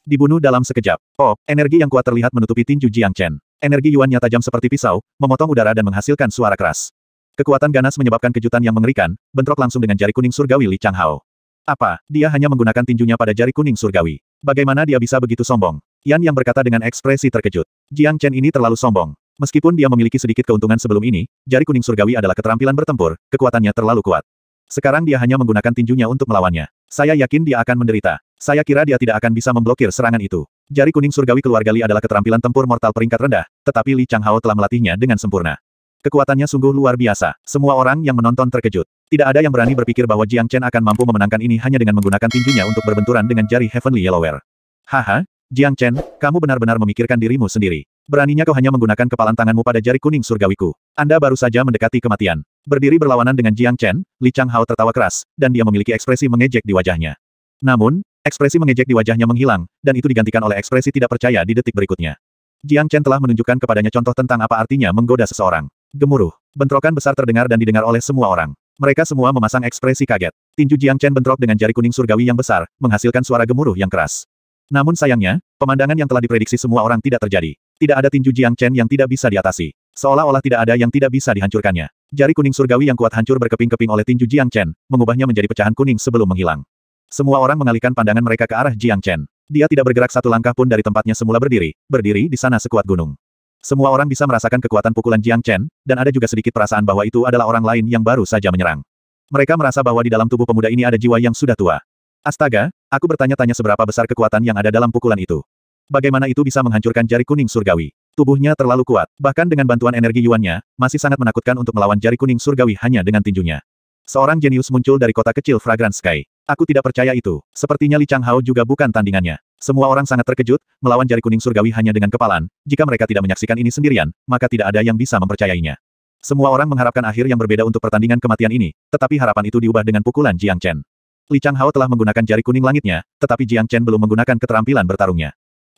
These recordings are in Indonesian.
Dibunuh dalam sekejap. Oh, energi yang kuat terlihat menutupi tinju Jiang Chen. Energi Yuan-nya tajam seperti pisau, memotong udara dan menghasilkan suara keras. Kekuatan ganas menyebabkan kejutan yang mengerikan, bentrok langsung dengan jari kuning surgawi Li Changhao. Apa, dia hanya menggunakan tinjunya pada jari kuning surgawi. Bagaimana dia bisa begitu sombong? Yan yang berkata dengan ekspresi terkejut. Jiang Chen ini terlalu sombong. Meskipun dia memiliki sedikit keuntungan sebelum ini, jari kuning surgawi adalah keterampilan bertempur, kekuatannya terlalu kuat. Sekarang dia hanya menggunakan tinjunya untuk melawannya. Saya yakin dia akan menderita. Saya kira dia tidak akan bisa memblokir serangan itu. Jari kuning surgawi keluarga Li adalah keterampilan tempur mortal peringkat rendah, tetapi Li Changhao telah melatihnya dengan sempurna. Kekuatannya sungguh luar biasa. Semua orang yang menonton terkejut. Tidak ada yang berani berpikir bahwa Jiang Chen akan mampu memenangkan ini hanya dengan menggunakan tinjunya untuk berbenturan dengan jari Heavenly Yellower. Haha, Jiang Chen, kamu benar-benar memikirkan dirimu sendiri. Beraninya kau hanya menggunakan kepalan tanganmu pada jari kuning surgawiku. Anda baru saja mendekati kematian. Berdiri berlawanan dengan Jiang Chen, Li Changhao tertawa keras, dan dia memiliki ekspresi mengejek di wajahnya. Namun, Ekspresi mengejek di wajahnya menghilang, dan itu digantikan oleh ekspresi tidak percaya di detik berikutnya. Jiang Chen telah menunjukkan kepadanya contoh tentang apa artinya menggoda seseorang. Gemuruh. Bentrokan besar terdengar dan didengar oleh semua orang. Mereka semua memasang ekspresi kaget. Tinju Jiang Chen bentrok dengan jari kuning surgawi yang besar, menghasilkan suara gemuruh yang keras. Namun sayangnya, pemandangan yang telah diprediksi semua orang tidak terjadi. Tidak ada tinju Jiang Chen yang tidak bisa diatasi. Seolah-olah tidak ada yang tidak bisa dihancurkannya. Jari kuning surgawi yang kuat hancur berkeping-keping oleh tinju Jiang Chen, mengubahnya menjadi pecahan kuning sebelum menghilang. Semua orang mengalihkan pandangan mereka ke arah Jiang Chen. Dia tidak bergerak satu langkah pun dari tempatnya semula berdiri, berdiri di sana sekuat gunung. Semua orang bisa merasakan kekuatan pukulan Jiang Chen, dan ada juga sedikit perasaan bahwa itu adalah orang lain yang baru saja menyerang. Mereka merasa bahwa di dalam tubuh pemuda ini ada jiwa yang sudah tua. Astaga, aku bertanya-tanya seberapa besar kekuatan yang ada dalam pukulan itu. Bagaimana itu bisa menghancurkan jari kuning surgawi? Tubuhnya terlalu kuat, bahkan dengan bantuan energi Yuannya, masih sangat menakutkan untuk melawan jari kuning surgawi hanya dengan tinjunya. Seorang jenius muncul dari kota kecil Fragrance Sky. Aku tidak percaya itu. Sepertinya Li Chang Hao juga bukan tandingannya. Semua orang sangat terkejut, melawan jari kuning surgawi hanya dengan kepalan. Jika mereka tidak menyaksikan ini sendirian, maka tidak ada yang bisa mempercayainya. Semua orang mengharapkan akhir yang berbeda untuk pertandingan kematian ini, tetapi harapan itu diubah dengan pukulan Jiang Chen. Li Chang Hao telah menggunakan jari kuning langitnya, tetapi Jiang Chen belum menggunakan keterampilan bertarungnya.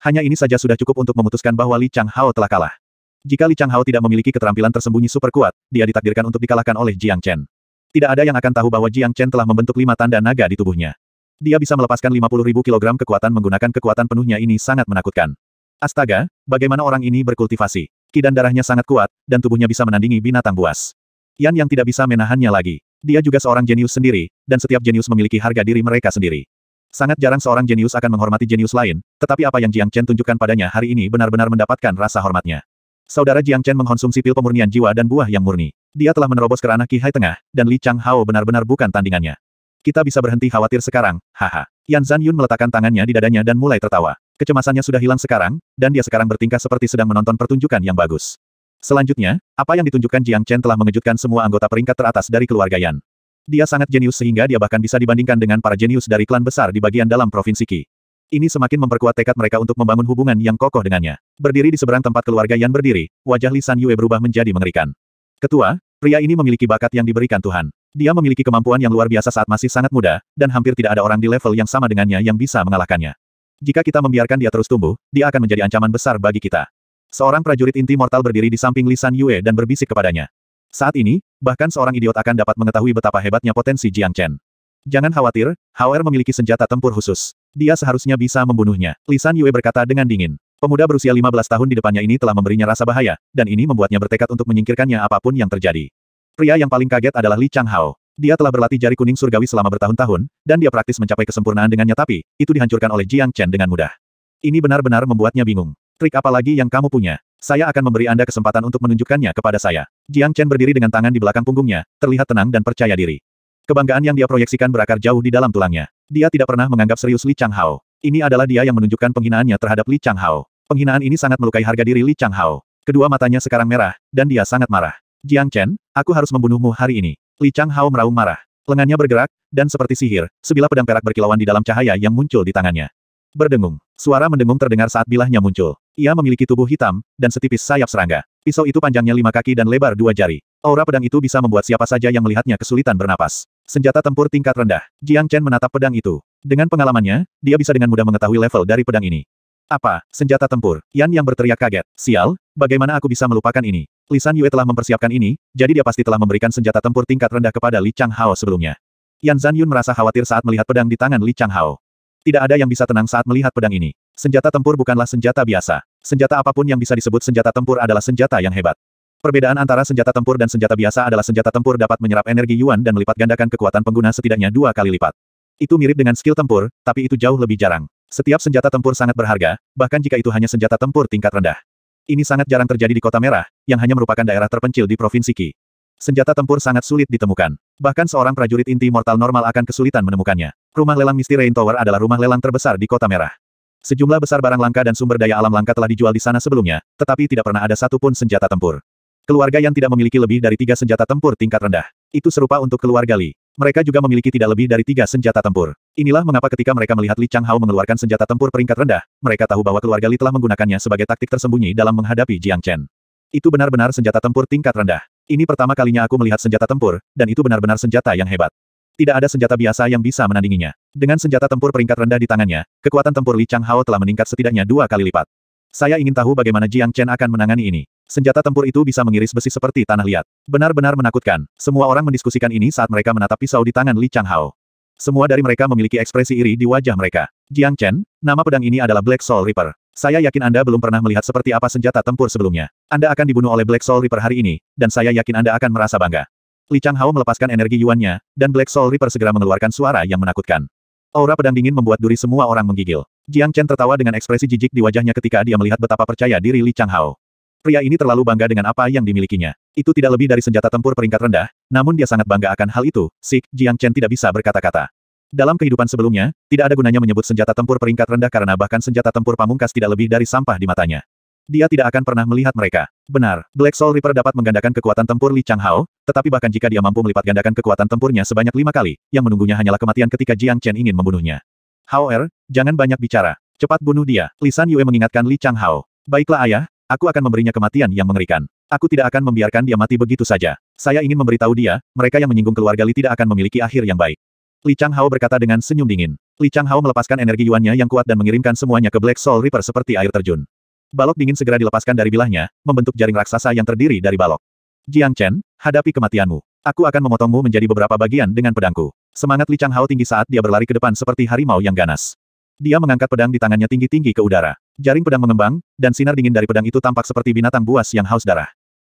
Hanya ini saja sudah cukup untuk memutuskan bahwa Li Chang Hao telah kalah. Jika Li Chang Hao tidak memiliki keterampilan tersembunyi super kuat, dia ditakdirkan untuk dikalahkan oleh Jiang Chen. Tidak ada yang akan tahu bahwa Jiang Chen telah membentuk lima tanda naga di tubuhnya. Dia bisa melepaskan 50.000 kilogram kekuatan menggunakan kekuatan penuhnya ini sangat menakutkan. Astaga, bagaimana orang ini berkultivasi? Ki dan darahnya sangat kuat, dan tubuhnya bisa menandingi binatang buas. Yan yang tidak bisa menahannya lagi. Dia juga seorang jenius sendiri, dan setiap jenius memiliki harga diri mereka sendiri. Sangat jarang seorang jenius akan menghormati jenius lain, tetapi apa yang Jiang Chen tunjukkan padanya hari ini benar-benar mendapatkan rasa hormatnya. Saudara Jiang Chen mengkonsumsi pil pemurnian jiwa dan buah yang murni. Dia telah menerobos ke ranah Hai Tengah, dan Li Chang Hao benar-benar bukan tandingannya. Kita bisa berhenti khawatir sekarang, haha. Yan Zan Yun meletakkan tangannya di dadanya dan mulai tertawa. Kecemasannya sudah hilang sekarang, dan dia sekarang bertingkah seperti sedang menonton pertunjukan yang bagus. Selanjutnya, apa yang ditunjukkan Jiang Chen telah mengejutkan semua anggota peringkat teratas dari keluarga Yan. Dia sangat jenius sehingga dia bahkan bisa dibandingkan dengan para jenius dari klan besar di bagian dalam provinsi Qi. Ini semakin memperkuat tekad mereka untuk membangun hubungan yang kokoh dengannya. Berdiri di seberang tempat keluarga Yan berdiri, wajah Li San Yue berubah menjadi mengerikan. Ketua, pria ini memiliki bakat yang diberikan Tuhan. Dia memiliki kemampuan yang luar biasa saat masih sangat muda, dan hampir tidak ada orang di level yang sama dengannya yang bisa mengalahkannya. Jika kita membiarkan dia terus tumbuh, dia akan menjadi ancaman besar bagi kita. Seorang prajurit inti mortal berdiri di samping Lisan Yue dan berbisik kepadanya. Saat ini, bahkan seorang idiot akan dapat mengetahui betapa hebatnya potensi Jiang Chen. Jangan khawatir, Hao memiliki senjata tempur khusus. Dia seharusnya bisa membunuhnya, Lisan Yue berkata dengan dingin. Pemuda berusia 15 tahun di depannya ini telah memberinya rasa bahaya, dan ini membuatnya bertekad untuk menyingkirkannya apapun yang terjadi. Pria yang paling kaget adalah Li Changhao. Dia telah berlatih jari kuning surgawi selama bertahun-tahun, dan dia praktis mencapai kesempurnaan dengannya tapi, itu dihancurkan oleh Jiang Chen dengan mudah. Ini benar-benar membuatnya bingung. Trik apa lagi yang kamu punya? Saya akan memberi Anda kesempatan untuk menunjukkannya kepada saya. Jiang Chen berdiri dengan tangan di belakang punggungnya, terlihat tenang dan percaya diri. Kebanggaan yang dia proyeksikan berakar jauh di dalam tulangnya. Dia tidak pernah menganggap serius Li Changhao. Ini adalah dia yang menunjukkan penghinaannya terhadap Li Changhao. Penghinaan ini sangat melukai harga diri Li Changhao. Kedua matanya sekarang merah, dan dia sangat marah. Jiang Chen, aku harus membunuhmu hari ini. Li Changhao meraung marah. Lengannya bergerak, dan seperti sihir, sebilah pedang perak berkilauan di dalam cahaya yang muncul di tangannya. Berdengung. Suara mendengung terdengar saat bilahnya muncul. Ia memiliki tubuh hitam, dan setipis sayap serangga. Pisau itu panjangnya lima kaki dan lebar dua jari. Aura pedang itu bisa membuat siapa saja yang melihatnya kesulitan bernapas. Senjata tempur tingkat rendah. Jiang Chen menatap pedang itu. Dengan pengalamannya, dia bisa dengan mudah mengetahui level dari pedang ini. Apa, senjata tempur? Yan yang berteriak kaget. Sial, bagaimana aku bisa melupakan ini? Lisan Yue telah mempersiapkan ini, jadi dia pasti telah memberikan senjata tempur tingkat rendah kepada Li Chang Hao sebelumnya. Yan Zan Yun merasa khawatir saat melihat pedang di tangan Li Chang Hao. Tidak ada yang bisa tenang saat melihat pedang ini. Senjata tempur bukanlah senjata biasa. Senjata apapun yang bisa disebut senjata tempur adalah senjata yang hebat. Perbedaan antara senjata tempur dan senjata biasa adalah senjata tempur dapat menyerap energi Yuan dan melipat gandakan kekuatan pengguna setidaknya dua kali lipat. Itu mirip dengan skill tempur, tapi itu jauh lebih jarang. Setiap senjata tempur sangat berharga, bahkan jika itu hanya senjata tempur tingkat rendah. Ini sangat jarang terjadi di Kota Merah, yang hanya merupakan daerah terpencil di Provinsi Qi. Senjata tempur sangat sulit ditemukan. Bahkan seorang prajurit inti mortal normal akan kesulitan menemukannya. Rumah lelang Misty Rain Tower adalah rumah lelang terbesar di Kota Merah. Sejumlah besar barang langka dan sumber daya alam langka telah dijual di sana sebelumnya, tetapi tidak pernah ada satupun senjata tempur. Keluarga yang tidak memiliki lebih dari tiga senjata tempur tingkat rendah. Itu serupa untuk keluarga Li. Mereka juga memiliki tidak lebih dari tiga senjata tempur. Inilah mengapa ketika mereka melihat Li Chang Hao mengeluarkan senjata tempur peringkat rendah, mereka tahu bahwa keluarga Li telah menggunakannya sebagai taktik tersembunyi dalam menghadapi Jiang Chen. Itu benar-benar senjata tempur tingkat rendah. Ini pertama kalinya aku melihat senjata tempur, dan itu benar-benar senjata yang hebat. Tidak ada senjata biasa yang bisa menandinginya. Dengan senjata tempur peringkat rendah di tangannya, kekuatan tempur Li Chang Hao telah meningkat setidaknya dua kali lipat. Saya ingin tahu bagaimana Jiang Chen akan menangani ini. Senjata tempur itu bisa mengiris besi seperti tanah liat. Benar-benar menakutkan. Semua orang mendiskusikan ini saat mereka menatap pisau di tangan Li Changhao. Semua dari mereka memiliki ekspresi iri di wajah mereka. Jiang Chen, nama pedang ini adalah Black Soul Reaper. Saya yakin Anda belum pernah melihat seperti apa senjata tempur sebelumnya. Anda akan dibunuh oleh Black Soul Reaper hari ini, dan saya yakin Anda akan merasa bangga. Li Changhao melepaskan energi yuannya, dan Black Soul Reaper segera mengeluarkan suara yang menakutkan. Aura pedang dingin membuat duri semua orang menggigil. Jiang Chen tertawa dengan ekspresi jijik di wajahnya ketika dia melihat betapa percaya diri Li Changhao. Pria ini terlalu bangga dengan apa yang dimilikinya. Itu tidak lebih dari senjata tempur peringkat rendah, namun dia sangat bangga akan hal itu. Sik Jiang Chen tidak bisa berkata-kata. Dalam kehidupan sebelumnya, tidak ada gunanya menyebut senjata tempur peringkat rendah karena bahkan senjata tempur pamungkas tidak lebih dari sampah di matanya. Dia tidak akan pernah melihat mereka. Benar, Black Soul Reaper dapat menggandakan kekuatan tempur Li Chang Hao. tetapi bahkan jika dia mampu melipat gandakan kekuatan tempurnya sebanyak lima kali, yang menunggunya hanyalah kematian ketika Jiang Chen ingin membunuhnya. Hao Er, jangan banyak bicara. Cepat bunuh dia, Lisan Yue mengingatkan Li Chang Hao. Baiklah ayah, Aku akan memberinya kematian yang mengerikan. Aku tidak akan membiarkan dia mati begitu saja. Saya ingin memberitahu dia, mereka yang menyinggung keluarga Li tidak akan memiliki akhir yang baik. Li Chang Hao berkata dengan senyum dingin. Li Chang Hao melepaskan energi yuannya yang kuat dan mengirimkan semuanya ke Black Soul Reaper seperti air terjun. Balok dingin segera dilepaskan dari bilahnya, membentuk jaring raksasa yang terdiri dari balok. Jiang Chen, hadapi kematianmu. Aku akan memotongmu menjadi beberapa bagian dengan pedangku. Semangat Li Chang Hao tinggi saat dia berlari ke depan seperti harimau yang ganas. Dia mengangkat pedang di tangannya tinggi-tinggi ke udara. Jaring pedang mengembang, dan sinar dingin dari pedang itu tampak seperti binatang buas yang haus darah.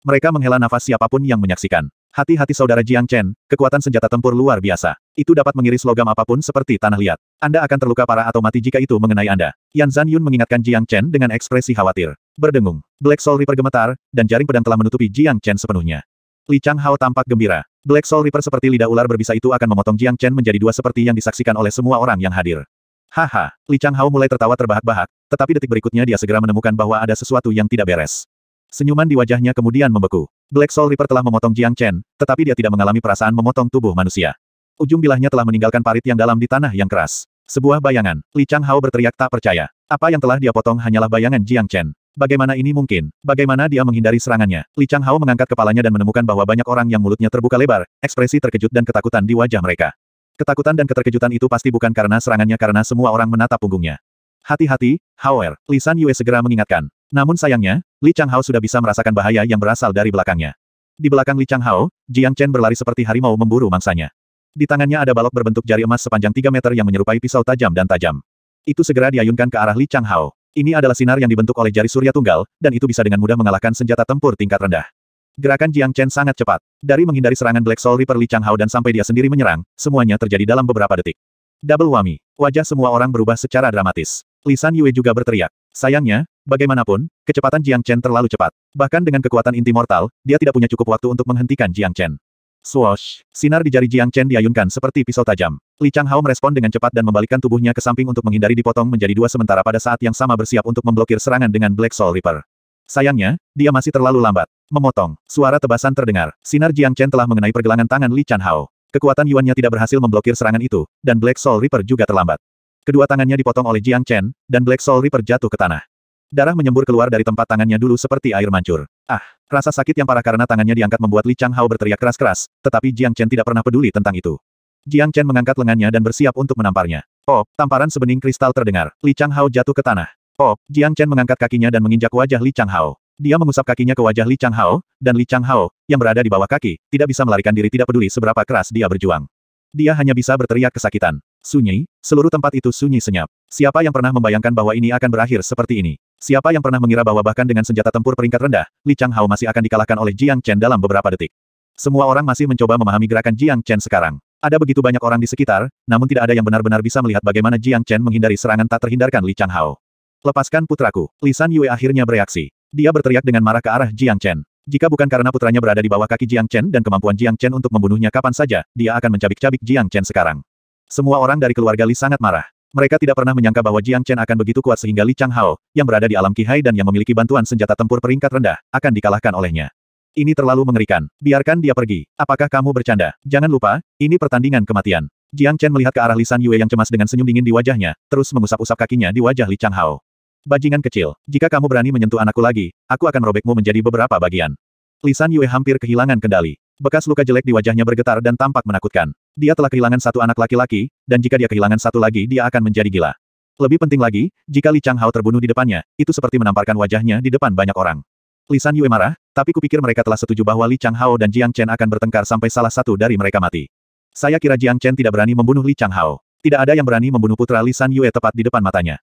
Mereka menghela nafas siapapun yang menyaksikan. Hati-hati saudara Jiang Chen, kekuatan senjata tempur luar biasa. Itu dapat mengiris logam apapun seperti tanah liat. Anda akan terluka parah atau mati jika itu mengenai Anda. Yan Zan Yun mengingatkan Jiang Chen dengan ekspresi khawatir. Berdengung, Black Soul Reaper gemetar, dan jaring pedang telah menutupi Jiang Chen sepenuhnya. Li Chang Hao tampak gembira. Black Soul Reaper seperti lidah ular berbisa itu akan memotong Jiang Chen menjadi dua seperti yang disaksikan oleh semua orang yang hadir. Haha, Li Chang Hao mulai tertawa terbahak-bahak, tetapi detik berikutnya dia segera menemukan bahwa ada sesuatu yang tidak beres. Senyuman di wajahnya kemudian membeku. Black Soul Reaper telah memotong Jiang Chen, tetapi dia tidak mengalami perasaan memotong tubuh manusia. Ujung bilahnya telah meninggalkan parit yang dalam di tanah yang keras. Sebuah bayangan, Li Chang Hao berteriak tak percaya. Apa yang telah dia potong hanyalah bayangan Jiang Chen. Bagaimana ini mungkin? Bagaimana dia menghindari serangannya? Li Chang Hao mengangkat kepalanya dan menemukan bahwa banyak orang yang mulutnya terbuka lebar, ekspresi terkejut dan ketakutan di wajah mereka. Ketakutan dan keterkejutan itu pasti bukan karena serangannya karena semua orang menatap punggungnya. Hati-hati, Hauer, Lisan San Yue segera mengingatkan. Namun sayangnya, Li Changhao sudah bisa merasakan bahaya yang berasal dari belakangnya. Di belakang Li Changhao, Jiang Chen berlari seperti harimau memburu mangsanya. Di tangannya ada balok berbentuk jari emas sepanjang 3 meter yang menyerupai pisau tajam dan tajam. Itu segera diayunkan ke arah Li Changhao. Ini adalah sinar yang dibentuk oleh jari surya tunggal, dan itu bisa dengan mudah mengalahkan senjata tempur tingkat rendah. Gerakan Jiang Chen sangat cepat. Dari menghindari serangan Black Soul Reaper Li Changhao dan sampai dia sendiri menyerang, semuanya terjadi dalam beberapa detik. Double Wami, Wajah semua orang berubah secara dramatis. Lisan Yue juga berteriak. Sayangnya, bagaimanapun, kecepatan Jiang Chen terlalu cepat. Bahkan dengan kekuatan inti mortal, dia tidak punya cukup waktu untuk menghentikan Jiang Chen. Swoosh! Sinar di jari Jiang Chen diayunkan seperti pisau tajam. Li Changhao merespon dengan cepat dan membalikkan tubuhnya ke samping untuk menghindari dipotong menjadi dua sementara pada saat yang sama bersiap untuk memblokir serangan dengan Black Soul Reaper. Sayangnya, dia masih terlalu lambat. Memotong, suara tebasan terdengar. Sinar Jiang Chen telah mengenai pergelangan tangan Li Chan Hao. Kekuatan nya tidak berhasil memblokir serangan itu, dan Black Soul Reaper juga terlambat. Kedua tangannya dipotong oleh Jiang Chen, dan Black Soul Reaper jatuh ke tanah. Darah menyembur keluar dari tempat tangannya dulu seperti air mancur. Ah, rasa sakit yang parah karena tangannya diangkat membuat Li Chang Hao berteriak keras-keras, tetapi Jiang Chen tidak pernah peduli tentang itu. Jiang Chen mengangkat lengannya dan bersiap untuk menamparnya. Oh, tamparan sebening kristal terdengar. Li Chang Hao jatuh ke tanah. Oh, Jiang Chen mengangkat kakinya dan menginjak wajah Li Changhao. Dia mengusap kakinya ke wajah Li Changhao, dan Li Changhao, yang berada di bawah kaki, tidak bisa melarikan diri tidak peduli seberapa keras dia berjuang. Dia hanya bisa berteriak kesakitan. Sunyi, seluruh tempat itu sunyi senyap. Siapa yang pernah membayangkan bahwa ini akan berakhir seperti ini? Siapa yang pernah mengira bahwa bahkan dengan senjata tempur peringkat rendah, Li Changhao masih akan dikalahkan oleh Jiang Chen dalam beberapa detik? Semua orang masih mencoba memahami gerakan Jiang Chen sekarang. Ada begitu banyak orang di sekitar, namun tidak ada yang benar-benar bisa melihat bagaimana Jiang Chen menghindari serangan tak terhindarkan Li Changhao. Lepaskan putraku. Lisan Yue akhirnya bereaksi. Dia berteriak dengan marah ke arah Jiang Chen. Jika bukan karena putranya berada di bawah kaki Jiang Chen dan kemampuan Jiang Chen untuk membunuhnya kapan saja, dia akan mencabik-cabik Jiang Chen sekarang. Semua orang dari keluarga Li sangat marah. Mereka tidak pernah menyangka bahwa Jiang Chen akan begitu kuat sehingga Li Chang Hao yang berada di alam Qihai dan yang memiliki bantuan senjata tempur peringkat rendah, akan dikalahkan olehnya. Ini terlalu mengerikan. Biarkan dia pergi. Apakah kamu bercanda? Jangan lupa, ini pertandingan kematian. Jiang Chen melihat ke arah Lisan Yue yang cemas dengan senyum dingin di wajahnya, terus mengusap-usap kakinya di wajah Li Chang Hao. Bajingan kecil, jika kamu berani menyentuh anakku lagi, aku akan robekmu menjadi beberapa bagian. Lisan Yue hampir kehilangan kendali. Bekas luka jelek di wajahnya bergetar dan tampak menakutkan. Dia telah kehilangan satu anak laki-laki, dan jika dia kehilangan satu lagi dia akan menjadi gila. Lebih penting lagi, jika Li Changhao terbunuh di depannya, itu seperti menamparkan wajahnya di depan banyak orang. Lisan Yue marah, tapi kupikir mereka telah setuju bahwa Li Changhao dan Jiang Chen akan bertengkar sampai salah satu dari mereka mati. Saya kira Jiang Chen tidak berani membunuh Li Changhao. Tidak ada yang berani membunuh putra Lisan Yue tepat di depan matanya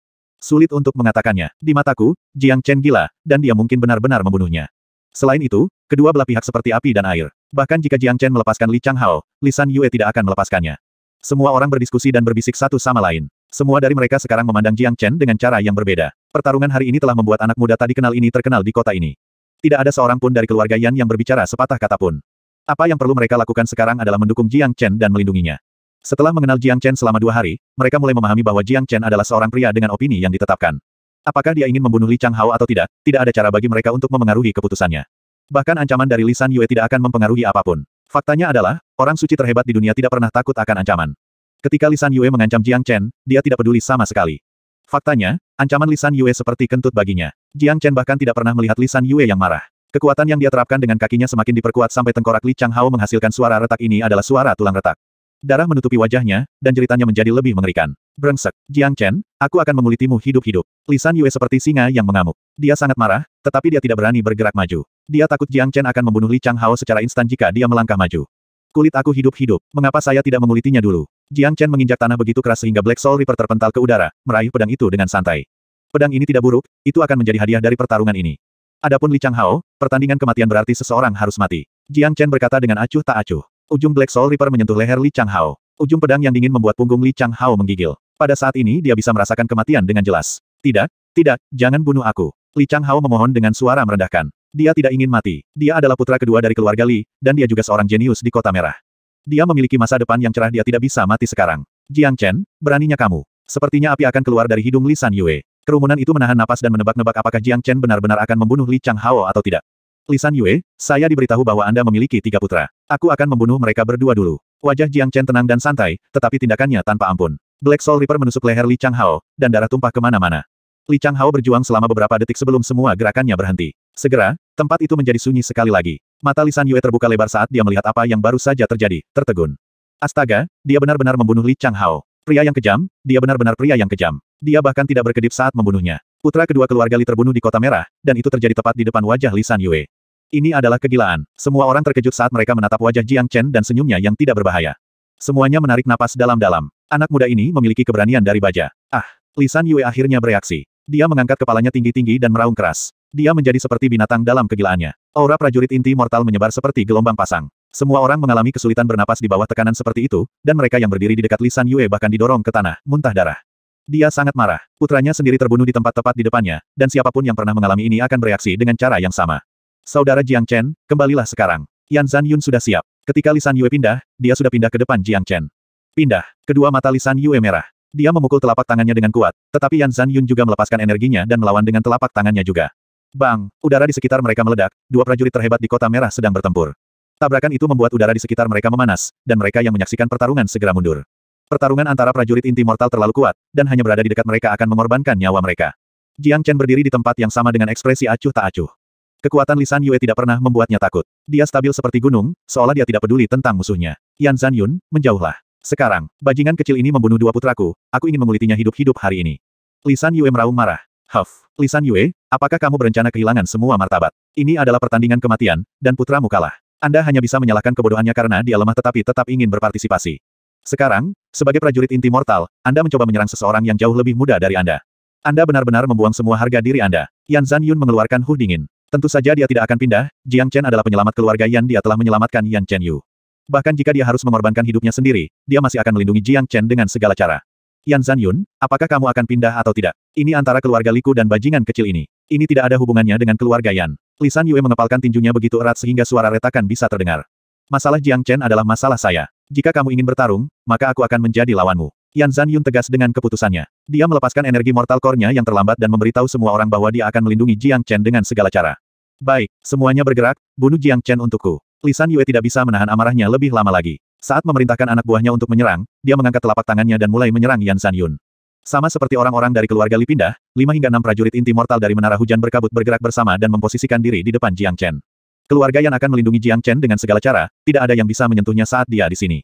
sulit untuk mengatakannya. Di mataku, Jiang Chen gila, dan dia mungkin benar-benar membunuhnya. Selain itu, kedua belah pihak seperti api dan air. Bahkan jika Jiang Chen melepaskan Li Changhao, Li San Yue tidak akan melepaskannya. Semua orang berdiskusi dan berbisik satu sama lain. Semua dari mereka sekarang memandang Jiang Chen dengan cara yang berbeda. Pertarungan hari ini telah membuat anak muda tadi kenal ini terkenal di kota ini. Tidak ada seorang pun dari keluarga Yan yang berbicara sepatah kata pun. Apa yang perlu mereka lakukan sekarang adalah mendukung Jiang Chen dan melindunginya. Setelah mengenal Jiang Chen selama dua hari, mereka mulai memahami bahwa Jiang Chen adalah seorang pria dengan opini yang ditetapkan. Apakah dia ingin membunuh Li Changhao atau tidak, tidak ada cara bagi mereka untuk memengaruhi keputusannya. Bahkan ancaman dari Li San Yue tidak akan mempengaruhi apapun. Faktanya adalah, orang suci terhebat di dunia tidak pernah takut akan ancaman. Ketika Li San Yue mengancam Jiang Chen, dia tidak peduli sama sekali. Faktanya, ancaman Li San Yue seperti kentut baginya. Jiang Chen bahkan tidak pernah melihat Li San Yue yang marah. Kekuatan yang dia terapkan dengan kakinya semakin diperkuat sampai tengkorak Li Changhao menghasilkan suara retak ini adalah suara tulang retak. Darah menutupi wajahnya, dan jeritannya menjadi lebih mengerikan. Brengsek, Jiang Chen, aku akan mengulitimu hidup-hidup. Lisan Yue seperti singa yang mengamuk. Dia sangat marah, tetapi dia tidak berani bergerak maju. Dia takut Jiang Chen akan membunuh Li Chang Hao secara instan jika dia melangkah maju. Kulit aku hidup-hidup, mengapa saya tidak mengulitinya dulu? Jiang Chen menginjak tanah begitu keras sehingga Black Soul Reaper terpental ke udara, meraih pedang itu dengan santai. Pedang ini tidak buruk, itu akan menjadi hadiah dari pertarungan ini. Adapun Li Chang Hao, pertandingan kematian berarti seseorang harus mati. Jiang Chen berkata dengan acuh tak acuh. Ujung Black Soul Reaper menyentuh leher Li Changhao. Ujung pedang yang dingin membuat punggung Li Changhao menggigil. Pada saat ini dia bisa merasakan kematian dengan jelas. Tidak, tidak, jangan bunuh aku. Li Changhao memohon dengan suara merendahkan. Dia tidak ingin mati. Dia adalah putra kedua dari keluarga Li, dan dia juga seorang jenius di Kota Merah. Dia memiliki masa depan yang cerah dia tidak bisa mati sekarang. Jiang Chen, beraninya kamu. Sepertinya api akan keluar dari hidung Li San Yue. Kerumunan itu menahan napas dan menebak-nebak apakah Jiang Chen benar-benar akan membunuh Li Changhao atau tidak. Lisan Yue, saya diberitahu bahwa Anda memiliki tiga putra. Aku akan membunuh mereka berdua dulu. Wajah Jiang Chen tenang dan santai, tetapi tindakannya tanpa ampun. Black Soul Reaper menusuk leher Li Chang Hao, dan darah tumpah kemana-mana. Li Chang Hao berjuang selama beberapa detik sebelum semua gerakannya berhenti. Segera, tempat itu menjadi sunyi sekali lagi. Mata Lisan Yue terbuka lebar saat dia melihat apa yang baru saja terjadi, tertegun. Astaga, dia benar-benar membunuh Li Chang Hao. Pria yang kejam, dia benar-benar pria yang kejam. Dia bahkan tidak berkedip saat membunuhnya. Putra kedua keluarga Li terbunuh di Kota Merah, dan itu terjadi tepat di depan wajah Lisan Yue. Ini adalah kegilaan. Semua orang terkejut saat mereka menatap wajah Jiang Chen dan senyumnya yang tidak berbahaya. Semuanya menarik napas dalam-dalam. Anak muda ini memiliki keberanian dari baja. Ah, Lisan Yue akhirnya bereaksi. Dia mengangkat kepalanya tinggi-tinggi dan meraung keras. Dia menjadi seperti binatang dalam kegilaannya. Aura prajurit inti mortal menyebar seperti gelombang pasang. Semua orang mengalami kesulitan bernapas di bawah tekanan seperti itu, dan mereka yang berdiri di dekat Lisan Yue bahkan didorong ke tanah, muntah darah. Dia sangat marah. Putranya sendiri terbunuh di tempat tepat di depannya, dan siapapun yang pernah mengalami ini akan bereaksi dengan cara yang sama. Saudara Jiang Chen, kembalilah sekarang. Yan Zan Yun sudah siap. Ketika Lisan Yue pindah, dia sudah pindah ke depan Jiang Chen. Pindah. Kedua mata Lisan Yue merah. Dia memukul telapak tangannya dengan kuat, tetapi Yan Zan Yun juga melepaskan energinya dan melawan dengan telapak tangannya juga. Bang! Udara di sekitar mereka meledak, dua prajurit terhebat di kota merah sedang bertempur. Tabrakan itu membuat udara di sekitar mereka memanas, dan mereka yang menyaksikan pertarungan segera mundur. Pertarungan antara prajurit inti mortal terlalu kuat, dan hanya berada di dekat mereka akan mengorbankan nyawa mereka. Jiang Chen berdiri di tempat yang sama dengan ekspresi acuh tak acuh. Kekuatan lisan Yue tidak pernah membuatnya takut. Dia stabil seperti gunung, seolah dia tidak peduli tentang musuhnya. Yan Zan Yun, menjauhlah. Sekarang, bajingan kecil ini membunuh dua putraku, aku ingin mengulitinya hidup-hidup hari ini. Lisan Yue meraung marah. Huff, Lisan Yue, apakah kamu berencana kehilangan semua martabat? Ini adalah pertandingan kematian, dan putramu kalah. Anda hanya bisa menyalahkan kebodohannya karena dia lemah tetapi tetap ingin berpartisipasi. Sekarang, sebagai prajurit inti mortal, Anda mencoba menyerang seseorang yang jauh lebih muda dari Anda. Anda benar-benar membuang semua harga diri Anda. Yan Zan Yun mengeluarkan huh dingin. Tentu saja dia tidak akan pindah, Jiang Chen adalah penyelamat keluarga Yan dia telah menyelamatkan Yan Chen Yu. Bahkan jika dia harus mengorbankan hidupnya sendiri, dia masih akan melindungi Jiang Chen dengan segala cara. Yan Zan apakah kamu akan pindah atau tidak? Ini antara keluarga Liku dan bajingan kecil ini. Ini tidak ada hubungannya dengan keluarga Yan. Lisan Yue mengepalkan tinjunya begitu erat sehingga suara retakan bisa terdengar. Masalah Jiang Chen adalah masalah saya. Jika kamu ingin bertarung, maka aku akan menjadi lawanmu. Yan Zan tegas dengan keputusannya. Dia melepaskan energi mortal core-nya yang terlambat dan memberitahu semua orang bahwa dia akan melindungi Jiang Chen dengan segala cara. Baik, semuanya bergerak, bunuh Jiang Chen untukku. Lisan Yue tidak bisa menahan amarahnya lebih lama lagi. Saat memerintahkan anak buahnya untuk menyerang, dia mengangkat telapak tangannya dan mulai menyerang Yan San Yun. Sama seperti orang-orang dari keluarga Li pindah, lima hingga enam prajurit inti mortal dari Menara Hujan berkabut bergerak bersama dan memposisikan diri di depan Jiang Chen. Keluarga yang akan melindungi Jiang Chen dengan segala cara, tidak ada yang bisa menyentuhnya saat dia di sini.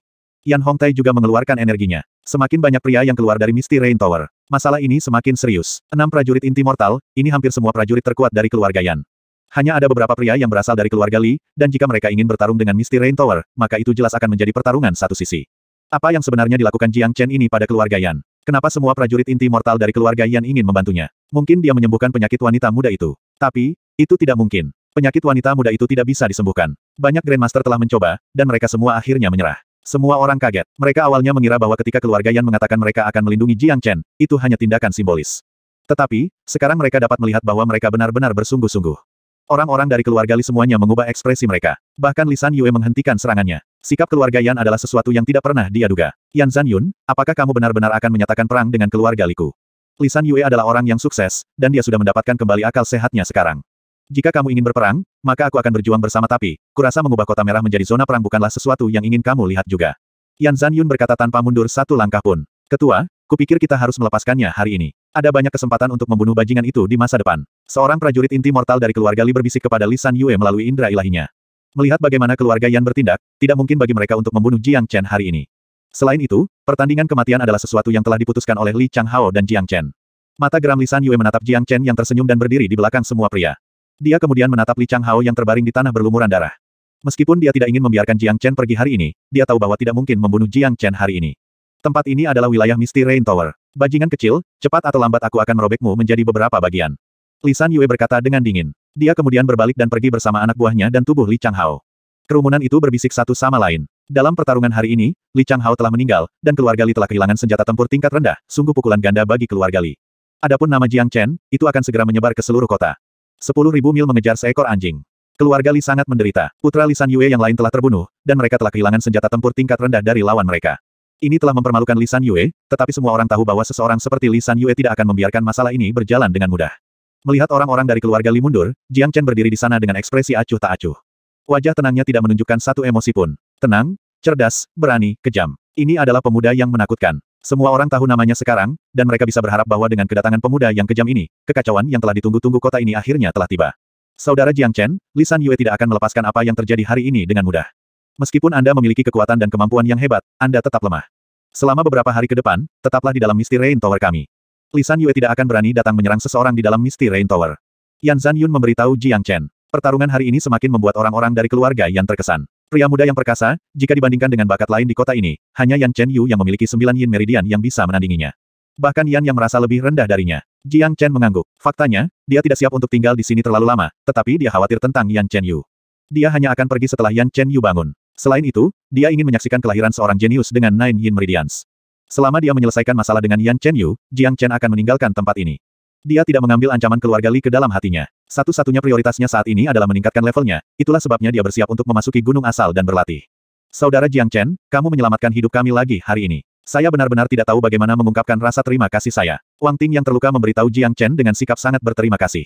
Yan Hong Tai juga mengeluarkan energinya. Semakin banyak pria yang keluar dari Misty Rain Tower. Masalah ini semakin serius. Enam prajurit inti mortal, ini hampir semua prajurit terkuat dari keluarga Yan. Hanya ada beberapa pria yang berasal dari keluarga Li, dan jika mereka ingin bertarung dengan Misty Rain Tower, maka itu jelas akan menjadi pertarungan satu sisi. Apa yang sebenarnya dilakukan Jiang Chen ini pada keluarga Yan? Kenapa semua prajurit inti mortal dari keluarga Yan ingin membantunya? Mungkin dia menyembuhkan penyakit wanita muda itu. Tapi, itu tidak mungkin. Penyakit wanita muda itu tidak bisa disembuhkan. Banyak Grandmaster telah mencoba, dan mereka semua akhirnya menyerah. Semua orang kaget. Mereka awalnya mengira bahwa ketika keluarga Yan mengatakan mereka akan melindungi Jiang Chen, itu hanya tindakan simbolis. Tetapi, sekarang mereka dapat melihat bahwa mereka benar-benar bersungguh-sungguh. Orang-orang dari keluarga Li semuanya mengubah ekspresi mereka. Bahkan Li San Yue menghentikan serangannya. Sikap keluarga Yan adalah sesuatu yang tidak pernah dia duga. Yan Zan Yun, apakah kamu benar-benar akan menyatakan perang dengan keluarga Liku? Li San Yue adalah orang yang sukses, dan dia sudah mendapatkan kembali akal sehatnya sekarang. Jika kamu ingin berperang, maka aku akan berjuang bersama tapi, kurasa mengubah kota merah menjadi zona perang bukanlah sesuatu yang ingin kamu lihat juga. Yan Zan Yun berkata tanpa mundur satu langkah pun. Ketua, kupikir kita harus melepaskannya hari ini. Ada banyak kesempatan untuk membunuh bajingan itu di masa depan. Seorang prajurit inti mortal dari keluarga Li berbisik kepada Li San Yue melalui indera ilahinya. Melihat bagaimana keluarga Yan bertindak, tidak mungkin bagi mereka untuk membunuh Jiang Chen hari ini. Selain itu, pertandingan kematian adalah sesuatu yang telah diputuskan oleh Li Chang Hao dan Jiang Chen. Mata geram Li San Yue menatap Jiang Chen yang tersenyum dan berdiri di belakang semua pria. Dia kemudian menatap Li Chang Hao yang terbaring di tanah berlumuran darah. Meskipun dia tidak ingin membiarkan Jiang Chen pergi hari ini, dia tahu bahwa tidak mungkin membunuh Jiang Chen hari ini. Tempat ini adalah wilayah Misty Rain Tower. Bajingan kecil, cepat atau lambat aku akan merobekmu menjadi beberapa bagian. Lisan Yue berkata dengan dingin. Dia kemudian berbalik dan pergi bersama anak buahnya dan tubuh Li Changhao. Kerumunan itu berbisik satu sama lain. Dalam pertarungan hari ini, Li Changhao telah meninggal, dan keluarga Li telah kehilangan senjata tempur tingkat rendah, sungguh pukulan ganda bagi keluarga Li. Adapun nama Jiang Chen, itu akan segera menyebar ke seluruh kota. Sepuluh ribu mil mengejar seekor anjing. Keluarga Li sangat menderita, putra Li San Yue yang lain telah terbunuh, dan mereka telah kehilangan senjata tempur tingkat rendah dari lawan mereka. Ini telah mempermalukan Lisan Yue, tetapi semua orang tahu bahwa seseorang seperti Lisan Yue tidak akan membiarkan masalah ini berjalan dengan mudah. Melihat orang-orang dari keluarga Li mundur, Jiang Chen berdiri di sana dengan ekspresi acuh tak acuh. Wajah tenangnya tidak menunjukkan satu emosi pun. Tenang, cerdas, berani, kejam. Ini adalah pemuda yang menakutkan. Semua orang tahu namanya sekarang, dan mereka bisa berharap bahwa dengan kedatangan pemuda yang kejam ini, kekacauan yang telah ditunggu-tunggu kota ini akhirnya telah tiba. Saudara Jiang Chen, Lisan Yue tidak akan melepaskan apa yang terjadi hari ini dengan mudah. Meskipun Anda memiliki kekuatan dan kemampuan yang hebat, Anda tetap lemah. Selama beberapa hari ke depan, tetaplah di dalam Misty Rain Tower kami. Lisan Yue tidak akan berani datang menyerang seseorang di dalam Misty Rain Tower. Yan Zan Yun memberitahu Jiang Chen. Pertarungan hari ini semakin membuat orang-orang dari keluarga Yan terkesan. Pria muda yang perkasa, jika dibandingkan dengan bakat lain di kota ini, hanya Yan Chen Yu yang memiliki sembilan yin meridian yang bisa menandinginya. Bahkan Yan yang merasa lebih rendah darinya. Jiang Chen mengangguk. Faktanya, dia tidak siap untuk tinggal di sini terlalu lama, tetapi dia khawatir tentang Yan Chen Yu. Dia hanya akan pergi setelah Yan Chen Yu bangun. Selain itu, dia ingin menyaksikan kelahiran seorang jenius dengan Nine Yin Meridians. Selama dia menyelesaikan masalah dengan Yan Chen Yu, Jiang Chen akan meninggalkan tempat ini. Dia tidak mengambil ancaman keluarga Li ke dalam hatinya. Satu-satunya prioritasnya saat ini adalah meningkatkan levelnya, itulah sebabnya dia bersiap untuk memasuki gunung asal dan berlatih. Saudara Jiang Chen, kamu menyelamatkan hidup kami lagi hari ini. Saya benar-benar tidak tahu bagaimana mengungkapkan rasa terima kasih saya. Wang Ting yang terluka memberitahu Jiang Chen dengan sikap sangat berterima kasih.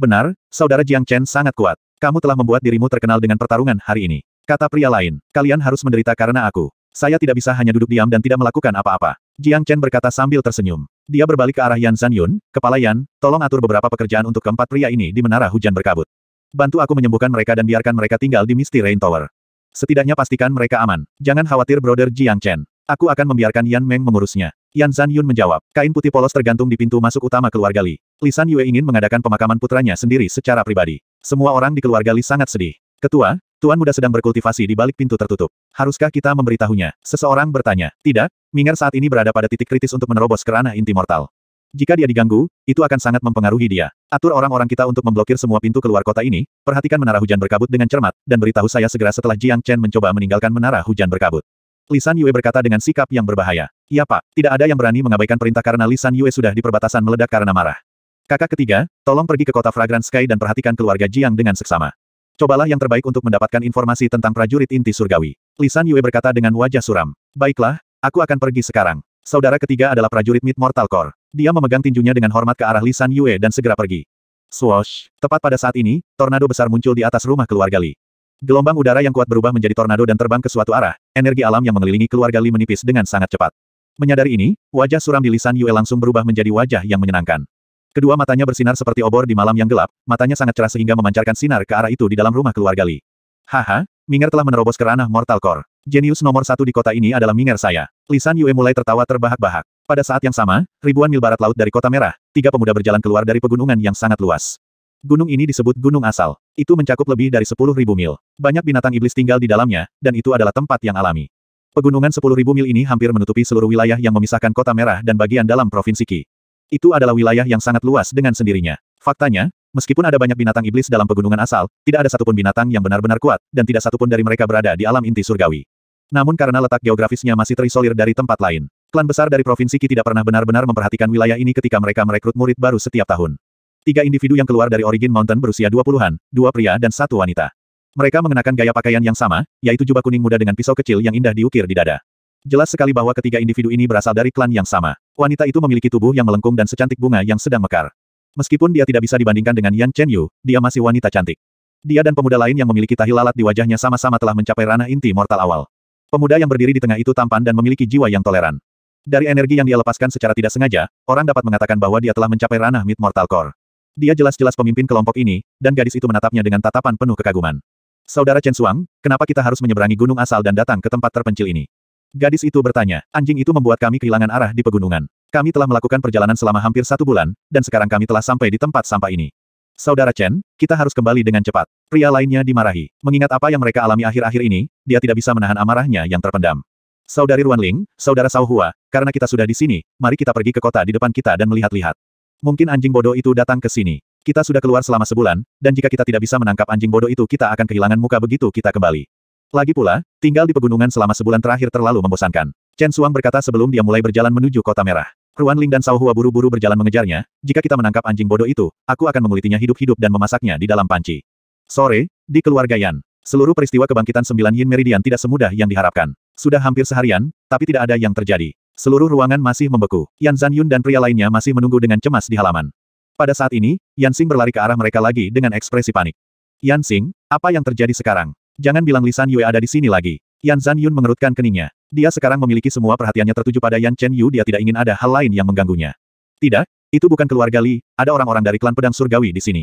Benar, saudara Jiang Chen sangat kuat. Kamu telah membuat dirimu terkenal dengan pertarungan hari ini. Kata pria lain, kalian harus menderita karena aku. Saya tidak bisa hanya duduk diam dan tidak melakukan apa-apa. Jiang Chen berkata sambil tersenyum. Dia berbalik ke arah Yan San Yun, kepala Yan, tolong atur beberapa pekerjaan untuk keempat pria ini di menara hujan berkabut. Bantu aku menyembuhkan mereka dan biarkan mereka tinggal di Misty Rain Tower. Setidaknya pastikan mereka aman. Jangan khawatir brother Jiang Chen. Aku akan membiarkan Yan Meng mengurusnya. Yan San Yun menjawab, kain putih polos tergantung di pintu masuk utama keluarga Li. Li San Yue ingin mengadakan pemakaman putranya sendiri secara pribadi. Semua orang di keluarga Li sangat sedih. Ketua, Tuan muda sedang berkultivasi di balik pintu tertutup. Haruskah kita memberitahunya? Seseorang bertanya. Tidak, Mingar saat ini berada pada titik kritis untuk menerobos kerana inti mortal. Jika dia diganggu, itu akan sangat mempengaruhi dia. Atur orang-orang kita untuk memblokir semua pintu keluar kota ini, perhatikan menara hujan berkabut dengan cermat, dan beritahu saya segera setelah Jiang Chen mencoba meninggalkan menara hujan berkabut. Lisan Yue berkata dengan sikap yang berbahaya. Iya pak, tidak ada yang berani mengabaikan perintah karena Lisan Yue sudah di perbatasan meledak karena marah. Kakak ketiga, tolong pergi ke kota Fragrant Sky dan perhatikan keluarga Jiang dengan seksama. Cobalah yang terbaik untuk mendapatkan informasi tentang prajurit inti surgawi. Lisan Yue berkata dengan wajah suram. Baiklah, aku akan pergi sekarang. Saudara ketiga adalah prajurit Mid Mortal Core. Dia memegang tinjunya dengan hormat ke arah Lisan Yue dan segera pergi. Swoosh! Tepat pada saat ini, tornado besar muncul di atas rumah keluarga Li. Gelombang udara yang kuat berubah menjadi tornado dan terbang ke suatu arah, energi alam yang mengelilingi keluarga Li menipis dengan sangat cepat. Menyadari ini, wajah suram di Lisan Yue langsung berubah menjadi wajah yang menyenangkan. Kedua matanya bersinar seperti obor di malam yang gelap, matanya sangat cerah sehingga memancarkan sinar ke arah itu di dalam rumah keluarga Li. Haha, Minger telah menerobos ke ranah Mortal Core. Genius nomor satu di kota ini adalah Minger saya. Lisan Yue mulai tertawa terbahak-bahak. Pada saat yang sama, ribuan mil barat laut dari kota merah, tiga pemuda berjalan keluar dari pegunungan yang sangat luas. Gunung ini disebut Gunung Asal. Itu mencakup lebih dari sepuluh ribu mil. Banyak binatang iblis tinggal di dalamnya, dan itu adalah tempat yang alami. Pegunungan sepuluh ribu mil ini hampir menutupi seluruh wilayah yang memisahkan kota merah dan bagian dalam provinsi Qi. Itu adalah wilayah yang sangat luas dengan sendirinya. Faktanya, meskipun ada banyak binatang iblis dalam pegunungan asal, tidak ada satupun binatang yang benar-benar kuat, dan tidak satupun dari mereka berada di alam inti surgawi. Namun karena letak geografisnya masih terisolir dari tempat lain, klan besar dari Provinsi Ki tidak pernah benar-benar memperhatikan wilayah ini ketika mereka merekrut murid baru setiap tahun. Tiga individu yang keluar dari Origin Mountain berusia 20-an, dua pria dan satu wanita. Mereka mengenakan gaya pakaian yang sama, yaitu jubah kuning muda dengan pisau kecil yang indah diukir di dada. Jelas sekali bahwa ketiga individu ini berasal dari klan yang sama. Wanita itu memiliki tubuh yang melengkung dan secantik bunga yang sedang mekar. Meskipun dia tidak bisa dibandingkan dengan Yan Chen Yu, dia masih wanita cantik. Dia dan pemuda lain yang memiliki tahi lalat di wajahnya sama-sama telah mencapai ranah inti mortal awal. Pemuda yang berdiri di tengah itu tampan dan memiliki jiwa yang toleran. Dari energi yang dia lepaskan secara tidak sengaja, orang dapat mengatakan bahwa dia telah mencapai ranah mid mortal core. Dia jelas-jelas pemimpin kelompok ini, dan gadis itu menatapnya dengan tatapan penuh kekaguman. Saudara Chen Suang, kenapa kita harus menyeberangi gunung asal dan datang ke tempat terpencil ini? Gadis itu bertanya, anjing itu membuat kami kehilangan arah di pegunungan. Kami telah melakukan perjalanan selama hampir satu bulan, dan sekarang kami telah sampai di tempat sampah ini. Saudara Chen, kita harus kembali dengan cepat. Pria lainnya dimarahi. Mengingat apa yang mereka alami akhir-akhir ini, dia tidak bisa menahan amarahnya yang terpendam. Saudari Ruanling, Saudara Sauhua, karena kita sudah di sini, mari kita pergi ke kota di depan kita dan melihat-lihat. Mungkin anjing bodoh itu datang ke sini. Kita sudah keluar selama sebulan, dan jika kita tidak bisa menangkap anjing bodoh itu kita akan kehilangan muka begitu kita kembali. Lagi pula, tinggal di pegunungan selama sebulan terakhir terlalu membosankan. Chen Suang berkata sebelum dia mulai berjalan menuju kota merah. Ruan Ling dan Sao Hua buru-buru berjalan mengejarnya, jika kita menangkap anjing bodoh itu, aku akan mengulitinya hidup-hidup dan memasaknya di dalam panci. Sore, di keluarga Yan, seluruh peristiwa kebangkitan sembilan Yin Meridian tidak semudah yang diharapkan. Sudah hampir seharian, tapi tidak ada yang terjadi. Seluruh ruangan masih membeku. Yan Zan Yun dan pria lainnya masih menunggu dengan cemas di halaman. Pada saat ini, Yan Xing berlari ke arah mereka lagi dengan ekspresi panik. Yan Xing, apa yang terjadi sekarang? Jangan bilang Lisan Yue ada di sini lagi. Yan Zan Yun mengerutkan keningnya. Dia sekarang memiliki semua perhatiannya tertuju pada Yan Chen Yu dia tidak ingin ada hal lain yang mengganggunya. Tidak, itu bukan keluarga Li, ada orang-orang dari klan pedang surgawi di sini.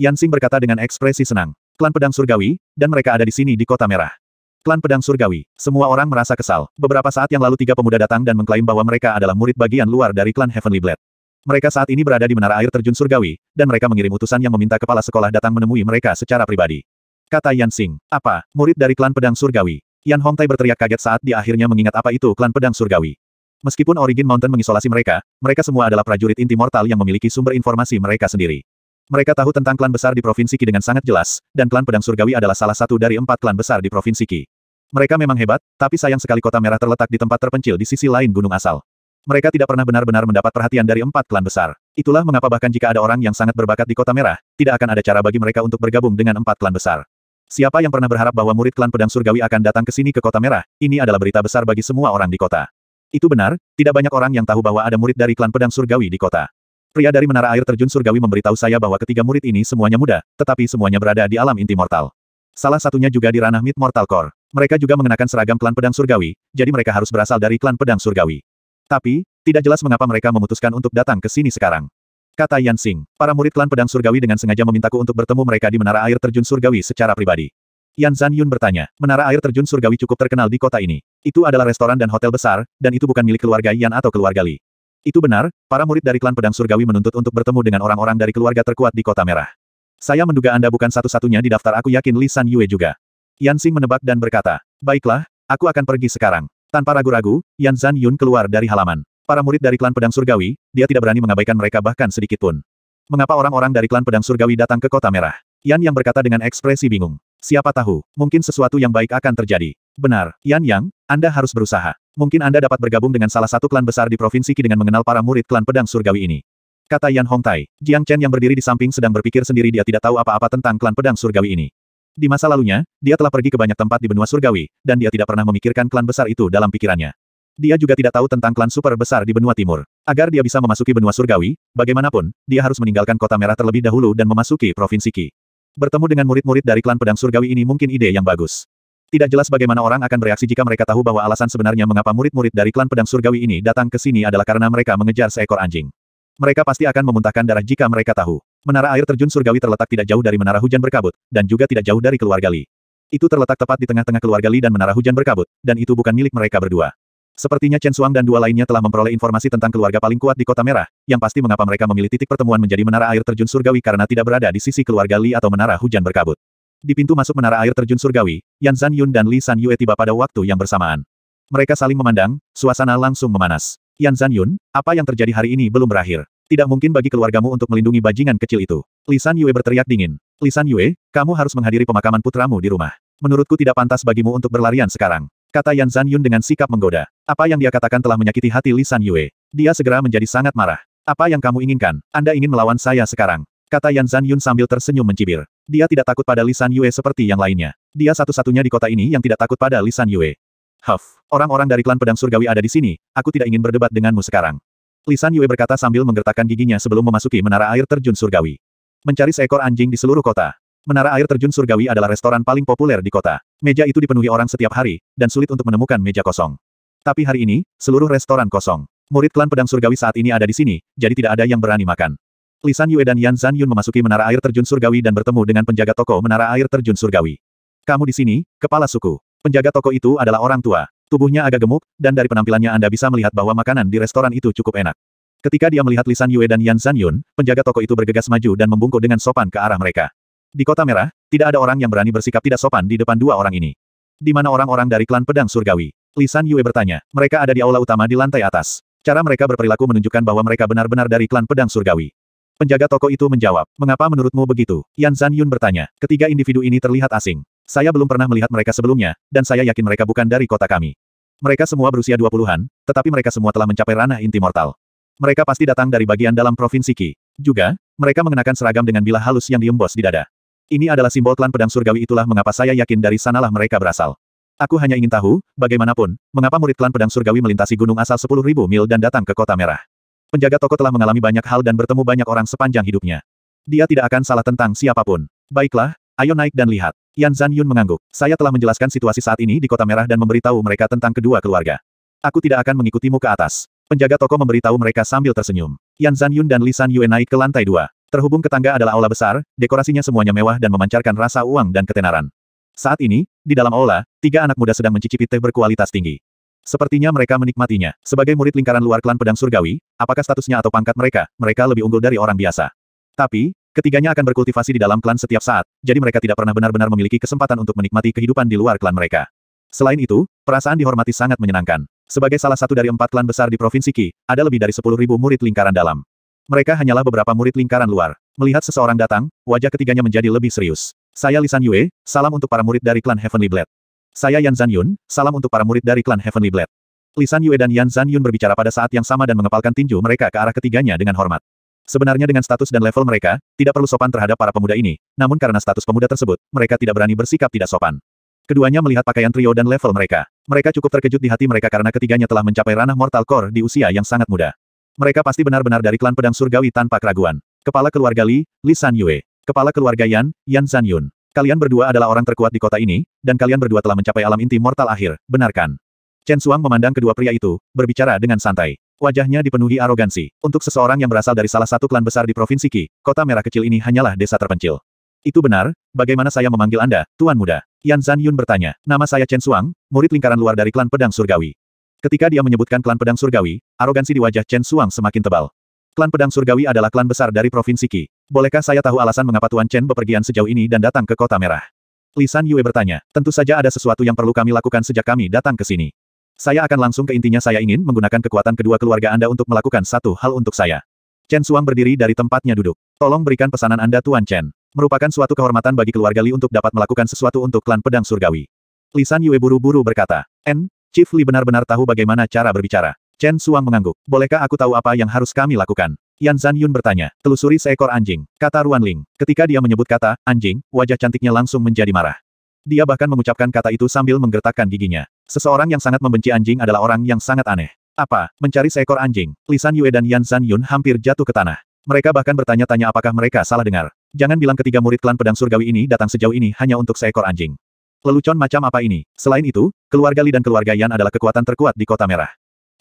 Yan Xing berkata dengan ekspresi senang. Klan pedang surgawi, dan mereka ada di sini di kota merah. Klan Pedang Surgawi. Semua orang merasa kesal. Beberapa saat yang lalu tiga pemuda datang dan mengklaim bahwa mereka adalah murid bagian luar dari klan Heavenly Blade. Mereka saat ini berada di menara air terjun surgawi, dan mereka mengirim utusan yang meminta kepala sekolah datang menemui mereka secara pribadi. Kata Yan Xing. Apa, murid dari klan pedang surgawi? Yan Hongtai berteriak kaget saat dia akhirnya mengingat apa itu klan pedang surgawi. Meskipun Origin Mountain mengisolasi mereka, mereka semua adalah prajurit inti mortal yang memiliki sumber informasi mereka sendiri. Mereka tahu tentang klan besar di Provinsi Qi dengan sangat jelas, dan klan pedang surgawi adalah salah satu dari empat klan besar di Provinsi Qi. Mereka memang hebat, tapi sayang sekali kota merah terletak di tempat terpencil di sisi lain gunung asal. Mereka tidak pernah benar-benar mendapat perhatian dari empat klan besar. Itulah mengapa bahkan jika ada orang yang sangat berbakat di kota merah, tidak akan ada cara bagi mereka untuk bergabung dengan empat klan besar. Siapa yang pernah berharap bahwa murid klan pedang surgawi akan datang ke sini ke kota merah, ini adalah berita besar bagi semua orang di kota. Itu benar, tidak banyak orang yang tahu bahwa ada murid dari klan pedang surgawi di kota. Pria dari menara air terjun surgawi memberitahu saya bahwa ketiga murid ini semuanya muda, tetapi semuanya berada di alam inti mortal. Salah satunya juga di ranah mid mortal core. Mereka juga mengenakan seragam klan pedang surgawi, jadi mereka harus berasal dari klan pedang surgawi. Tapi, tidak jelas mengapa mereka memutuskan untuk datang ke sini sekarang. Kata Yan Xing, para murid klan pedang surgawi dengan sengaja memintaku untuk bertemu mereka di menara air terjun surgawi secara pribadi. Yan Zan Yun bertanya, menara air terjun surgawi cukup terkenal di kota ini. Itu adalah restoran dan hotel besar, dan itu bukan milik keluarga Yan atau keluarga Li. Itu benar, para murid dari klan pedang surgawi menuntut untuk bertemu dengan orang-orang dari keluarga terkuat di kota merah. Saya menduga Anda bukan satu-satunya di daftar aku yakin Li San Yue juga. Yan Xing menebak dan berkata, baiklah, aku akan pergi sekarang. Tanpa ragu-ragu, Yan Zan Yun keluar dari halaman. Para murid dari klan pedang surgawi, dia tidak berani mengabaikan mereka bahkan sedikit pun. Mengapa orang-orang dari klan pedang surgawi datang ke kota merah? Yan yang berkata dengan ekspresi bingung. Siapa tahu, mungkin sesuatu yang baik akan terjadi. Benar, Yan Yang, Anda harus berusaha. Mungkin Anda dapat bergabung dengan salah satu klan besar di provinsi Qi dengan mengenal para murid klan pedang surgawi ini. Kata Yan Tai. Jiang Chen yang berdiri di samping sedang berpikir sendiri dia tidak tahu apa-apa tentang klan pedang surgawi ini. Di masa lalunya, dia telah pergi ke banyak tempat di benua surgawi, dan dia tidak pernah memikirkan klan besar itu dalam pikirannya. Dia juga tidak tahu tentang klan super besar di benua timur. Agar dia bisa memasuki benua surgawi, bagaimanapun, dia harus meninggalkan kota merah terlebih dahulu dan memasuki provinsi Qi. Bertemu dengan murid-murid dari klan pedang surgawi ini mungkin ide yang bagus. Tidak jelas bagaimana orang akan bereaksi jika mereka tahu bahwa alasan sebenarnya mengapa murid-murid dari klan pedang surgawi ini datang ke sini adalah karena mereka mengejar seekor anjing. Mereka pasti akan memuntahkan darah jika mereka tahu. Menara air terjun surgawi terletak tidak jauh dari menara hujan berkabut, dan juga tidak jauh dari keluarga Li. Itu terletak tepat di tengah-tengah keluarga Li dan menara hujan berkabut, dan itu bukan milik mereka berdua. Sepertinya Chen Suang dan dua lainnya telah memperoleh informasi tentang keluarga paling kuat di Kota Merah, yang pasti mengapa mereka memilih titik pertemuan menjadi menara air terjun surgawi karena tidak berada di sisi keluarga Li atau menara hujan berkabut. Di pintu masuk menara air terjun surgawi, Yan Zan Yun dan Li San Yue tiba pada waktu yang bersamaan. Mereka saling memandang, suasana langsung memanas. Yan Zan Yun, apa yang terjadi hari ini belum berakhir. Tidak mungkin bagi keluargamu untuk melindungi bajingan kecil itu. Li San Yue berteriak dingin. Li San Yue, kamu harus menghadiri pemakaman putramu di rumah. Menurutku tidak pantas bagimu untuk berlarian sekarang kata Yan Zan Yun dengan sikap menggoda. Apa yang dia katakan telah menyakiti hati Li San Yue. Dia segera menjadi sangat marah. Apa yang kamu inginkan? Anda ingin melawan saya sekarang? Kata Yan Zan Yun sambil tersenyum mencibir. Dia tidak takut pada Li San Yue seperti yang lainnya. Dia satu-satunya di kota ini yang tidak takut pada Li San Yue. Huff, orang-orang dari klan pedang surgawi ada di sini, aku tidak ingin berdebat denganmu sekarang. Li San Yue berkata sambil menggertakkan giginya sebelum memasuki menara air terjun surgawi. Mencari seekor anjing di seluruh kota. Menara air terjun surgawi adalah restoran paling populer di kota meja itu dipenuhi orang setiap hari, dan sulit untuk menemukan meja kosong. Tapi hari ini, seluruh restoran kosong. Murid klan pedang surgawi saat ini ada di sini, jadi tidak ada yang berani makan. Lisan Yue dan Yan Zanyun Yun memasuki menara air terjun surgawi dan bertemu dengan penjaga toko menara air terjun surgawi. Kamu di sini, kepala suku. Penjaga toko itu adalah orang tua. Tubuhnya agak gemuk, dan dari penampilannya Anda bisa melihat bahwa makanan di restoran itu cukup enak. Ketika dia melihat Lisan Yue dan Yan Zanyun, Yun, penjaga toko itu bergegas maju dan membungkuk dengan sopan ke arah mereka. Di kota merah, tidak ada orang yang berani bersikap tidak sopan di depan dua orang ini. Di mana orang-orang dari klan pedang surgawi? Lisan Yue bertanya. Mereka ada di aula utama di lantai atas. Cara mereka berperilaku menunjukkan bahwa mereka benar-benar dari klan pedang surgawi. Penjaga toko itu menjawab, mengapa menurutmu begitu? Yan Zan Yun bertanya, ketiga individu ini terlihat asing. Saya belum pernah melihat mereka sebelumnya, dan saya yakin mereka bukan dari kota kami. Mereka semua berusia 20-an, tetapi mereka semua telah mencapai ranah inti mortal. Mereka pasti datang dari bagian dalam provinsi Qi. Juga, mereka mengenakan seragam dengan bilah halus yang diembos di dada. Ini adalah simbol klan pedang surgawi itulah mengapa saya yakin dari sanalah mereka berasal. Aku hanya ingin tahu, bagaimanapun, mengapa murid klan pedang surgawi melintasi gunung asal 10.000 mil dan datang ke kota merah. Penjaga toko telah mengalami banyak hal dan bertemu banyak orang sepanjang hidupnya. Dia tidak akan salah tentang siapapun. Baiklah, ayo naik dan lihat. Yan Zan Yun mengangguk. Saya telah menjelaskan situasi saat ini di kota merah dan memberitahu mereka tentang kedua keluarga. Aku tidak akan mengikutimu ke atas. Penjaga toko memberitahu mereka sambil tersenyum. Yan Zan Yun dan Li San Yue naik ke lantai dua. Terhubung ke tangga adalah aula besar, dekorasinya semuanya mewah dan memancarkan rasa uang dan ketenaran. Saat ini, di dalam aula, tiga anak muda sedang mencicipi teh berkualitas tinggi. Sepertinya mereka menikmatinya. Sebagai murid lingkaran luar klan pedang surgawi, apakah statusnya atau pangkat mereka, mereka lebih unggul dari orang biasa. Tapi, ketiganya akan berkultivasi di dalam klan setiap saat, jadi mereka tidak pernah benar-benar memiliki kesempatan untuk menikmati kehidupan di luar klan mereka. Selain itu, perasaan dihormati sangat menyenangkan. Sebagai salah satu dari empat klan besar di Provinsi Qi, ada lebih dari sepuluh ribu murid lingkaran dalam. Mereka hanyalah beberapa murid lingkaran luar. Melihat seseorang datang, wajah ketiganya menjadi lebih serius. Saya Lisan Yue, salam untuk para murid dari klan Heavenly Blade. Saya Yan Zan Yun, salam untuk para murid dari klan Heavenly Blade. Lisan Yue dan Yan Zan Yun berbicara pada saat yang sama dan mengepalkan tinju mereka ke arah ketiganya dengan hormat. Sebenarnya dengan status dan level mereka, tidak perlu sopan terhadap para pemuda ini, namun karena status pemuda tersebut, mereka tidak berani bersikap tidak sopan. Keduanya melihat pakaian trio dan level mereka. Mereka cukup terkejut di hati mereka karena ketiganya telah mencapai ranah Mortal Core di usia yang sangat muda. Mereka pasti benar-benar dari klan pedang surgawi tanpa keraguan. Kepala keluarga Li, Li San Yue. Kepala keluarga Yan, Yan San Yun. Kalian berdua adalah orang terkuat di kota ini, dan kalian berdua telah mencapai alam inti mortal akhir, benarkan? Chen Suang memandang kedua pria itu, berbicara dengan santai. Wajahnya dipenuhi arogansi. Untuk seseorang yang berasal dari salah satu klan besar di Provinsi Qi, kota merah kecil ini hanyalah desa terpencil. Itu benar, bagaimana saya memanggil Anda, Tuan Muda? Yan Zan Yun bertanya. Nama saya Chen Suang, murid lingkaran luar dari klan pedang surgawi. Ketika dia menyebutkan klan pedang surgawi, arogansi di wajah Chen Suang semakin tebal. Klan pedang surgawi adalah klan besar dari Provinsi Qi. Bolehkah saya tahu alasan mengapa Tuan Chen bepergian sejauh ini dan datang ke Kota Merah? Lisan Yue bertanya, tentu saja ada sesuatu yang perlu kami lakukan sejak kami datang ke sini. Saya akan langsung ke intinya saya ingin menggunakan kekuatan kedua keluarga Anda untuk melakukan satu hal untuk saya. Chen Suang berdiri dari tempatnya duduk. Tolong berikan pesanan Anda Tuan Chen. Merupakan suatu kehormatan bagi keluarga Li untuk dapat melakukan sesuatu untuk klan pedang surgawi. Lisan Yue buru-buru berkata, N, Chief Li benar-benar tahu bagaimana cara berbicara. Chen Suang mengangguk. Bolehkah aku tahu apa yang harus kami lakukan? Yan Zan Yun bertanya. Telusuri seekor anjing, kata Ruan Ling. Ketika dia menyebut kata, anjing, wajah cantiknya langsung menjadi marah. Dia bahkan mengucapkan kata itu sambil menggertakkan giginya. Seseorang yang sangat membenci anjing adalah orang yang sangat aneh. Apa, mencari seekor anjing? Lisan Yue dan Yan Zan Yun hampir jatuh ke tanah. Mereka bahkan bertanya-tanya apakah mereka salah dengar. Jangan bilang ketiga murid klan pedang surgawi ini datang sejauh ini hanya untuk seekor anjing. Lelucon macam apa ini? Selain itu, keluarga Li dan keluarga Yan adalah kekuatan terkuat di Kota Merah.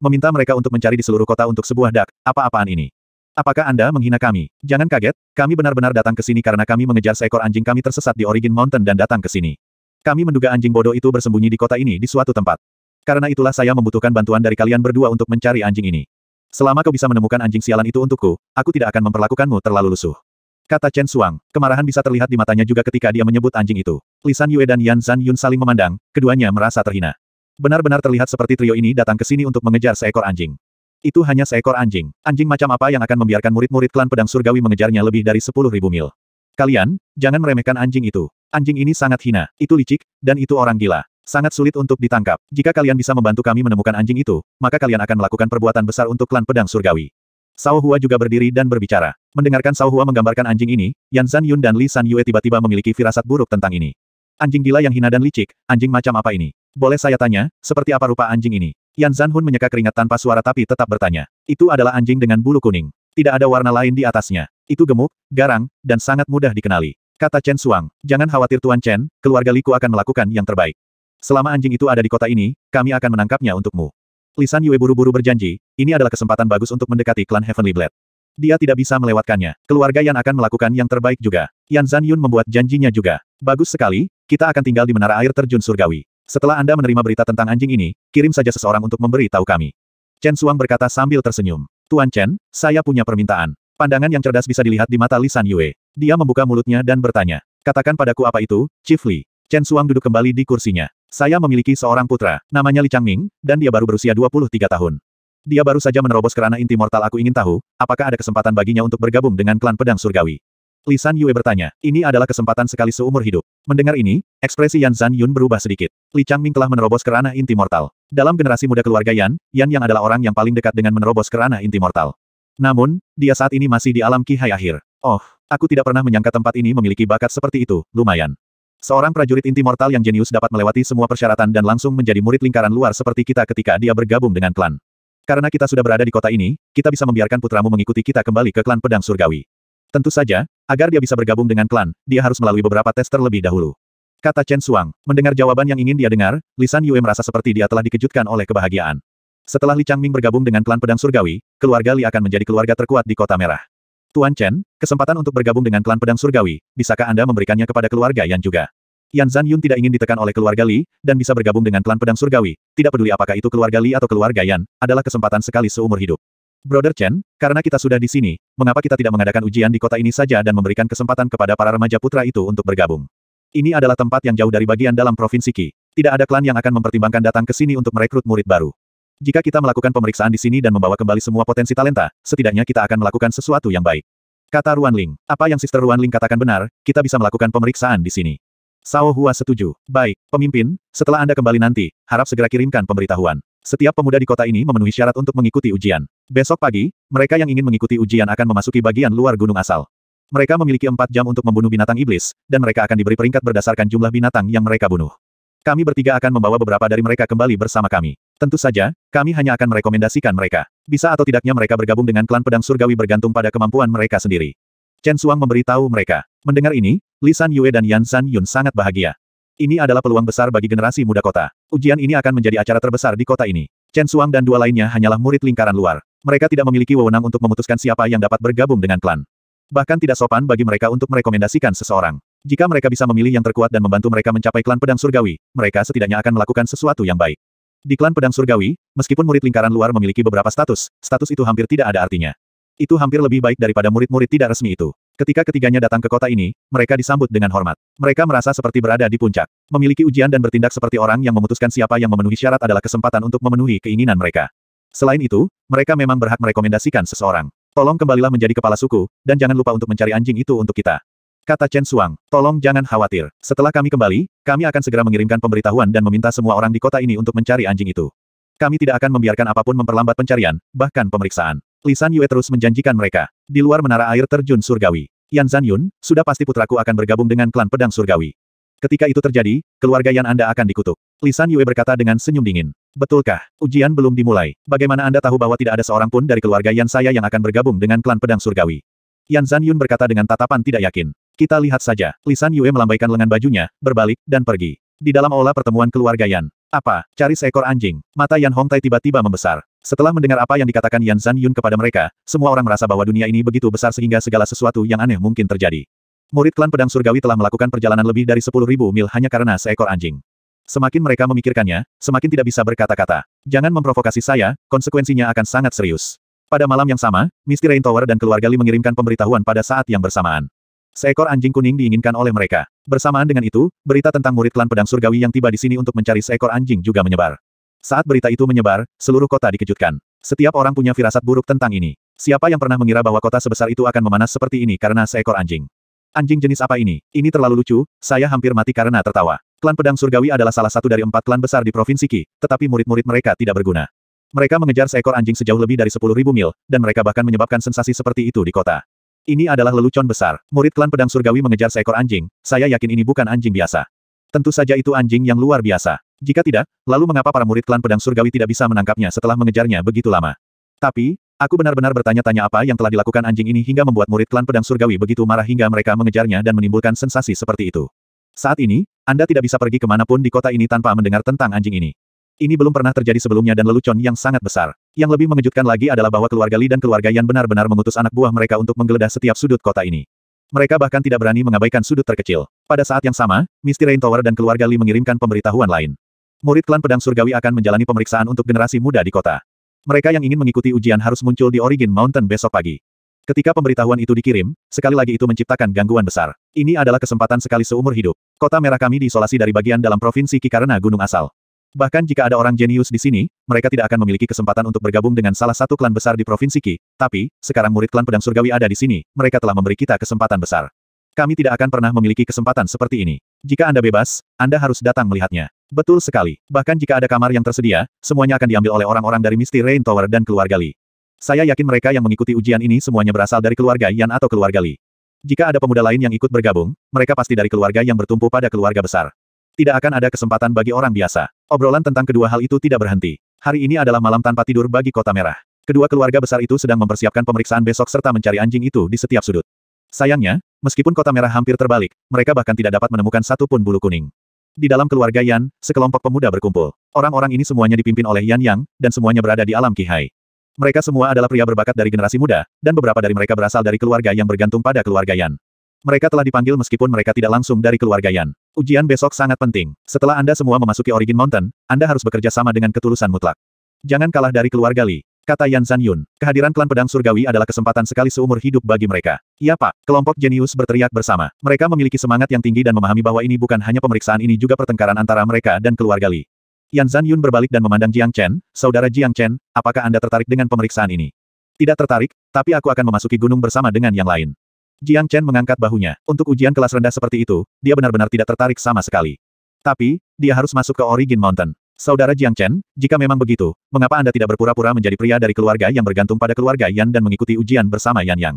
Meminta mereka untuk mencari di seluruh kota untuk sebuah dak, apa-apaan ini? Apakah Anda menghina kami? Jangan kaget, kami benar-benar datang ke sini karena kami mengejar seekor anjing kami tersesat di Origin Mountain dan datang ke sini. Kami menduga anjing bodoh itu bersembunyi di kota ini di suatu tempat. Karena itulah saya membutuhkan bantuan dari kalian berdua untuk mencari anjing ini. Selama kau bisa menemukan anjing sialan itu untukku, aku tidak akan memperlakukanmu terlalu lusuh. Kata Chen Suang, kemarahan bisa terlihat di matanya juga ketika dia menyebut anjing itu. Lisan Yue dan Yan Zan Yun saling memandang, keduanya merasa terhina. Benar-benar terlihat seperti trio ini datang ke sini untuk mengejar seekor anjing. Itu hanya seekor anjing. Anjing macam apa yang akan membiarkan murid-murid klan pedang surgawi mengejarnya lebih dari sepuluh ribu mil. Kalian, jangan meremehkan anjing itu. Anjing ini sangat hina, itu licik, dan itu orang gila. Sangat sulit untuk ditangkap. Jika kalian bisa membantu kami menemukan anjing itu, maka kalian akan melakukan perbuatan besar untuk klan pedang surgawi. Sao Hua juga berdiri dan berbicara. Mendengarkan Sao Hua menggambarkan anjing ini, Yan San Yun dan Li San Yue tiba-tiba memiliki firasat buruk tentang ini. Anjing gila yang hina dan licik, anjing macam apa ini? Boleh saya tanya, seperti apa rupa anjing ini? Yan San Hun menyeka keringat tanpa suara tapi tetap bertanya. Itu adalah anjing dengan bulu kuning. Tidak ada warna lain di atasnya. Itu gemuk, garang, dan sangat mudah dikenali. Kata Chen Suang, jangan khawatir Tuan Chen, keluarga Liku akan melakukan yang terbaik. Selama anjing itu ada di kota ini, kami akan menangkapnya untukmu. Lisan Yue buru-buru berjanji, ini adalah kesempatan bagus untuk mendekati klan Heavenly Blade. Dia tidak bisa melewatkannya. Keluarga Yan akan melakukan yang terbaik juga. Yan Zan Yun membuat janjinya juga. Bagus sekali, kita akan tinggal di menara air terjun surgawi. Setelah Anda menerima berita tentang anjing ini, kirim saja seseorang untuk memberi tahu kami. Chen Suang berkata sambil tersenyum. Tuan Chen, saya punya permintaan. Pandangan yang cerdas bisa dilihat di mata Lisan Yue. Dia membuka mulutnya dan bertanya. Katakan padaku apa itu, Chief Li. Chen Suang duduk kembali di kursinya. Saya memiliki seorang putra, namanya Li Changming, dan dia baru berusia 23 tahun. Dia baru saja menerobos kerana inti mortal aku ingin tahu, apakah ada kesempatan baginya untuk bergabung dengan klan pedang surgawi. Li San Yue bertanya, ini adalah kesempatan sekali seumur hidup. Mendengar ini, ekspresi Yan Zan Yun berubah sedikit. Li Changming telah menerobos kerana inti mortal. Dalam generasi muda keluarga Yan, Yan yang adalah orang yang paling dekat dengan menerobos kerana inti mortal. Namun, dia saat ini masih di alam kihai akhir. Oh, aku tidak pernah menyangka tempat ini memiliki bakat seperti itu, lumayan. Seorang prajurit inti mortal yang jenius dapat melewati semua persyaratan dan langsung menjadi murid lingkaran luar seperti kita ketika dia bergabung dengan klan. Karena kita sudah berada di kota ini, kita bisa membiarkan putramu mengikuti kita kembali ke klan pedang surgawi. Tentu saja, agar dia bisa bergabung dengan klan, dia harus melalui beberapa tes terlebih dahulu. Kata Chen Suang, mendengar jawaban yang ingin dia dengar, Lisan Yue merasa seperti dia telah dikejutkan oleh kebahagiaan. Setelah Li Changming bergabung dengan klan pedang surgawi, keluarga Li akan menjadi keluarga terkuat di kota merah. Tuan Chen, kesempatan untuk bergabung dengan klan pedang surgawi, bisakah Anda memberikannya kepada keluarga Yan juga? Yan Zan Yun tidak ingin ditekan oleh keluarga Li, dan bisa bergabung dengan klan pedang surgawi. Tidak peduli apakah itu keluarga Li atau keluarga Yan, adalah kesempatan sekali seumur hidup. Brother Chen, karena kita sudah di sini, mengapa kita tidak mengadakan ujian di kota ini saja dan memberikan kesempatan kepada para remaja putra itu untuk bergabung? Ini adalah tempat yang jauh dari bagian dalam provinsi Qi. Tidak ada klan yang akan mempertimbangkan datang ke sini untuk merekrut murid baru. Jika kita melakukan pemeriksaan di sini dan membawa kembali semua potensi talenta, setidaknya kita akan melakukan sesuatu yang baik. Kata Ruan Ling. Apa yang Sister Ruan Ling katakan benar, kita bisa melakukan pemeriksaan di sini. Sao Hua setuju. Baik, pemimpin, setelah Anda kembali nanti, harap segera kirimkan pemberitahuan. Setiap pemuda di kota ini memenuhi syarat untuk mengikuti ujian. Besok pagi, mereka yang ingin mengikuti ujian akan memasuki bagian luar gunung asal. Mereka memiliki empat jam untuk membunuh binatang iblis, dan mereka akan diberi peringkat berdasarkan jumlah binatang yang mereka bunuh. Kami bertiga akan membawa beberapa dari mereka kembali bersama kami. Tentu saja, kami hanya akan merekomendasikan mereka. Bisa atau tidaknya mereka bergabung dengan klan pedang surgawi bergantung pada kemampuan mereka sendiri. Chen Suang memberitahu mereka. Mendengar ini, Li San Yue dan Yan San Yun sangat bahagia. Ini adalah peluang besar bagi generasi muda kota. Ujian ini akan menjadi acara terbesar di kota ini. Chen Suang dan dua lainnya hanyalah murid lingkaran luar. Mereka tidak memiliki wewenang untuk memutuskan siapa yang dapat bergabung dengan klan. Bahkan tidak sopan bagi mereka untuk merekomendasikan seseorang. Jika mereka bisa memilih yang terkuat dan membantu mereka mencapai klan pedang surgawi, mereka setidaknya akan melakukan sesuatu yang baik. Di klan pedang surgawi, meskipun murid lingkaran luar memiliki beberapa status, status itu hampir tidak ada artinya. Itu hampir lebih baik daripada murid-murid tidak resmi itu. Ketika ketiganya datang ke kota ini, mereka disambut dengan hormat. Mereka merasa seperti berada di puncak, memiliki ujian dan bertindak seperti orang yang memutuskan siapa yang memenuhi syarat adalah kesempatan untuk memenuhi keinginan mereka. Selain itu, mereka memang berhak merekomendasikan seseorang. Tolong kembalilah menjadi kepala suku, dan jangan lupa untuk mencari anjing itu untuk kita. Kata Chen Suang, tolong jangan khawatir. Setelah kami kembali, kami akan segera mengirimkan pemberitahuan dan meminta semua orang di kota ini untuk mencari anjing itu. Kami tidak akan membiarkan apapun memperlambat pencarian, bahkan pemeriksaan. Lisan Yue terus menjanjikan mereka. Di luar menara air terjun surgawi. Yan Zan Yun, sudah pasti putraku akan bergabung dengan klan pedang surgawi. Ketika itu terjadi, keluarga Yan Anda akan dikutuk. Lisan Yue berkata dengan senyum dingin. Betulkah, ujian belum dimulai. Bagaimana Anda tahu bahwa tidak ada seorang pun dari keluarga Yan saya yang akan bergabung dengan klan pedang surgawi? Yan Zan Yun berkata dengan tatapan tidak yakin. Kita lihat saja. Lisan Yue melambaikan lengan bajunya, berbalik, dan pergi. Di dalam aula pertemuan keluarga Yan. Apa? Cari seekor anjing. Mata Yan Hongtai tiba-tiba membesar. Setelah mendengar apa yang dikatakan Yan Zan Yun kepada mereka, semua orang merasa bahwa dunia ini begitu besar sehingga segala sesuatu yang aneh mungkin terjadi. Murid klan pedang surgawi telah melakukan perjalanan lebih dari 10.000 mil hanya karena seekor anjing. Semakin mereka memikirkannya, semakin tidak bisa berkata-kata. Jangan memprovokasi saya, konsekuensinya akan sangat serius. Pada malam yang sama, Misty Rain Tower dan keluarga Li mengirimkan pemberitahuan pada saat yang bersamaan. Seekor anjing kuning diinginkan oleh mereka. Bersamaan dengan itu, berita tentang murid klan pedang surgawi yang tiba di sini untuk mencari seekor anjing juga menyebar. Saat berita itu menyebar, seluruh kota dikejutkan. Setiap orang punya firasat buruk tentang ini. Siapa yang pernah mengira bahwa kota sebesar itu akan memanas seperti ini karena seekor anjing? Anjing jenis apa ini? Ini terlalu lucu, saya hampir mati karena tertawa. Klan Pedang Surgawi adalah salah satu dari empat klan besar di Provinsi Qi, tetapi murid-murid mereka tidak berguna. Mereka mengejar seekor anjing sejauh lebih dari 10.000 mil, dan mereka bahkan menyebabkan sensasi seperti itu di kota. Ini adalah lelucon besar. Murid klan pedang surgawi mengejar seekor anjing, saya yakin ini bukan anjing biasa. Tentu saja itu anjing yang luar biasa. Jika tidak, lalu mengapa para murid klan pedang surgawi tidak bisa menangkapnya setelah mengejarnya begitu lama? Tapi, Aku benar-benar bertanya-tanya apa yang telah dilakukan anjing ini hingga membuat murid klan pedang surgawi begitu marah hingga mereka mengejarnya dan menimbulkan sensasi seperti itu. Saat ini, Anda tidak bisa pergi kemanapun di kota ini tanpa mendengar tentang anjing ini. Ini belum pernah terjadi sebelumnya dan lelucon yang sangat besar. Yang lebih mengejutkan lagi adalah bahwa keluarga Li dan keluarga Yan benar-benar mengutus anak buah mereka untuk menggeledah setiap sudut kota ini. Mereka bahkan tidak berani mengabaikan sudut terkecil. Pada saat yang sama, Misty Rain Tower dan keluarga Li mengirimkan pemberitahuan lain. Murid klan pedang surgawi akan menjalani pemeriksaan untuk generasi muda di kota. Mereka yang ingin mengikuti ujian harus muncul di Origin Mountain besok pagi. Ketika pemberitahuan itu dikirim, sekali lagi itu menciptakan gangguan besar. Ini adalah kesempatan sekali seumur hidup. Kota merah kami diisolasi dari bagian dalam provinsi Ki karena gunung asal. Bahkan jika ada orang jenius di sini, mereka tidak akan memiliki kesempatan untuk bergabung dengan salah satu klan besar di Provinsi Qi. Tapi, sekarang murid klan pedang surgawi ada di sini, mereka telah memberi kita kesempatan besar. Kami tidak akan pernah memiliki kesempatan seperti ini. Jika Anda bebas, Anda harus datang melihatnya. Betul sekali. Bahkan jika ada kamar yang tersedia, semuanya akan diambil oleh orang-orang dari Misty Rain Tower dan keluarga Li. Saya yakin mereka yang mengikuti ujian ini semuanya berasal dari keluarga Yan atau keluarga Li. Jika ada pemuda lain yang ikut bergabung, mereka pasti dari keluarga yang bertumpu pada keluarga besar. Tidak akan ada kesempatan bagi orang biasa. Obrolan tentang kedua hal itu tidak berhenti. Hari ini adalah malam tanpa tidur bagi kota merah. Kedua keluarga besar itu sedang mempersiapkan pemeriksaan besok serta mencari anjing itu di setiap sudut. Sayangnya, meskipun kota merah hampir terbalik, mereka bahkan tidak dapat menemukan satu pun bulu kuning. Di dalam keluarga Yan, sekelompok pemuda berkumpul. Orang-orang ini semuanya dipimpin oleh Yan Yang, dan semuanya berada di alam Kihai. Mereka semua adalah pria berbakat dari generasi muda, dan beberapa dari mereka berasal dari keluarga yang bergantung pada keluarga Yan. Mereka telah dipanggil meskipun mereka tidak langsung dari keluarga Yan. Ujian besok sangat penting. Setelah Anda semua memasuki Origin Mountain, Anda harus bekerja sama dengan ketulusan mutlak. Jangan kalah dari keluarga Li. Kata Yan Zanyun, kehadiran klan pedang surgawi adalah kesempatan sekali seumur hidup bagi mereka. Iya pak, kelompok jenius berteriak bersama. Mereka memiliki semangat yang tinggi dan memahami bahwa ini bukan hanya pemeriksaan ini juga pertengkaran antara mereka dan keluarga Li. Yan Zanyun berbalik dan memandang Jiang Chen, saudara Jiang Chen, apakah Anda tertarik dengan pemeriksaan ini? Tidak tertarik, tapi aku akan memasuki gunung bersama dengan yang lain. Jiang Chen mengangkat bahunya. Untuk ujian kelas rendah seperti itu, dia benar-benar tidak tertarik sama sekali. Tapi, dia harus masuk ke Origin Mountain. Saudara Jiang Chen, jika memang begitu, mengapa Anda tidak berpura-pura menjadi pria dari keluarga yang bergantung pada keluarga Yan dan mengikuti ujian bersama Yan Yang?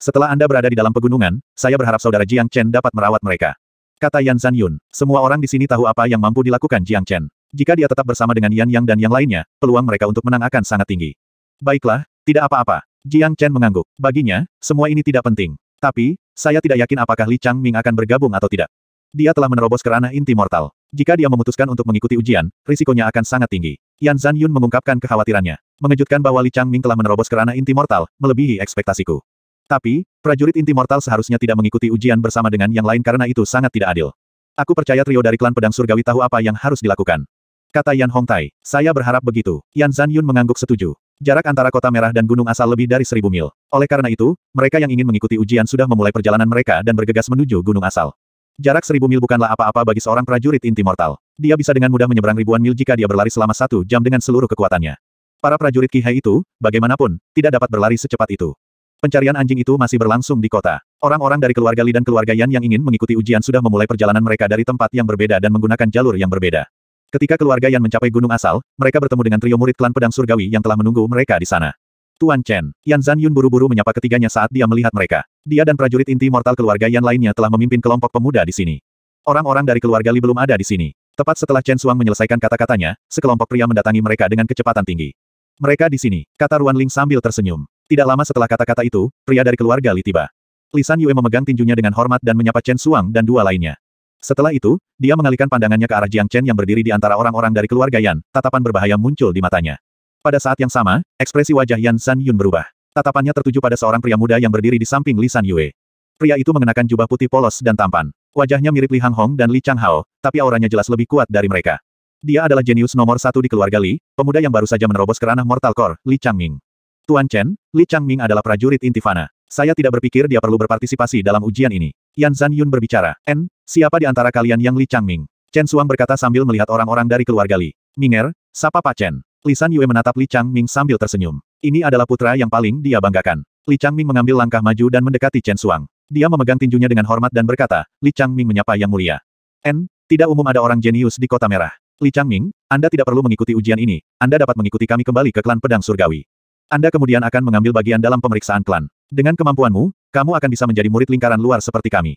Setelah Anda berada di dalam pegunungan, saya berharap saudara Jiang Chen dapat merawat mereka. Kata Yan Zan Yun, semua orang di sini tahu apa yang mampu dilakukan Jiang Chen. Jika dia tetap bersama dengan Yan Yang dan yang lainnya, peluang mereka untuk menang akan sangat tinggi. Baiklah, tidak apa-apa. Jiang Chen mengangguk. Baginya, semua ini tidak penting. Tapi, saya tidak yakin apakah Li Chang Ming akan bergabung atau tidak. Dia telah menerobos ke ranah inti mortal. Jika dia memutuskan untuk mengikuti ujian, risikonya akan sangat tinggi. Yan Zan Yun mengungkapkan kekhawatirannya. Mengejutkan bahwa Li Chang Ming telah menerobos ke ranah inti mortal, melebihi ekspektasiku. Tapi, prajurit inti mortal seharusnya tidak mengikuti ujian bersama dengan yang lain karena itu sangat tidak adil. Aku percaya trio dari klan pedang surgawi tahu apa yang harus dilakukan. Kata Yan Hong Tai. Saya berharap begitu. Yan Zan Yun mengangguk setuju. Jarak antara kota merah dan gunung asal lebih dari seribu mil. Oleh karena itu, mereka yang ingin mengikuti ujian sudah memulai perjalanan mereka dan bergegas menuju gunung asal. Jarak seribu mil bukanlah apa-apa bagi seorang prajurit inti mortal. Dia bisa dengan mudah menyeberang ribuan mil jika dia berlari selama satu jam dengan seluruh kekuatannya. Para prajurit Kihai itu, bagaimanapun, tidak dapat berlari secepat itu. Pencarian anjing itu masih berlangsung di kota. Orang-orang dari keluarga Li dan keluarga Yan yang ingin mengikuti ujian sudah memulai perjalanan mereka dari tempat yang berbeda dan menggunakan jalur yang berbeda. Ketika keluarga Yan mencapai gunung asal, mereka bertemu dengan trio murid klan pedang surgawi yang telah menunggu mereka di sana. Tuan Chen, Yan Zan Yun buru-buru menyapa ketiganya saat dia melihat mereka. Dia dan prajurit inti mortal keluarga Yan lainnya telah memimpin kelompok pemuda di sini. Orang-orang dari keluarga Li belum ada di sini. Tepat setelah Chen Suang menyelesaikan kata-katanya, sekelompok pria mendatangi mereka dengan kecepatan tinggi. Mereka di sini, kata Ruan Ling sambil tersenyum. Tidak lama setelah kata-kata itu, pria dari keluarga Li tiba. Lisan Yue memegang tinjunya dengan hormat dan menyapa Chen Suang dan dua lainnya. Setelah itu, dia mengalihkan pandangannya ke arah Jiang Chen yang berdiri di antara orang-orang dari keluarga Yan, tatapan berbahaya muncul di matanya. Pada saat yang sama, ekspresi wajah Yan San Yun berubah. Tatapannya tertuju pada seorang pria muda yang berdiri di samping Li San Yue. Pria itu mengenakan jubah putih polos dan tampan. Wajahnya mirip Li Hang Hong dan Li Chang Hao, tapi auranya jelas lebih kuat dari mereka. Dia adalah jenius nomor satu di keluarga Li, pemuda yang baru saja menerobos ke ranah Mortal Core, Li Chang Ming. Tuan Chen, Li Chang Ming adalah prajurit Intifana. Saya tidak berpikir dia perlu berpartisipasi dalam ujian ini. Yan Zan Yun berbicara, N, Siapa di antara kalian yang Li Changming? Chen Suang berkata sambil melihat orang-orang dari keluarga Li. Minger, sapa Pak Chen. Lisan Yue menatap Li Changming sambil tersenyum. Ini adalah putra yang paling dia banggakan. Li Changming mengambil langkah maju dan mendekati Chen Suang. Dia memegang tinjunya dengan hormat dan berkata, Li Changming menyapa yang mulia. N, tidak umum ada orang jenius di kota merah. Li Changming, Anda tidak perlu mengikuti ujian ini, Anda dapat mengikuti kami kembali ke klan pedang surgawi. Anda kemudian akan mengambil bagian dalam pemeriksaan klan. Dengan kemampuanmu, kamu akan bisa menjadi murid lingkaran luar seperti kami.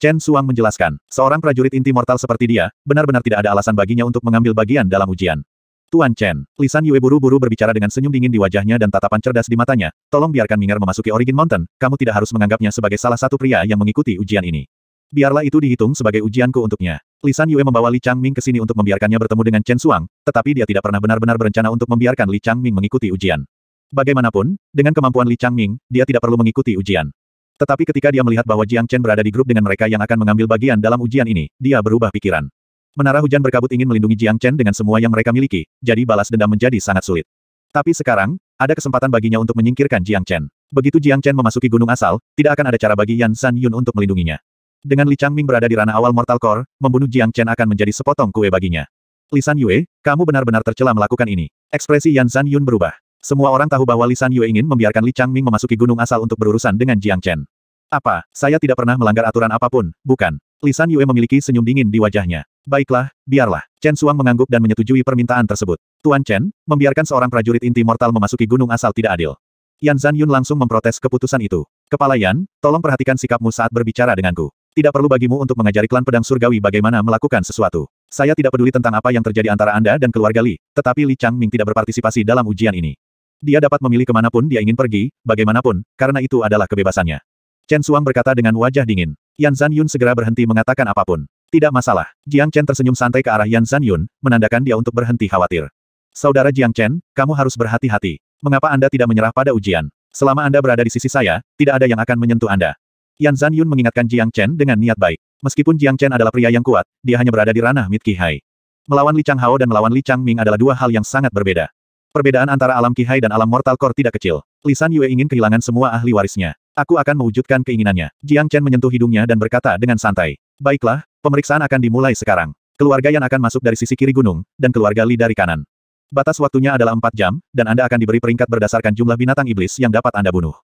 Chen Suang menjelaskan, seorang prajurit inti mortal seperti dia, benar-benar tidak ada alasan baginya untuk mengambil bagian dalam ujian. Tuan Chen, lisan Yue buru-buru berbicara dengan senyum dingin di wajahnya dan tatapan cerdas di matanya, tolong biarkan Minger memasuki Origin Mountain, kamu tidak harus menganggapnya sebagai salah satu pria yang mengikuti ujian ini. Biarlah itu dihitung sebagai ujianku untuknya. Lisan Yue membawa Li Changming ke sini untuk membiarkannya bertemu dengan Chen Suang, tetapi dia tidak pernah benar-benar berencana untuk membiarkan Li Changming mengikuti ujian. Bagaimanapun, dengan kemampuan Li Changming, dia tidak perlu mengikuti ujian. Tetapi ketika dia melihat bahwa Jiang Chen berada di grup dengan mereka yang akan mengambil bagian dalam ujian ini, dia berubah pikiran. Menara hujan berkabut ingin melindungi Jiang Chen dengan semua yang mereka miliki, jadi balas dendam menjadi sangat sulit. Tapi sekarang, ada kesempatan baginya untuk menyingkirkan Jiang Chen. Begitu Jiang Chen memasuki gunung asal, tidak akan ada cara bagi Yan San Yun untuk melindunginya. Dengan Li Chang Ming berada di ranah awal Mortal Core, membunuh Jiang Chen akan menjadi sepotong kue baginya. Li San Yue, kamu benar-benar tercela melakukan ini. Ekspresi Yan San Yun berubah. Semua orang tahu bahwa Lisan San Yue ingin membiarkan Li Changming memasuki gunung asal untuk berurusan dengan Jiang Chen. Apa, saya tidak pernah melanggar aturan apapun, bukan? Lisan San Yue memiliki senyum dingin di wajahnya. Baiklah, biarlah. Chen Suang mengangguk dan menyetujui permintaan tersebut. Tuan Chen, membiarkan seorang prajurit inti mortal memasuki gunung asal tidak adil. Yan Zan Yun langsung memprotes keputusan itu. Kepala Yan, tolong perhatikan sikapmu saat berbicara denganku. Tidak perlu bagimu untuk mengajari klan pedang surgawi bagaimana melakukan sesuatu. Saya tidak peduli tentang apa yang terjadi antara Anda dan keluarga Li, tetapi Li Changming tidak berpartisipasi dalam ujian ini. Dia dapat memilih kemanapun dia ingin pergi, bagaimanapun, karena itu adalah kebebasannya. Chen Suang berkata dengan wajah dingin. Yan Zan Yun segera berhenti mengatakan apapun. Tidak masalah. Jiang Chen tersenyum santai ke arah Yan Zan Yun, menandakan dia untuk berhenti khawatir. Saudara Jiang Chen, kamu harus berhati-hati. Mengapa Anda tidak menyerah pada ujian? Selama Anda berada di sisi saya, tidak ada yang akan menyentuh Anda. Yan Zan Yun mengingatkan Jiang Chen dengan niat baik. Meskipun Jiang Chen adalah pria yang kuat, dia hanya berada di ranah Mid Qihai. Melawan Li Chang Hao dan melawan Li Chang Ming adalah dua hal yang sangat berbeda. Perbedaan antara alam Kihai dan alam Mortal Core tidak kecil. Lisan Yue ingin kehilangan semua ahli warisnya. Aku akan mewujudkan keinginannya. Jiang Chen menyentuh hidungnya dan berkata dengan santai. Baiklah, pemeriksaan akan dimulai sekarang. Keluarga yang akan masuk dari sisi kiri gunung, dan keluarga Li dari kanan. Batas waktunya adalah 4 jam, dan Anda akan diberi peringkat berdasarkan jumlah binatang iblis yang dapat Anda bunuh.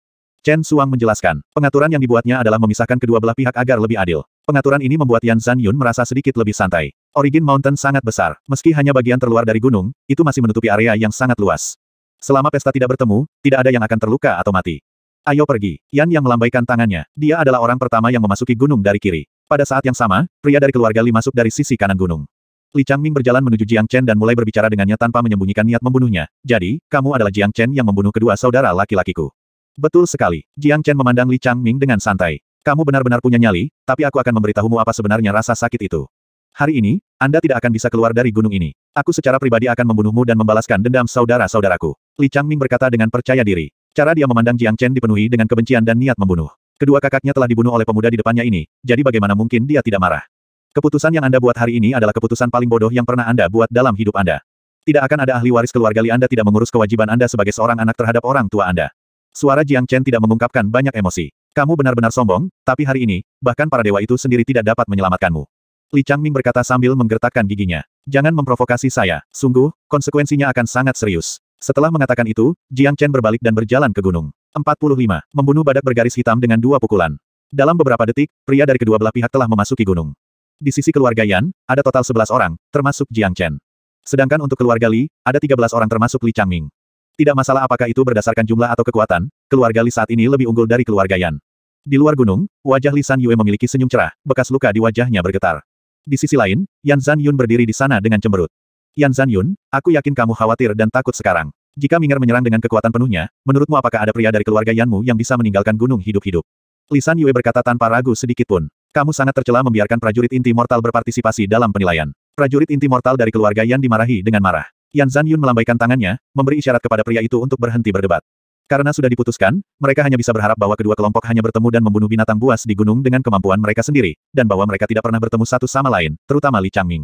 Chen Suang menjelaskan, pengaturan yang dibuatnya adalah memisahkan kedua belah pihak agar lebih adil. Pengaturan ini membuat Yan Zhan Yun merasa sedikit lebih santai. Origin Mountain sangat besar. Meski hanya bagian terluar dari gunung, itu masih menutupi area yang sangat luas. Selama pesta tidak bertemu, tidak ada yang akan terluka atau mati. Ayo pergi. Yan yang melambaikan tangannya. Dia adalah orang pertama yang memasuki gunung dari kiri. Pada saat yang sama, pria dari keluarga Li masuk dari sisi kanan gunung. Li Changming berjalan menuju Jiang Chen dan mulai berbicara dengannya tanpa menyembunyikan niat membunuhnya. Jadi, kamu adalah Jiang Chen yang membunuh kedua saudara laki-lakiku. Betul sekali. Jiang Chen memandang Li Changming dengan santai. Kamu benar-benar punya nyali, tapi aku akan memberitahumu apa sebenarnya rasa sakit itu. Hari ini, Anda tidak akan bisa keluar dari gunung ini. Aku secara pribadi akan membunuhmu dan membalaskan dendam saudara-saudaraku. Li Changming berkata dengan percaya diri. Cara dia memandang Jiang Chen dipenuhi dengan kebencian dan niat membunuh. Kedua kakaknya telah dibunuh oleh pemuda di depannya ini, jadi bagaimana mungkin dia tidak marah? Keputusan yang Anda buat hari ini adalah keputusan paling bodoh yang pernah Anda buat dalam hidup Anda. Tidak akan ada ahli waris keluarga Li Anda tidak mengurus kewajiban Anda sebagai seorang anak terhadap orang tua Anda. Suara Jiang Chen tidak mengungkapkan banyak emosi. Kamu benar-benar sombong, tapi hari ini, bahkan para dewa itu sendiri tidak dapat menyelamatkanmu. Li Changming berkata sambil menggertakkan giginya. Jangan memprovokasi saya, sungguh, konsekuensinya akan sangat serius. Setelah mengatakan itu, Jiang Chen berbalik dan berjalan ke gunung. 45. Membunuh badak bergaris hitam dengan dua pukulan. Dalam beberapa detik, pria dari kedua belah pihak telah memasuki gunung. Di sisi keluarga Yan, ada total 11 orang, termasuk Jiang Chen. Sedangkan untuk keluarga Li, ada 13 orang termasuk Li Changming. Tidak masalah apakah itu berdasarkan jumlah atau kekuatan, keluarga Li saat ini lebih unggul dari keluarga Yan. Di luar gunung, wajah Li San Yue memiliki senyum cerah, bekas luka di wajahnya bergetar. Di sisi lain, Yan Zan Yun berdiri di sana dengan cemberut. Yan Zan Yun, aku yakin kamu khawatir dan takut sekarang. Jika Minger menyerang dengan kekuatan penuhnya, menurutmu apakah ada pria dari keluarga Yanmu yang bisa meninggalkan gunung hidup-hidup? Lisan Yue berkata tanpa ragu sedikitpun. Kamu sangat tercela membiarkan prajurit inti mortal berpartisipasi dalam penilaian. Prajurit inti mortal dari keluarga Yan dimarahi dengan marah. Yan Zan Yun melambaikan tangannya, memberi isyarat kepada pria itu untuk berhenti berdebat. Karena sudah diputuskan, mereka hanya bisa berharap bahwa kedua kelompok hanya bertemu dan membunuh binatang buas di gunung dengan kemampuan mereka sendiri, dan bahwa mereka tidak pernah bertemu satu sama lain, terutama Li Changming.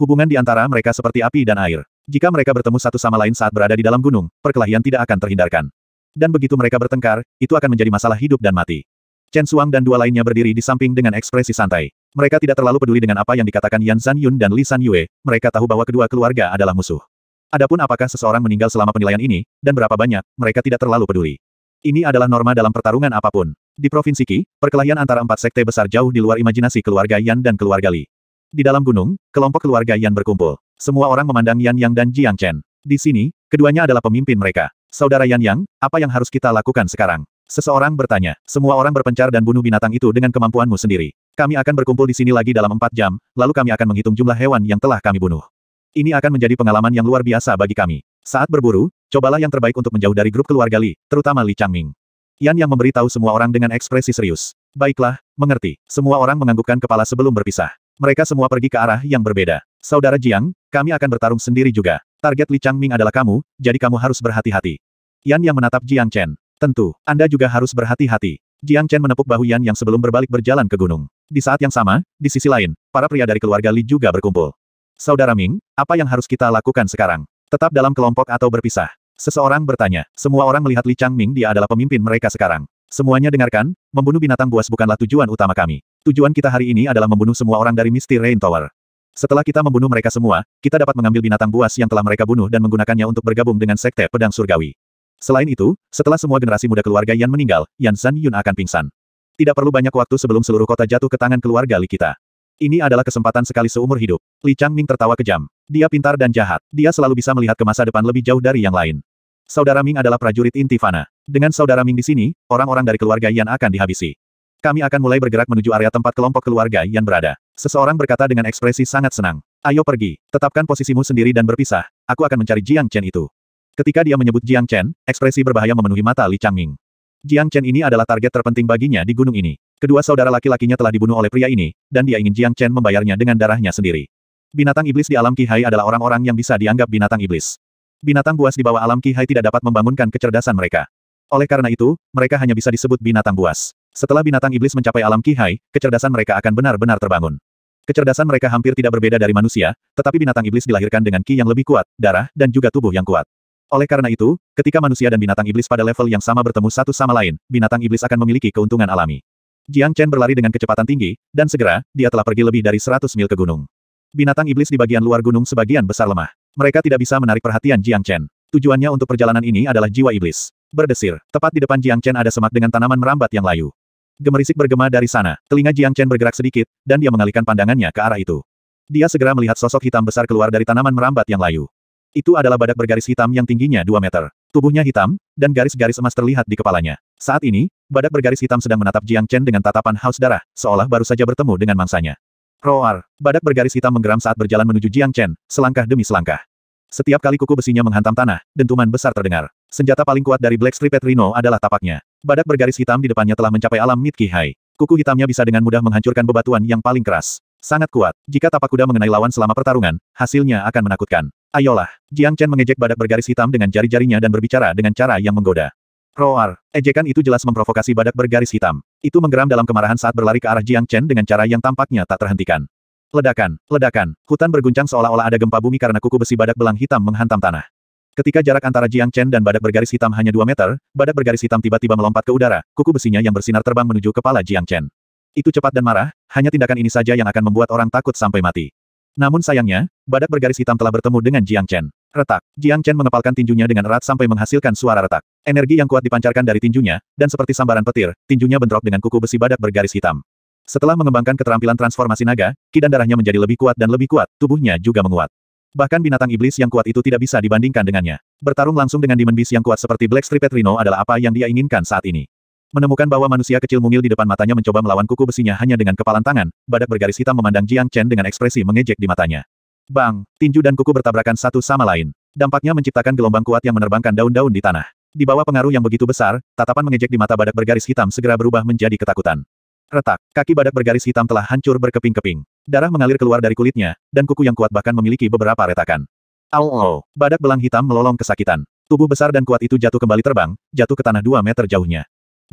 Hubungan di antara mereka seperti api dan air. Jika mereka bertemu satu sama lain saat berada di dalam gunung, perkelahian tidak akan terhindarkan. Dan begitu mereka bertengkar, itu akan menjadi masalah hidup dan mati. Chen Suang dan dua lainnya berdiri di samping dengan ekspresi santai. Mereka tidak terlalu peduli dengan apa yang dikatakan Yan Zhan Yun dan Li San Yue, mereka tahu bahwa kedua keluarga adalah musuh. Adapun apakah seseorang meninggal selama penilaian ini, dan berapa banyak, mereka tidak terlalu peduli. Ini adalah norma dalam pertarungan apapun. Di Provinsi Qi, perkelahian antara empat sekte besar jauh di luar imajinasi keluarga Yan dan keluarga Li. Di dalam gunung, kelompok keluarga Yan berkumpul. Semua orang memandang Yan Yang dan Jiang Chen. Di sini, keduanya adalah pemimpin mereka. Saudara Yan Yang, apa yang harus kita lakukan sekarang? Seseorang bertanya. Semua orang berpencar dan bunuh binatang itu dengan kemampuanmu sendiri. Kami akan berkumpul di sini lagi dalam empat jam, lalu kami akan menghitung jumlah hewan yang telah kami bunuh. Ini akan menjadi pengalaman yang luar biasa bagi kami. Saat berburu, cobalah yang terbaik untuk menjauh dari grup keluarga Li, terutama Li Changming. Yan yang memberitahu semua orang dengan ekspresi serius. Baiklah, mengerti. Semua orang menganggukkan kepala sebelum berpisah. Mereka semua pergi ke arah yang berbeda. Saudara Jiang, kami akan bertarung sendiri juga. Target Li Changming adalah kamu, jadi kamu harus berhati-hati. Yan yang menatap Jiang Chen. Tentu, Anda juga harus berhati-hati. Jiang Chen menepuk bahu Yan yang sebelum berbalik berjalan ke gunung. Di saat yang sama, di sisi lain, para pria dari keluarga Li juga berkumpul. Saudara Ming, apa yang harus kita lakukan sekarang? Tetap dalam kelompok atau berpisah? Seseorang bertanya. Semua orang melihat Li Changming dia adalah pemimpin mereka sekarang. Semuanya dengarkan, membunuh binatang buas bukanlah tujuan utama kami. Tujuan kita hari ini adalah membunuh semua orang dari Misty Rain Tower. Setelah kita membunuh mereka semua, kita dapat mengambil binatang buas yang telah mereka bunuh dan menggunakannya untuk bergabung dengan Sekte Pedang Surgawi. Selain itu, setelah semua generasi muda keluarga Yan meninggal, Yan San Yun akan pingsan. Tidak perlu banyak waktu sebelum seluruh kota jatuh ke tangan keluarga Li kita. Ini adalah kesempatan sekali seumur hidup. Li Changming tertawa kejam. Dia pintar dan jahat. Dia selalu bisa melihat ke masa depan lebih jauh dari yang lain. Saudara Ming adalah prajurit inti Fana. Dengan saudara Ming di sini, orang-orang dari keluarga Yan akan dihabisi. Kami akan mulai bergerak menuju area tempat kelompok keluarga Yan berada. Seseorang berkata dengan ekspresi sangat senang. Ayo pergi, tetapkan posisimu sendiri dan berpisah. Aku akan mencari Jiang Chen itu. Ketika dia menyebut Jiang Chen, ekspresi berbahaya memenuhi mata Li Changming. Jiang Chen ini adalah target terpenting baginya di gunung ini. Kedua saudara laki-lakinya telah dibunuh oleh pria ini, dan dia ingin Jiang Chen membayarnya dengan darahnya sendiri. Binatang iblis di alam Qihai adalah orang-orang yang bisa dianggap binatang iblis. Binatang buas di bawah alam Qihai tidak dapat membangunkan kecerdasan mereka. Oleh karena itu, mereka hanya bisa disebut binatang buas. Setelah binatang iblis mencapai alam Qihai, kecerdasan mereka akan benar-benar terbangun. Kecerdasan mereka hampir tidak berbeda dari manusia, tetapi binatang iblis dilahirkan dengan ki yang lebih kuat, darah, dan juga tubuh yang kuat. Oleh karena itu, ketika manusia dan binatang iblis pada level yang sama bertemu satu sama lain, binatang iblis akan memiliki keuntungan alami. Jiang Chen berlari dengan kecepatan tinggi, dan segera, dia telah pergi lebih dari 100 mil ke gunung. Binatang iblis di bagian luar gunung sebagian besar lemah. Mereka tidak bisa menarik perhatian Jiang Chen. Tujuannya untuk perjalanan ini adalah jiwa iblis. Berdesir, tepat di depan Jiang Chen ada semak dengan tanaman merambat yang layu. Gemerisik bergema dari sana, telinga Jiang Chen bergerak sedikit, dan dia mengalihkan pandangannya ke arah itu. Dia segera melihat sosok hitam besar keluar dari tanaman merambat yang layu. Itu adalah badak bergaris hitam yang tingginya 2 meter. Tubuhnya hitam, dan garis-garis emas terlihat di kepalanya. Saat ini, badak bergaris hitam sedang menatap Jiang Chen dengan tatapan haus darah, seolah baru saja bertemu dengan mangsanya. Roar, badak bergaris hitam menggeram saat berjalan menuju Jiang Chen, selangkah demi selangkah. Setiap kali kuku besinya menghantam tanah, dentuman besar terdengar. Senjata paling kuat dari Black Stripet Rino adalah tapaknya. Badak bergaris hitam di depannya telah mencapai alam Mid Hai. Kuku hitamnya bisa dengan mudah menghancurkan bebatuan yang paling keras. Sangat kuat. Jika tapak kuda mengenai lawan selama pertarungan, hasilnya akan menakutkan. Ayolah. Jiang Chen mengejek badak bergaris hitam dengan jari-jarinya dan berbicara dengan cara yang menggoda. Roar. Ejekan itu jelas memprovokasi badak bergaris hitam. Itu menggeram dalam kemarahan saat berlari ke arah Jiang Chen dengan cara yang tampaknya tak terhentikan. Ledakan, ledakan. Hutan berguncang seolah-olah ada gempa bumi karena kuku besi badak belang hitam menghantam tanah. Ketika jarak antara Jiang Chen dan badak bergaris hitam hanya 2 meter, badak bergaris hitam tiba-tiba melompat ke udara, kuku besinya yang bersinar terbang menuju kepala Jiang Chen. Itu cepat dan marah, hanya tindakan ini saja yang akan membuat orang takut sampai mati. Namun sayangnya, badak bergaris hitam telah bertemu dengan Jiang Chen. Retak. Jiang Chen mengepalkan tinjunya dengan erat sampai menghasilkan suara retak. Energi yang kuat dipancarkan dari tinjunya, dan seperti sambaran petir, tinjunya bentrok dengan kuku besi badak bergaris hitam. Setelah mengembangkan keterampilan transformasi naga, kidan darahnya menjadi lebih kuat dan lebih kuat, tubuhnya juga menguat. Bahkan binatang iblis yang kuat itu tidak bisa dibandingkan dengannya. Bertarung langsung dengan Demon Beast yang kuat seperti Black Striped Rhino adalah apa yang dia inginkan saat ini menemukan bahwa manusia kecil mungil di depan matanya mencoba melawan kuku besinya hanya dengan kepalan tangan, badak bergaris hitam memandang Jiang Chen dengan ekspresi mengejek di matanya. Bang, tinju dan kuku bertabrakan satu sama lain. Dampaknya menciptakan gelombang kuat yang menerbangkan daun-daun di tanah. Di bawah pengaruh yang begitu besar, tatapan mengejek di mata badak bergaris hitam segera berubah menjadi ketakutan. Retak, kaki badak bergaris hitam telah hancur berkeping-keping. Darah mengalir keluar dari kulitnya, dan kuku yang kuat bahkan memiliki beberapa retakan. Au, badak belang hitam melolong kesakitan. Tubuh besar dan kuat itu jatuh kembali terbang, jatuh ke tanah dua meter jauhnya.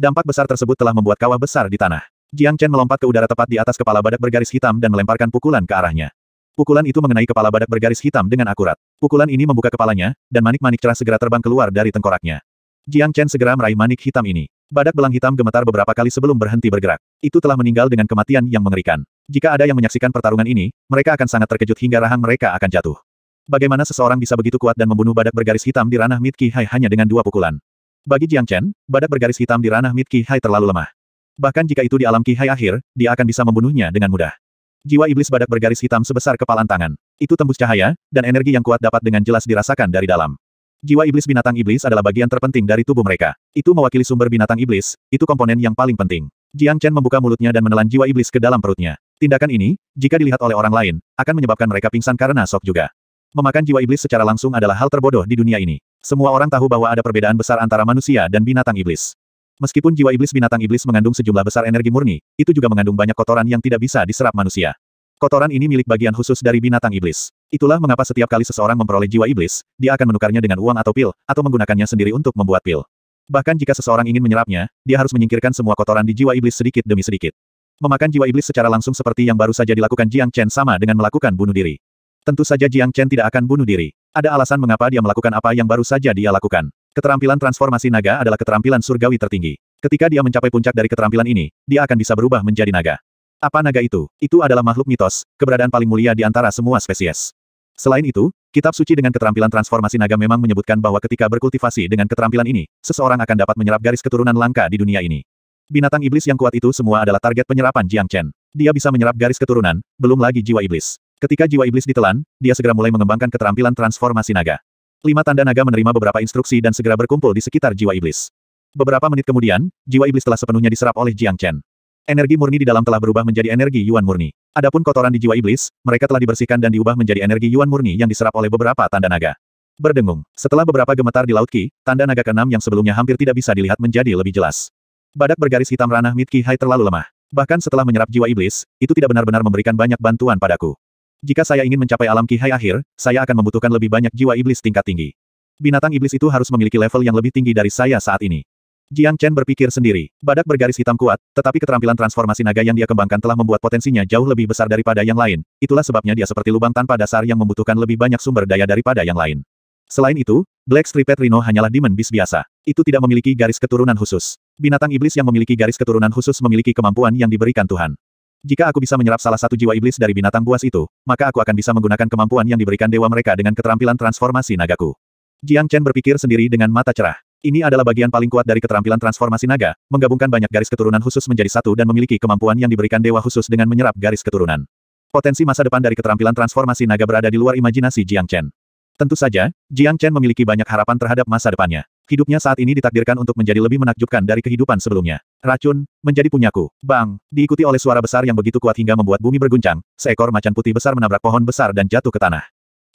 Dampak besar tersebut telah membuat kawah besar di tanah. Jiang Chen melompat ke udara tepat di atas kepala badak bergaris hitam dan melemparkan pukulan ke arahnya. Pukulan itu mengenai kepala badak bergaris hitam dengan akurat. Pukulan ini membuka kepalanya, dan manik-manik cerah segera terbang keluar dari tengkoraknya. Jiang Chen segera meraih manik hitam ini. Badak belang hitam gemetar beberapa kali sebelum berhenti bergerak. Itu telah meninggal dengan kematian yang mengerikan. Jika ada yang menyaksikan pertarungan ini, mereka akan sangat terkejut hingga rahang mereka akan jatuh. Bagaimana seseorang bisa begitu kuat dan membunuh badak bergaris hitam di ranah Mitki Hai hanya dengan dua pukulan? Bagi Jiang Chen, badak bergaris hitam di ranah Mid Qihai terlalu lemah. Bahkan jika itu di alam Qihai akhir, dia akan bisa membunuhnya dengan mudah. Jiwa iblis badak bergaris hitam sebesar kepalan tangan. Itu tembus cahaya, dan energi yang kuat dapat dengan jelas dirasakan dari dalam. Jiwa iblis binatang iblis adalah bagian terpenting dari tubuh mereka. Itu mewakili sumber binatang iblis, itu komponen yang paling penting. Jiang Chen membuka mulutnya dan menelan jiwa iblis ke dalam perutnya. Tindakan ini, jika dilihat oleh orang lain, akan menyebabkan mereka pingsan karena sok juga. Memakan jiwa iblis secara langsung adalah hal terbodoh di dunia ini. Semua orang tahu bahwa ada perbedaan besar antara manusia dan binatang iblis. Meskipun jiwa iblis binatang iblis mengandung sejumlah besar energi murni, itu juga mengandung banyak kotoran yang tidak bisa diserap manusia. Kotoran ini milik bagian khusus dari binatang iblis. Itulah mengapa setiap kali seseorang memperoleh jiwa iblis, dia akan menukarnya dengan uang atau pil, atau menggunakannya sendiri untuk membuat pil. Bahkan jika seseorang ingin menyerapnya, dia harus menyingkirkan semua kotoran di jiwa iblis sedikit demi sedikit. Memakan jiwa iblis secara langsung seperti yang baru saja dilakukan Jiang Chen sama dengan melakukan bunuh diri. Tentu saja Jiang Chen tidak akan bunuh diri. Ada alasan mengapa dia melakukan apa yang baru saja dia lakukan. Keterampilan transformasi naga adalah keterampilan surgawi tertinggi. Ketika dia mencapai puncak dari keterampilan ini, dia akan bisa berubah menjadi naga. Apa naga itu? Itu adalah makhluk mitos, keberadaan paling mulia di antara semua spesies. Selain itu, kitab suci dengan keterampilan transformasi naga memang menyebutkan bahwa ketika berkultivasi dengan keterampilan ini, seseorang akan dapat menyerap garis keturunan langka di dunia ini. Binatang iblis yang kuat itu semua adalah target penyerapan Jiang Chen. Dia bisa menyerap garis keturunan, belum lagi jiwa iblis. Ketika jiwa iblis ditelan, dia segera mulai mengembangkan keterampilan transformasi naga. Lima tanda naga menerima beberapa instruksi dan segera berkumpul di sekitar jiwa iblis. Beberapa menit kemudian, jiwa iblis telah sepenuhnya diserap oleh Jiang Chen. Energi murni di dalam telah berubah menjadi energi Yuan murni. Adapun kotoran di jiwa iblis, mereka telah dibersihkan dan diubah menjadi energi Yuan murni yang diserap oleh beberapa tanda naga. Berdengung, setelah beberapa gemetar di laut Qi, tanda naga keenam yang sebelumnya hampir tidak bisa dilihat menjadi lebih jelas. Badak bergaris hitam ranah Mid Hai terlalu lemah. Bahkan setelah menyerap jiwa iblis, itu tidak benar-benar memberikan banyak bantuan padaku. Jika saya ingin mencapai alam kihai akhir, saya akan membutuhkan lebih banyak jiwa iblis tingkat tinggi. Binatang iblis itu harus memiliki level yang lebih tinggi dari saya saat ini. Jiang Chen berpikir sendiri. Badak bergaris hitam kuat, tetapi keterampilan transformasi naga yang dia kembangkan telah membuat potensinya jauh lebih besar daripada yang lain. Itulah sebabnya dia seperti lubang tanpa dasar yang membutuhkan lebih banyak sumber daya daripada yang lain. Selain itu, Black Striped Rhino hanyalah demon beast biasa. Itu tidak memiliki garis keturunan khusus. Binatang iblis yang memiliki garis keturunan khusus memiliki kemampuan yang diberikan Tuhan. Jika aku bisa menyerap salah satu jiwa iblis dari binatang buas itu, maka aku akan bisa menggunakan kemampuan yang diberikan dewa mereka dengan keterampilan transformasi nagaku. Jiang Chen berpikir sendiri dengan mata cerah. Ini adalah bagian paling kuat dari keterampilan transformasi naga, menggabungkan banyak garis keturunan khusus menjadi satu dan memiliki kemampuan yang diberikan dewa khusus dengan menyerap garis keturunan. Potensi masa depan dari keterampilan transformasi naga berada di luar imajinasi Jiang Chen. Tentu saja, Jiang Chen memiliki banyak harapan terhadap masa depannya. Hidupnya saat ini ditakdirkan untuk menjadi lebih menakjubkan dari kehidupan sebelumnya. Racun, menjadi punyaku. Bang, diikuti oleh suara besar yang begitu kuat hingga membuat bumi berguncang, seekor macan putih besar menabrak pohon besar dan jatuh ke tanah.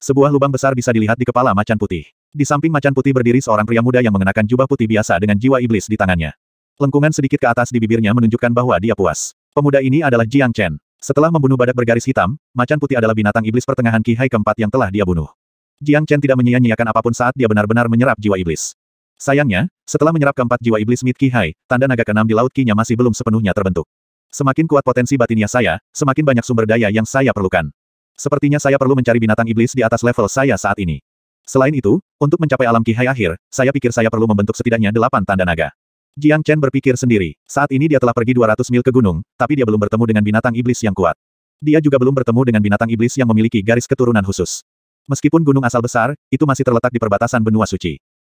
Sebuah lubang besar bisa dilihat di kepala macan putih. Di samping macan putih berdiri seorang pria muda yang mengenakan jubah putih biasa dengan jiwa iblis di tangannya. Lengkungan sedikit ke atas di bibirnya menunjukkan bahwa dia puas. Pemuda ini adalah Jiang Chen. Setelah membunuh badak bergaris hitam, macan putih adalah binatang iblis pertengahan Ki Hai keempat yang telah dia bunuh. Jiang Chen tidak menyia-nyiakan apapun saat dia benar-benar menyerap jiwa iblis. Sayangnya, setelah menyerap keempat jiwa iblis Mid Hai, tanda naga keenam di laut kinya masih belum sepenuhnya terbentuk. Semakin kuat potensi batinnya saya, semakin banyak sumber daya yang saya perlukan. Sepertinya saya perlu mencari binatang iblis di atas level saya saat ini. Selain itu, untuk mencapai alam kihai akhir, saya pikir saya perlu membentuk setidaknya delapan tanda naga. Jiang Chen berpikir sendiri, saat ini dia telah pergi 200 mil ke gunung, tapi dia belum bertemu dengan binatang iblis yang kuat. Dia juga belum bertemu dengan binatang iblis yang memiliki garis keturunan khusus. Meskipun gunung asal besar, itu masih terletak di perbatasan benua suci.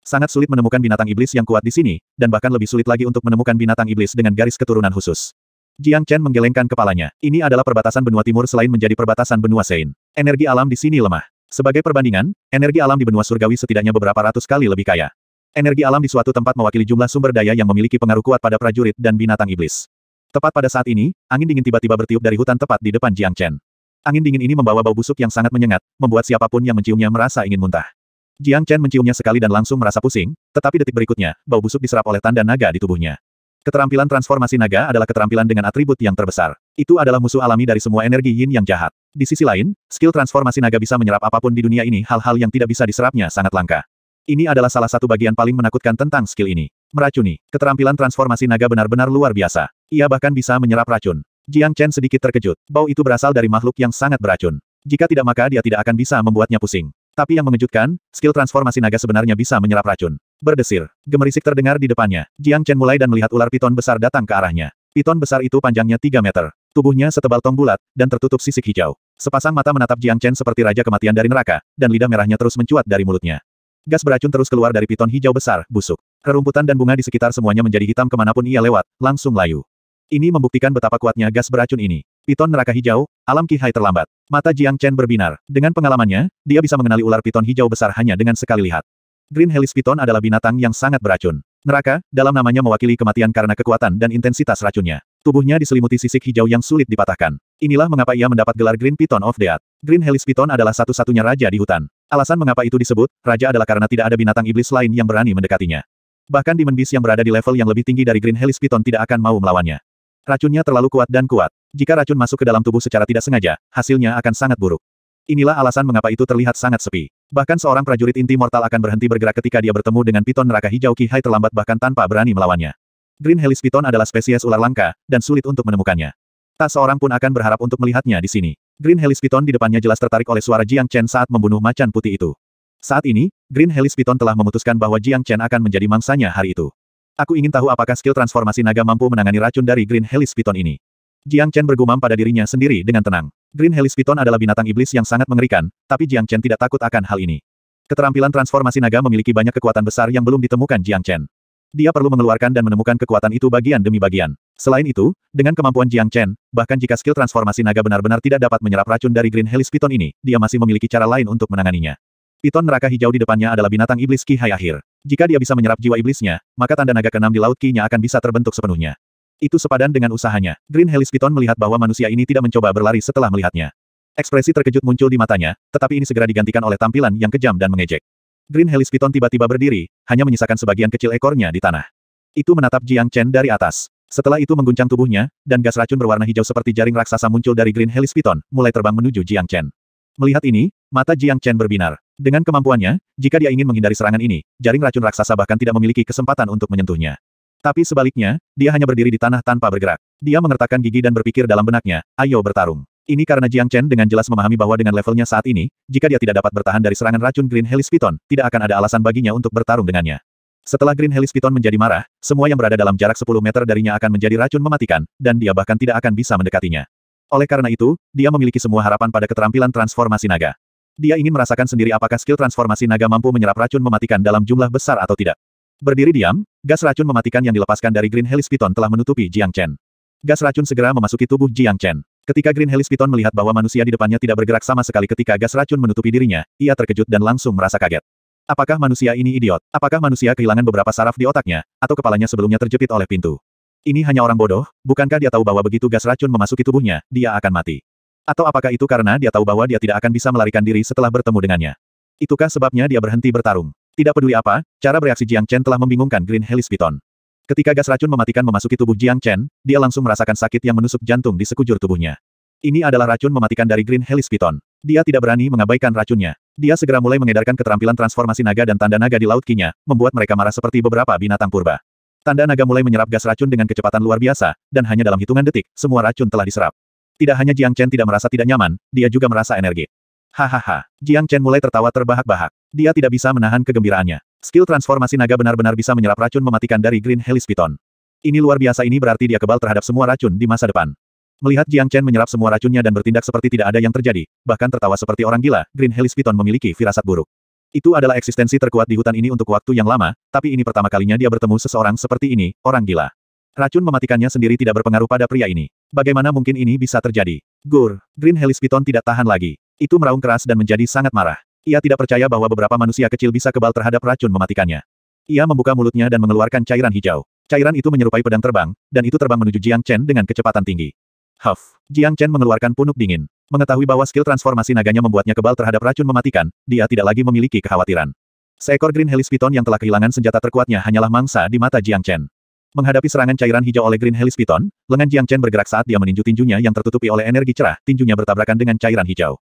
Sangat sulit menemukan binatang iblis yang kuat di sini, dan bahkan lebih sulit lagi untuk menemukan binatang iblis dengan garis keturunan khusus. Jiang Chen menggelengkan kepalanya. Ini adalah perbatasan benua timur selain menjadi perbatasan benua Sein. Energi alam di sini lemah. Sebagai perbandingan, energi alam di benua surgawi setidaknya beberapa ratus kali lebih kaya. Energi alam di suatu tempat mewakili jumlah sumber daya yang memiliki pengaruh kuat pada prajurit dan binatang iblis. Tepat pada saat ini, angin dingin tiba-tiba bertiup dari hutan tepat di depan Jiang Chen. Angin dingin ini membawa bau busuk yang sangat menyengat, membuat siapapun yang menciumnya merasa ingin muntah. Jiang Chen menciumnya sekali dan langsung merasa pusing, tetapi detik berikutnya, bau busuk diserap oleh tanda naga di tubuhnya. Keterampilan transformasi naga adalah keterampilan dengan atribut yang terbesar. Itu adalah musuh alami dari semua energi yin yang jahat. Di sisi lain, skill transformasi naga bisa menyerap apapun di dunia ini hal-hal yang tidak bisa diserapnya sangat langka. Ini adalah salah satu bagian paling menakutkan tentang skill ini. Meracuni. Keterampilan transformasi naga benar-benar luar biasa. Ia bahkan bisa menyerap racun. Jiang Chen sedikit terkejut. Bau itu berasal dari makhluk yang sangat beracun. Jika tidak maka dia tidak akan bisa membuatnya pusing. Tapi yang mengejutkan, skill transformasi naga sebenarnya bisa menyerap racun. Berdesir. Gemerisik terdengar di depannya. Jiang Chen mulai dan melihat ular piton besar datang ke arahnya. Piton besar itu panjangnya 3 meter. Tubuhnya setebal tong bulat, dan tertutup sisik hijau. Sepasang mata menatap Jiang Chen seperti raja kematian dari neraka, dan lidah merahnya terus mencuat dari mulutnya. Gas beracun terus keluar dari piton hijau besar, busuk. Rerumputan dan bunga di sekitar semuanya menjadi hitam kemanapun ia lewat, langsung layu. Ini membuktikan betapa kuatnya gas beracun ini. Piton neraka hijau, alam kihai terlambat. Mata Jiang Chen berbinar. Dengan pengalamannya, dia bisa mengenali ular piton hijau besar hanya dengan sekali lihat. Green Helis Piton adalah binatang yang sangat beracun. Neraka, dalam namanya mewakili kematian karena kekuatan dan intensitas racunnya. Tubuhnya diselimuti sisik hijau yang sulit dipatahkan. Inilah mengapa ia mendapat gelar Green Python of Death. Green Helis Piton adalah satu-satunya raja di hutan. Alasan mengapa itu disebut, raja adalah karena tidak ada binatang iblis lain yang berani mendekatinya. Bahkan di mendis yang berada di level yang lebih tinggi dari Green Helis Piton tidak akan mau melawannya. Racunnya terlalu kuat dan kuat. Jika racun masuk ke dalam tubuh secara tidak sengaja, hasilnya akan sangat buruk. Inilah alasan mengapa itu terlihat sangat sepi. Bahkan seorang prajurit inti mortal akan berhenti bergerak ketika dia bertemu dengan piton neraka hijau Kihai terlambat bahkan tanpa berani melawannya. Green Helis Piton adalah spesies ular langka, dan sulit untuk menemukannya. Tak seorang pun akan berharap untuk melihatnya di sini. Green Helis Piton di depannya jelas tertarik oleh suara Jiang Chen saat membunuh macan putih itu. Saat ini, Green Helis Piton telah memutuskan bahwa Jiang Chen akan menjadi mangsanya hari itu. Aku ingin tahu apakah skill transformasi naga mampu menangani racun dari Green Helis Piton ini. Jiang Chen bergumam pada dirinya sendiri dengan tenang. Green Helis Piton adalah binatang iblis yang sangat mengerikan, tapi Jiang Chen tidak takut akan hal ini. Keterampilan transformasi naga memiliki banyak kekuatan besar yang belum ditemukan Jiang Chen. Dia perlu mengeluarkan dan menemukan kekuatan itu bagian demi bagian. Selain itu, dengan kemampuan Jiang Chen, bahkan jika skill transformasi naga benar-benar tidak dapat menyerap racun dari Green Helis Piton ini, dia masih memiliki cara lain untuk menanganinya. Piton neraka hijau di depannya adalah binatang iblis Ki Hai akhir. Jika dia bisa menyerap jiwa iblisnya, maka tanda naga keenam di laut Ki-nya akan bisa terbentuk sepenuhnya. Itu sepadan dengan usahanya. Green Helis Piton melihat bahwa manusia ini tidak mencoba berlari setelah melihatnya. Ekspresi terkejut muncul di matanya, tetapi ini segera digantikan oleh tampilan yang kejam dan mengejek. Green Helis Piton tiba-tiba berdiri, hanya menyisakan sebagian kecil ekornya di tanah. Itu menatap Jiang Chen dari atas. Setelah itu mengguncang tubuhnya, dan gas racun berwarna hijau seperti jaring raksasa muncul dari Green Helis Piton, mulai terbang menuju Jiang Chen. Melihat ini, mata Jiang Chen berbinar. Dengan kemampuannya, jika dia ingin menghindari serangan ini, jaring racun raksasa bahkan tidak memiliki kesempatan untuk menyentuhnya. Tapi sebaliknya, dia hanya berdiri di tanah tanpa bergerak. Dia mengertakkan gigi dan berpikir dalam benaknya, ayo bertarung. Ini karena Jiang Chen dengan jelas memahami bahwa dengan levelnya saat ini, jika dia tidak dapat bertahan dari serangan racun Green Helis Piton, tidak akan ada alasan baginya untuk bertarung dengannya. Setelah Green Helis Piton menjadi marah, semua yang berada dalam jarak 10 meter darinya akan menjadi racun mematikan, dan dia bahkan tidak akan bisa mendekatinya. Oleh karena itu, dia memiliki semua harapan pada keterampilan transformasi naga. Dia ingin merasakan sendiri apakah skill transformasi naga mampu menyerap racun mematikan dalam jumlah besar atau tidak. Berdiri diam, gas racun mematikan yang dilepaskan dari Green Helis Piton telah menutupi Jiang Chen. Gas racun segera memasuki tubuh Jiang Chen. Ketika Green Helis Piton melihat bahwa manusia di depannya tidak bergerak sama sekali ketika gas racun menutupi dirinya, ia terkejut dan langsung merasa kaget. Apakah manusia ini idiot? Apakah manusia kehilangan beberapa saraf di otaknya, atau kepalanya sebelumnya terjepit oleh pintu? Ini hanya orang bodoh, bukankah dia tahu bahwa begitu gas racun memasuki tubuhnya, dia akan mati? Atau apakah itu karena dia tahu bahwa dia tidak akan bisa melarikan diri setelah bertemu dengannya? Itukah sebabnya dia berhenti bertarung? Tidak peduli apa, cara bereaksi Jiang Chen telah membingungkan Green Helis Python. Ketika gas racun mematikan memasuki tubuh Jiang Chen, dia langsung merasakan sakit yang menusuk jantung di sekujur tubuhnya. Ini adalah racun mematikan dari Green Helis Python. Dia tidak berani mengabaikan racunnya. Dia segera mulai mengedarkan keterampilan transformasi naga dan tanda naga di laut kinya, membuat mereka marah seperti beberapa binatang purba. Tanda naga mulai menyerap gas racun dengan kecepatan luar biasa, dan hanya dalam hitungan detik, semua racun telah diserap. Tidak hanya Jiang Chen tidak merasa tidak nyaman, dia juga merasa energi. Hahaha. Jiang Chen mulai tertawa terbahak-bahak. Dia tidak bisa menahan kegembiraannya. Skill transformasi naga benar-benar bisa menyerap racun mematikan dari Green Helis Python. Ini luar biasa ini berarti dia kebal terhadap semua racun di masa depan. Melihat Jiang Chen menyerap semua racunnya dan bertindak seperti tidak ada yang terjadi, bahkan tertawa seperti orang gila, Green Helis Python memiliki firasat buruk. Itu adalah eksistensi terkuat di hutan ini untuk waktu yang lama, tapi ini pertama kalinya dia bertemu seseorang seperti ini, orang gila. Racun mematikannya sendiri tidak berpengaruh pada pria ini. Bagaimana mungkin ini bisa terjadi? Gur, Green Helis Python tidak tahan lagi. Itu meraung keras dan menjadi sangat marah. Ia tidak percaya bahwa beberapa manusia kecil bisa kebal terhadap racun mematikannya. Ia membuka mulutnya dan mengeluarkan cairan hijau. Cairan itu menyerupai pedang terbang, dan itu terbang menuju Jiang Chen dengan kecepatan tinggi. Huff! Jiang Chen mengeluarkan punuk dingin. Mengetahui bahwa skill transformasi naganya membuatnya kebal terhadap racun mematikan, dia tidak lagi memiliki kekhawatiran. Seekor Green Helix Python yang telah kehilangan senjata terkuatnya hanyalah mangsa di mata Jiang Chen. Menghadapi serangan cairan hijau oleh Green Helix Python, lengan Jiang Chen bergerak saat dia meninju tinjunya yang tertutupi oleh energi cerah, tinjunya bertabrakan dengan cairan hijau.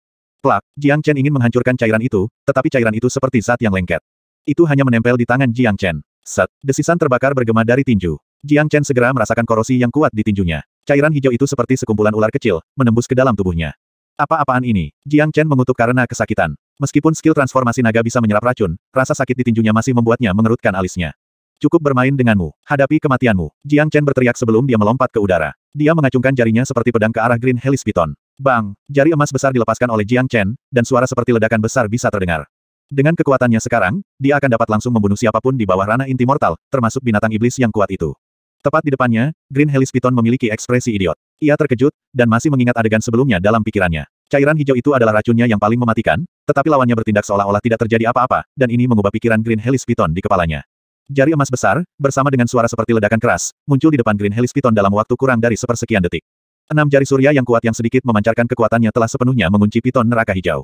Plak, Jiang Chen ingin menghancurkan cairan itu, tetapi cairan itu seperti zat yang lengket. Itu hanya menempel di tangan Jiang Chen. Set, desisan terbakar bergema dari tinju. Jiang Chen segera merasakan korosi yang kuat di tinjunya. Cairan hijau itu seperti sekumpulan ular kecil, menembus ke dalam tubuhnya. Apa-apaan ini? Jiang Chen mengutuk karena kesakitan. Meskipun skill transformasi naga bisa menyerap racun, rasa sakit di tinjunya masih membuatnya mengerutkan alisnya. Cukup bermain denganmu, hadapi kematianmu. Jiang Chen berteriak sebelum dia melompat ke udara. Dia mengacungkan jarinya seperti pedang ke arah Green Helis Piton. Bang! Jari emas besar dilepaskan oleh Jiang Chen, dan suara seperti ledakan besar bisa terdengar. Dengan kekuatannya sekarang, dia akan dapat langsung membunuh siapapun di bawah ranah inti mortal, termasuk binatang iblis yang kuat itu. Tepat di depannya, Green Helis Piton memiliki ekspresi idiot. Ia terkejut, dan masih mengingat adegan sebelumnya dalam pikirannya. Cairan hijau itu adalah racunnya yang paling mematikan, tetapi lawannya bertindak seolah-olah tidak terjadi apa-apa, dan ini mengubah pikiran Green Helis Piton di kepalanya. Jari emas besar, bersama dengan suara seperti ledakan keras, muncul di depan Green Helis Piton dalam waktu kurang dari sepersekian detik. Enam jari surya yang kuat yang sedikit memancarkan kekuatannya telah sepenuhnya mengunci Piton neraka hijau.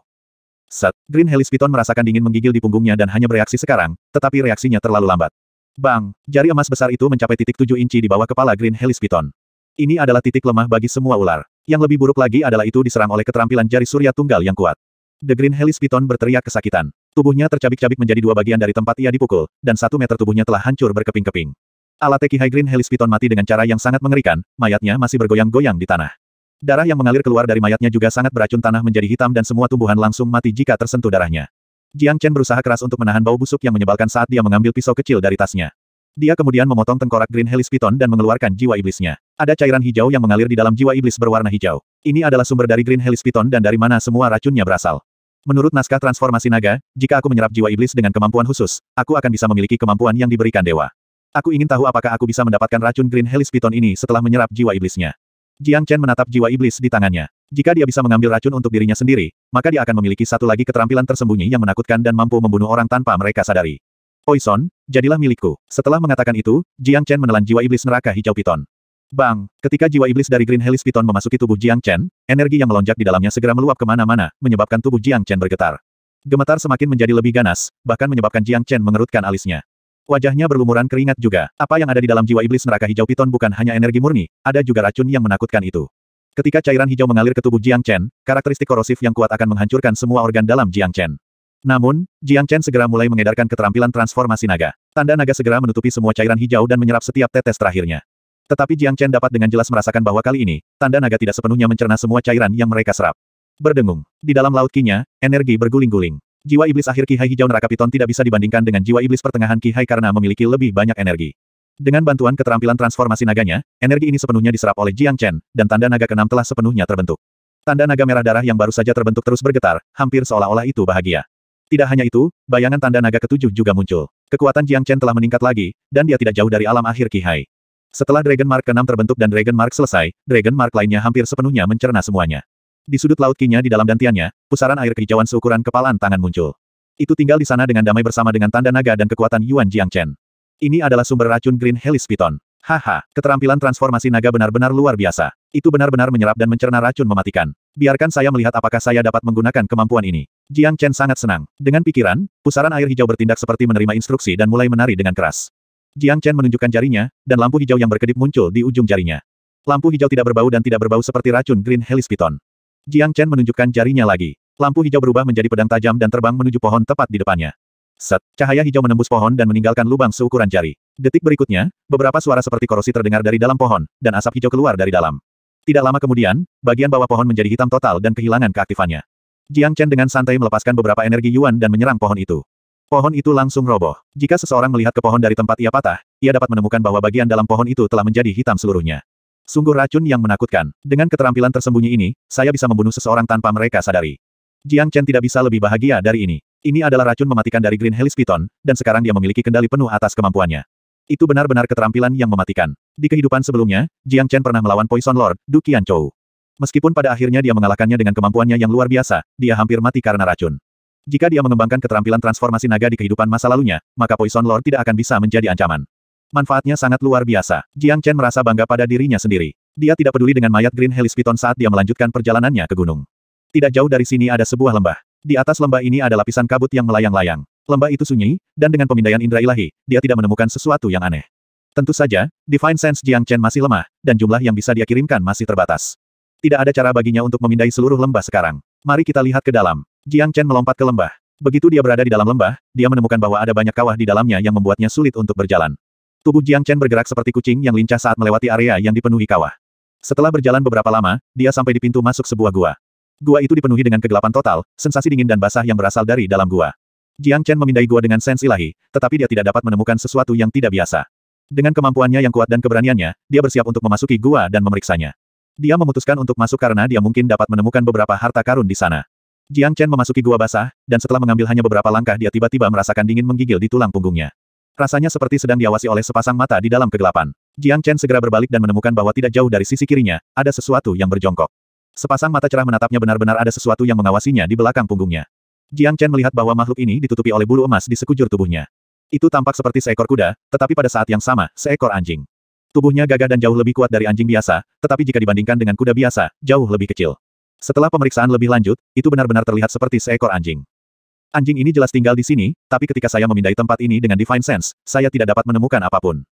Set, Green Helis Piton merasakan dingin menggigil di punggungnya dan hanya bereaksi sekarang, tetapi reaksinya terlalu lambat. Bang, jari emas besar itu mencapai titik tujuh inci di bawah kepala Green Helis Piton. Ini adalah titik lemah bagi semua ular. Yang lebih buruk lagi adalah itu diserang oleh keterampilan jari surya tunggal yang kuat. The Green Helis Piton berteriak kesakitan. Tubuhnya tercabik-cabik menjadi dua bagian dari tempat ia dipukul, dan satu meter tubuhnya telah hancur berkeping-keping. Alateki High Green Helis Piton mati dengan cara yang sangat mengerikan, mayatnya masih bergoyang-goyang di tanah. Darah yang mengalir keluar dari mayatnya juga sangat beracun tanah menjadi hitam dan semua tumbuhan langsung mati jika tersentuh darahnya. Jiang Chen berusaha keras untuk menahan bau busuk yang menyebalkan saat dia mengambil pisau kecil dari tasnya. Dia kemudian memotong tengkorak Green Helis Piton dan mengeluarkan jiwa iblisnya. Ada cairan hijau yang mengalir di dalam jiwa iblis berwarna hijau. Ini adalah sumber dari Green Helis Piton dan dari mana semua racunnya berasal. Menurut naskah transformasi naga, jika aku menyerap jiwa iblis dengan kemampuan khusus, aku akan bisa memiliki kemampuan yang diberikan dewa. Aku ingin tahu apakah aku bisa mendapatkan racun Green Hellish Python ini setelah menyerap jiwa iblisnya. Jiang Chen menatap jiwa iblis di tangannya. Jika dia bisa mengambil racun untuk dirinya sendiri, maka dia akan memiliki satu lagi keterampilan tersembunyi yang menakutkan dan mampu membunuh orang tanpa mereka sadari. Poison, jadilah milikku. Setelah mengatakan itu, Jiang Chen menelan jiwa iblis neraka hijau piton. Bang, ketika jiwa iblis dari Green Hellish Piton memasuki tubuh Jiang Chen, Energi yang melonjak di dalamnya segera meluap kemana-mana, menyebabkan tubuh Jiang Chen bergetar. Gemetar semakin menjadi lebih ganas, bahkan menyebabkan Jiang Chen mengerutkan alisnya. Wajahnya berlumuran keringat juga. Apa yang ada di dalam jiwa iblis neraka hijau piton bukan hanya energi murni, ada juga racun yang menakutkan itu. Ketika cairan hijau mengalir ke tubuh Jiang Chen, karakteristik korosif yang kuat akan menghancurkan semua organ dalam Jiang Chen. Namun, Jiang Chen segera mulai mengedarkan keterampilan transformasi naga. Tanda naga segera menutupi semua cairan hijau dan menyerap setiap tetes terakhirnya. Tetapi Jiang Chen dapat dengan jelas merasakan bahwa kali ini, tanda naga tidak sepenuhnya mencerna semua cairan yang mereka serap. Berdengung. Di dalam laut kinya, energi berguling-guling. Jiwa iblis akhir Kihai Hijau Neraka Piton tidak bisa dibandingkan dengan jiwa iblis pertengahan Kihai karena memiliki lebih banyak energi. Dengan bantuan keterampilan transformasi naganya, energi ini sepenuhnya diserap oleh Jiang Chen, dan tanda naga keenam telah sepenuhnya terbentuk. Tanda naga merah darah yang baru saja terbentuk terus bergetar, hampir seolah-olah itu bahagia. Tidak hanya itu, bayangan tanda naga ketujuh juga muncul. Kekuatan Jiang Chen telah meningkat lagi, dan dia tidak jauh dari alam akhir Kihai. Setelah Dragon Mark ke-6 terbentuk dan Dragon Mark selesai, Dragon Mark lainnya hampir sepenuhnya mencerna semuanya. Di sudut laut kinya di dalam dantiannya, pusaran air kehijauan seukuran kepalan tangan muncul. Itu tinggal di sana dengan damai bersama dengan tanda naga dan kekuatan Yuan Jiang Chen. Ini adalah sumber racun Green Helis Piton. Haha, keterampilan transformasi naga benar-benar luar biasa. Itu benar-benar menyerap dan mencerna racun mematikan. Biarkan saya melihat apakah saya dapat menggunakan kemampuan ini. Jiang Chen sangat senang. Dengan pikiran, pusaran air hijau bertindak seperti menerima instruksi dan mulai menari dengan keras. Jiang Chen menunjukkan jarinya, dan lampu hijau yang berkedip muncul di ujung jarinya. Lampu hijau tidak berbau dan tidak berbau seperti racun Green Helix Piton. Jiang Chen menunjukkan jarinya lagi. Lampu hijau berubah menjadi pedang tajam dan terbang menuju pohon tepat di depannya. Set, cahaya hijau menembus pohon dan meninggalkan lubang seukuran jari. Detik berikutnya, beberapa suara seperti korosi terdengar dari dalam pohon, dan asap hijau keluar dari dalam. Tidak lama kemudian, bagian bawah pohon menjadi hitam total dan kehilangan keaktifannya. Jiang Chen dengan santai melepaskan beberapa energi Yuan dan menyerang pohon itu. Pohon itu langsung roboh. Jika seseorang melihat ke pohon dari tempat ia patah, ia dapat menemukan bahwa bagian dalam pohon itu telah menjadi hitam seluruhnya. Sungguh racun yang menakutkan. Dengan keterampilan tersembunyi ini, saya bisa membunuh seseorang tanpa mereka sadari. Jiang Chen tidak bisa lebih bahagia dari ini. Ini adalah racun mematikan dari Green Helis Python, dan sekarang dia memiliki kendali penuh atas kemampuannya. Itu benar-benar keterampilan yang mematikan. Di kehidupan sebelumnya, Jiang Chen pernah melawan Poison Lord, Du Qianchou. Meskipun pada akhirnya dia mengalahkannya dengan kemampuannya yang luar biasa, dia hampir mati karena racun. Jika dia mengembangkan keterampilan transformasi naga di kehidupan masa lalunya, maka Poison Lord tidak akan bisa menjadi ancaman. Manfaatnya sangat luar biasa. Jiang Chen merasa bangga pada dirinya sendiri. Dia tidak peduli dengan mayat Green Helis Piton saat dia melanjutkan perjalanannya ke gunung. Tidak jauh dari sini ada sebuah lembah. Di atas lembah ini ada lapisan kabut yang melayang-layang. Lembah itu sunyi, dan dengan pemindaian indera ilahi, dia tidak menemukan sesuatu yang aneh. Tentu saja, Divine Sense Jiang Chen masih lemah, dan jumlah yang bisa dia kirimkan masih terbatas. Tidak ada cara baginya untuk memindai seluruh lembah sekarang. Mari kita lihat ke dalam. Jiang Chen melompat ke lembah. Begitu dia berada di dalam lembah, dia menemukan bahwa ada banyak kawah di dalamnya yang membuatnya sulit untuk berjalan. Tubuh Jiang Chen bergerak seperti kucing yang lincah saat melewati area yang dipenuhi kawah. Setelah berjalan beberapa lama, dia sampai di pintu masuk sebuah gua. Gua itu dipenuhi dengan kegelapan total, sensasi dingin dan basah yang berasal dari dalam gua. Jiang Chen memindai gua dengan sensi ilahi, tetapi dia tidak dapat menemukan sesuatu yang tidak biasa. Dengan kemampuannya yang kuat dan keberaniannya, dia bersiap untuk memasuki gua dan memeriksanya. Dia memutuskan untuk masuk karena dia mungkin dapat menemukan beberapa harta karun di sana. Jiang Chen memasuki gua basah, dan setelah mengambil hanya beberapa langkah dia tiba-tiba merasakan dingin menggigil di tulang punggungnya. Rasanya seperti sedang diawasi oleh sepasang mata di dalam kegelapan. Jiang Chen segera berbalik dan menemukan bahwa tidak jauh dari sisi kirinya, ada sesuatu yang berjongkok. Sepasang mata cerah menatapnya benar-benar ada sesuatu yang mengawasinya di belakang punggungnya. Jiang Chen melihat bahwa makhluk ini ditutupi oleh bulu emas di sekujur tubuhnya. Itu tampak seperti seekor kuda, tetapi pada saat yang sama, seekor anjing. Tubuhnya gagah dan jauh lebih kuat dari anjing biasa, tetapi jika dibandingkan dengan kuda biasa, jauh lebih kecil. Setelah pemeriksaan lebih lanjut, itu benar-benar terlihat seperti seekor anjing. Anjing ini jelas tinggal di sini, tapi ketika saya memindai tempat ini dengan Divine Sense, saya tidak dapat menemukan apapun.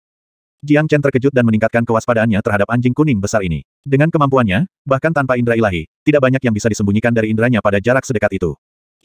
Jiang Chen terkejut dan meningkatkan kewaspadaannya terhadap anjing kuning besar ini. Dengan kemampuannya, bahkan tanpa indera ilahi, tidak banyak yang bisa disembunyikan dari inderanya pada jarak sedekat itu.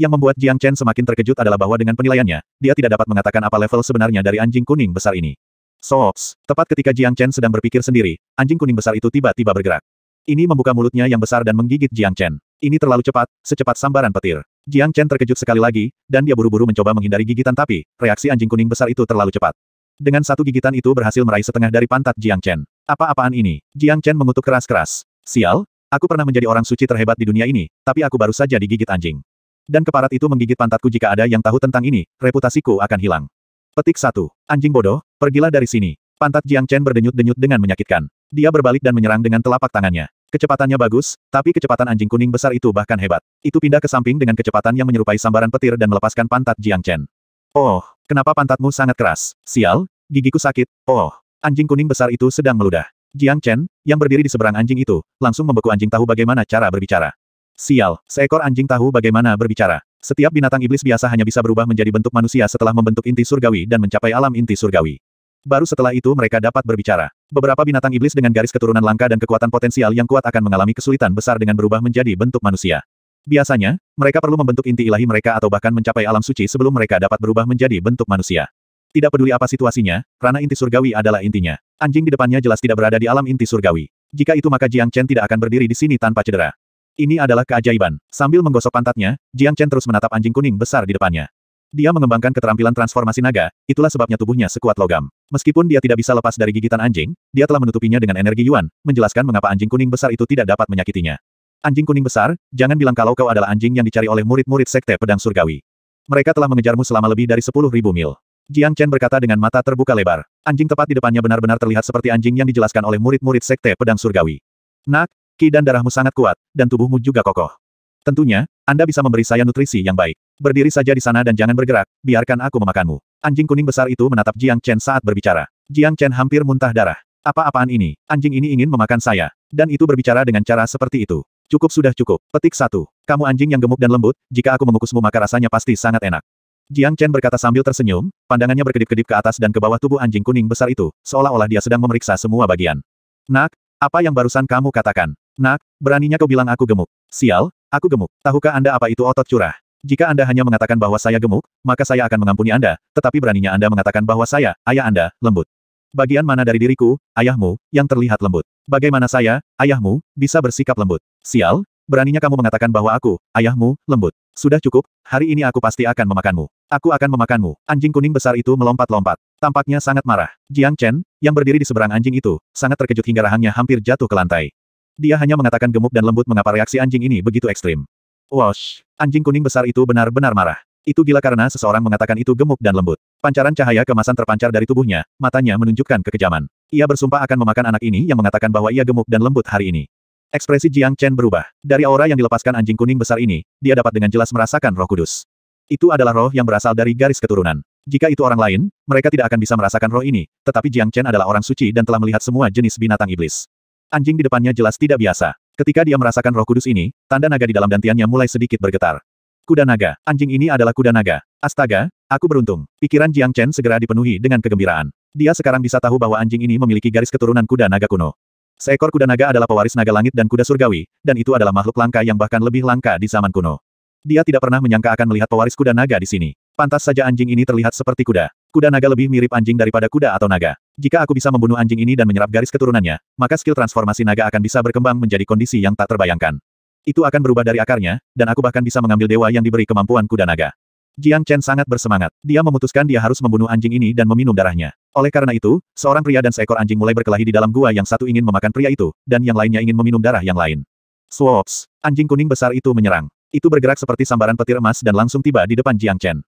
Yang membuat Jiang Chen semakin terkejut adalah bahwa dengan penilaiannya, dia tidak dapat mengatakan apa level sebenarnya dari anjing kuning besar ini. Soops, tepat ketika Jiang Chen sedang berpikir sendiri, anjing kuning besar itu tiba-tiba bergerak. Ini membuka mulutnya yang besar dan menggigit Jiang Chen. Ini terlalu cepat, secepat sambaran petir. Jiang Chen terkejut sekali lagi, dan dia buru-buru mencoba menghindari gigitan tapi, reaksi anjing kuning besar itu terlalu cepat. Dengan satu gigitan itu berhasil meraih setengah dari pantat Jiang Chen. Apa-apaan ini? Jiang Chen mengutuk keras-keras. Sial, aku pernah menjadi orang suci terhebat di dunia ini, tapi aku baru saja digigit anjing. Dan keparat itu menggigit pantatku jika ada yang tahu tentang ini, reputasiku akan hilang. Petik satu, Anjing bodoh, pergilah dari sini. Pantat Jiang Chen berdenyut-denyut dengan menyakitkan. Dia berbalik dan menyerang dengan telapak tangannya. Kecepatannya bagus, tapi kecepatan anjing kuning besar itu bahkan hebat. Itu pindah ke samping dengan kecepatan yang menyerupai sambaran petir dan melepaskan pantat Jiang Chen. Oh, kenapa pantatmu sangat keras? Sial, gigiku sakit. Oh, anjing kuning besar itu sedang meludah. Jiang Chen, yang berdiri di seberang anjing itu, langsung membeku anjing tahu bagaimana cara berbicara. Sial, seekor anjing tahu bagaimana berbicara. Setiap binatang iblis biasa hanya bisa berubah menjadi bentuk manusia setelah membentuk inti surgawi dan mencapai alam inti surgawi. Baru setelah itu mereka dapat berbicara. Beberapa binatang iblis dengan garis keturunan langka dan kekuatan potensial yang kuat akan mengalami kesulitan besar dengan berubah menjadi bentuk manusia. Biasanya, mereka perlu membentuk inti ilahi mereka atau bahkan mencapai alam suci sebelum mereka dapat berubah menjadi bentuk manusia. Tidak peduli apa situasinya, ranah inti surgawi adalah intinya. Anjing di depannya jelas tidak berada di alam inti surgawi. Jika itu maka Jiang Chen tidak akan berdiri di sini tanpa cedera. Ini adalah keajaiban. Sambil menggosok pantatnya, Jiang Chen terus menatap anjing kuning besar di depannya. Dia mengembangkan keterampilan transformasi naga, itulah sebabnya tubuhnya sekuat logam. Meskipun dia tidak bisa lepas dari gigitan anjing, dia telah menutupinya dengan energi Yuan, menjelaskan mengapa anjing kuning besar itu tidak dapat menyakitinya. Anjing kuning besar, jangan bilang kalau kau adalah anjing yang dicari oleh murid-murid sekte pedang surgawi. Mereka telah mengejarmu selama lebih dari sepuluh ribu mil. Jiang Chen berkata dengan mata terbuka lebar. Anjing tepat di depannya benar-benar terlihat seperti anjing yang dijelaskan oleh murid-murid sekte pedang surgawi. Nak, ki dan darahmu sangat kuat, dan tubuhmu juga kokoh. Tentunya, anda bisa memberi saya nutrisi yang baik. Berdiri saja di sana dan jangan bergerak, biarkan aku memakanmu. Anjing kuning besar itu menatap Jiang Chen saat berbicara. Jiang Chen hampir muntah darah. Apa-apaan ini? Anjing ini ingin memakan saya. Dan itu berbicara dengan cara seperti itu. Cukup sudah cukup. Petik satu. Kamu anjing yang gemuk dan lembut, jika aku mengukusmu maka rasanya pasti sangat enak. Jiang Chen berkata sambil tersenyum, pandangannya berkedip-kedip ke atas dan ke bawah tubuh anjing kuning besar itu, seolah-olah dia sedang memeriksa semua bagian. Nak, apa yang barusan kamu katakan? Nak, beraninya kau bilang aku gemuk. Sial, Aku gemuk. Tahukah Anda apa itu otot curah? Jika Anda hanya mengatakan bahwa saya gemuk, maka saya akan mengampuni Anda, tetapi beraninya Anda mengatakan bahwa saya, ayah Anda, lembut. Bagian mana dari diriku, ayahmu, yang terlihat lembut? Bagaimana saya, ayahmu, bisa bersikap lembut? Sial, beraninya kamu mengatakan bahwa aku, ayahmu, lembut. Sudah cukup, hari ini aku pasti akan memakanmu. Aku akan memakanmu. Anjing kuning besar itu melompat-lompat. Tampaknya sangat marah. Jiang Chen, yang berdiri di seberang anjing itu, sangat terkejut hingga rahangnya hampir jatuh ke lantai. Dia hanya mengatakan gemuk dan lembut mengapa reaksi anjing ini begitu ekstrim. Wash, anjing kuning besar itu benar-benar marah. Itu gila karena seseorang mengatakan itu gemuk dan lembut. Pancaran cahaya kemasan terpancar dari tubuhnya, matanya menunjukkan kekejaman. Ia bersumpah akan memakan anak ini yang mengatakan bahwa ia gemuk dan lembut hari ini. Ekspresi Jiang Chen berubah. Dari aura yang dilepaskan anjing kuning besar ini, dia dapat dengan jelas merasakan roh kudus. Itu adalah roh yang berasal dari garis keturunan. Jika itu orang lain, mereka tidak akan bisa merasakan roh ini, tetapi Jiang Chen adalah orang suci dan telah melihat semua jenis binatang iblis. Anjing di depannya jelas tidak biasa. Ketika dia merasakan roh kudus ini, tanda naga di dalam dantiannya mulai sedikit bergetar. Kuda naga, anjing ini adalah kuda naga. Astaga, aku beruntung. Pikiran Jiang Chen segera dipenuhi dengan kegembiraan. Dia sekarang bisa tahu bahwa anjing ini memiliki garis keturunan kuda naga kuno. Seekor kuda naga adalah pewaris naga langit dan kuda surgawi, dan itu adalah makhluk langka yang bahkan lebih langka di zaman kuno. Dia tidak pernah menyangka akan melihat pewaris kuda naga di sini. Pantas saja anjing ini terlihat seperti kuda. Kuda naga lebih mirip anjing daripada kuda atau naga. Jika aku bisa membunuh anjing ini dan menyerap garis keturunannya, maka skill transformasi naga akan bisa berkembang menjadi kondisi yang tak terbayangkan. Itu akan berubah dari akarnya, dan aku bahkan bisa mengambil dewa yang diberi kemampuan kuda naga. Jiang Chen sangat bersemangat. Dia memutuskan dia harus membunuh anjing ini dan meminum darahnya. Oleh karena itu, seorang pria dan seekor anjing mulai berkelahi di dalam gua yang satu ingin memakan pria itu, dan yang lainnya ingin meminum darah yang lain. Swops! Anjing kuning besar itu menyerang. Itu bergerak seperti sambaran petir emas dan langsung tiba di depan Jiang Chen.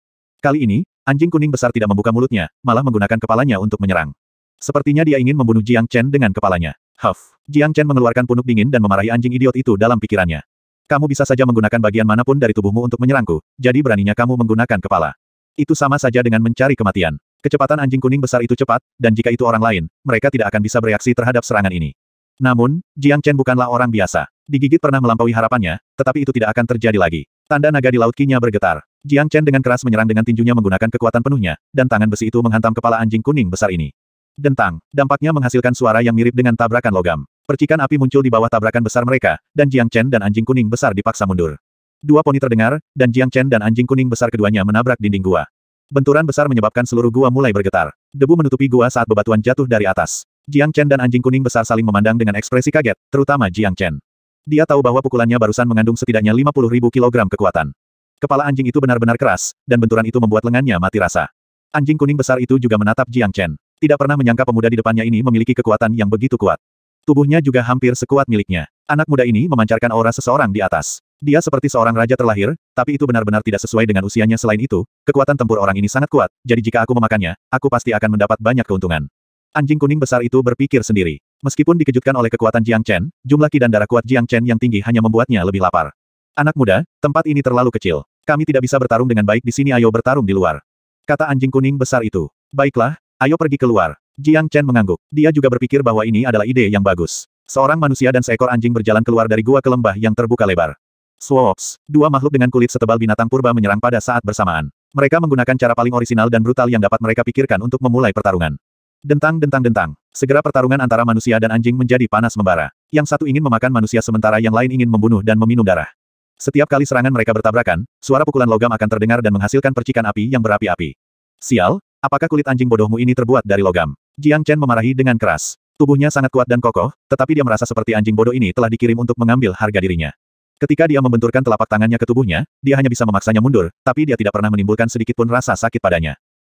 Kali ini, anjing kuning besar tidak membuka mulutnya, malah menggunakan kepalanya untuk menyerang. Sepertinya dia ingin membunuh Jiang Chen dengan kepalanya. Huff. Jiang Chen mengeluarkan punuk dingin dan memarahi anjing idiot itu dalam pikirannya. Kamu bisa saja menggunakan bagian manapun dari tubuhmu untuk menyerangku, jadi beraninya kamu menggunakan kepala. Itu sama saja dengan mencari kematian. Kecepatan anjing kuning besar itu cepat, dan jika itu orang lain, mereka tidak akan bisa bereaksi terhadap serangan ini. Namun, Jiang Chen bukanlah orang biasa. Digigit pernah melampaui harapannya, tetapi itu tidak akan terjadi lagi. Tanda naga di laut kinya bergetar. Jiang Chen dengan keras menyerang dengan tinjunya menggunakan kekuatan penuhnya, dan tangan besi itu menghantam kepala anjing kuning besar ini. Dentang, dampaknya menghasilkan suara yang mirip dengan tabrakan logam. Percikan api muncul di bawah tabrakan besar mereka, dan Jiang Chen dan anjing kuning besar dipaksa mundur. Dua poni terdengar, dan Jiang Chen dan anjing kuning besar keduanya menabrak dinding gua. Benturan besar menyebabkan seluruh gua mulai bergetar. Debu menutupi gua saat bebatuan jatuh dari atas. Jiang Chen dan anjing kuning besar saling memandang dengan ekspresi kaget, terutama Jiang Chen. Dia tahu bahwa pukulannya barusan mengandung setidaknya ribu kilogram kekuatan. Kepala anjing itu benar-benar keras, dan benturan itu membuat lengannya mati rasa. Anjing kuning besar itu juga menatap Jiang Chen. Tidak pernah menyangka pemuda di depannya ini memiliki kekuatan yang begitu kuat. Tubuhnya juga hampir sekuat miliknya. Anak muda ini memancarkan aura seseorang di atas. Dia seperti seorang raja terlahir, tapi itu benar-benar tidak sesuai dengan usianya selain itu, kekuatan tempur orang ini sangat kuat, jadi jika aku memakannya, aku pasti akan mendapat banyak keuntungan. Anjing kuning besar itu berpikir sendiri. Meskipun dikejutkan oleh kekuatan Jiang Chen, jumlah ki dan darah kuat Jiang Chen yang tinggi hanya membuatnya lebih lapar. Anak muda, tempat ini terlalu kecil. Kami tidak bisa bertarung dengan baik di sini ayo bertarung di luar. Kata anjing kuning besar itu. Baiklah, ayo pergi keluar. Jiang Chen mengangguk. Dia juga berpikir bahwa ini adalah ide yang bagus. Seorang manusia dan seekor anjing berjalan keluar dari gua ke lembah yang terbuka lebar. Swops, dua makhluk dengan kulit setebal binatang purba menyerang pada saat bersamaan. Mereka menggunakan cara paling orisinal dan brutal yang dapat mereka pikirkan untuk memulai pertarungan. Dentang dentang dentang. Segera pertarungan antara manusia dan anjing menjadi panas membara. Yang satu ingin memakan manusia sementara yang lain ingin membunuh dan meminum darah. Setiap kali serangan mereka bertabrakan, suara pukulan logam akan terdengar dan menghasilkan percikan api yang berapi-api. Sial, apakah kulit anjing bodohmu ini terbuat dari logam? Jiang Chen memarahi dengan keras. Tubuhnya sangat kuat dan kokoh, tetapi dia merasa seperti anjing bodoh ini telah dikirim untuk mengambil harga dirinya. Ketika dia membenturkan telapak tangannya ke tubuhnya, dia hanya bisa memaksanya mundur, tapi dia tidak pernah menimbulkan sedikitpun rasa sakit padanya.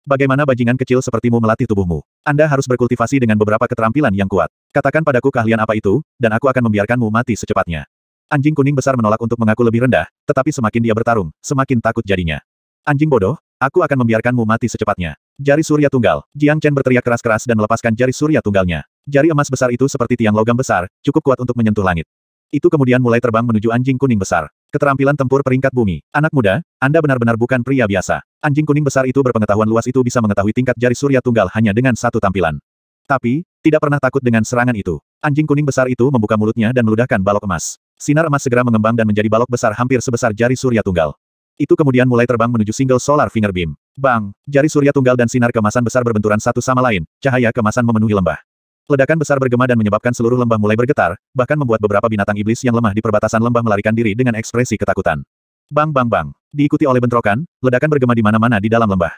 Bagaimana bajingan kecil sepertimu melatih tubuhmu? Anda harus berkultivasi dengan beberapa keterampilan yang kuat. Katakan padaku keahlian apa itu, dan aku akan membiarkanmu mati secepatnya. Anjing kuning besar menolak untuk mengaku lebih rendah, tetapi semakin dia bertarung, semakin takut jadinya. Anjing bodoh, aku akan membiarkanmu mati secepatnya. Jari surya tunggal. Jiang Chen berteriak keras-keras dan melepaskan jari surya tunggalnya. Jari emas besar itu seperti tiang logam besar, cukup kuat untuk menyentuh langit. Itu kemudian mulai terbang menuju anjing kuning besar. Keterampilan tempur peringkat bumi. Anak muda, Anda benar-benar bukan pria biasa. Anjing kuning besar itu berpengetahuan luas itu bisa mengetahui tingkat jari surya tunggal hanya dengan satu tampilan. Tapi, tidak pernah takut dengan serangan itu. Anjing kuning besar itu membuka mulutnya dan meludahkan balok emas. Sinar emas segera mengembang dan menjadi balok besar hampir sebesar jari surya tunggal. Itu kemudian mulai terbang menuju single solar finger beam. Bang, jari surya tunggal dan sinar kemasan besar berbenturan satu sama lain, cahaya kemasan memenuhi lembah. Ledakan besar bergema dan menyebabkan seluruh lembah mulai bergetar, bahkan membuat beberapa binatang iblis yang lemah di perbatasan lembah melarikan diri dengan ekspresi ketakutan. Bang bang bang. Diikuti oleh bentrokan, ledakan bergema di mana-mana di dalam lembah.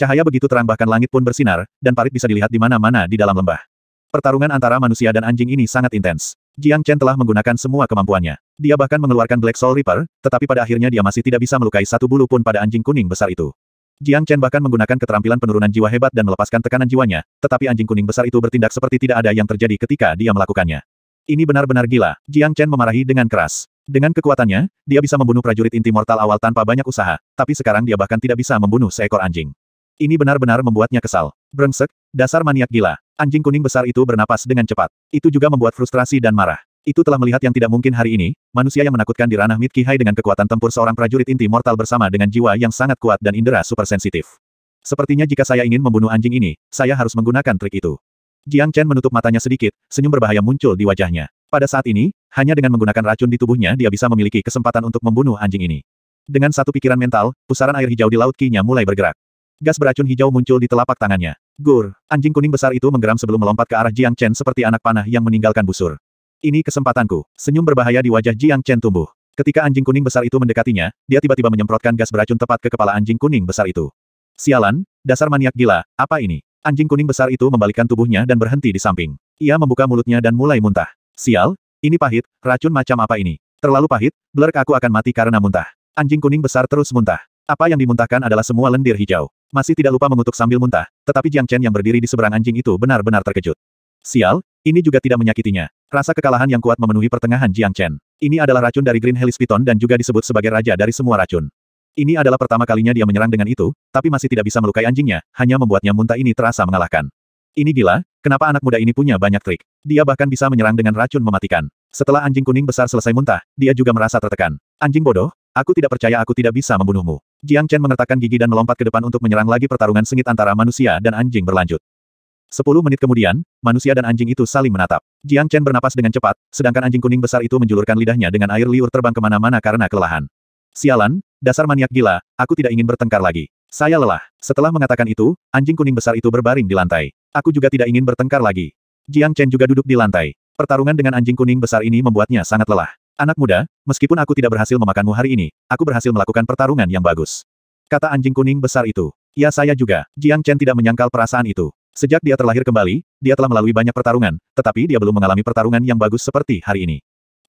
Cahaya begitu terang bahkan langit pun bersinar, dan parit bisa dilihat di mana-mana di dalam lembah. Pertarungan antara manusia dan anjing ini sangat intens. Jiang Chen telah menggunakan semua kemampuannya. Dia bahkan mengeluarkan Black Soul Reaper, tetapi pada akhirnya dia masih tidak bisa melukai satu bulu pun pada anjing kuning besar itu. Jiang Chen bahkan menggunakan keterampilan penurunan jiwa hebat dan melepaskan tekanan jiwanya, tetapi anjing kuning besar itu bertindak seperti tidak ada yang terjadi ketika dia melakukannya. Ini benar-benar gila. Jiang Chen memarahi dengan keras. Dengan kekuatannya, dia bisa membunuh prajurit inti mortal awal tanpa banyak usaha, tapi sekarang dia bahkan tidak bisa membunuh seekor anjing. Ini benar-benar membuatnya kesal. Brengsek, dasar maniak gila. Anjing kuning besar itu bernapas dengan cepat. Itu juga membuat frustrasi dan marah. Itu telah melihat yang tidak mungkin hari ini, manusia yang menakutkan di ranah Mid Kihai dengan kekuatan tempur seorang prajurit inti mortal bersama dengan jiwa yang sangat kuat dan indera super sensitif. Sepertinya jika saya ingin membunuh anjing ini, saya harus menggunakan trik itu. Jiang Chen menutup matanya sedikit, senyum berbahaya muncul di wajahnya. Pada saat ini, hanya dengan menggunakan racun di tubuhnya dia bisa memiliki kesempatan untuk membunuh anjing ini. Dengan satu pikiran mental, pusaran air hijau di laut kinya mulai bergerak. Gas beracun hijau muncul di telapak tangannya. Gur, anjing kuning besar itu menggeram sebelum melompat ke arah Jiang Chen seperti anak panah yang meninggalkan busur. Ini kesempatanku. Senyum berbahaya di wajah Jiang Chen tumbuh. Ketika anjing kuning besar itu mendekatinya, dia tiba-tiba menyemprotkan gas beracun tepat ke kepala anjing kuning besar itu. Sialan, dasar maniak gila, apa ini? Anjing kuning besar itu membalikkan tubuhnya dan berhenti di samping. Ia membuka mulutnya dan mulai muntah. Sial, ini pahit, racun macam apa ini? Terlalu pahit, blerk aku akan mati karena muntah. Anjing kuning besar terus muntah. Apa yang dimuntahkan adalah semua lendir hijau. Masih tidak lupa mengutuk sambil muntah, tetapi Jiang Chen yang berdiri di seberang anjing itu benar-benar terkejut. Sial, ini juga tidak menyakitinya. Rasa kekalahan yang kuat memenuhi pertengahan Jiang Chen. Ini adalah racun dari Green Helis Piton dan juga disebut sebagai raja dari semua racun. Ini adalah pertama kalinya dia menyerang dengan itu, tapi masih tidak bisa melukai anjingnya, hanya membuatnya muntah ini terasa mengalahkan. Ini gila, kenapa anak muda ini punya banyak trik? Dia bahkan bisa menyerang dengan racun mematikan. Setelah anjing kuning besar selesai muntah, dia juga merasa tertekan. Anjing bodoh, aku tidak percaya aku tidak bisa membunuhmu. Jiang Chen mengertakkan gigi dan melompat ke depan untuk menyerang lagi pertarungan sengit antara manusia dan anjing berlanjut. Sepuluh menit kemudian, manusia dan anjing itu saling menatap. Jiang Chen bernapas dengan cepat, sedangkan anjing kuning besar itu menjulurkan lidahnya dengan air liur terbang kemana-mana karena kelelahan. Sialan, dasar maniak gila, aku tidak ingin bertengkar lagi. Saya lelah. Setelah mengatakan itu, anjing kuning besar itu berbaring di lantai. Aku juga tidak ingin bertengkar lagi. Jiang Chen juga duduk di lantai. Pertarungan dengan anjing kuning besar ini membuatnya sangat lelah. Anak muda, meskipun aku tidak berhasil memakanmu hari ini, aku berhasil melakukan pertarungan yang bagus. Kata anjing kuning besar itu. Ya saya juga, Jiang Chen tidak menyangkal perasaan itu. Sejak dia terlahir kembali, dia telah melalui banyak pertarungan, tetapi dia belum mengalami pertarungan yang bagus seperti hari ini.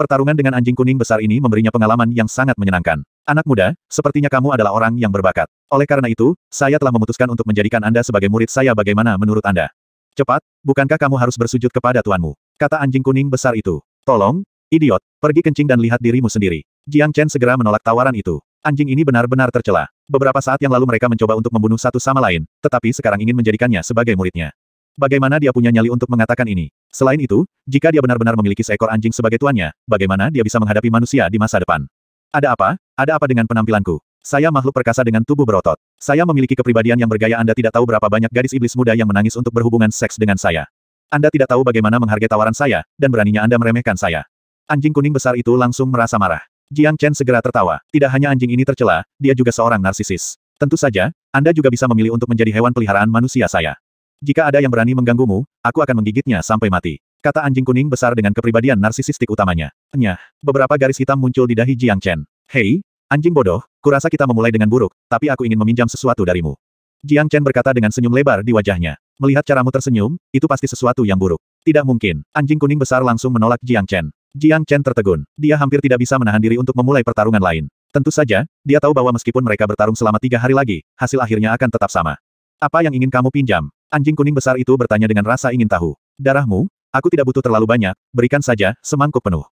Pertarungan dengan anjing kuning besar ini memberinya pengalaman yang sangat menyenangkan. Anak muda, sepertinya kamu adalah orang yang berbakat. Oleh karena itu, saya telah memutuskan untuk menjadikan Anda sebagai murid saya bagaimana menurut Anda? Cepat, bukankah kamu harus bersujud kepada tuanmu? Kata anjing kuning besar itu. Tolong, idiot, pergi kencing dan lihat dirimu sendiri. Jiang Chen segera menolak tawaran itu. Anjing ini benar-benar tercela. Beberapa saat yang lalu mereka mencoba untuk membunuh satu sama lain, tetapi sekarang ingin menjadikannya sebagai muridnya. Bagaimana dia punya nyali untuk mengatakan ini? Selain itu, jika dia benar-benar memiliki seekor anjing sebagai tuannya, bagaimana dia bisa menghadapi manusia di masa depan? Ada apa? Ada apa dengan penampilanku? Saya makhluk perkasa dengan tubuh berotot. Saya memiliki kepribadian yang bergaya Anda tidak tahu berapa banyak gadis iblis muda yang menangis untuk berhubungan seks dengan saya. Anda tidak tahu bagaimana menghargai tawaran saya, dan beraninya Anda meremehkan saya. Anjing kuning besar itu langsung merasa marah. Jiang Chen segera tertawa. Tidak hanya anjing ini tercela, dia juga seorang narsisis. Tentu saja, Anda juga bisa memilih untuk menjadi hewan peliharaan manusia saya. Jika ada yang berani mengganggumu, aku akan menggigitnya sampai mati. Kata anjing kuning besar dengan kepribadian narsisistik utamanya. Nyah, beberapa garis hitam muncul di dahi Jiang Chen. Hei, anjing bodoh, kurasa kita memulai dengan buruk, tapi aku ingin meminjam sesuatu darimu. Jiang Chen berkata dengan senyum lebar di wajahnya. Melihat caramu tersenyum, itu pasti sesuatu yang buruk. Tidak mungkin. Anjing kuning besar langsung menolak Jiang Chen. Jiang Chen tertegun. Dia hampir tidak bisa menahan diri untuk memulai pertarungan lain. Tentu saja, dia tahu bahwa meskipun mereka bertarung selama tiga hari lagi, hasil akhirnya akan tetap sama. Apa yang ingin kamu pinjam? Anjing kuning besar itu bertanya dengan rasa ingin tahu. Darahmu? Aku tidak butuh terlalu banyak, berikan saja, semangkuk penuh.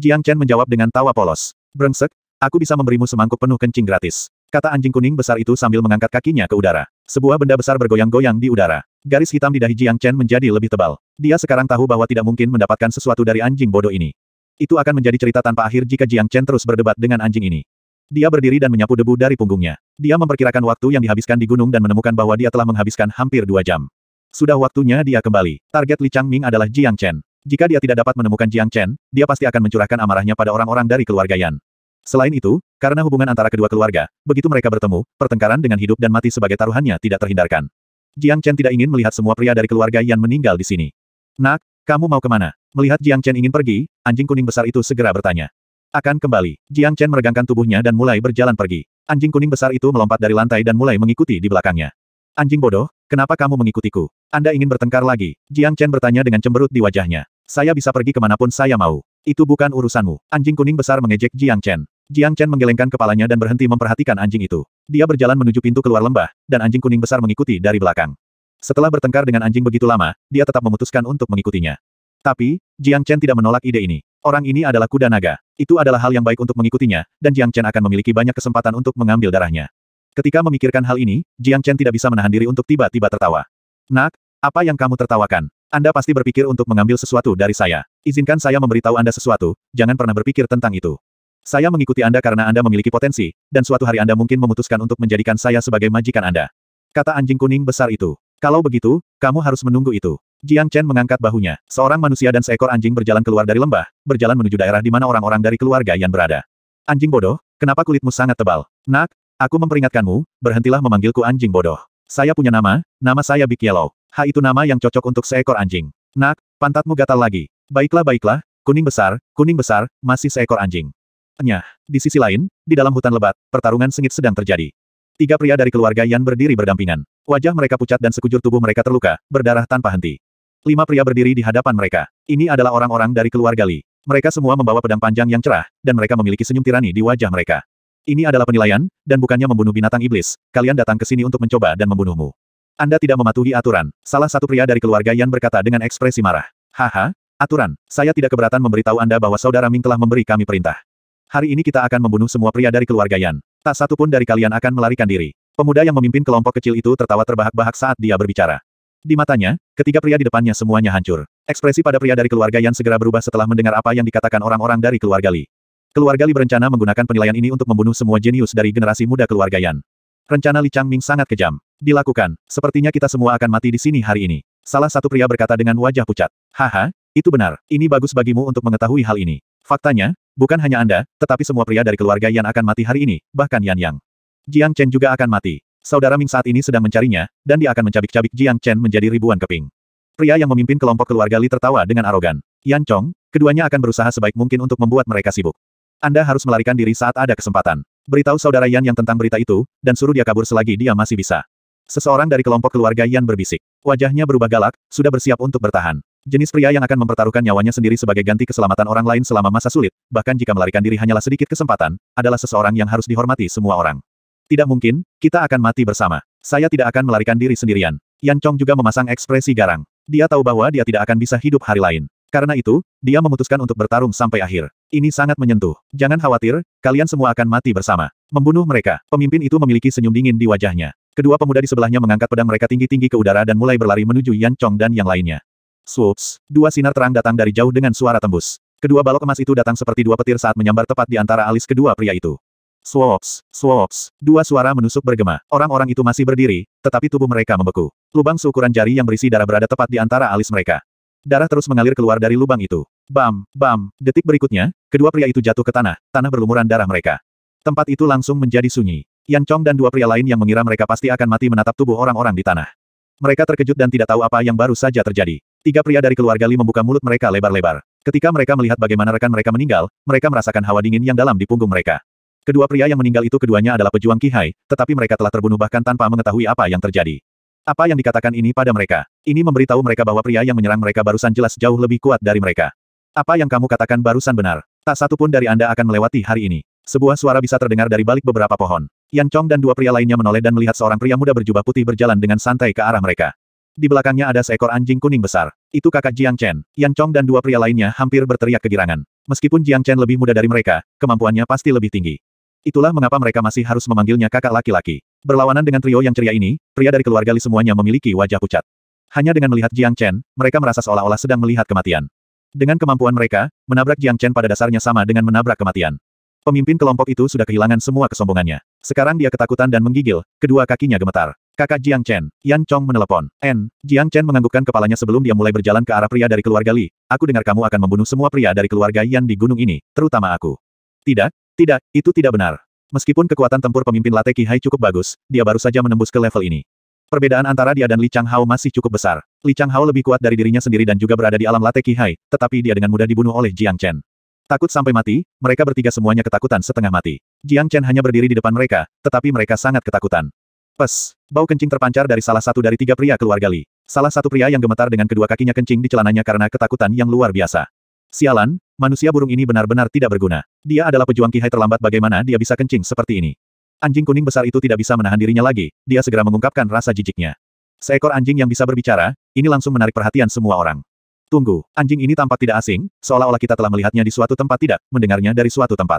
Jiang Chen menjawab dengan tawa polos. Brengsek, aku bisa memberimu semangkuk penuh kencing gratis. Kata anjing kuning besar itu sambil mengangkat kakinya ke udara. Sebuah benda besar bergoyang-goyang di udara. Garis hitam di dahi Jiang Chen menjadi lebih tebal. Dia sekarang tahu bahwa tidak mungkin mendapatkan sesuatu dari anjing bodoh ini. Itu akan menjadi cerita tanpa akhir jika Jiang Chen terus berdebat dengan anjing ini. Dia berdiri dan menyapu debu dari punggungnya. Dia memperkirakan waktu yang dihabiskan di gunung dan menemukan bahwa dia telah menghabiskan hampir dua jam. Sudah waktunya dia kembali. Target Li Changming adalah Jiang Chen. Jika dia tidak dapat menemukan Jiang Chen, dia pasti akan mencurahkan amarahnya pada orang-orang dari keluarga Yan. Selain itu, karena hubungan antara kedua keluarga, begitu mereka bertemu, pertengkaran dengan hidup dan mati sebagai taruhannya tidak terhindarkan. Jiang Chen tidak ingin melihat semua pria dari keluarga Yan meninggal di sini. Nak, kamu mau kemana? Melihat Jiang Chen ingin pergi, anjing kuning besar itu segera bertanya. Akan kembali. Jiang Chen meregangkan tubuhnya dan mulai berjalan pergi. Anjing kuning besar itu melompat dari lantai dan mulai mengikuti di belakangnya. Anjing bodoh, kenapa kamu mengikutiku? Anda ingin bertengkar lagi? Jiang Chen bertanya dengan cemberut di wajahnya. Saya bisa pergi kemanapun saya mau. Itu bukan urusanmu. Anjing kuning besar mengejek Jiang Chen. Jiang Chen menggelengkan kepalanya dan berhenti memperhatikan anjing itu. Dia berjalan menuju pintu keluar lembah, dan anjing kuning besar mengikuti dari belakang. Setelah bertengkar dengan anjing begitu lama, dia tetap memutuskan untuk mengikutinya. Tapi, Jiang Chen tidak menolak ide ini. Orang ini adalah kuda naga. Itu adalah hal yang baik untuk mengikutinya, dan Jiang Chen akan memiliki banyak kesempatan untuk mengambil darahnya. Ketika memikirkan hal ini, Jiang Chen tidak bisa menahan diri untuk tiba-tiba tertawa. Nak, apa yang kamu tertawakan? Anda pasti berpikir untuk mengambil sesuatu dari saya. Izinkan saya memberitahu Anda sesuatu, jangan pernah berpikir tentang itu. Saya mengikuti Anda karena Anda memiliki potensi, dan suatu hari Anda mungkin memutuskan untuk menjadikan saya sebagai majikan Anda. Kata anjing kuning besar itu. Kalau begitu, kamu harus menunggu itu. Jiang Chen mengangkat bahunya. Seorang manusia dan seekor anjing berjalan keluar dari lembah, berjalan menuju daerah di mana orang-orang dari keluarga Yan berada. Anjing bodoh, kenapa kulitmu sangat tebal? Nak, aku memperingatkanmu, berhentilah memanggilku anjing bodoh. Saya punya nama, nama saya Big Yellow. Ha itu nama yang cocok untuk seekor anjing. Nak, pantatmu gatal lagi. Baiklah baiklah, kuning besar, kuning besar, masih seekor anjing. Nyah, di sisi lain, di dalam hutan lebat, pertarungan sengit sedang terjadi. Tiga pria dari keluarga Yan berdiri berdampingan. Wajah mereka pucat dan sekujur tubuh mereka terluka, berdarah tanpa henti. Lima pria berdiri di hadapan mereka. Ini adalah orang-orang dari keluarga Li. Mereka semua membawa pedang panjang yang cerah, dan mereka memiliki senyum tirani di wajah mereka. Ini adalah penilaian, dan bukannya membunuh binatang iblis. Kalian datang ke sini untuk mencoba dan membunuhmu. Anda tidak mematuhi aturan. Salah satu pria dari keluarga Yan berkata dengan ekspresi marah. Haha, aturan. Saya tidak keberatan memberitahu Anda bahwa saudara Ming telah memberi kami perintah. Hari ini kita akan membunuh semua pria dari keluarga Yan. Tak satu pun dari kalian akan melarikan diri. Pemuda yang memimpin kelompok kecil itu tertawa terbahak-bahak saat dia berbicara. Di matanya, ketiga pria di depannya semuanya hancur. Ekspresi pada pria dari keluarga Yan segera berubah setelah mendengar apa yang dikatakan orang-orang dari keluarga Li. Keluarga Li berencana menggunakan penilaian ini untuk membunuh semua jenius dari generasi muda keluarga Yan. Rencana Li Changming sangat kejam. Dilakukan, sepertinya kita semua akan mati di sini hari ini. Salah satu pria berkata dengan wajah pucat. Haha, itu benar, ini bagus bagimu untuk mengetahui hal ini. Faktanya, bukan hanya Anda, tetapi semua pria dari keluarga Yan akan mati hari ini, bahkan Yan Yang. Jiang Chen juga akan mati. Saudara Ming saat ini sedang mencarinya, dan dia akan mencabik-cabik Jiang Chen menjadi ribuan keping. Pria yang memimpin kelompok keluarga Li tertawa dengan arogan. Yan Chong, keduanya akan berusaha sebaik mungkin untuk membuat mereka sibuk. Anda harus melarikan diri saat ada kesempatan. Beritahu saudara Yan yang tentang berita itu, dan suruh dia kabur selagi dia masih bisa. Seseorang dari kelompok keluarga Yan berbisik. Wajahnya berubah galak, sudah bersiap untuk bertahan. Jenis pria yang akan mempertaruhkan nyawanya sendiri sebagai ganti keselamatan orang lain selama masa sulit, bahkan jika melarikan diri hanyalah sedikit kesempatan, adalah seseorang yang harus dihormati semua orang. Tidak mungkin, kita akan mati bersama. Saya tidak akan melarikan diri sendirian. Yan Chong juga memasang ekspresi garang. Dia tahu bahwa dia tidak akan bisa hidup hari lain. Karena itu, dia memutuskan untuk bertarung sampai akhir. Ini sangat menyentuh. Jangan khawatir, kalian semua akan mati bersama. Membunuh mereka, pemimpin itu memiliki senyum dingin di wajahnya. Kedua pemuda di sebelahnya mengangkat pedang mereka tinggi-tinggi ke udara dan mulai berlari menuju Yan Chong dan yang lainnya. Swoops, dua sinar terang datang dari jauh dengan suara tembus. Kedua balok emas itu datang seperti dua petir saat menyambar tepat di antara alis kedua pria itu. Swoops, swoops, dua suara menusuk bergema. Orang-orang itu masih berdiri, tetapi tubuh mereka membeku. Lubang seukuran jari yang berisi darah berada tepat di antara alis mereka. Darah terus mengalir keluar dari lubang itu. Bam, bam, detik berikutnya, kedua pria itu jatuh ke tanah, tanah berlumuran darah mereka. Tempat itu langsung menjadi sunyi. Yan Chong dan dua pria lain yang mengira mereka pasti akan mati menatap tubuh orang-orang di tanah. Mereka terkejut dan tidak tahu apa yang baru saja terjadi. Tiga pria dari keluarga Li membuka mulut mereka lebar-lebar. Ketika mereka melihat bagaimana rekan mereka meninggal, mereka merasakan hawa dingin yang dalam di punggung mereka. Kedua pria yang meninggal itu keduanya adalah pejuang Kihai, tetapi mereka telah terbunuh bahkan tanpa mengetahui apa yang terjadi. Apa yang dikatakan ini pada mereka? Ini memberitahu mereka bahwa pria yang menyerang mereka barusan jelas jauh lebih kuat dari mereka. Apa yang kamu katakan barusan benar? Tak satu pun dari Anda akan melewati hari ini. Sebuah suara bisa terdengar dari balik beberapa pohon. Yan Chong dan dua pria lainnya menoleh dan melihat seorang pria muda berjubah putih berjalan dengan santai ke arah mereka. Di belakangnya ada seekor anjing kuning besar. Itu kakak Jiang Chen. Yan Chong dan dua pria lainnya hampir berteriak kegirangan. Meskipun Jiang Chen lebih muda dari mereka, kemampuannya pasti lebih tinggi. Itulah mengapa mereka masih harus memanggilnya kakak laki-laki. Berlawanan dengan trio yang ceria ini, pria dari keluarga Li semuanya memiliki wajah pucat. Hanya dengan melihat Jiang Chen, mereka merasa seolah-olah sedang melihat kematian. Dengan kemampuan mereka, menabrak Jiang Chen pada dasarnya sama dengan menabrak kematian. Pemimpin kelompok itu sudah kehilangan semua kesombongannya. Sekarang dia ketakutan dan menggigil, kedua kakinya gemetar. Kakak Jiang Chen, Yan Chong menelepon. N, Jiang Chen menganggukkan kepalanya sebelum dia mulai berjalan ke arah pria dari keluarga Li. Aku dengar kamu akan membunuh semua pria dari keluarga Yan di gunung ini, terutama aku. Tidak, tidak, itu tidak benar. Meskipun kekuatan tempur pemimpin Lateki Hai cukup bagus, dia baru saja menembus ke level ini. Perbedaan antara dia dan Li Changhao masih cukup besar. Li Changhao lebih kuat dari dirinya sendiri dan juga berada di alam Lateki Hai. tetapi dia dengan mudah dibunuh oleh Jiang Chen. Takut sampai mati, mereka bertiga semuanya ketakutan setengah mati. Jiang Chen hanya berdiri di depan mereka, tetapi mereka sangat ketakutan. Pes, bau kencing terpancar dari salah satu dari tiga pria keluarga Li. Salah satu pria yang gemetar dengan kedua kakinya kencing di celananya karena ketakutan yang luar biasa. Sialan, Manusia burung ini benar-benar tidak berguna. Dia adalah pejuang Kihai terlambat bagaimana dia bisa kencing seperti ini. Anjing kuning besar itu tidak bisa menahan dirinya lagi, dia segera mengungkapkan rasa jijiknya. Seekor anjing yang bisa berbicara, ini langsung menarik perhatian semua orang. Tunggu, anjing ini tampak tidak asing, seolah-olah kita telah melihatnya di suatu tempat tidak, mendengarnya dari suatu tempat.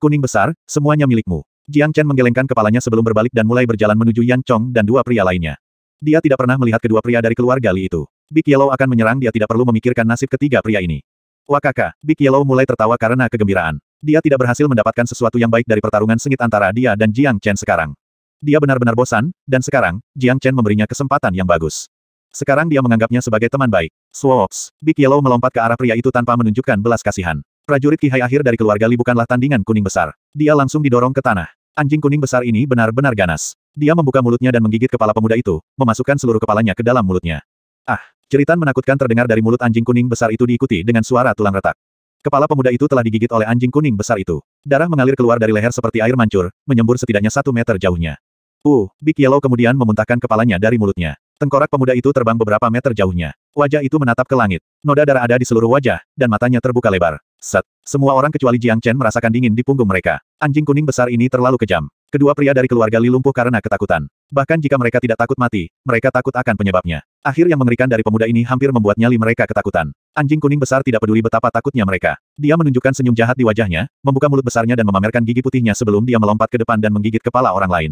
Kuning besar, semuanya milikmu. Jiang Chen menggelengkan kepalanya sebelum berbalik dan mulai berjalan menuju Yan Chong dan dua pria lainnya. Dia tidak pernah melihat kedua pria dari keluarga Li itu. Big Yellow akan menyerang dia tidak perlu memikirkan nasib ketiga pria ini. Wakaka, Big Yellow mulai tertawa karena kegembiraan. Dia tidak berhasil mendapatkan sesuatu yang baik dari pertarungan sengit antara dia dan Jiang Chen sekarang. Dia benar-benar bosan, dan sekarang, Jiang Chen memberinya kesempatan yang bagus. Sekarang dia menganggapnya sebagai teman baik. Swoops, Big Yellow melompat ke arah pria itu tanpa menunjukkan belas kasihan. Prajurit Kihai akhir dari keluarga Li bukanlah tandingan kuning besar. Dia langsung didorong ke tanah. Anjing kuning besar ini benar-benar ganas. Dia membuka mulutnya dan menggigit kepala pemuda itu, memasukkan seluruh kepalanya ke dalam mulutnya. Ah, Ceritan menakutkan terdengar dari mulut anjing kuning besar itu diikuti dengan suara tulang retak. Kepala pemuda itu telah digigit oleh anjing kuning besar itu. Darah mengalir keluar dari leher seperti air mancur, menyembur setidaknya satu meter jauhnya. Uh, Big Yellow kemudian memuntahkan kepalanya dari mulutnya. Tengkorak pemuda itu terbang beberapa meter jauhnya. Wajah itu menatap ke langit. Noda darah ada di seluruh wajah, dan matanya terbuka lebar. Set. Semua orang kecuali Jiang Chen merasakan dingin di punggung mereka. Anjing kuning besar ini terlalu kejam. Kedua pria dari keluarga Li lumpuh karena ketakutan. Bahkan jika mereka tidak takut mati, mereka takut akan penyebabnya. Akhir yang mengerikan dari pemuda ini hampir membuat nyali mereka ketakutan. Anjing kuning besar tidak peduli betapa takutnya mereka. Dia menunjukkan senyum jahat di wajahnya, membuka mulut besarnya dan memamerkan gigi putihnya sebelum dia melompat ke depan dan menggigit kepala orang lain.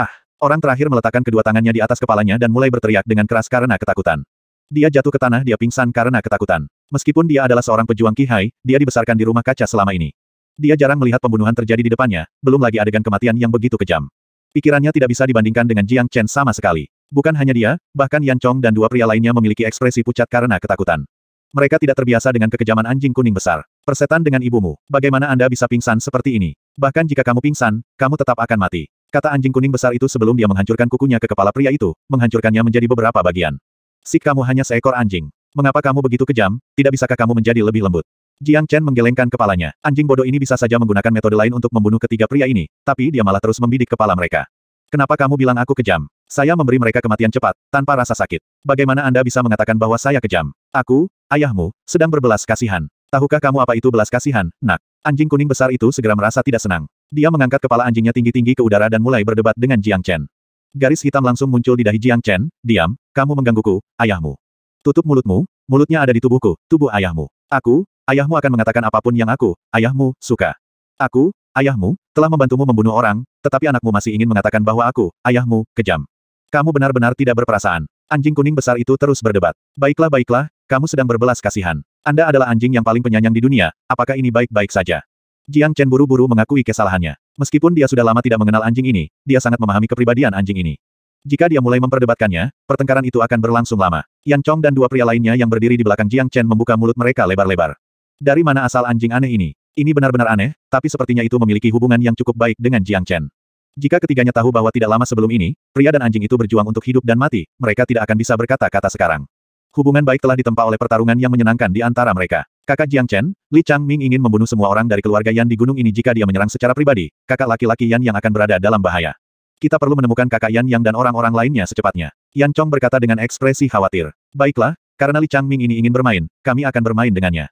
Ah, orang terakhir meletakkan kedua tangannya di atas kepalanya dan mulai berteriak dengan keras karena ketakutan. Dia jatuh ke tanah dia pingsan karena ketakutan. Meskipun dia adalah seorang pejuang Kihai, dia dibesarkan di rumah kaca selama ini. Dia jarang melihat pembunuhan terjadi di depannya, belum lagi adegan kematian yang begitu kejam. Pikirannya tidak bisa dibandingkan dengan Jiang Chen sama sekali. Bukan hanya dia, bahkan Yan Chong dan dua pria lainnya memiliki ekspresi pucat karena ketakutan. Mereka tidak terbiasa dengan kekejaman anjing kuning besar. Persetan dengan ibumu, bagaimana Anda bisa pingsan seperti ini? Bahkan jika kamu pingsan, kamu tetap akan mati. Kata anjing kuning besar itu sebelum dia menghancurkan kukunya ke kepala pria itu, menghancurkannya menjadi beberapa bagian. Sik kamu hanya seekor anjing. Mengapa kamu begitu kejam, tidak bisakah kamu menjadi lebih lembut? Jiang Chen menggelengkan kepalanya. Anjing bodoh ini bisa saja menggunakan metode lain untuk membunuh ketiga pria ini, tapi dia malah terus membidik kepala mereka. Kenapa kamu bilang aku kejam? Saya memberi mereka kematian cepat, tanpa rasa sakit. Bagaimana Anda bisa mengatakan bahwa saya kejam? Aku, ayahmu, sedang berbelas kasihan. Tahukah kamu apa itu belas kasihan, nak? Anjing kuning besar itu segera merasa tidak senang. Dia mengangkat kepala anjingnya tinggi-tinggi ke udara dan mulai berdebat dengan Jiang Chen. Garis hitam langsung muncul di dahi Jiang Chen, diam, kamu menggangguku, ayahmu. Tutup mulutmu, mulutnya ada di tubuhku, tubuh ayahmu. Aku, Ayahmu akan mengatakan apapun yang aku, ayahmu, suka. Aku, ayahmu, telah membantumu membunuh orang, tetapi anakmu masih ingin mengatakan bahwa aku, ayahmu, kejam. Kamu benar-benar tidak berperasaan. Anjing kuning besar itu terus berdebat. Baiklah baiklah, kamu sedang berbelas kasihan. Anda adalah anjing yang paling penyayang di dunia, apakah ini baik-baik saja? Jiang Chen buru-buru mengakui kesalahannya. Meskipun dia sudah lama tidak mengenal anjing ini, dia sangat memahami kepribadian anjing ini. Jika dia mulai memperdebatkannya, pertengkaran itu akan berlangsung lama. Yang Chong dan dua pria lainnya yang berdiri di belakang Jiang Chen membuka mulut mereka lebar-lebar. Dari mana asal anjing aneh ini? Ini benar-benar aneh, tapi sepertinya itu memiliki hubungan yang cukup baik dengan Jiang Chen. Jika ketiganya tahu bahwa tidak lama sebelum ini, pria dan anjing itu berjuang untuk hidup dan mati, mereka tidak akan bisa berkata-kata sekarang. Hubungan baik telah ditempa oleh pertarungan yang menyenangkan di antara mereka. Kakak Jiang Chen, Li Chang Ming ingin membunuh semua orang dari keluarga Yan di gunung ini jika dia menyerang secara pribadi, kakak laki-laki Yan yang akan berada dalam bahaya. Kita perlu menemukan kakak Yan Yang dan orang-orang lainnya secepatnya. Yan Chong berkata dengan ekspresi khawatir. Baiklah, karena Li Chang Ming ini ingin bermain, kami akan bermain dengannya.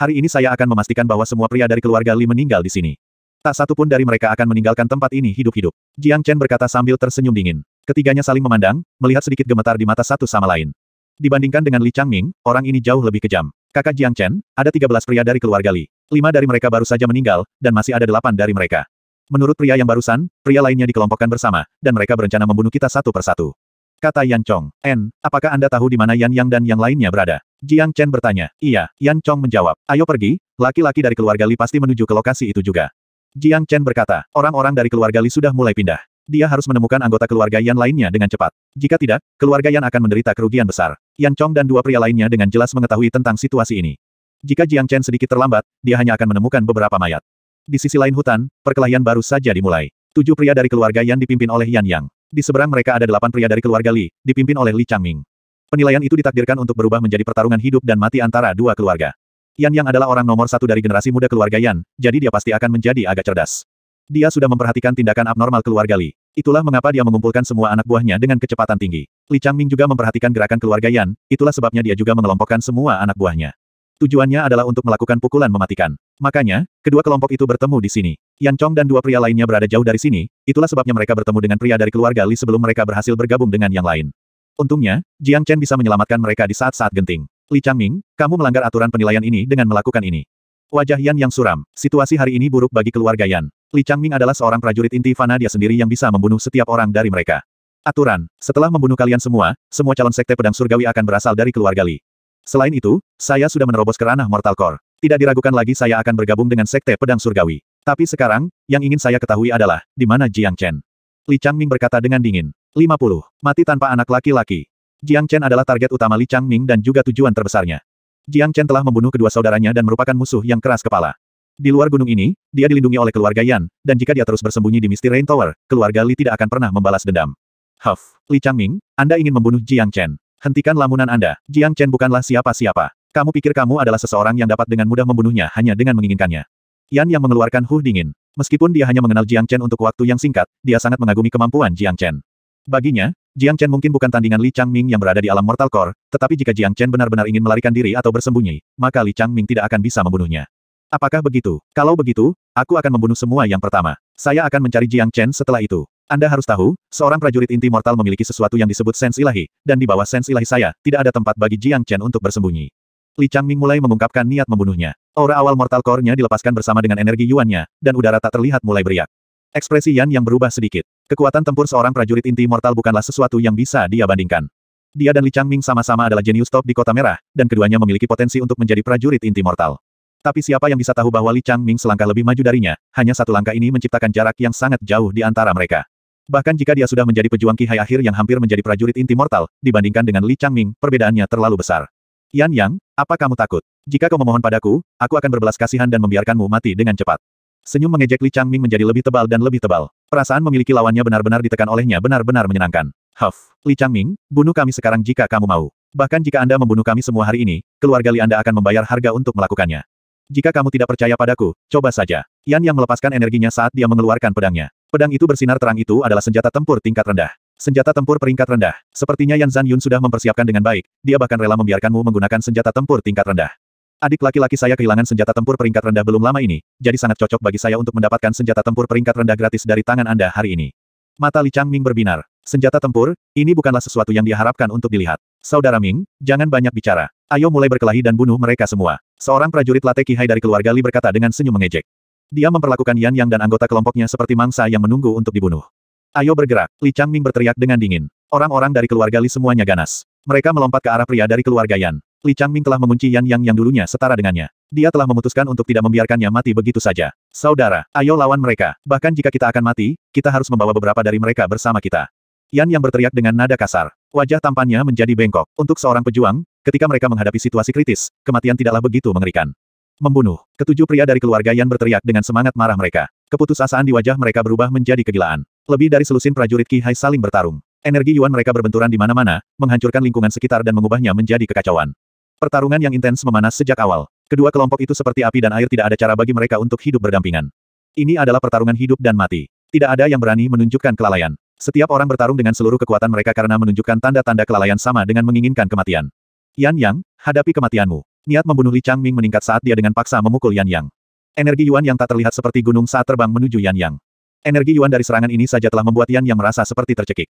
Hari ini saya akan memastikan bahwa semua pria dari keluarga Li meninggal di sini. Tak satu pun dari mereka akan meninggalkan tempat ini hidup-hidup. Jiang Chen berkata sambil tersenyum dingin. Ketiganya saling memandang, melihat sedikit gemetar di mata satu sama lain. Dibandingkan dengan Li Changming, orang ini jauh lebih kejam. Kakak Jiang Chen, ada 13 pria dari keluarga Li. Lima dari mereka baru saja meninggal, dan masih ada delapan dari mereka. Menurut pria yang barusan, pria lainnya dikelompokkan bersama, dan mereka berencana membunuh kita satu persatu. Kata Yan Chong, N, apakah Anda tahu di mana Yan Yang dan yang lainnya berada? Jiang Chen bertanya. Iya, Yan Chong menjawab. Ayo pergi, laki-laki dari keluarga Li pasti menuju ke lokasi itu juga. Jiang Chen berkata, orang-orang dari keluarga Li sudah mulai pindah. Dia harus menemukan anggota keluarga Yan lainnya dengan cepat. Jika tidak, keluarga Yan akan menderita kerugian besar. Yan Chong dan dua pria lainnya dengan jelas mengetahui tentang situasi ini. Jika Jiang Chen sedikit terlambat, dia hanya akan menemukan beberapa mayat. Di sisi lain hutan, perkelahian baru saja dimulai. Tujuh pria dari keluarga Yan dipimpin oleh Yan Yang. Di seberang mereka ada delapan pria dari keluarga Li, dipimpin oleh Li Changming. Penilaian itu ditakdirkan untuk berubah menjadi pertarungan hidup dan mati antara dua keluarga. Yan Yang adalah orang nomor satu dari generasi muda keluarga Yan, jadi dia pasti akan menjadi agak cerdas. Dia sudah memperhatikan tindakan abnormal keluarga Li. Itulah mengapa dia mengumpulkan semua anak buahnya dengan kecepatan tinggi. Li Changming juga memperhatikan gerakan keluarga Yan, itulah sebabnya dia juga mengelompokkan semua anak buahnya. Tujuannya adalah untuk melakukan pukulan mematikan. Makanya, kedua kelompok itu bertemu di sini. Yan Chong dan dua pria lainnya berada jauh dari sini, itulah sebabnya mereka bertemu dengan pria dari keluarga Li sebelum mereka berhasil bergabung dengan yang lain. Untungnya, Jiang Chen bisa menyelamatkan mereka di saat-saat genting. Li Changming, kamu melanggar aturan penilaian ini dengan melakukan ini. Wajah Yan yang suram, situasi hari ini buruk bagi keluarga Yan. Li Changming adalah seorang prajurit inti Fana dia sendiri yang bisa membunuh setiap orang dari mereka. Aturan, setelah membunuh kalian semua, semua calon sekte pedang surgawi akan berasal dari keluarga Li. Selain itu, saya sudah menerobos ke ranah Mortal Core. Tidak diragukan lagi saya akan bergabung dengan sekte pedang surgawi. Tapi sekarang, yang ingin saya ketahui adalah, di mana Jiang Chen? Li Changming berkata dengan dingin. 50. Mati tanpa anak laki-laki. Jiang Chen adalah target utama Li Changming dan juga tujuan terbesarnya. Jiang Chen telah membunuh kedua saudaranya dan merupakan musuh yang keras kepala. Di luar gunung ini, dia dilindungi oleh keluarga Yan, dan jika dia terus bersembunyi di Misty Rain Tower, keluarga Li tidak akan pernah membalas dendam. Huff, Li Changming, Anda ingin membunuh Jiang Chen. Hentikan lamunan Anda, Jiang Chen bukanlah siapa-siapa. Kamu pikir kamu adalah seseorang yang dapat dengan mudah membunuhnya hanya dengan menginginkannya. Yan yang mengeluarkan huh dingin. Meskipun dia hanya mengenal Jiang Chen untuk waktu yang singkat, dia sangat mengagumi kemampuan Jiang Chen. Baginya, Jiang Chen mungkin bukan tandingan Li Changming yang berada di alam Mortal Core, tetapi jika Jiang Chen benar-benar ingin melarikan diri atau bersembunyi, maka Li Changming tidak akan bisa membunuhnya. Apakah begitu? Kalau begitu, aku akan membunuh semua yang pertama. Saya akan mencari Jiang Chen setelah itu. Anda harus tahu, seorang prajurit inti mortal memiliki sesuatu yang disebut sens ilahi, dan di bawah sens ilahi saya, tidak ada tempat bagi Jiang Chen untuk bersembunyi. Li Changming mulai mengungkapkan niat membunuhnya. Aura awal mortal core-nya dilepaskan bersama dengan energi yuannya, dan udara tak terlihat mulai beriak. Ekspresi Yan yang berubah sedikit. Kekuatan tempur seorang prajurit inti mortal bukanlah sesuatu yang bisa dia bandingkan. Dia dan Li Changming sama-sama adalah jenius top di Kota Merah, dan keduanya memiliki potensi untuk menjadi prajurit inti mortal. Tapi siapa yang bisa tahu bahwa Li Changming selangkah lebih maju darinya, hanya satu langkah ini menciptakan jarak yang sangat jauh di antara mereka. Bahkan jika dia sudah menjadi pejuang kihai akhir yang hampir menjadi prajurit inti mortal, dibandingkan dengan Li Changming, perbedaannya terlalu besar. Yan Yang, apa kamu takut? Jika kau memohon padaku, aku akan berbelas kasihan dan membiarkanmu mati dengan cepat. Senyum mengejek Li Changming menjadi lebih tebal dan lebih tebal. Perasaan memiliki lawannya benar-benar ditekan olehnya benar-benar menyenangkan. Huff, Li Changming, bunuh kami sekarang jika kamu mau. Bahkan jika Anda membunuh kami semua hari ini, keluarga Li Anda akan membayar harga untuk melakukannya. Jika kamu tidak percaya padaku, coba saja. Yan yang melepaskan energinya saat dia mengeluarkan pedangnya. Pedang itu bersinar terang itu adalah senjata tempur tingkat rendah. Senjata tempur peringkat rendah. Sepertinya Yan Zan Yun sudah mempersiapkan dengan baik, dia bahkan rela membiarkanmu menggunakan senjata tempur tingkat rendah. Adik laki-laki saya kehilangan senjata tempur peringkat rendah belum lama ini, jadi sangat cocok bagi saya untuk mendapatkan senjata tempur peringkat rendah gratis dari tangan Anda hari ini. Mata Li Changming berbinar. Senjata tempur, ini bukanlah sesuatu yang diharapkan untuk dilihat. Saudara Ming, jangan banyak bicara. Ayo mulai berkelahi dan bunuh mereka semua. Seorang prajurit Late Kihai dari keluarga Li berkata dengan senyum mengejek. Dia memperlakukan Yan Yang dan anggota kelompoknya seperti mangsa yang menunggu untuk dibunuh. Ayo bergerak, Li Changming berteriak dengan dingin. Orang-orang dari keluarga Li semuanya ganas. Mereka melompat ke arah pria dari keluarga Yan. Li Changming telah mengunci Yan Yang yang dulunya setara dengannya. Dia telah memutuskan untuk tidak membiarkannya mati begitu saja. Saudara, ayo lawan mereka. Bahkan jika kita akan mati, kita harus membawa beberapa dari mereka bersama kita. Yan Yang berteriak dengan nada kasar. Wajah tampannya menjadi bengkok. Untuk seorang pejuang, ketika mereka menghadapi situasi kritis, kematian tidaklah begitu mengerikan. Membunuh. Ketujuh pria dari keluarga Yan berteriak dengan semangat marah mereka. Keputusasaan di wajah mereka berubah menjadi kegilaan. Lebih dari selusin prajurit Ki Hai saling bertarung. Energi Yuan mereka berbenturan di mana-mana, menghancurkan lingkungan sekitar dan mengubahnya menjadi kekacauan. Pertarungan yang intens memanas sejak awal. Kedua kelompok itu seperti api dan air tidak ada cara bagi mereka untuk hidup berdampingan. Ini adalah pertarungan hidup dan mati. Tidak ada yang berani menunjukkan kelalaian. Setiap orang bertarung dengan seluruh kekuatan mereka karena menunjukkan tanda-tanda kelalaian sama dengan menginginkan kematian. Yan Yang, hadapi kematianmu. Niat membunuh Li Ming meningkat saat dia dengan paksa memukul Yan Yang. Energi Yuan yang tak terlihat seperti gunung saat terbang menuju Yan Yang. Energi Yuan dari serangan ini saja telah membuat Yan Yang merasa seperti tercekik.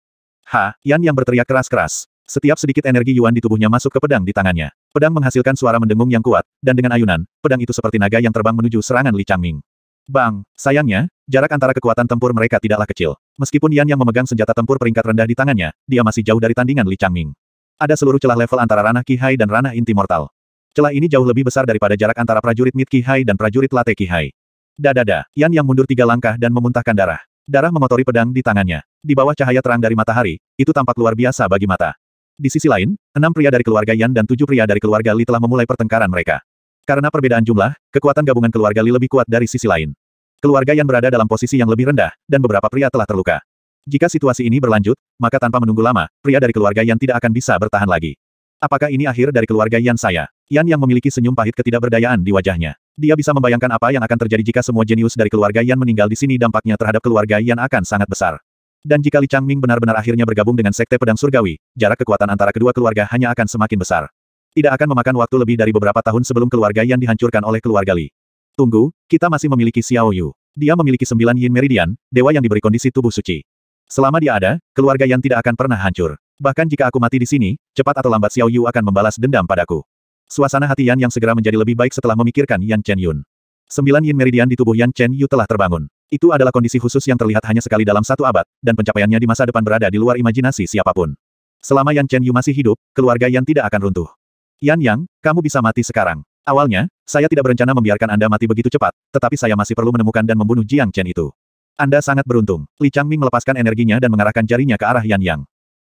Ha, Yan Yang berteriak keras-keras. Setiap sedikit energi Yuan di tubuhnya masuk ke pedang di tangannya. Pedang menghasilkan suara mendengung yang kuat, dan dengan ayunan, pedang itu seperti naga yang terbang menuju serangan Li Changming. Bang, sayangnya, jarak antara kekuatan tempur mereka tidaklah kecil. Meskipun Yan yang memegang senjata tempur peringkat rendah di tangannya, dia masih jauh dari tandingan Li Changming. Ada seluruh celah level antara ranah Hai dan ranah inti mortal. Celah ini jauh lebih besar daripada jarak antara prajurit mid Hai dan prajurit latte Qihai. Dadada, Yan yang mundur tiga langkah dan memuntahkan darah. Darah mengotori pedang di tangannya. Di bawah cahaya terang dari matahari, itu tampak luar biasa bagi mata. Di sisi lain, enam pria dari keluarga Yan dan tujuh pria dari keluarga Li telah memulai pertengkaran mereka. Karena perbedaan jumlah, kekuatan gabungan keluarga Li lebih kuat dari sisi lain. Keluarga Yan berada dalam posisi yang lebih rendah, dan beberapa pria telah terluka. Jika situasi ini berlanjut, maka tanpa menunggu lama, pria dari keluarga Yan tidak akan bisa bertahan lagi. Apakah ini akhir dari keluarga Yan saya? Yan yang memiliki senyum pahit ketidakberdayaan di wajahnya. Dia bisa membayangkan apa yang akan terjadi jika semua jenius dari keluarga Yan meninggal di sini dampaknya terhadap keluarga Yan akan sangat besar. Dan jika Li Changming benar-benar akhirnya bergabung dengan Sekte Pedang Surgawi, jarak kekuatan antara kedua keluarga hanya akan semakin besar. Tidak akan memakan waktu lebih dari beberapa tahun sebelum keluarga yang dihancurkan oleh keluarga Li. Tunggu, kita masih memiliki Xiao Yu. Dia memiliki sembilan Yin Meridian, dewa yang diberi kondisi tubuh suci. Selama dia ada, keluarga yang tidak akan pernah hancur. Bahkan jika aku mati di sini, cepat atau lambat Xiao Yu akan membalas dendam padaku. Suasana hati Yan yang segera menjadi lebih baik setelah memikirkan Yan Chen Yun. Sembilan Yin Meridian di tubuh Yan Chen Yu telah terbangun. Itu adalah kondisi khusus yang terlihat hanya sekali dalam satu abad, dan pencapaiannya di masa depan berada di luar imajinasi siapapun. Selama Yan Chen Yu masih hidup, keluarga Yan tidak akan runtuh. Yan Yang, kamu bisa mati sekarang. Awalnya, saya tidak berencana membiarkan Anda mati begitu cepat, tetapi saya masih perlu menemukan dan membunuh Jiang Chen itu. Anda sangat beruntung. Li Changming melepaskan energinya dan mengarahkan jarinya ke arah Yan Yang.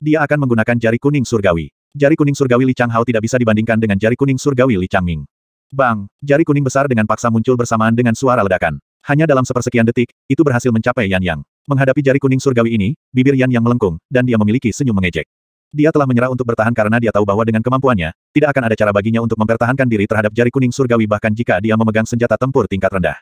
Dia akan menggunakan jari kuning surgawi. Jari kuning surgawi Li Chang Hao tidak bisa dibandingkan dengan jari kuning surgawi Li Changming. Bang, jari kuning besar dengan paksa muncul bersamaan dengan suara ledakan. Hanya dalam sepersekian detik, itu berhasil mencapai Yan Yang. Menghadapi jari kuning surgawi ini, bibir Yan Yang melengkung, dan dia memiliki senyum mengejek. Dia telah menyerah untuk bertahan karena dia tahu bahwa dengan kemampuannya, tidak akan ada cara baginya untuk mempertahankan diri terhadap jari kuning surgawi bahkan jika dia memegang senjata tempur tingkat rendah.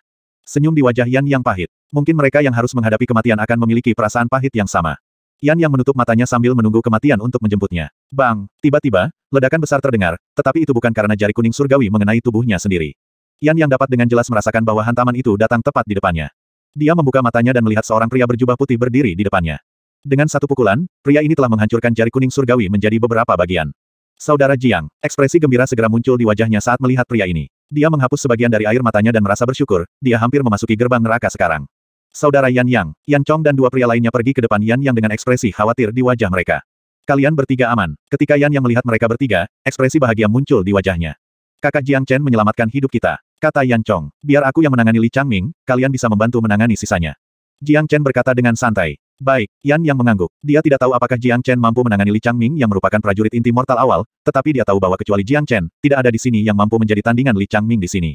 Senyum di wajah Yan Yang pahit. Mungkin mereka yang harus menghadapi kematian akan memiliki perasaan pahit yang sama. Yan Yang menutup matanya sambil menunggu kematian untuk menjemputnya. Bang, tiba-tiba, ledakan besar terdengar, tetapi itu bukan karena jari kuning surgawi mengenai tubuhnya sendiri. Yan yang dapat dengan jelas merasakan bahwa hantaman itu datang tepat di depannya. Dia membuka matanya dan melihat seorang pria berjubah putih berdiri di depannya. Dengan satu pukulan, pria ini telah menghancurkan jari kuning surgawi menjadi beberapa bagian. Saudara Jiang, ekspresi gembira segera muncul di wajahnya saat melihat pria ini. Dia menghapus sebagian dari air matanya dan merasa bersyukur, dia hampir memasuki gerbang neraka sekarang. Saudara Yan Yang, Yan Chong dan dua pria lainnya pergi ke depan Yan Yang dengan ekspresi khawatir di wajah mereka. Kalian bertiga aman. Ketika Yan Yang melihat mereka bertiga, ekspresi bahagia muncul di wajahnya. Kakak Jiang Chen menyelamatkan hidup kita. Kata Yan Chong, biar aku yang menangani Li Changming, kalian bisa membantu menangani sisanya. Jiang Chen berkata dengan santai. Baik, Yan yang mengangguk. Dia tidak tahu apakah Jiang Chen mampu menangani Li Changming yang merupakan prajurit inti mortal awal, tetapi dia tahu bahwa kecuali Jiang Chen, tidak ada di sini yang mampu menjadi tandingan Li Changming di sini.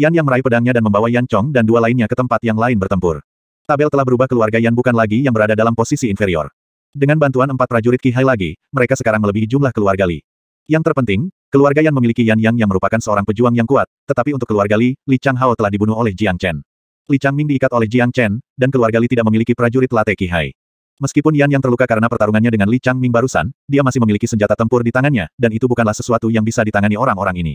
Yan yang meraih pedangnya dan membawa Yan Chong dan dua lainnya ke tempat yang lain bertempur. Tabel telah berubah keluarga Yan bukan lagi yang berada dalam posisi inferior. Dengan bantuan empat prajurit Qi Hai lagi, mereka sekarang melebihi jumlah keluarga Li. Yang terpenting, keluarga Yan memiliki Yan Yang yang merupakan seorang pejuang yang kuat, tetapi untuk keluarga Li, Li Chang Hao telah dibunuh oleh Jiang Chen. Li Chang Ming diikat oleh Jiang Chen, dan keluarga Li tidak memiliki prajurit Latte Qihai. Meskipun Yan yang terluka karena pertarungannya dengan Li Chang Ming barusan, dia masih memiliki senjata tempur di tangannya, dan itu bukanlah sesuatu yang bisa ditangani orang-orang ini.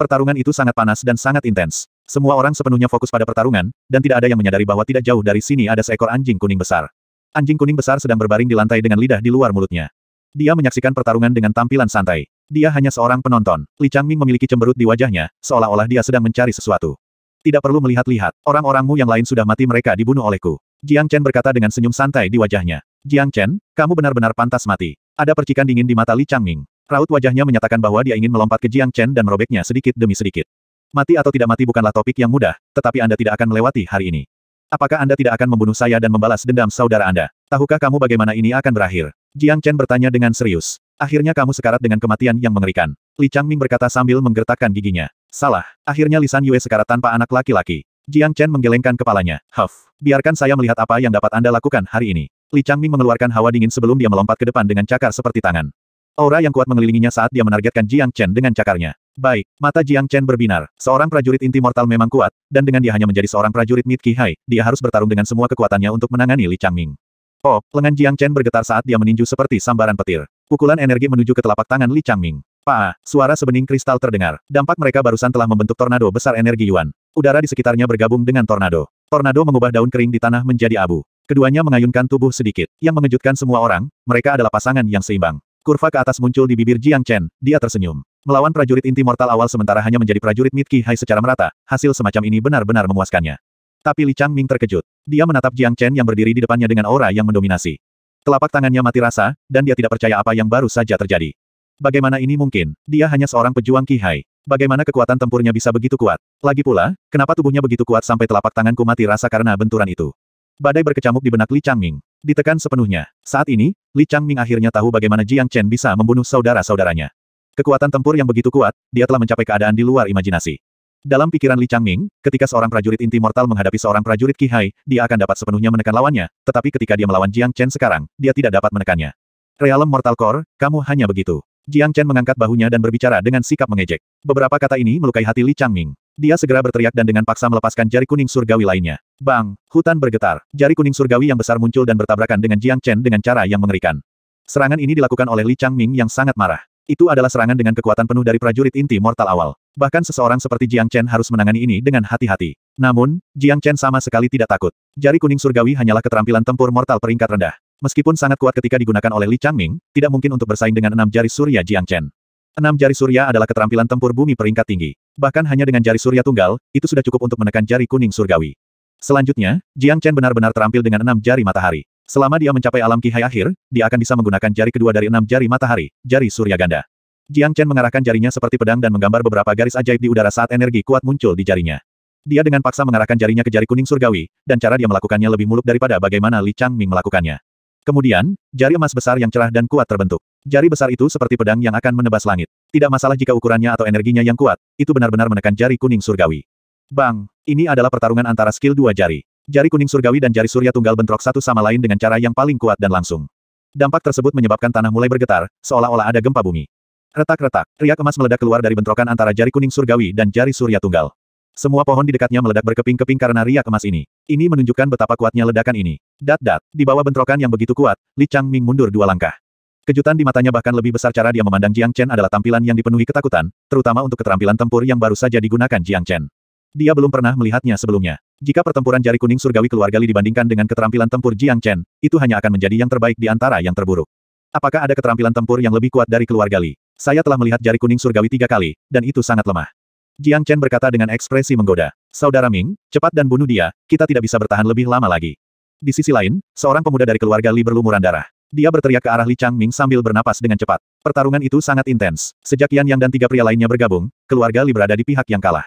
Pertarungan itu sangat panas dan sangat intens. Semua orang sepenuhnya fokus pada pertarungan, dan tidak ada yang menyadari bahwa tidak jauh dari sini ada seekor anjing kuning besar. Anjing kuning besar sedang berbaring di lantai dengan lidah di luar mulutnya. Dia menyaksikan pertarungan dengan tampilan santai. Dia hanya seorang penonton. Li Changming memiliki cemberut di wajahnya, seolah-olah dia sedang mencari sesuatu. Tidak perlu melihat-lihat, orang-orangmu yang lain sudah mati mereka dibunuh olehku. Jiang Chen berkata dengan senyum santai di wajahnya. Jiang Chen, kamu benar-benar pantas mati. Ada percikan dingin di mata Li Changming. Raut wajahnya menyatakan bahwa dia ingin melompat ke Jiang Chen dan merobeknya sedikit demi sedikit. Mati atau tidak mati bukanlah topik yang mudah, tetapi Anda tidak akan melewati hari ini. Apakah Anda tidak akan membunuh saya dan membalas dendam saudara Anda? Tahukah kamu bagaimana ini akan berakhir? Jiang Chen bertanya dengan serius. Akhirnya kamu sekarat dengan kematian yang mengerikan. Li Changming berkata sambil menggertakkan giginya. Salah. Akhirnya Lisan Yue sekarat tanpa anak laki-laki. Jiang Chen menggelengkan kepalanya. Huff. Biarkan saya melihat apa yang dapat Anda lakukan hari ini. Li Changming mengeluarkan hawa dingin sebelum dia melompat ke depan dengan cakar seperti tangan. Aura yang kuat mengelilinginya saat dia menargetkan Jiang Chen dengan cakarnya. Baik, mata Jiang Chen berbinar. Seorang prajurit inti mortal memang kuat, dan dengan dia hanya menjadi seorang prajurit mid Hai, dia harus bertarung dengan semua kekuatannya untuk menangani Li Changming. Oh, lengan Jiang Chen bergetar saat dia meninju seperti sambaran petir. Pukulan energi menuju ke telapak tangan Li Changming. Pa, suara sebening kristal terdengar. Dampak mereka barusan telah membentuk tornado besar energi Yuan. Udara di sekitarnya bergabung dengan tornado. Tornado mengubah daun kering di tanah menjadi abu. Keduanya mengayunkan tubuh sedikit. Yang mengejutkan semua orang, mereka adalah pasangan yang seimbang. Kurva ke atas muncul di bibir Jiang Chen, dia tersenyum. Melawan prajurit inti mortal awal sementara hanya menjadi prajurit mid Hai secara merata, hasil semacam ini benar-benar memuaskannya. Tapi Li Chang Ming terkejut. Dia menatap Jiang Chen yang berdiri di depannya dengan aura yang mendominasi. Telapak tangannya mati rasa, dan dia tidak percaya apa yang baru saja terjadi. Bagaimana ini mungkin? Dia hanya seorang pejuang Hai. Bagaimana kekuatan tempurnya bisa begitu kuat? Lagi pula, kenapa tubuhnya begitu kuat sampai telapak tanganku mati rasa karena benturan itu? Badai berkecamuk di benak Li Chang Ming. Ditekan sepenuhnya. Saat ini, Li Chang Ming akhirnya tahu bagaimana Jiang Chen bisa membunuh saudara-saudaranya. Kekuatan tempur yang begitu kuat, dia telah mencapai keadaan di luar imajinasi. Dalam pikiran Li Changming, ketika seorang prajurit inti mortal menghadapi seorang prajurit Qihai, dia akan dapat sepenuhnya menekan lawannya, tetapi ketika dia melawan Jiang Chen sekarang, dia tidak dapat menekannya. Realem Mortal Core, kamu hanya begitu. Jiang Chen mengangkat bahunya dan berbicara dengan sikap mengejek. Beberapa kata ini melukai hati Li Changming. Dia segera berteriak dan dengan paksa melepaskan jari kuning surgawi lainnya. Bang! Hutan bergetar. Jari kuning surgawi yang besar muncul dan bertabrakan dengan Jiang Chen dengan cara yang mengerikan. Serangan ini dilakukan oleh Li Changming yang sangat marah. Itu adalah serangan dengan kekuatan penuh dari prajurit inti mortal awal. Bahkan seseorang seperti Jiang Chen harus menangani ini dengan hati-hati. Namun, Jiang Chen sama sekali tidak takut. Jari kuning surgawi hanyalah keterampilan tempur mortal peringkat rendah. Meskipun sangat kuat ketika digunakan oleh Li Changming, tidak mungkin untuk bersaing dengan enam jari surya Jiang Chen. Enam jari surya adalah keterampilan tempur bumi peringkat tinggi. Bahkan hanya dengan jari surya tunggal, itu sudah cukup untuk menekan jari kuning surgawi. Selanjutnya, Jiang Chen benar-benar terampil dengan enam jari matahari. Selama dia mencapai alam kihai akhir, dia akan bisa menggunakan jari kedua dari enam jari matahari, jari surya ganda. Jiang Chen mengarahkan jarinya seperti pedang dan menggambar beberapa garis ajaib di udara saat energi kuat muncul di jarinya. Dia dengan paksa mengarahkan jarinya ke jari kuning surgawi, dan cara dia melakukannya lebih muluk daripada bagaimana Li Changming melakukannya. Kemudian, jari emas besar yang cerah dan kuat terbentuk. Jari besar itu seperti pedang yang akan menebas langit. Tidak masalah jika ukurannya atau energinya yang kuat, itu benar-benar menekan jari kuning surgawi. Bang, ini adalah pertarungan antara skill dua jari. Jari kuning surgawi dan jari surya tunggal bentrok satu sama lain dengan cara yang paling kuat dan langsung. Dampak tersebut menyebabkan tanah mulai bergetar, seolah-olah ada gempa bumi. Retak-retak, riak emas meledak keluar dari bentrokan antara jari kuning surgawi dan jari surya tunggal. Semua pohon di dekatnya meledak berkeping-keping karena riak emas ini. Ini menunjukkan betapa kuatnya ledakan ini. Dat-dat, di bawah bentrokan yang begitu kuat, Li Chang Ming mundur dua langkah. Kejutan di matanya bahkan lebih besar cara dia memandang Jiang Chen adalah tampilan yang dipenuhi ketakutan, terutama untuk keterampilan tempur yang baru saja digunakan Jiang Chen. Dia belum pernah melihatnya sebelumnya. Jika pertempuran jari kuning surgawi Keluarga Li dibandingkan dengan keterampilan tempur Jiang Chen, itu hanya akan menjadi yang terbaik di antara yang terburuk. Apakah ada keterampilan tempur yang lebih kuat dari Keluarga Li? Saya telah melihat jari kuning surgawi tiga kali, dan itu sangat lemah. Jiang Chen berkata dengan ekspresi menggoda. Saudara Ming, cepat dan bunuh dia, kita tidak bisa bertahan lebih lama lagi. Di sisi lain, seorang pemuda dari keluarga Li berlumuran darah. Dia berteriak ke arah Li Chang Ming sambil bernapas dengan cepat. Pertarungan itu sangat intens. Sejak Yan Yang dan tiga pria lainnya bergabung, keluarga Li berada di pihak yang kalah.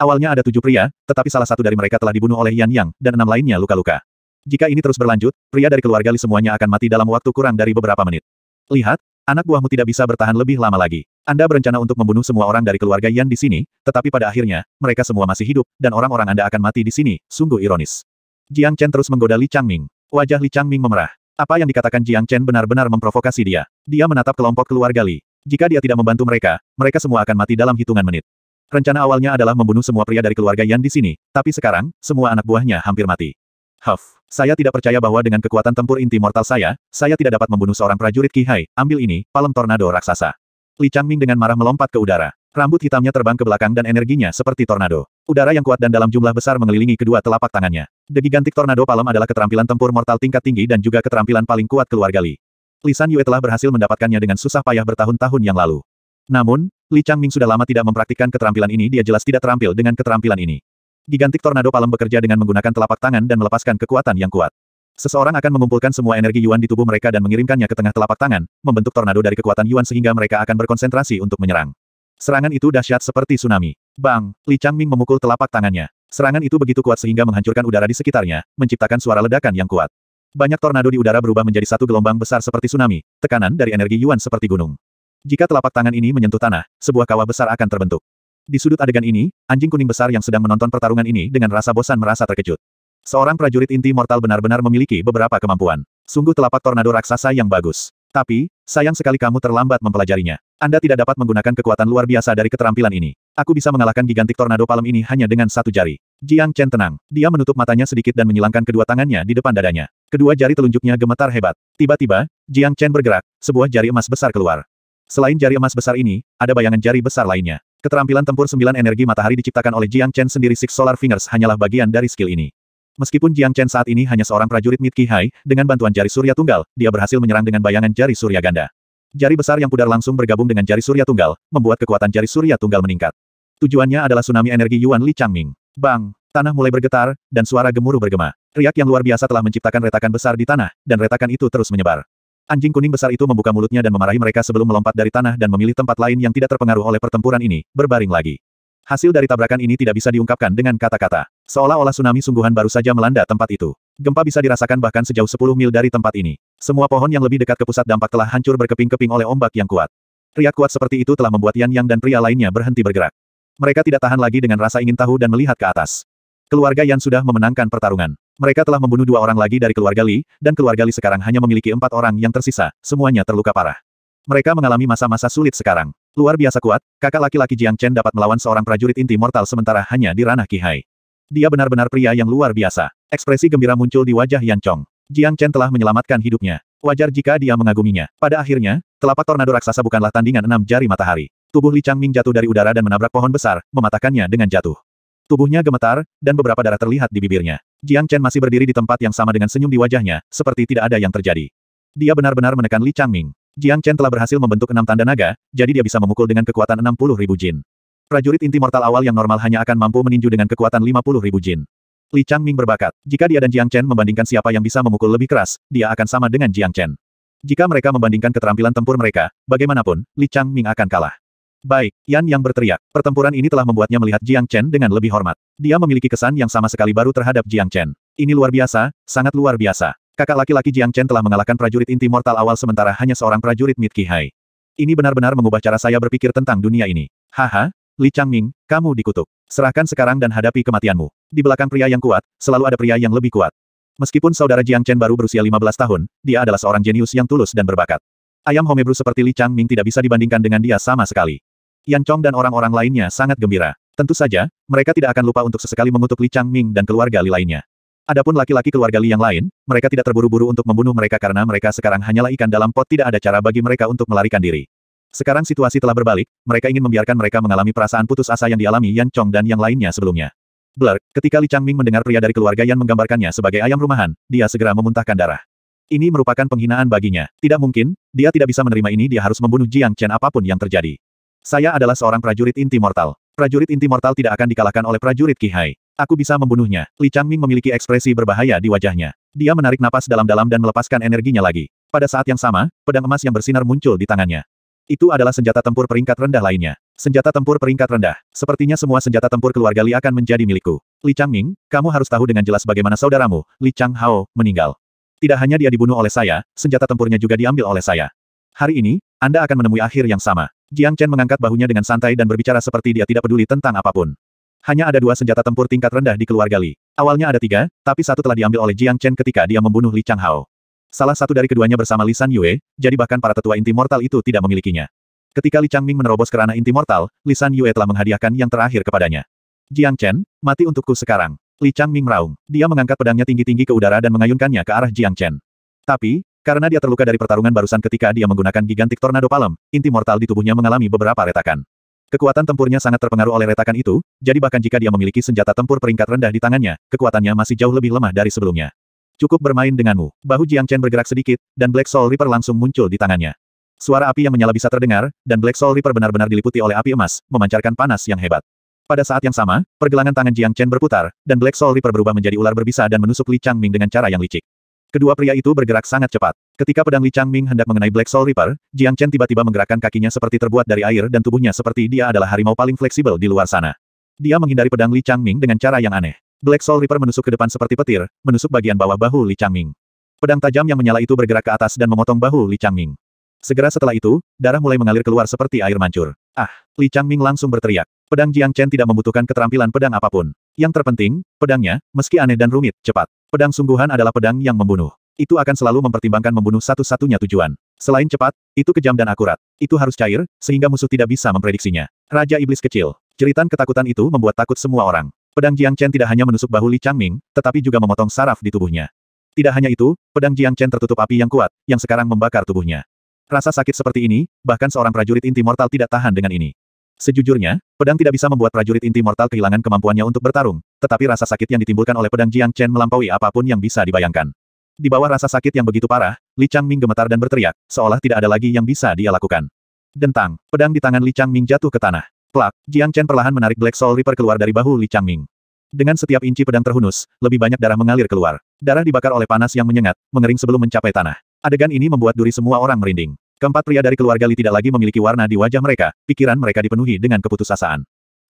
Awalnya ada tujuh pria, tetapi salah satu dari mereka telah dibunuh oleh Yan Yang, dan enam lainnya luka-luka. Jika ini terus berlanjut, pria dari keluarga Li semuanya akan mati dalam waktu kurang dari beberapa menit. Lihat, anak buahmu tidak bisa bertahan lebih lama lagi. Anda berencana untuk membunuh semua orang dari keluarga Yan di sini, tetapi pada akhirnya, mereka semua masih hidup, dan orang-orang Anda akan mati di sini, sungguh ironis. Jiang Chen terus menggoda Li Changming. Wajah Li Changming memerah. Apa yang dikatakan Jiang Chen benar-benar memprovokasi dia. Dia menatap kelompok keluarga Li. Jika dia tidak membantu mereka, mereka semua akan mati dalam hitungan menit. Rencana awalnya adalah membunuh semua pria dari keluarga Yan di sini, tapi sekarang, semua anak buahnya hampir mati. Huff, saya tidak percaya bahwa dengan kekuatan tempur inti mortal saya, saya tidak dapat membunuh seorang prajurit Kihai, ambil ini, palem tornado raksasa. Li Changming dengan marah melompat ke udara. Rambut hitamnya terbang ke belakang dan energinya seperti tornado. Udara yang kuat dan dalam jumlah besar mengelilingi kedua telapak tangannya. The Gigantic Tornado Palem adalah keterampilan tempur mortal tingkat tinggi dan juga keterampilan paling kuat keluarga Li. Lisan Yue telah berhasil mendapatkannya dengan susah payah bertahun-tahun yang lalu. Namun, Li Changming sudah lama tidak mempraktikkan keterampilan ini dia jelas tidak terampil dengan keterampilan ini. Gigantik tornado palem bekerja dengan menggunakan telapak tangan dan melepaskan kekuatan yang kuat. Seseorang akan mengumpulkan semua energi Yuan di tubuh mereka dan mengirimkannya ke tengah telapak tangan, membentuk tornado dari kekuatan Yuan sehingga mereka akan berkonsentrasi untuk menyerang. Serangan itu dahsyat seperti tsunami. Bang, Li Changming memukul telapak tangannya. Serangan itu begitu kuat sehingga menghancurkan udara di sekitarnya, menciptakan suara ledakan yang kuat. Banyak tornado di udara berubah menjadi satu gelombang besar seperti tsunami, tekanan dari energi Yuan seperti gunung. Jika telapak tangan ini menyentuh tanah, sebuah kawah besar akan terbentuk. Di sudut adegan ini, anjing kuning besar yang sedang menonton pertarungan ini dengan rasa bosan merasa terkejut. Seorang prajurit inti mortal benar-benar memiliki beberapa kemampuan. Sungguh telapak tornado raksasa yang bagus. Tapi, sayang sekali kamu terlambat mempelajarinya. Anda tidak dapat menggunakan kekuatan luar biasa dari keterampilan ini. Aku bisa mengalahkan gigantik tornado palem ini hanya dengan satu jari. Jiang Chen tenang. Dia menutup matanya sedikit dan menyilangkan kedua tangannya di depan dadanya. Kedua jari telunjuknya gemetar hebat. Tiba-tiba, Jiang Chen bergerak, sebuah jari emas besar keluar. Selain jari emas besar ini, ada bayangan jari besar lainnya. Keterampilan tempur sembilan energi matahari diciptakan oleh Jiang Chen sendiri Six Solar Fingers hanyalah bagian dari skill ini. Meskipun Jiang Chen saat ini hanya seorang prajurit Mid Hai, dengan bantuan jari surya tunggal, dia berhasil menyerang dengan bayangan jari surya ganda. Jari besar yang pudar langsung bergabung dengan jari surya tunggal, membuat kekuatan jari surya tunggal meningkat. Tujuannya adalah tsunami energi Yuan Li Changming. Bang! Tanah mulai bergetar, dan suara gemuruh bergema. Riak yang luar biasa telah menciptakan retakan besar di tanah, dan retakan itu terus menyebar. Anjing kuning besar itu membuka mulutnya dan memarahi mereka sebelum melompat dari tanah dan memilih tempat lain yang tidak terpengaruh oleh pertempuran ini, berbaring lagi. Hasil dari tabrakan ini tidak bisa diungkapkan dengan kata-kata. Seolah-olah tsunami sungguhan baru saja melanda tempat itu. Gempa bisa dirasakan bahkan sejauh 10 mil dari tempat ini. Semua pohon yang lebih dekat ke pusat dampak telah hancur berkeping-keping oleh ombak yang kuat. Riak kuat seperti itu telah membuat Yan Yang dan pria lainnya berhenti bergerak. Mereka tidak tahan lagi dengan rasa ingin tahu dan melihat ke atas. Keluarga Yan sudah memenangkan pertarungan. Mereka telah membunuh dua orang lagi dari keluarga Li, dan keluarga Li sekarang hanya memiliki empat orang yang tersisa, semuanya terluka parah. Mereka mengalami masa-masa sulit sekarang. Luar biasa kuat, kakak laki-laki Jiang Chen dapat melawan seorang prajurit inti mortal sementara hanya di ranah Hai. Dia benar-benar pria yang luar biasa. Ekspresi gembira muncul di wajah Yan Chong. Jiang Chen telah menyelamatkan hidupnya. Wajar jika dia mengaguminya. Pada akhirnya, telapak tornado raksasa bukanlah tandingan enam jari matahari. Tubuh Li Changming jatuh dari udara dan menabrak pohon besar, mematahkannya dengan jatuh. Tubuhnya gemetar, dan beberapa darah terlihat di bibirnya. Jiang Chen masih berdiri di tempat yang sama dengan senyum di wajahnya, seperti tidak ada yang terjadi. Dia benar-benar menekan Li Changming. Jiang Chen telah berhasil membentuk enam tanda naga, jadi dia bisa memukul dengan kekuatan enam puluh ribu jin. Prajurit inti mortal awal yang normal hanya akan mampu meninju dengan kekuatan lima puluh ribu jin. Li Changming berbakat. Jika dia dan Jiang Chen membandingkan siapa yang bisa memukul lebih keras, dia akan sama dengan Jiang Chen. Jika mereka membandingkan keterampilan tempur mereka, bagaimanapun, Li Changming akan kalah. Baik, Yan yang berteriak. Pertempuran ini telah membuatnya melihat Jiang Chen dengan lebih hormat. Dia memiliki kesan yang sama sekali baru terhadap Jiang Chen. Ini luar biasa, sangat luar biasa. Kakak laki-laki Jiang Chen telah mengalahkan prajurit inti mortal awal sementara hanya seorang prajurit Mid Hai. Ini benar-benar mengubah cara saya berpikir tentang dunia ini. Haha, Li Changming, kamu dikutuk. Serahkan sekarang dan hadapi kematianmu. Di belakang pria yang kuat, selalu ada pria yang lebih kuat. Meskipun saudara Jiang Chen baru berusia 15 tahun, dia adalah seorang jenius yang tulus dan berbakat. Ayam homebrew seperti Li Changming tidak bisa dibandingkan dengan dia sama sekali. Yan Chong dan orang-orang lainnya sangat gembira. Tentu saja, mereka tidak akan lupa untuk sesekali mengutuk Li Changming dan keluarga Li lainnya. Adapun laki-laki keluarga Li yang lain, mereka tidak terburu-buru untuk membunuh mereka karena mereka sekarang hanyalah ikan dalam pot tidak ada cara bagi mereka untuk melarikan diri. Sekarang situasi telah berbalik, mereka ingin membiarkan mereka mengalami perasaan putus asa yang dialami Yan Chong dan yang lainnya sebelumnya. Blur, ketika Li Changming mendengar pria dari keluarga Yan menggambarkannya sebagai ayam rumahan, dia segera memuntahkan darah. Ini merupakan penghinaan baginya. Tidak mungkin, dia tidak bisa menerima ini dia harus membunuh Jiang Chen apapun yang terjadi. Saya adalah seorang prajurit inti mortal. Prajurit inti mortal tidak akan dikalahkan oleh prajurit Kihai. Aku bisa membunuhnya. Li Changming memiliki ekspresi berbahaya di wajahnya. Dia menarik napas dalam-dalam dan melepaskan energinya lagi. Pada saat yang sama, pedang emas yang bersinar muncul di tangannya. Itu adalah senjata tempur peringkat rendah lainnya. Senjata tempur peringkat rendah. Sepertinya semua senjata tempur keluarga Li akan menjadi milikku. Li Changming, kamu harus tahu dengan jelas bagaimana saudaramu, Li Chang Hao, meninggal. Tidak hanya dia dibunuh oleh saya, senjata tempurnya juga diambil oleh saya. Hari ini, Anda akan menemui akhir yang sama. Jiang Chen mengangkat bahunya dengan santai dan berbicara seperti dia tidak peduli tentang apapun. Hanya ada dua senjata tempur tingkat rendah di keluarga Li. Awalnya ada tiga, tapi satu telah diambil oleh Jiang Chen ketika dia membunuh Li Changhao. Salah satu dari keduanya bersama Li San Yue, jadi bahkan para tetua inti mortal itu tidak memilikinya. Ketika Li Changming menerobos kerana inti mortal, Li San Yue telah menghadiahkan yang terakhir kepadanya. Jiang Chen, mati untukku sekarang. Li Changming meraung. Dia mengangkat pedangnya tinggi-tinggi ke udara dan mengayunkannya ke arah Jiang Chen. Tapi, karena dia terluka dari pertarungan barusan ketika dia menggunakan gigantik tornado palem, inti mortal di tubuhnya mengalami beberapa retakan. Kekuatan tempurnya sangat terpengaruh oleh retakan itu, jadi bahkan jika dia memiliki senjata tempur peringkat rendah di tangannya, kekuatannya masih jauh lebih lemah dari sebelumnya. Cukup bermain denganmu. Bahu Jiang Chen bergerak sedikit, dan Black Soul Reaper langsung muncul di tangannya. Suara api yang menyala bisa terdengar, dan Black Soul Reaper benar-benar diliputi oleh api emas, memancarkan panas yang hebat. Pada saat yang sama, pergelangan tangan Jiang Chen berputar, dan Black Soul Reaper berubah menjadi ular berbisa dan menusuk Li Changming dengan cara yang licik. Kedua pria itu bergerak sangat cepat. Ketika pedang Li Changming hendak mengenai Black Soul Reaper, Jiang Chen tiba-tiba menggerakkan kakinya seperti terbuat dari air dan tubuhnya seperti dia adalah harimau paling fleksibel di luar sana. Dia menghindari pedang Li Changming dengan cara yang aneh. Black Soul Reaper menusuk ke depan seperti petir, menusuk bagian bawah bahu Li Changming. Pedang tajam yang menyala itu bergerak ke atas dan memotong bahu Li Changming. Segera setelah itu, darah mulai mengalir keluar seperti air mancur. Ah, Li Changming langsung berteriak. Pedang Jiang Chen tidak membutuhkan keterampilan pedang apapun. Yang terpenting, pedangnya, meski aneh dan rumit, cepat. Pedang sungguhan adalah pedang yang membunuh. Itu akan selalu mempertimbangkan membunuh satu-satunya tujuan. Selain cepat, itu kejam dan akurat. Itu harus cair, sehingga musuh tidak bisa memprediksinya. Raja Iblis Kecil. Jeritan ketakutan itu membuat takut semua orang. Pedang Jiang Chen tidak hanya menusuk bahu Li Changming, tetapi juga memotong saraf di tubuhnya. Tidak hanya itu, pedang Jiang Chen tertutup api yang kuat, yang sekarang membakar tubuhnya. Rasa sakit seperti ini, bahkan seorang prajurit inti mortal tidak tahan dengan ini. Sejujurnya, pedang tidak bisa membuat prajurit inti mortal kehilangan kemampuannya untuk bertarung, tetapi rasa sakit yang ditimbulkan oleh pedang Jiang Chen melampaui apapun yang bisa dibayangkan. Di bawah rasa sakit yang begitu parah, Li Changming gemetar dan berteriak, seolah tidak ada lagi yang bisa dia lakukan. Dentang, pedang di tangan Li Changming jatuh ke tanah. Plak, Jiang Chen perlahan menarik Black Soul Reaper keluar dari bahu Li Changming. Dengan setiap inci pedang terhunus, lebih banyak darah mengalir keluar. Darah dibakar oleh panas yang menyengat, mengering sebelum mencapai tanah. Adegan ini membuat duri semua orang merinding. Keempat pria dari keluarga Li tidak lagi memiliki warna di wajah mereka, pikiran mereka dipenuhi dengan keputusasaan.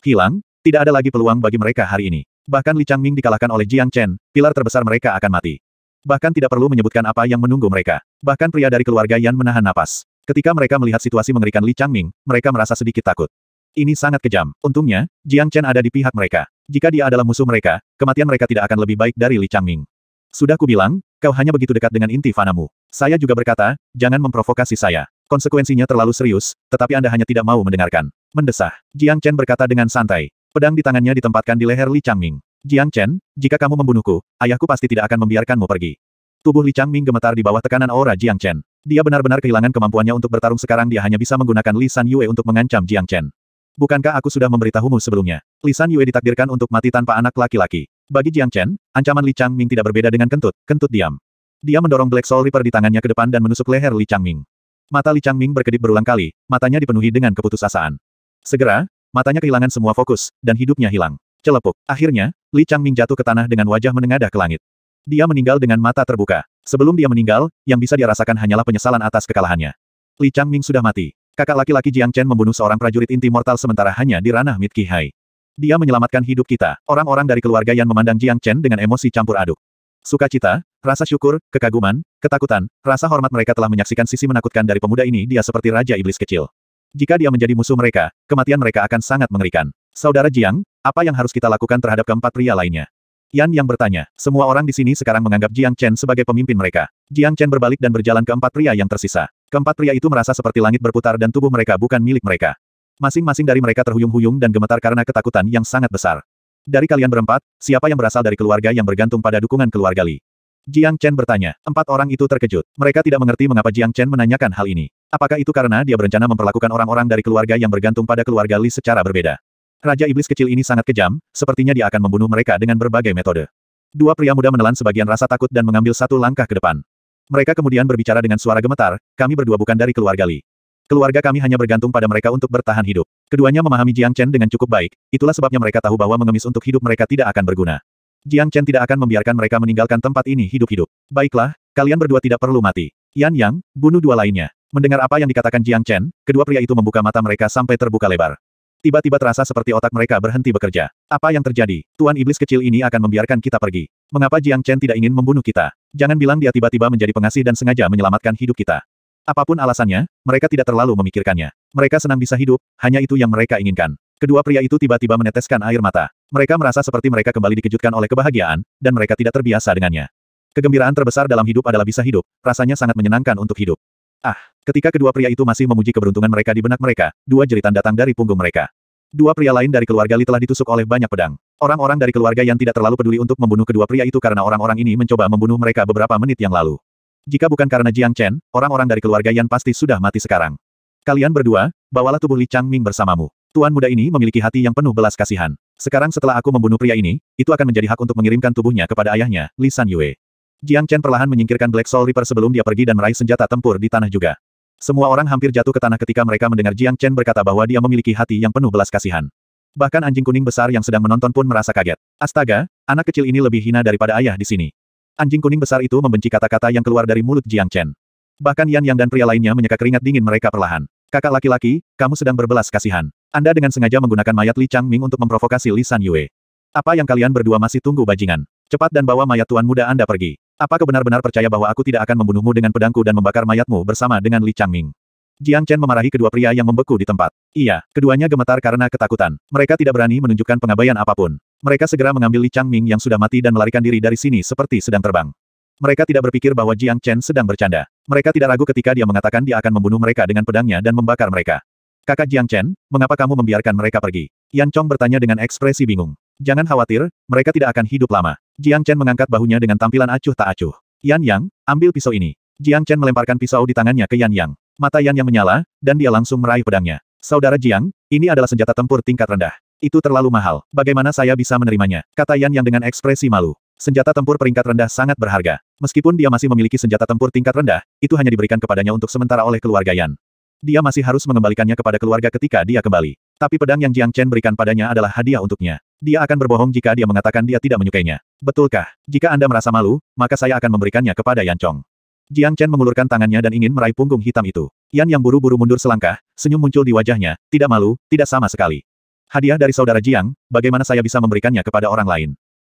Hilang, tidak ada lagi peluang bagi mereka hari ini. Bahkan Li Changming dikalahkan oleh Jiang Chen, pilar terbesar mereka akan mati. Bahkan tidak perlu menyebutkan apa yang menunggu mereka. Bahkan pria dari keluarga Yan menahan napas. Ketika mereka melihat situasi mengerikan Li Changming, mereka merasa sedikit takut. Ini sangat kejam. Untungnya, Jiang Chen ada di pihak mereka. Jika dia adalah musuh mereka, kematian mereka tidak akan lebih baik dari Li Changming. Sudah kubilang, kau hanya begitu dekat dengan inti fanamu. Saya juga berkata, jangan memprovokasi saya. Konsekuensinya terlalu serius, tetapi Anda hanya tidak mau mendengarkan. Mendesah. Jiang Chen berkata dengan santai. Pedang di tangannya ditempatkan di leher Li Changming. Jiang Chen, jika kamu membunuhku, ayahku pasti tidak akan membiarkanmu pergi. Tubuh Li Changming gemetar di bawah tekanan aura Jiang Chen. Dia benar-benar kehilangan kemampuannya untuk bertarung sekarang dia hanya bisa menggunakan Li San Yue untuk mengancam Jiang Chen. Bukankah aku sudah memberitahumu sebelumnya? Li San Yue ditakdirkan untuk mati tanpa anak laki-laki. Bagi Jiang Chen, ancaman Li Changming tidak berbeda dengan kentut, kentut diam. Dia mendorong Black Soul Reaper di tangannya ke depan dan menusuk leher Li Changming. Mata Li Changming berkedip berulang kali, matanya dipenuhi dengan keputusasaan. Segera, matanya kehilangan semua fokus, dan hidupnya hilang. Celepuk. Akhirnya, Li Changming jatuh ke tanah dengan wajah menengadah ke langit. Dia meninggal dengan mata terbuka. Sebelum dia meninggal, yang bisa dia rasakan hanyalah penyesalan atas kekalahannya. Li Changming sudah mati. Kakak laki-laki Jiang Chen membunuh seorang prajurit inti mortal sementara hanya di ranah Mid Qihai. Dia menyelamatkan hidup kita. Orang-orang dari keluarga yang memandang Jiang Chen dengan emosi campur aduk. Sukacita, rasa syukur, kekaguman, ketakutan, rasa hormat mereka telah menyaksikan sisi menakutkan dari pemuda ini dia seperti raja iblis kecil. Jika dia menjadi musuh mereka, kematian mereka akan sangat mengerikan. Saudara Jiang, apa yang harus kita lakukan terhadap keempat pria lainnya? Yan yang bertanya, semua orang di sini sekarang menganggap Jiang Chen sebagai pemimpin mereka. Jiang Chen berbalik dan berjalan ke empat pria yang tersisa. Keempat pria itu merasa seperti langit berputar dan tubuh mereka bukan milik mereka. Masing-masing dari mereka terhuyung-huyung dan gemetar karena ketakutan yang sangat besar. Dari kalian berempat, siapa yang berasal dari keluarga yang bergantung pada dukungan keluarga Li? Jiang Chen bertanya. Empat orang itu terkejut. Mereka tidak mengerti mengapa Jiang Chen menanyakan hal ini. Apakah itu karena dia berencana memperlakukan orang-orang dari keluarga yang bergantung pada keluarga Li secara berbeda? Raja Iblis kecil ini sangat kejam, sepertinya dia akan membunuh mereka dengan berbagai metode. Dua pria muda menelan sebagian rasa takut dan mengambil satu langkah ke depan. Mereka kemudian berbicara dengan suara gemetar, kami berdua bukan dari keluarga Li. Keluarga kami hanya bergantung pada mereka untuk bertahan hidup. Keduanya memahami Jiang Chen dengan cukup baik, itulah sebabnya mereka tahu bahwa mengemis untuk hidup mereka tidak akan berguna. Jiang Chen tidak akan membiarkan mereka meninggalkan tempat ini hidup-hidup. Baiklah, kalian berdua tidak perlu mati. Yan Yang, bunuh dua lainnya. Mendengar apa yang dikatakan Jiang Chen, kedua pria itu membuka mata mereka sampai terbuka lebar. Tiba-tiba terasa seperti otak mereka berhenti bekerja. Apa yang terjadi? Tuan Iblis kecil ini akan membiarkan kita pergi. Mengapa Jiang Chen tidak ingin membunuh kita? Jangan bilang dia tiba-tiba menjadi pengasih dan sengaja menyelamatkan hidup kita. Apapun alasannya, mereka tidak terlalu memikirkannya. Mereka senang bisa hidup, hanya itu yang mereka inginkan. Kedua pria itu tiba-tiba meneteskan air mata. Mereka merasa seperti mereka kembali dikejutkan oleh kebahagiaan, dan mereka tidak terbiasa dengannya. Kegembiraan terbesar dalam hidup adalah bisa hidup, rasanya sangat menyenangkan untuk hidup. Ah, ketika kedua pria itu masih memuji keberuntungan mereka di benak mereka, dua jeritan datang dari punggung mereka. Dua pria lain dari keluarga Li telah ditusuk oleh banyak pedang. Orang-orang dari keluarga yang tidak terlalu peduli untuk membunuh kedua pria itu karena orang-orang ini mencoba membunuh mereka beberapa menit yang lalu. Jika bukan karena Jiang Chen, orang-orang dari keluarga Yan pasti sudah mati sekarang. Kalian berdua, bawalah tubuh Li Chang Ming bersamamu. Tuan muda ini memiliki hati yang penuh belas kasihan. Sekarang setelah aku membunuh pria ini, itu akan menjadi hak untuk mengirimkan tubuhnya kepada ayahnya, Li San Yue. Jiang Chen perlahan menyingkirkan Black Soul Reaper sebelum dia pergi dan meraih senjata tempur di tanah juga. Semua orang hampir jatuh ke tanah ketika mereka mendengar Jiang Chen berkata bahwa dia memiliki hati yang penuh belas kasihan. Bahkan anjing kuning besar yang sedang menonton pun merasa kaget. Astaga, anak kecil ini lebih hina daripada ayah di sini. Anjing kuning besar itu membenci kata-kata yang keluar dari mulut Jiang Chen. Bahkan Yan Yang dan pria lainnya menyeka keringat dingin mereka perlahan. Kakak laki-laki, kamu sedang berbelas kasihan. Anda dengan sengaja menggunakan mayat Li Chang Ming untuk memprovokasi Li San Yue. Apa yang kalian berdua masih tunggu bajingan? Cepat dan bawa mayat tuan muda Anda pergi. Apa kau benar-benar percaya bahwa aku tidak akan membunuhmu dengan pedangku dan membakar mayatmu bersama dengan Li Chang Ming? Jiang Chen memarahi kedua pria yang membeku di tempat. Iya, keduanya gemetar karena ketakutan. Mereka tidak berani menunjukkan pengabaian apapun. Mereka segera mengambil Li Changming yang sudah mati dan melarikan diri dari sini seperti sedang terbang. Mereka tidak berpikir bahwa Jiang Chen sedang bercanda. Mereka tidak ragu ketika dia mengatakan dia akan membunuh mereka dengan pedangnya dan membakar mereka. Kakak Jiang Chen, mengapa kamu membiarkan mereka pergi? Yan Chong bertanya dengan ekspresi bingung. Jangan khawatir, mereka tidak akan hidup lama. Jiang Chen mengangkat bahunya dengan tampilan acuh tak acuh. Yan Yang, ambil pisau ini. Jiang Chen melemparkan pisau di tangannya ke Yan Yang. Mata Yan Yang menyala, dan dia langsung meraih pedangnya. Saudara Jiang, ini adalah senjata tempur tingkat rendah. Itu terlalu mahal. Bagaimana saya bisa menerimanya? Kata Yan yang dengan ekspresi malu. Senjata tempur peringkat rendah sangat berharga. Meskipun dia masih memiliki senjata tempur tingkat rendah, itu hanya diberikan kepadanya untuk sementara oleh keluarga Yan. Dia masih harus mengembalikannya kepada keluarga ketika dia kembali. Tapi pedang yang Jiang Chen berikan padanya adalah hadiah untuknya. Dia akan berbohong jika dia mengatakan dia tidak menyukainya. Betulkah? Jika Anda merasa malu, maka saya akan memberikannya kepada Yan Chong. Jiang Chen mengulurkan tangannya dan ingin meraih punggung hitam itu. Yan yang buru-buru mundur selangkah, senyum muncul di wajahnya, tidak malu, tidak sama sekali. Hadiah dari saudara Jiang, bagaimana saya bisa memberikannya kepada orang lain?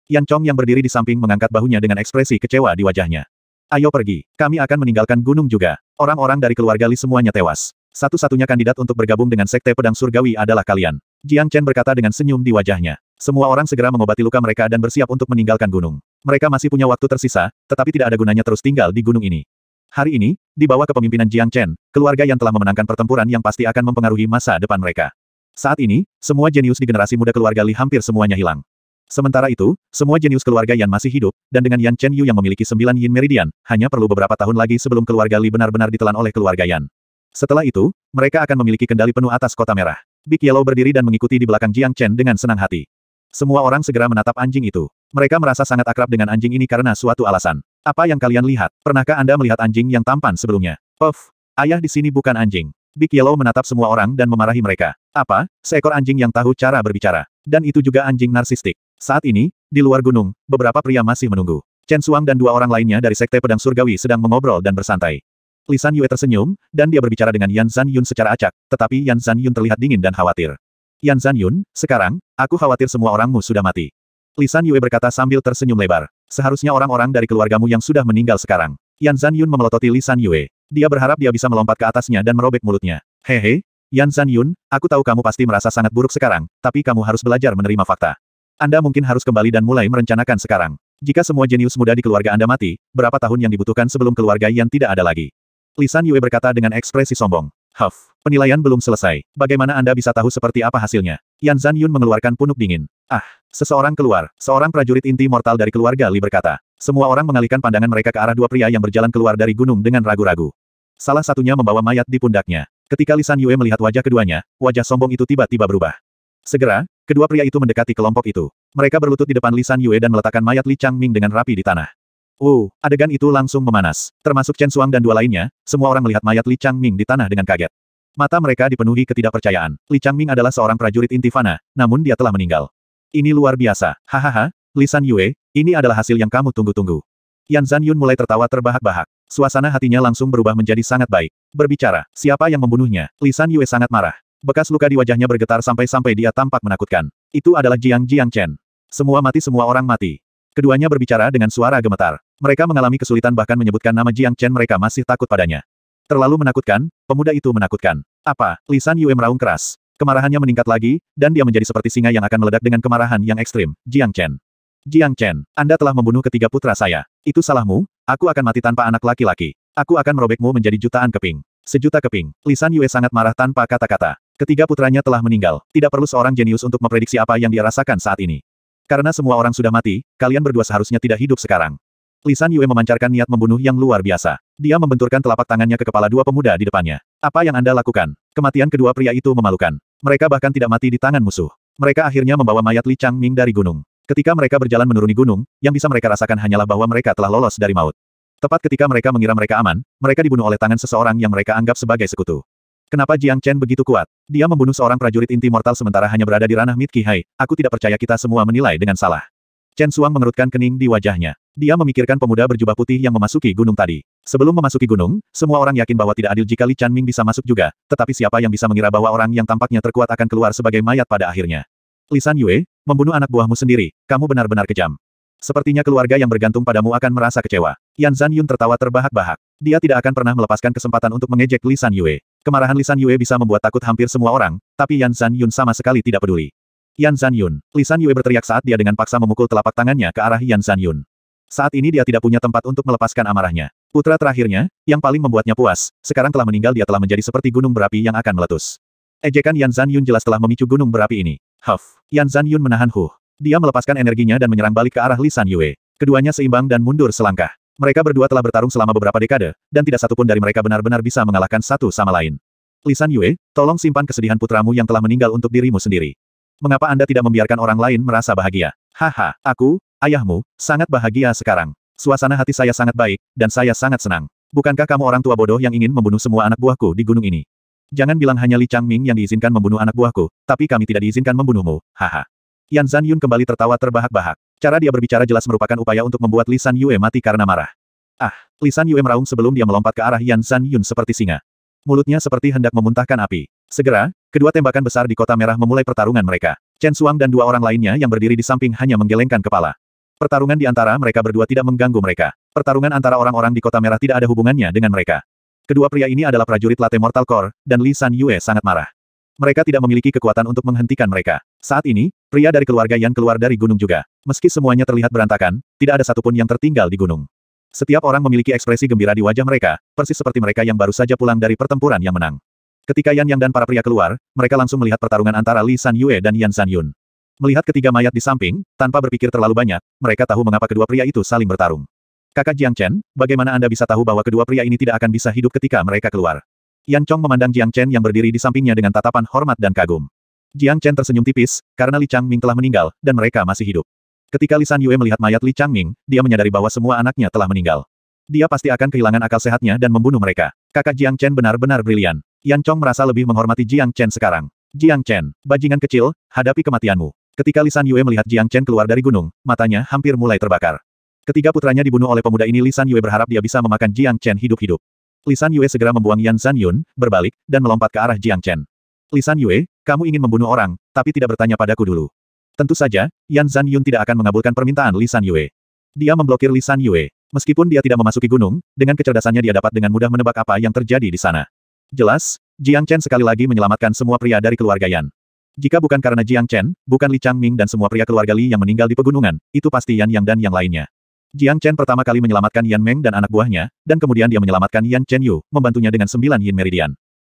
Yan Chong yang berdiri di samping mengangkat bahunya dengan ekspresi kecewa di wajahnya. Ayo pergi, kami akan meninggalkan gunung juga. Orang-orang dari keluarga Li semuanya tewas. Satu-satunya kandidat untuk bergabung dengan sekte pedang surgawi adalah kalian. Jiang Chen berkata dengan senyum di wajahnya. Semua orang segera mengobati luka mereka dan bersiap untuk meninggalkan gunung. Mereka masih punya waktu tersisa, tetapi tidak ada gunanya terus tinggal di gunung ini. Hari ini, di bawah kepemimpinan Jiang Chen, keluarga yang telah memenangkan pertempuran yang pasti akan mempengaruhi masa depan mereka. Saat ini, semua jenius di generasi muda keluarga Li hampir semuanya hilang. Sementara itu, semua jenius keluarga Yan masih hidup, dan dengan Yan Chen Yu yang memiliki sembilan Yin Meridian, hanya perlu beberapa tahun lagi sebelum keluarga Li benar-benar ditelan oleh keluarga Yan. Setelah itu, mereka akan memiliki kendali penuh atas kota merah. Big Yellow berdiri dan mengikuti di belakang Jiang Chen dengan senang hati. Semua orang segera menatap anjing itu. Mereka merasa sangat akrab dengan anjing ini karena suatu alasan. Apa yang kalian lihat? Pernahkah Anda melihat anjing yang tampan sebelumnya? Puff, ayah di sini bukan anjing. Big Yellow menatap semua orang dan memarahi mereka. Apa? Seekor anjing yang tahu cara berbicara. Dan itu juga anjing narsistik. Saat ini, di luar gunung, beberapa pria masih menunggu. Chen Suang dan dua orang lainnya dari Sekte Pedang Surgawi sedang mengobrol dan bersantai. Lisan Yue tersenyum, dan dia berbicara dengan Yan Zan Yun secara acak, tetapi Yan Zan Yun terlihat dingin dan khawatir. Yan Zan Yun, sekarang, aku khawatir semua orangmu sudah mati. Lisan Yue berkata sambil tersenyum lebar. Seharusnya orang-orang dari keluargamu yang sudah meninggal sekarang. Yan Zan Yun memelototi Lisan Yue. Dia berharap dia bisa melompat ke atasnya dan merobek mulutnya. Hehe, Yan San Yun, aku tahu kamu pasti merasa sangat buruk sekarang, tapi kamu harus belajar menerima fakta. Anda mungkin harus kembali dan mulai merencanakan sekarang. Jika semua jenius muda di keluarga Anda mati, berapa tahun yang dibutuhkan sebelum keluarga yang tidak ada lagi? Lisan Yue berkata dengan ekspresi sombong. Huff, penilaian belum selesai. Bagaimana Anda bisa tahu seperti apa hasilnya? Yan Zan Yun mengeluarkan punuk dingin. Ah, seseorang keluar. Seorang prajurit inti mortal dari keluarga Li berkata. Semua orang mengalihkan pandangan mereka ke arah dua pria yang berjalan keluar dari gunung dengan ragu-ragu. Salah satunya membawa mayat di pundaknya. Ketika Li San Yue melihat wajah keduanya, wajah sombong itu tiba-tiba berubah. Segera, kedua pria itu mendekati kelompok itu. Mereka berlutut di depan Li San Yue dan meletakkan mayat Li Chang Ming dengan rapi di tanah. Wow, oh, adegan itu langsung memanas. Termasuk Chen Suang dan dua lainnya, semua orang melihat mayat Li Changming di tanah dengan kaget. Mata mereka dipenuhi ketidakpercayaan. Li Changming adalah seorang prajurit intifana, namun dia telah meninggal. Ini luar biasa. Hahaha, Li San Yue, ini adalah hasil yang kamu tunggu-tunggu. Yan Zan Yun mulai tertawa terbahak-bahak. Suasana hatinya langsung berubah menjadi sangat baik. Berbicara, siapa yang membunuhnya? Li San Yue sangat marah. Bekas luka di wajahnya bergetar sampai-sampai dia tampak menakutkan. Itu adalah Jiang Jiang Chen. Semua mati semua orang mati. Keduanya berbicara dengan suara gemetar. Mereka mengalami kesulitan bahkan menyebutkan nama Jiang Chen mereka masih takut padanya. Terlalu menakutkan, pemuda itu menakutkan. Apa? Lisan Yue meraung keras. Kemarahannya meningkat lagi, dan dia menjadi seperti singa yang akan meledak dengan kemarahan yang ekstrim. Jiang Chen. Jiang Chen, Anda telah membunuh ketiga putra saya. Itu salahmu, aku akan mati tanpa anak laki-laki. Aku akan merobekmu menjadi jutaan keping. Sejuta keping. Lisan Yue sangat marah tanpa kata-kata. Ketiga putranya telah meninggal. Tidak perlu seorang jenius untuk memprediksi apa yang dia rasakan saat ini. Karena semua orang sudah mati, kalian berdua seharusnya tidak hidup sekarang. Lisan Yue memancarkan niat membunuh yang luar biasa. Dia membenturkan telapak tangannya ke kepala dua pemuda di depannya. Apa yang Anda lakukan? Kematian kedua pria itu memalukan. Mereka bahkan tidak mati di tangan musuh. Mereka akhirnya membawa mayat Li Chang Ming dari gunung. Ketika mereka berjalan menuruni gunung, yang bisa mereka rasakan hanyalah bahwa mereka telah lolos dari maut. Tepat ketika mereka mengira mereka aman, mereka dibunuh oleh tangan seseorang yang mereka anggap sebagai sekutu. Kenapa Jiang Chen begitu kuat? Dia membunuh seorang prajurit inti mortal sementara hanya berada di ranah Mid Hai. Aku tidak percaya kita semua menilai dengan salah. Chen Suang mengerutkan kening di wajahnya. Dia memikirkan pemuda berjubah putih yang memasuki gunung tadi. Sebelum memasuki gunung, semua orang yakin bahwa tidak adil jika Li Chanming bisa masuk juga, tetapi siapa yang bisa mengira bahwa orang yang tampaknya terkuat akan keluar sebagai mayat pada akhirnya? Li San Yue, membunuh anak buahmu sendiri, kamu benar-benar kejam. Sepertinya keluarga yang bergantung padamu akan merasa kecewa. Yan Zan Yun tertawa terbahak-bahak. Dia tidak akan pernah melepaskan kesempatan untuk mengejek Li San Yue. Kemarahan Lisan Yue bisa membuat takut hampir semua orang, tapi Yan Zan Yun sama sekali tidak peduli. Yan Zan Yun, Lisan Yue berteriak saat dia dengan paksa memukul telapak tangannya ke arah Yan Zan Yun. Saat ini dia tidak punya tempat untuk melepaskan amarahnya. Putra terakhirnya, yang paling membuatnya puas, sekarang telah meninggal dia telah menjadi seperti gunung berapi yang akan meletus. Ejekan Yan Zan Yun jelas telah memicu gunung berapi ini. Huff. Yan Zan Yun menahan Hu. Dia melepaskan energinya dan menyerang balik ke arah Lisan Yue. Keduanya seimbang dan mundur selangkah. Mereka berdua telah bertarung selama beberapa dekade, dan tidak satupun dari mereka benar-benar bisa mengalahkan satu sama lain. Lisan Yue, tolong simpan kesedihan putramu yang telah meninggal untuk dirimu sendiri. Mengapa Anda tidak membiarkan orang lain merasa bahagia? Haha, aku, ayahmu, sangat bahagia sekarang. Suasana hati saya sangat baik, dan saya sangat senang. Bukankah kamu orang tua bodoh yang ingin membunuh semua anak buahku di gunung ini? Jangan bilang hanya Li Changming yang diizinkan membunuh anak buahku, tapi kami tidak diizinkan membunuhmu, haha. Yan Zanyun kembali tertawa terbahak-bahak. Cara dia berbicara jelas merupakan upaya untuk membuat Lisan Yue mati karena marah. Ah, Lisan Yue meraung sebelum dia melompat ke arah Yan San Yun seperti singa. Mulutnya seperti hendak memuntahkan api. Segera, kedua tembakan besar di kota merah memulai pertarungan mereka. Chen Suang dan dua orang lainnya yang berdiri di samping hanya menggelengkan kepala. Pertarungan di antara mereka berdua tidak mengganggu mereka. Pertarungan antara orang-orang di kota merah tidak ada hubungannya dengan mereka. Kedua pria ini adalah prajurit Late Mortal Core, dan Li San Yue sangat marah. Mereka tidak memiliki kekuatan untuk menghentikan mereka. Saat ini, pria dari keluarga yang keluar dari gunung juga. Meski semuanya terlihat berantakan, tidak ada satupun yang tertinggal di gunung. Setiap orang memiliki ekspresi gembira di wajah mereka, persis seperti mereka yang baru saja pulang dari pertempuran yang menang. Ketika Yan Yang dan para pria keluar, mereka langsung melihat pertarungan antara Li San Yue dan Yan San Yun. Melihat ketiga mayat di samping, tanpa berpikir terlalu banyak, mereka tahu mengapa kedua pria itu saling bertarung. Kakak Jiang Chen, bagaimana Anda bisa tahu bahwa kedua pria ini tidak akan bisa hidup ketika mereka keluar? Yan Chong memandang Jiang Chen yang berdiri di sampingnya dengan tatapan hormat dan kagum. Jiang Chen tersenyum tipis, karena Li Changming telah meninggal, dan mereka masih hidup. Ketika Lisan Yue melihat mayat Li Changming, dia menyadari bahwa semua anaknya telah meninggal. Dia pasti akan kehilangan akal sehatnya dan membunuh mereka. Kakak Jiang Chen benar-benar brilian. Yan Chong merasa lebih menghormati Jiang Chen sekarang. Jiang Chen, bajingan kecil, hadapi kematianmu. Ketika Lisan Yue melihat Jiang Chen keluar dari gunung, matanya hampir mulai terbakar. Ketiga putranya dibunuh oleh pemuda ini Lisan Yue berharap dia bisa memakan Jiang Chen hidup-hidup. Lisan Yue segera membuang Yan San Yun, berbalik, dan melompat ke arah Jiang Chen. Lisan Yue, kamu ingin membunuh orang, tapi tidak bertanya padaku dulu. Tentu saja, Yan San Yun tidak akan mengabulkan permintaan Lisan Yue. Dia memblokir Lisan Yue. Meskipun dia tidak memasuki gunung, dengan kecerdasannya dia dapat dengan mudah menebak apa yang terjadi di sana. Jelas, Jiang Chen sekali lagi menyelamatkan semua pria dari keluarga Yan. Jika bukan karena Jiang Chen, bukan Li Changming dan semua pria keluarga Li yang meninggal di pegunungan, itu pasti Yan Yang dan yang lainnya. Jiang Chen pertama kali menyelamatkan Yan Meng dan anak buahnya, dan kemudian dia menyelamatkan Yan Chen Yu, membantunya dengan sembilan Yin Meridian.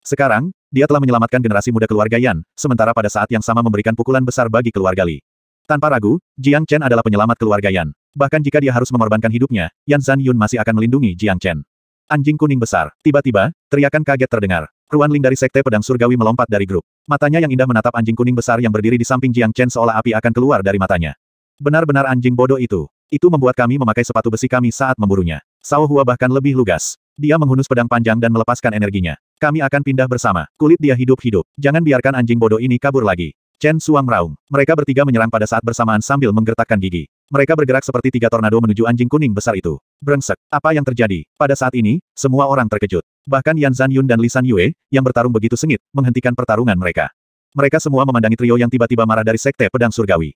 Sekarang, dia telah menyelamatkan generasi muda keluarga Yan, sementara pada saat yang sama memberikan pukulan besar bagi keluarga Li. Tanpa ragu, Jiang Chen adalah penyelamat keluarga Yan. Bahkan jika dia harus mengorbankan hidupnya, Yan Zan Yun masih akan melindungi Jiang Chen. Anjing kuning besar. Tiba-tiba, teriakan kaget terdengar. Ruan Ling dari Sekte Pedang Surgawi melompat dari grup. Matanya yang indah menatap anjing kuning besar yang berdiri di samping Jiang Chen seolah api akan keluar dari matanya. Benar-benar anjing bodoh itu. Itu membuat kami memakai sepatu besi kami saat memburunya. Sao Hua bahkan lebih lugas. Dia menghunus pedang panjang dan melepaskan energinya. Kami akan pindah bersama. Kulit dia hidup-hidup. Jangan biarkan anjing bodoh ini kabur lagi. Chen Suang meraung. Mereka bertiga menyerang pada saat bersamaan sambil menggertakkan gigi. Mereka bergerak seperti tiga tornado menuju anjing kuning besar itu. Brengsek. Apa yang terjadi? Pada saat ini, semua orang terkejut. Bahkan Yan Zan Yun dan Li San Yue, yang bertarung begitu sengit, menghentikan pertarungan mereka. Mereka semua memandangi trio yang tiba-tiba marah dari Sekte Pedang Surgawi.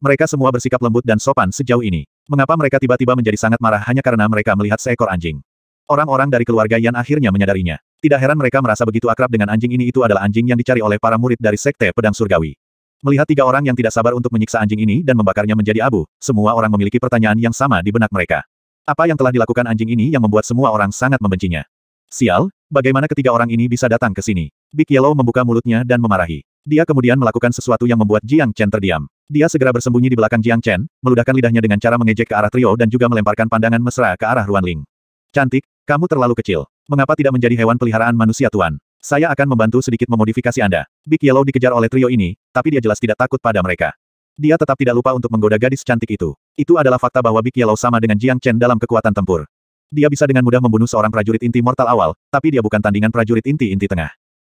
Mereka semua bersikap lembut dan sopan sejauh ini. Mengapa mereka tiba-tiba menjadi sangat marah hanya karena mereka melihat seekor anjing? Orang-orang dari keluarga Yan akhirnya menyadarinya. Tidak heran mereka merasa begitu akrab dengan anjing ini itu adalah anjing yang dicari oleh para murid dari Sekte Pedang Surgawi. Melihat tiga orang yang tidak sabar untuk menyiksa anjing ini dan membakarnya menjadi abu, semua orang memiliki pertanyaan yang sama di benak mereka. Apa yang telah dilakukan anjing ini yang membuat semua orang sangat membencinya? Sial, bagaimana ketiga orang ini bisa datang ke sini? Big Yellow membuka mulutnya dan memarahi. Dia kemudian melakukan sesuatu yang membuat Jiang Chen terdiam. Dia segera bersembunyi di belakang Jiang Chen, meludahkan lidahnya dengan cara mengejek ke arah trio dan juga melemparkan pandangan mesra ke arah Ruan Ling. Cantik, kamu terlalu kecil. Mengapa tidak menjadi hewan peliharaan manusia tuan? Saya akan membantu sedikit memodifikasi Anda. Big Yellow dikejar oleh trio ini, tapi dia jelas tidak takut pada mereka. Dia tetap tidak lupa untuk menggoda gadis cantik itu. Itu adalah fakta bahwa Big Yellow sama dengan Jiang Chen dalam kekuatan tempur. Dia bisa dengan mudah membunuh seorang prajurit inti mortal awal, tapi dia bukan tandingan prajurit inti-inti tengah.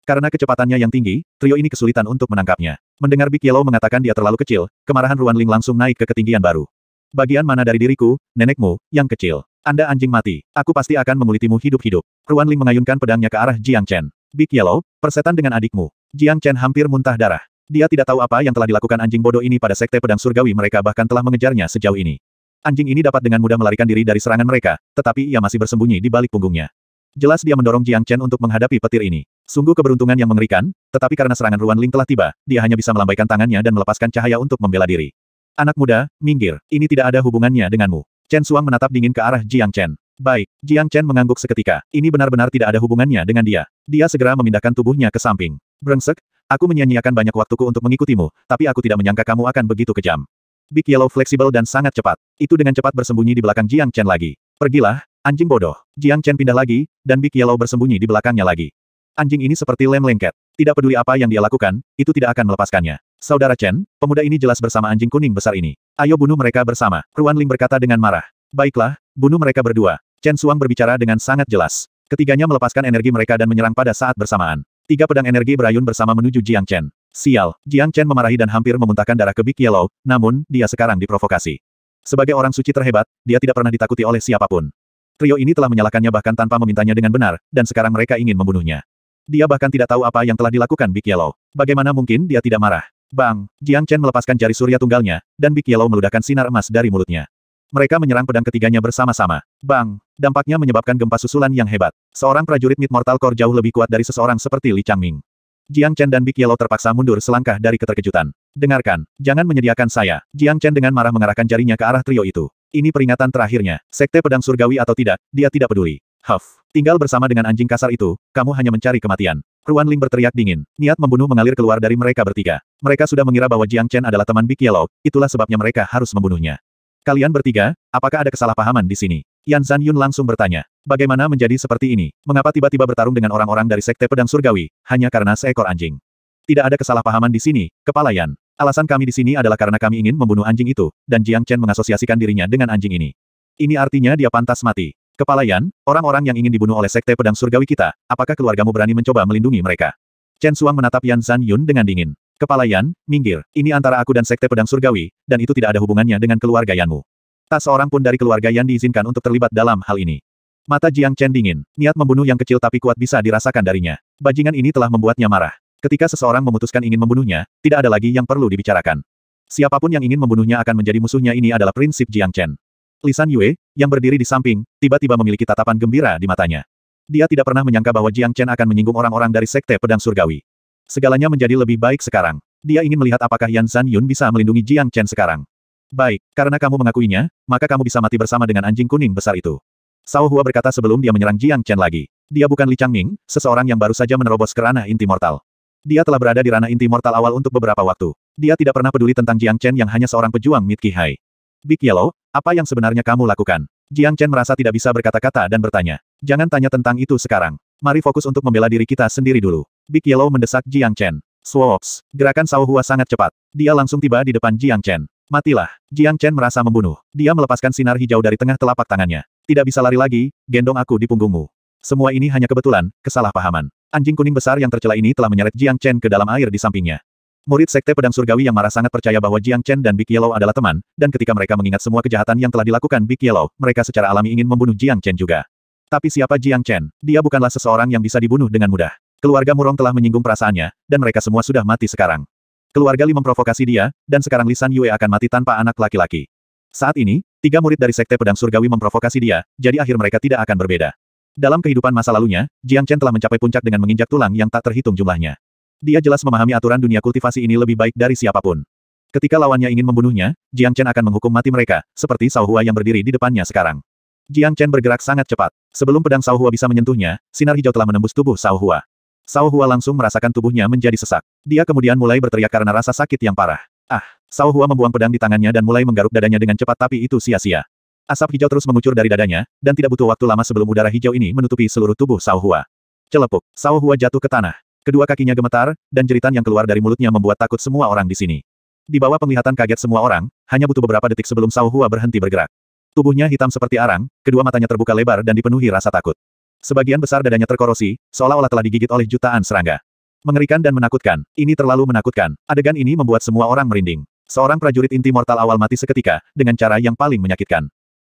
Karena kecepatannya yang tinggi, trio ini kesulitan untuk menangkapnya. Mendengar Big Yellow mengatakan dia terlalu kecil, kemarahan Ruan Ling langsung naik ke ketinggian baru. Bagian mana dari diriku, nenekmu, yang kecil. Anda anjing mati, aku pasti akan mengulitimu hidup-hidup. Ruan Ling mengayunkan pedangnya ke arah Jiang Chen. Big Yellow, persetan dengan adikmu. Jiang Chen hampir muntah darah. Dia tidak tahu apa yang telah dilakukan anjing bodoh ini pada sekte pedang surgawi mereka bahkan telah mengejarnya sejauh ini. Anjing ini dapat dengan mudah melarikan diri dari serangan mereka, tetapi ia masih bersembunyi di balik punggungnya. Jelas dia mendorong Jiang Chen untuk menghadapi petir ini. Sungguh keberuntungan yang mengerikan, tetapi karena serangan Ruan Ling telah tiba, dia hanya bisa melambaikan tangannya dan melepaskan cahaya untuk membela diri. Anak muda, minggir, ini tidak ada hubungannya denganmu. Chen Suang menatap dingin ke arah Jiang Chen. Baik, Jiang Chen mengangguk seketika. Ini benar-benar tidak ada hubungannya dengan dia. Dia segera memindahkan tubuhnya ke samping. Brengsek, aku menyia-nyiakan banyak waktuku untuk mengikutimu, tapi aku tidak menyangka kamu akan begitu kejam. Big Yellow fleksibel dan sangat cepat. Itu dengan cepat bersembunyi di belakang Jiang Chen lagi. Pergilah, Anjing bodoh. Jiang Chen pindah lagi, dan Big Yellow bersembunyi di belakangnya lagi. Anjing ini seperti lem lengket. Tidak peduli apa yang dia lakukan, itu tidak akan melepaskannya. Saudara Chen, pemuda ini jelas bersama anjing kuning besar ini. Ayo bunuh mereka bersama. Ruan Ling berkata dengan marah. Baiklah, bunuh mereka berdua. Chen Suang berbicara dengan sangat jelas. Ketiganya melepaskan energi mereka dan menyerang pada saat bersamaan. Tiga pedang energi berayun bersama menuju Jiang Chen. Sial, Jiang Chen memarahi dan hampir memuntahkan darah ke Big Yellow, namun, dia sekarang diprovokasi. Sebagai orang suci terhebat, dia tidak pernah ditakuti oleh siapapun. Trio ini telah menyalakannya bahkan tanpa memintanya dengan benar, dan sekarang mereka ingin membunuhnya. Dia bahkan tidak tahu apa yang telah dilakukan Big Yellow. Bagaimana mungkin dia tidak marah? Bang! Jiang Chen melepaskan jari surya tunggalnya, dan Big Yellow meludahkan sinar emas dari mulutnya. Mereka menyerang pedang ketiganya bersama-sama. Bang! Dampaknya menyebabkan gempa susulan yang hebat. Seorang prajurit Mid Mortal Core jauh lebih kuat dari seseorang seperti Li Changming. Jiang Chen dan Big Yellow terpaksa mundur selangkah dari keterkejutan. Dengarkan, jangan menyediakan saya. Jiang Chen dengan marah mengarahkan jarinya ke arah trio itu. Ini peringatan terakhirnya. Sekte pedang surgawi atau tidak, dia tidak peduli. Huff. Tinggal bersama dengan anjing kasar itu, kamu hanya mencari kematian. Ruan Ling berteriak dingin. Niat membunuh mengalir keluar dari mereka bertiga. Mereka sudah mengira bahwa Jiang Chen adalah teman Big Yellow, itulah sebabnya mereka harus membunuhnya. Kalian bertiga, apakah ada kesalahpahaman di sini? Yan Zan Yun langsung bertanya. Bagaimana menjadi seperti ini? Mengapa tiba-tiba bertarung dengan orang-orang dari Sekte Pedang Surgawi, hanya karena seekor anjing? Tidak ada kesalahpahaman di sini, Kepala Yan. Alasan kami di sini adalah karena kami ingin membunuh anjing itu, dan Jiang Chen mengasosiasikan dirinya dengan anjing ini. Ini artinya dia pantas mati. Kepala Yan, orang-orang yang ingin dibunuh oleh Sekte Pedang Surgawi kita, apakah keluargamu berani mencoba melindungi mereka? Chen Suang menatap Yan Zan Yun dengan dingin. Kepala Yan, minggir, ini antara aku dan Sekte Pedang Surgawi, dan itu tidak ada hubungannya dengan keluarga Yanmu. Tak seorang pun dari keluarga Yan diizinkan untuk terlibat dalam hal ini. Mata Jiang Chen dingin, niat membunuh yang kecil tapi kuat bisa dirasakan darinya. Bajingan ini telah membuatnya marah. Ketika seseorang memutuskan ingin membunuhnya, tidak ada lagi yang perlu dibicarakan. Siapapun yang ingin membunuhnya akan menjadi musuhnya ini adalah prinsip Jiang Chen. Lisan Yue, yang berdiri di samping, tiba-tiba memiliki tatapan gembira di matanya. Dia tidak pernah menyangka bahwa Jiang Chen akan menyinggung orang-orang dari Sekte Pedang Surgawi. Segalanya menjadi lebih baik sekarang. Dia ingin melihat apakah Yan Zan Yun bisa melindungi Jiang Chen sekarang. Baik, karena kamu mengakuinya, maka kamu bisa mati bersama dengan anjing kuning besar itu. Sao Hua berkata sebelum dia menyerang Jiang Chen lagi. Dia bukan Li Changming, seseorang yang baru saja menerobos kerana inti mortal. Dia telah berada di ranah inti mortal awal untuk beberapa waktu. Dia tidak pernah peduli tentang Jiang Chen yang hanya seorang pejuang Mid Qihai. Big Yellow, apa yang sebenarnya kamu lakukan? Jiang Chen merasa tidak bisa berkata-kata dan bertanya. Jangan tanya tentang itu sekarang. Mari fokus untuk membela diri kita sendiri dulu. Big Yellow mendesak Jiang Chen. Swops. Gerakan Sao Hua sangat cepat. Dia langsung tiba di depan Jiang Chen. Matilah. Jiang Chen merasa membunuh. Dia melepaskan sinar hijau dari tengah telapak tangannya. Tidak bisa lari lagi, gendong aku di punggungmu. Semua ini hanya kebetulan, kesalahpahaman. Anjing kuning besar yang tercela ini telah menyeret Jiang Chen ke dalam air di sampingnya. Murid Sekte Pedang Surgawi yang marah sangat percaya bahwa Jiang Chen dan Big Yellow adalah teman, dan ketika mereka mengingat semua kejahatan yang telah dilakukan Big Yellow, mereka secara alami ingin membunuh Jiang Chen juga. Tapi siapa Jiang Chen? Dia bukanlah seseorang yang bisa dibunuh dengan mudah. Keluarga Murong telah menyinggung perasaannya, dan mereka semua sudah mati sekarang. Keluarga Li memprovokasi dia, dan sekarang Lisan Yue akan mati tanpa anak laki-laki. Saat ini, tiga murid dari Sekte Pedang Surgawi memprovokasi dia, jadi akhir mereka tidak akan berbeda. Dalam kehidupan masa lalunya, Jiang Chen telah mencapai puncak dengan menginjak tulang yang tak terhitung jumlahnya. Dia jelas memahami aturan dunia kultivasi ini lebih baik dari siapapun. Ketika lawannya ingin membunuhnya, Jiang Chen akan menghukum mati mereka, seperti Sauhua yang berdiri di depannya sekarang. Jiang Chen bergerak sangat cepat. Sebelum pedang Sauhua bisa menyentuhnya, sinar hijau telah menembus tubuh Sauhua. Sauhua langsung merasakan tubuhnya menjadi sesak. Dia kemudian mulai berteriak karena rasa sakit yang parah. Ah, Sauhua membuang pedang di tangannya dan mulai menggaruk dadanya dengan cepat tapi itu sia-sia. Asap hijau terus mengucur dari dadanya, dan tidak butuh waktu lama sebelum udara hijau ini menutupi seluruh tubuh Sao Hua. Celepuk, Sao Hua jatuh ke tanah. Kedua kakinya gemetar, dan jeritan yang keluar dari mulutnya membuat takut semua orang di sini. Di bawah penglihatan kaget semua orang, hanya butuh beberapa detik sebelum Sao Hua berhenti bergerak. Tubuhnya hitam seperti arang, kedua matanya terbuka lebar dan dipenuhi rasa takut. Sebagian besar dadanya terkorosi, seolah-olah telah digigit oleh jutaan serangga. Mengerikan dan menakutkan, ini terlalu menakutkan. Adegan ini membuat semua orang merinding. Seorang prajurit inti mortal awal mati seketika, dengan cara yang paling menyakitkan.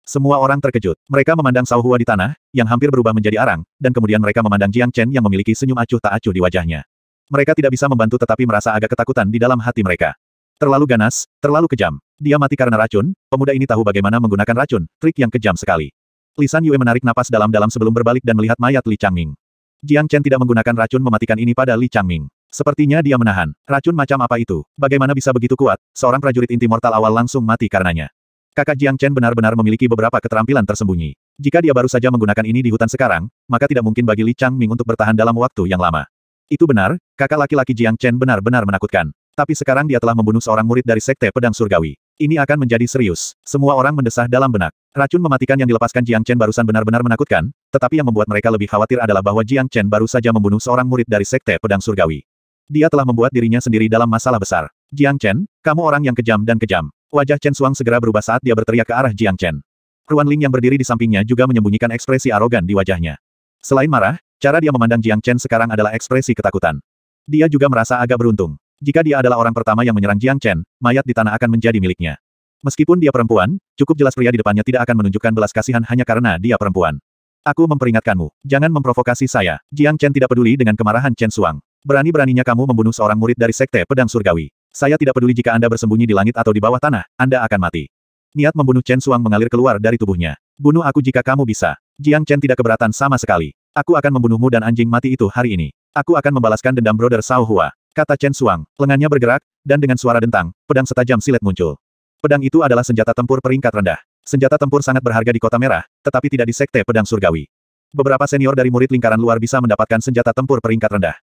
Semua orang terkejut. Mereka memandang Sao Hua di tanah, yang hampir berubah menjadi arang, dan kemudian mereka memandang Jiang Chen yang memiliki senyum acuh tak acuh di wajahnya. Mereka tidak bisa membantu tetapi merasa agak ketakutan di dalam hati mereka. Terlalu ganas, terlalu kejam. Dia mati karena racun, pemuda ini tahu bagaimana menggunakan racun, trik yang kejam sekali. Lisan Yue menarik napas dalam-dalam sebelum berbalik dan melihat mayat Li Changming. Jiang Chen tidak menggunakan racun mematikan ini pada Li Changming. Sepertinya dia menahan. Racun macam apa itu? Bagaimana bisa begitu kuat? Seorang prajurit inti mortal awal langsung mati karenanya. Kakak Jiang Chen benar-benar memiliki beberapa keterampilan tersembunyi. Jika dia baru saja menggunakan ini di hutan sekarang, maka tidak mungkin bagi Li Chang Ming untuk bertahan dalam waktu yang lama. Itu benar, kakak laki-laki Jiang Chen benar-benar menakutkan. Tapi sekarang dia telah membunuh seorang murid dari Sekte Pedang Surgawi. Ini akan menjadi serius. Semua orang mendesah dalam benak. Racun mematikan yang dilepaskan Jiang Chen barusan benar-benar menakutkan, tetapi yang membuat mereka lebih khawatir adalah bahwa Jiang Chen baru saja membunuh seorang murid dari Sekte Pedang Surgawi. Dia telah membuat dirinya sendiri dalam masalah besar. Jiang Chen, kamu orang yang kejam dan kejam. Wajah Chen Suang segera berubah saat dia berteriak ke arah Jiang Chen. Ruan Ling yang berdiri di sampingnya juga menyembunyikan ekspresi arogan di wajahnya. Selain marah, cara dia memandang Jiang Chen sekarang adalah ekspresi ketakutan. Dia juga merasa agak beruntung. Jika dia adalah orang pertama yang menyerang Jiang Chen, mayat di tanah akan menjadi miliknya. Meskipun dia perempuan, cukup jelas pria di depannya tidak akan menunjukkan belas kasihan hanya karena dia perempuan. Aku memperingatkanmu, jangan memprovokasi saya. Jiang Chen tidak peduli dengan kemarahan Chen Suang. Berani-beraninya kamu membunuh seorang murid dari Sekte Pedang Surgawi. Saya tidak peduli jika Anda bersembunyi di langit atau di bawah tanah, Anda akan mati. Niat membunuh Chen Suang mengalir keluar dari tubuhnya. Bunuh aku jika kamu bisa. Jiang Chen tidak keberatan sama sekali. Aku akan membunuhmu dan anjing mati itu hari ini. Aku akan membalaskan dendam brother Sao Hua. Kata Chen Suang, lengannya bergerak, dan dengan suara dentang, pedang setajam silet muncul. Pedang itu adalah senjata tempur peringkat rendah. Senjata tempur sangat berharga di Kota Merah, tetapi tidak di Sekte Pedang Surgawi. Beberapa senior dari murid lingkaran luar bisa mendapatkan senjata tempur peringkat rendah.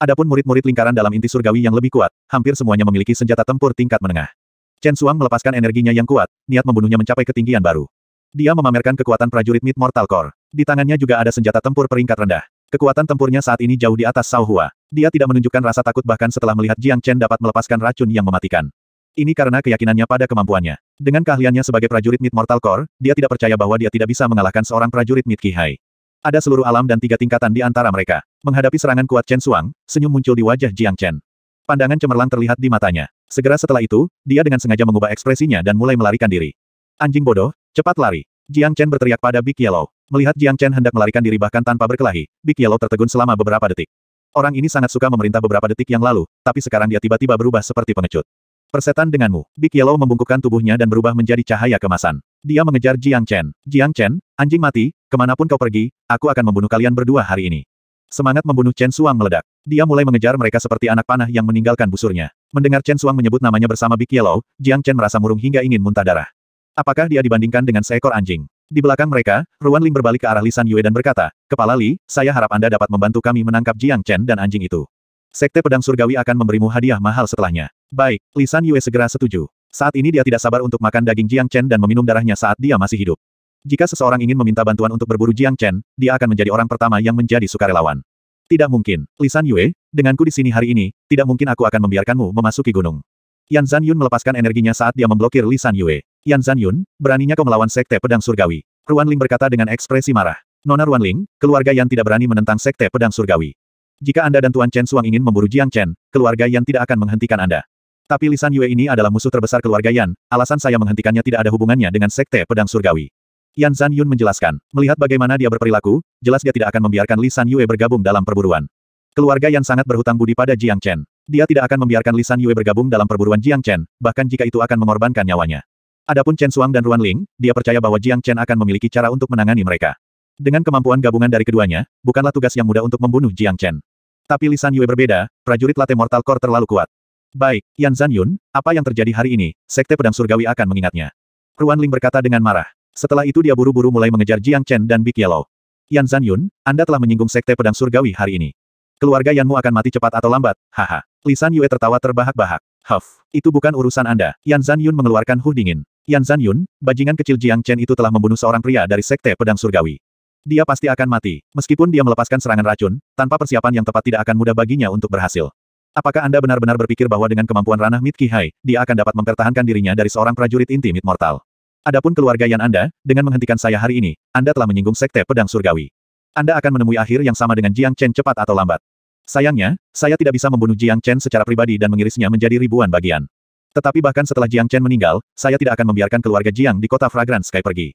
Adapun murid-murid lingkaran dalam inti surgawi yang lebih kuat, hampir semuanya memiliki senjata tempur tingkat menengah. Chen Suang melepaskan energinya yang kuat, niat membunuhnya mencapai ketinggian baru. Dia memamerkan kekuatan prajurit Mid Mortal Core. Di tangannya juga ada senjata tempur peringkat rendah. Kekuatan tempurnya saat ini jauh di atas Sao Hua. Dia tidak menunjukkan rasa takut bahkan setelah melihat Jiang Chen dapat melepaskan racun yang mematikan. Ini karena keyakinannya pada kemampuannya. Dengan keahliannya sebagai prajurit Mid Mortal Core, dia tidak percaya bahwa dia tidak bisa mengalahkan seorang prajurit Mid Qihai. Ada seluruh alam dan tiga tingkatan di antara mereka. Menghadapi serangan kuat Chen Suang, senyum muncul di wajah Jiang Chen. Pandangan cemerlang terlihat di matanya. Segera setelah itu, dia dengan sengaja mengubah ekspresinya dan mulai melarikan diri. Anjing bodoh, cepat lari. Jiang Chen berteriak pada Big Yellow. Melihat Jiang Chen hendak melarikan diri bahkan tanpa berkelahi, Big Yellow tertegun selama beberapa detik. Orang ini sangat suka memerintah beberapa detik yang lalu, tapi sekarang dia tiba-tiba berubah seperti pengecut. Persetan denganmu. Big Yellow membungkukkan tubuhnya dan berubah menjadi cahaya kemasan. Dia mengejar Jiang Chen. Jiang Chen, Anjing mati, kemanapun kau pergi, aku akan membunuh kalian berdua hari ini. Semangat membunuh Chen Suang meledak. Dia mulai mengejar mereka seperti anak panah yang meninggalkan busurnya. Mendengar Chen Suang menyebut namanya bersama Big Yellow, Jiang Chen merasa murung hingga ingin muntah darah. Apakah dia dibandingkan dengan seekor anjing? Di belakang mereka, Ruan Ling berbalik ke arah Lisan Yue dan berkata, Kepala Li, saya harap Anda dapat membantu kami menangkap Jiang Chen dan anjing itu. Sekte Pedang Surgawi akan memberimu hadiah mahal setelahnya. Baik, Lisan Yue segera setuju. Saat ini dia tidak sabar untuk makan daging Jiang Chen dan meminum darahnya saat dia masih hidup. Jika seseorang ingin meminta bantuan untuk berburu Jiang Chen, dia akan menjadi orang pertama yang menjadi sukarelawan. Tidak mungkin, Lisan Yue, denganku di sini hari ini, tidak mungkin aku akan membiarkanmu memasuki gunung. Yan Zan Yun melepaskan energinya saat dia memblokir Lisan Yue. Yan Zan Yun, beraninya kau melawan Sekte Pedang Surgawi. Ruan Ling berkata dengan ekspresi marah. Nona Ruan Ling, keluarga Yan tidak berani menentang Sekte Pedang Surgawi. Jika Anda dan Tuan Chen Suang ingin memburu Jiang Chen, keluarga Yan tidak akan menghentikan Anda. Tapi Lisan Yue ini adalah musuh terbesar keluarga Yan, alasan saya menghentikannya tidak ada hubungannya dengan Sekte Pedang Surgawi. Yan Zan Yun menjelaskan, melihat bagaimana dia berperilaku, jelas dia tidak akan membiarkan Li San Yue bergabung dalam perburuan. Keluarga yang sangat berhutang budi pada Jiang Chen. Dia tidak akan membiarkan Li San Yue bergabung dalam perburuan Jiang Chen, bahkan jika itu akan mengorbankan nyawanya. Adapun Chen Suang dan Ruan Ling, dia percaya bahwa Jiang Chen akan memiliki cara untuk menangani mereka. Dengan kemampuan gabungan dari keduanya, bukanlah tugas yang mudah untuk membunuh Jiang Chen. Tapi Li San Yue berbeda, prajurit late Mortal Core terlalu kuat. Baik, Yan Zan Yun, apa yang terjadi hari ini, Sekte Pedang Surgawi akan mengingatnya. Ruan Ling berkata dengan marah. Setelah itu dia buru-buru mulai mengejar Jiang Chen dan Big Yellow. Yan Zan Anda telah menyinggung sekte pedang surgawi hari ini. Keluarga Yanmu akan mati cepat atau lambat, haha. Lisan Yue tertawa terbahak-bahak. Huff, itu bukan urusan Anda. Yan Zan mengeluarkan huh dingin. Yan Zan bajingan kecil Jiang Chen itu telah membunuh seorang pria dari sekte pedang surgawi. Dia pasti akan mati. Meskipun dia melepaskan serangan racun, tanpa persiapan yang tepat tidak akan mudah baginya untuk berhasil. Apakah Anda benar-benar berpikir bahwa dengan kemampuan ranah Mitki Hai, dia akan dapat mempertahankan dirinya dari seorang prajurit inti Mid Mortal? Adapun keluarga yang Anda, dengan menghentikan saya hari ini, Anda telah menyinggung sekte pedang surgawi. Anda akan menemui akhir yang sama dengan Jiang Chen cepat atau lambat. Sayangnya, saya tidak bisa membunuh Jiang Chen secara pribadi dan mengirisnya menjadi ribuan bagian. Tetapi bahkan setelah Jiang Chen meninggal, saya tidak akan membiarkan keluarga Jiang di kota Fragrance Sky pergi.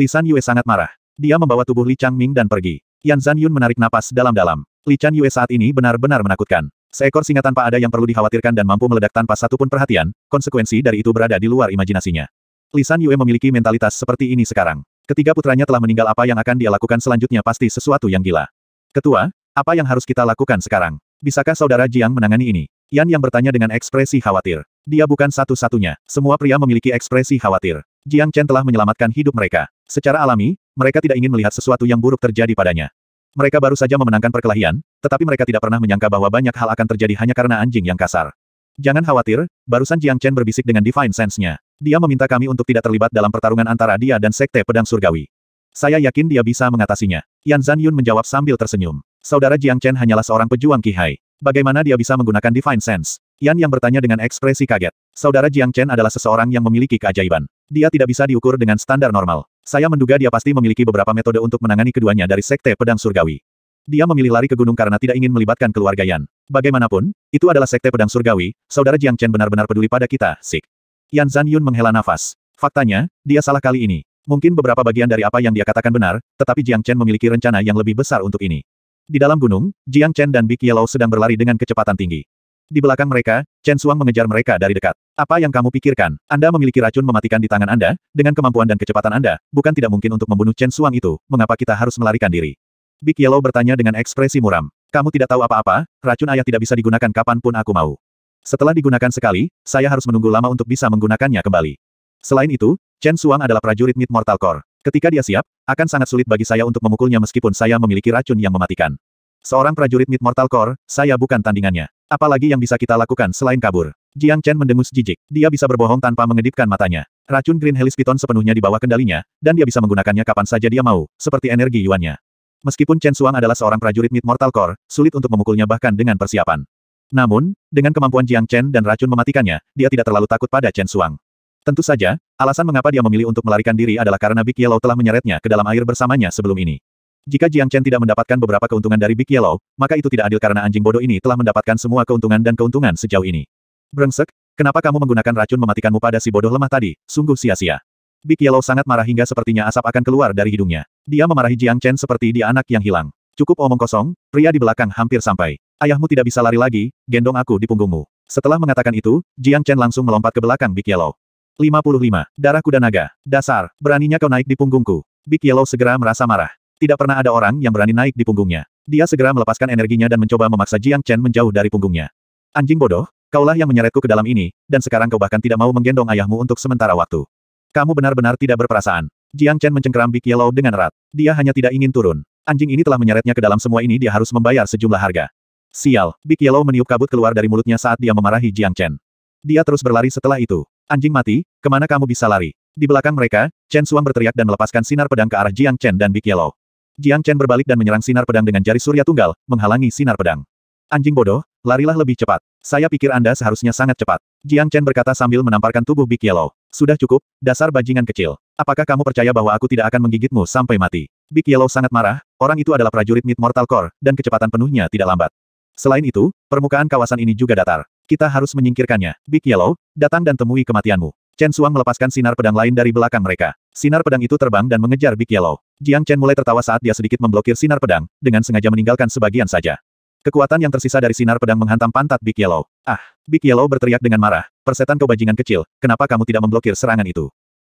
Li San Yue sangat marah. Dia membawa tubuh Li Chang Ming dan pergi. Yan Zan Yun menarik napas dalam-dalam. Li Chan Yue saat ini benar-benar menakutkan. Seekor singa tanpa ada yang perlu dikhawatirkan dan mampu meledak tanpa satupun perhatian, konsekuensi dari itu berada di luar imajinasinya. Lisan Yue memiliki mentalitas seperti ini sekarang. Ketiga putranya telah meninggal apa yang akan dia lakukan selanjutnya pasti sesuatu yang gila. Ketua, apa yang harus kita lakukan sekarang? Bisakah saudara Jiang menangani ini? Yan yang bertanya dengan ekspresi khawatir. Dia bukan satu-satunya. Semua pria memiliki ekspresi khawatir. Jiang Chen telah menyelamatkan hidup mereka. Secara alami, mereka tidak ingin melihat sesuatu yang buruk terjadi padanya. Mereka baru saja memenangkan perkelahian, tetapi mereka tidak pernah menyangka bahwa banyak hal akan terjadi hanya karena anjing yang kasar. Jangan khawatir, barusan Jiang Chen berbisik dengan Divine Sense-nya. Dia meminta kami untuk tidak terlibat dalam pertarungan antara dia dan Sekte Pedang Surgawi. Saya yakin dia bisa mengatasinya. Yan Zan menjawab sambil tersenyum. Saudara Jiang Chen hanyalah seorang pejuang Kihai. Bagaimana dia bisa menggunakan Divine Sense? Yan yang bertanya dengan ekspresi kaget. Saudara Jiang Chen adalah seseorang yang memiliki keajaiban. Dia tidak bisa diukur dengan standar normal. Saya menduga dia pasti memiliki beberapa metode untuk menangani keduanya dari Sekte Pedang Surgawi. Dia memilih lari ke gunung karena tidak ingin melibatkan keluarga Yan. Bagaimanapun, itu adalah Sekte Pedang Surgawi, Saudara Jiang Chen benar-benar peduli pada kita, Sik. Yan Zan Yun menghela nafas. Faktanya, dia salah kali ini. Mungkin beberapa bagian dari apa yang dia katakan benar, tetapi Jiang Chen memiliki rencana yang lebih besar untuk ini. Di dalam gunung, Jiang Chen dan Big Yellow sedang berlari dengan kecepatan tinggi. Di belakang mereka, Chen Suang mengejar mereka dari dekat. Apa yang kamu pikirkan? Anda memiliki racun mematikan di tangan Anda, dengan kemampuan dan kecepatan Anda, bukan tidak mungkin untuk membunuh Chen Suang itu, mengapa kita harus melarikan diri? Big Yellow bertanya dengan ekspresi muram. Kamu tidak tahu apa-apa, racun ayah tidak bisa digunakan kapanpun aku mau. Setelah digunakan sekali, saya harus menunggu lama untuk bisa menggunakannya kembali. Selain itu, Chen Suang adalah prajurit mid Mortal Core. Ketika dia siap, akan sangat sulit bagi saya untuk memukulnya meskipun saya memiliki racun yang mematikan. Seorang prajurit mid Mortal Core, saya bukan tandingannya. Apalagi yang bisa kita lakukan selain kabur. Jiang Chen mendengus jijik. Dia bisa berbohong tanpa mengedipkan matanya. Racun Green Helix Piton sepenuhnya di bawah kendalinya, dan dia bisa menggunakannya kapan saja dia mau, seperti energi yuannya. Meskipun Chen Suang adalah seorang prajurit mid Mortal Core, sulit untuk memukulnya bahkan dengan persiapan. Namun, dengan kemampuan Jiang Chen dan racun mematikannya, dia tidak terlalu takut pada Chen Suang. Tentu saja, alasan mengapa dia memilih untuk melarikan diri adalah karena Big Yellow telah menyeretnya ke dalam air bersamanya sebelum ini. Jika Jiang Chen tidak mendapatkan beberapa keuntungan dari Big Yellow, maka itu tidak adil karena anjing bodoh ini telah mendapatkan semua keuntungan dan keuntungan sejauh ini. Brengsek, kenapa kamu menggunakan racun mematikanmu pada si bodoh lemah tadi? Sungguh sia-sia. Big Yellow sangat marah hingga sepertinya asap akan keluar dari hidungnya. Dia memarahi Jiang Chen seperti dia anak yang hilang. Cukup omong kosong, pria di belakang hampir sampai. Ayahmu tidak bisa lari lagi, gendong aku di punggungmu. Setelah mengatakan itu, Jiang Chen langsung melompat ke belakang Big Yellow. 55. Darah kuda naga. Dasar, beraninya kau naik di punggungku. Big Yellow segera merasa marah. Tidak pernah ada orang yang berani naik di punggungnya. Dia segera melepaskan energinya dan mencoba memaksa Jiang Chen menjauh dari punggungnya. Anjing bodoh, kaulah yang menyeretku ke dalam ini, dan sekarang kau bahkan tidak mau menggendong ayahmu untuk sementara waktu. Kamu benar-benar tidak berperasaan. Jiang Chen mencengkeram Big Yellow dengan erat. Dia hanya tidak ingin turun. Anjing ini telah menyeretnya ke dalam semua ini dia harus membayar sejumlah harga. Sial, Big Yellow meniup kabut keluar dari mulutnya saat dia memarahi Jiang Chen. Dia terus berlari setelah itu. Anjing mati, kemana kamu bisa lari? Di belakang mereka, Chen Suang berteriak dan melepaskan sinar pedang ke arah Jiang Chen dan Big Yellow. Jiang Chen berbalik dan menyerang sinar pedang dengan jari surya tunggal, menghalangi sinar pedang. Anjing bodoh, larilah lebih cepat. Saya pikir Anda seharusnya sangat cepat. Jiang Chen berkata sambil menamparkan tubuh Big Yellow. Sudah cukup, dasar bajingan kecil. Apakah kamu percaya bahwa aku tidak akan menggigitmu sampai mati? Big Yellow sangat marah, orang itu adalah prajurit Mid Mortal Core, dan kecepatan penuhnya tidak lambat. Selain itu, permukaan kawasan ini juga datar. Kita harus menyingkirkannya. Big Yellow, datang dan temui kematianmu. Chen Suang melepaskan sinar pedang lain dari belakang mereka. Sinar pedang itu terbang dan mengejar Big Yellow. Jiang Chen mulai tertawa saat dia sedikit memblokir sinar pedang, dengan sengaja meninggalkan sebagian saja. Kekuatan yang tersisa dari sinar pedang menghantam pantat Big Yellow. Ah, Big Yellow berteriak dengan marah, persetan kebajingan kecil, kenapa kamu tidak memblokir serangan itu?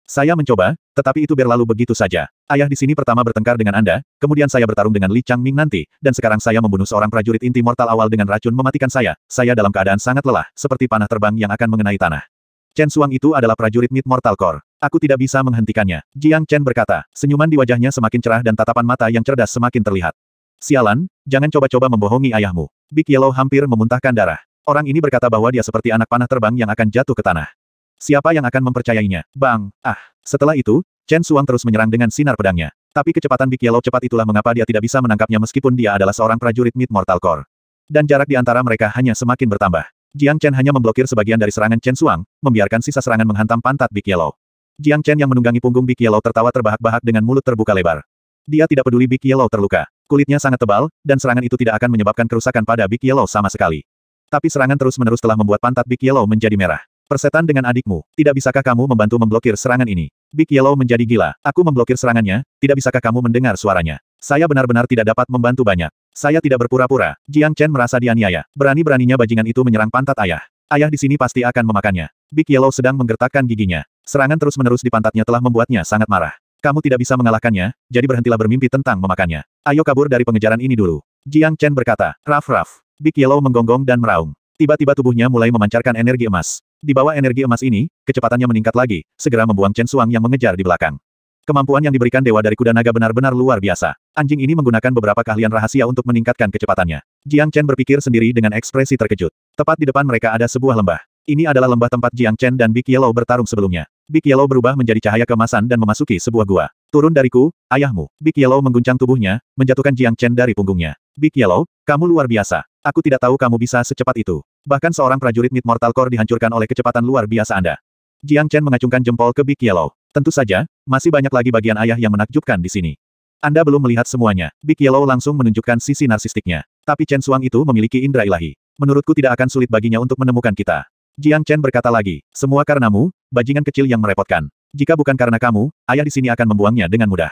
Saya mencoba, tetapi itu berlalu begitu saja. Ayah di sini pertama bertengkar dengan Anda, kemudian saya bertarung dengan Li Chang Ming nanti, dan sekarang saya membunuh seorang prajurit inti mortal awal dengan racun mematikan saya. Saya dalam keadaan sangat lelah, seperti panah terbang yang akan mengenai tanah. Chen Suang itu adalah prajurit mid mortal core. Aku tidak bisa menghentikannya. Jiang Chen berkata, senyuman di wajahnya semakin cerah dan tatapan mata yang cerdas semakin terlihat. Sialan, jangan coba-coba membohongi ayahmu. Big Yellow hampir memuntahkan darah. Orang ini berkata bahwa dia seperti anak panah terbang yang akan jatuh ke tanah. Siapa yang akan mempercayainya? Bang, ah. Setelah itu, Chen Suang terus menyerang dengan sinar pedangnya. Tapi kecepatan Big Yellow cepat itulah mengapa dia tidak bisa menangkapnya meskipun dia adalah seorang prajurit mid Mortal Core. Dan jarak di antara mereka hanya semakin bertambah. Jiang Chen hanya memblokir sebagian dari serangan Chen Suang, membiarkan sisa serangan menghantam pantat Big Yellow. Jiang Chen yang menunggangi punggung Big Yellow tertawa terbahak-bahak dengan mulut terbuka lebar. Dia tidak peduli Big Yellow terluka. Kulitnya sangat tebal, dan serangan itu tidak akan menyebabkan kerusakan pada Big Yellow sama sekali. Tapi serangan terus-menerus telah membuat pantat Big Yellow menjadi merah. Persetan dengan adikmu, tidak bisakah kamu membantu memblokir serangan ini? Big Yellow menjadi gila, aku memblokir serangannya, tidak bisakah kamu mendengar suaranya? Saya benar-benar tidak dapat membantu banyak. Saya tidak berpura-pura, Jiang Chen merasa dianiaya. Berani-beraninya bajingan itu menyerang pantat ayah. Ayah di sini pasti akan memakannya. Big Yellow sedang menggertakkan giginya. Serangan terus-menerus di pantatnya telah membuatnya sangat marah. Kamu tidak bisa mengalahkannya, jadi berhentilah bermimpi tentang memakannya. Ayo kabur dari pengejaran ini dulu. Jiang Chen berkata, Raf Raf. Big Yellow menggonggong dan meraung. Tiba-tiba tubuhnya mulai memancarkan energi emas. Di bawah energi emas ini, kecepatannya meningkat lagi, segera membuang Chen Suang yang mengejar di belakang. Kemampuan yang diberikan Dewa dari Kuda Naga benar-benar luar biasa. Anjing ini menggunakan beberapa keahlian rahasia untuk meningkatkan kecepatannya. Jiang Chen berpikir sendiri dengan ekspresi terkejut. Tepat di depan mereka ada sebuah lembah. Ini adalah lembah tempat Jiang Chen dan Big Yellow bertarung sebelumnya. Big Yellow berubah menjadi cahaya kemasan dan memasuki sebuah gua. Turun dariku, ayahmu. Big Yellow mengguncang tubuhnya, menjatuhkan Jiang Chen dari punggungnya. Big Yellow, kamu luar biasa. Aku tidak tahu kamu bisa secepat itu. Bahkan seorang prajurit mid mortal core dihancurkan oleh kecepatan luar biasa Anda. Jiang Chen mengacungkan jempol ke Big Yellow. Tentu saja, masih banyak lagi bagian ayah yang menakjubkan di sini. Anda belum melihat semuanya. Big Yellow langsung menunjukkan sisi narsistiknya. Tapi Chen Suang itu memiliki indera ilahi. Menurutku tidak akan sulit baginya untuk menemukan kita. Jiang Chen berkata lagi, semua karenamu, bajingan kecil yang merepotkan. Jika bukan karena kamu, ayah di sini akan membuangnya dengan mudah.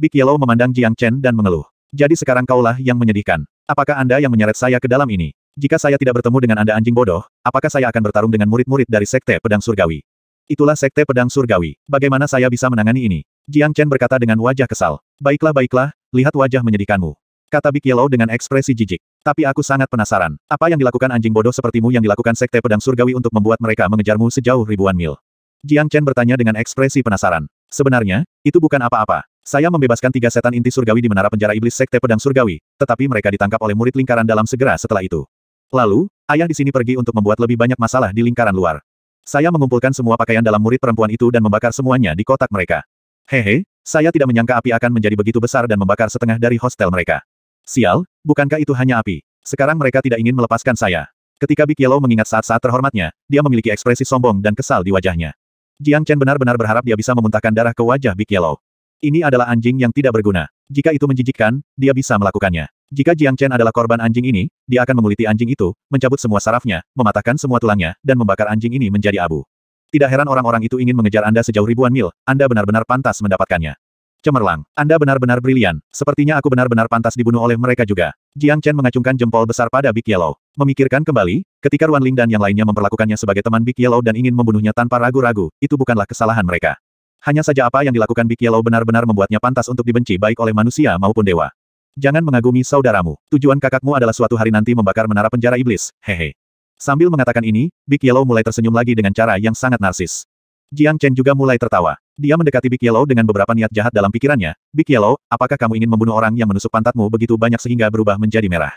Big Yellow memandang Jiang Chen dan mengeluh. Jadi sekarang kaulah yang menyedihkan. Apakah Anda yang menyeret saya ke dalam ini? Jika saya tidak bertemu dengan Anda anjing bodoh, apakah saya akan bertarung dengan murid-murid dari Sekte Pedang Surgawi? Itulah Sekte Pedang Surgawi. Bagaimana saya bisa menangani ini? Jiang Chen berkata dengan wajah kesal. Baiklah baiklah, lihat wajah menyedihkanmu. Kata Big Yellow dengan ekspresi jijik. Tapi aku sangat penasaran. Apa yang dilakukan anjing bodoh sepertimu yang dilakukan Sekte Pedang Surgawi untuk membuat mereka mengejarmu sejauh ribuan mil? Jiang Chen bertanya dengan ekspresi penasaran. Sebenarnya, itu bukan apa-apa. Saya membebaskan tiga setan inti surgawi di menara penjara iblis Sekte Pedang Surgawi, tetapi mereka ditangkap oleh murid lingkaran dalam segera setelah itu. Lalu, ayah di sini pergi untuk membuat lebih banyak masalah di lingkaran luar. Saya mengumpulkan semua pakaian dalam murid perempuan itu dan membakar semuanya di kotak mereka. Hehe, saya tidak menyangka api akan menjadi begitu besar dan membakar setengah dari hostel mereka. Sial, bukankah itu hanya api? Sekarang mereka tidak ingin melepaskan saya. Ketika Big Yellow mengingat saat-saat terhormatnya, dia memiliki ekspresi sombong dan kesal di wajahnya. Jiang Chen benar-benar berharap dia bisa memuntahkan darah ke wajah Big Yellow. Ini adalah anjing yang tidak berguna. Jika itu menjijikkan, dia bisa melakukannya. Jika Jiang Chen adalah korban anjing ini, dia akan menguliti anjing itu, mencabut semua sarafnya, mematahkan semua tulangnya, dan membakar anjing ini menjadi abu. Tidak heran orang-orang itu ingin mengejar Anda sejauh ribuan mil, Anda benar-benar pantas mendapatkannya. Cemerlang, Anda benar-benar brilian, sepertinya aku benar-benar pantas dibunuh oleh mereka juga. Jiang Chen mengacungkan jempol besar pada Big Yellow. Memikirkan kembali, ketika Ruan Ling dan yang lainnya memperlakukannya sebagai teman Big Yellow dan ingin membunuhnya tanpa ragu-ragu, itu bukanlah kesalahan mereka. Hanya saja apa yang dilakukan Big Yellow benar-benar membuatnya pantas untuk dibenci baik oleh manusia maupun dewa. Jangan mengagumi saudaramu. Tujuan kakakmu adalah suatu hari nanti membakar menara penjara iblis, hehe. Sambil mengatakan ini, Big Yellow mulai tersenyum lagi dengan cara yang sangat narsis. Jiang Chen juga mulai tertawa. Dia mendekati Big Yellow dengan beberapa niat jahat dalam pikirannya. Big Yellow, apakah kamu ingin membunuh orang yang menusuk pantatmu begitu banyak sehingga berubah menjadi merah?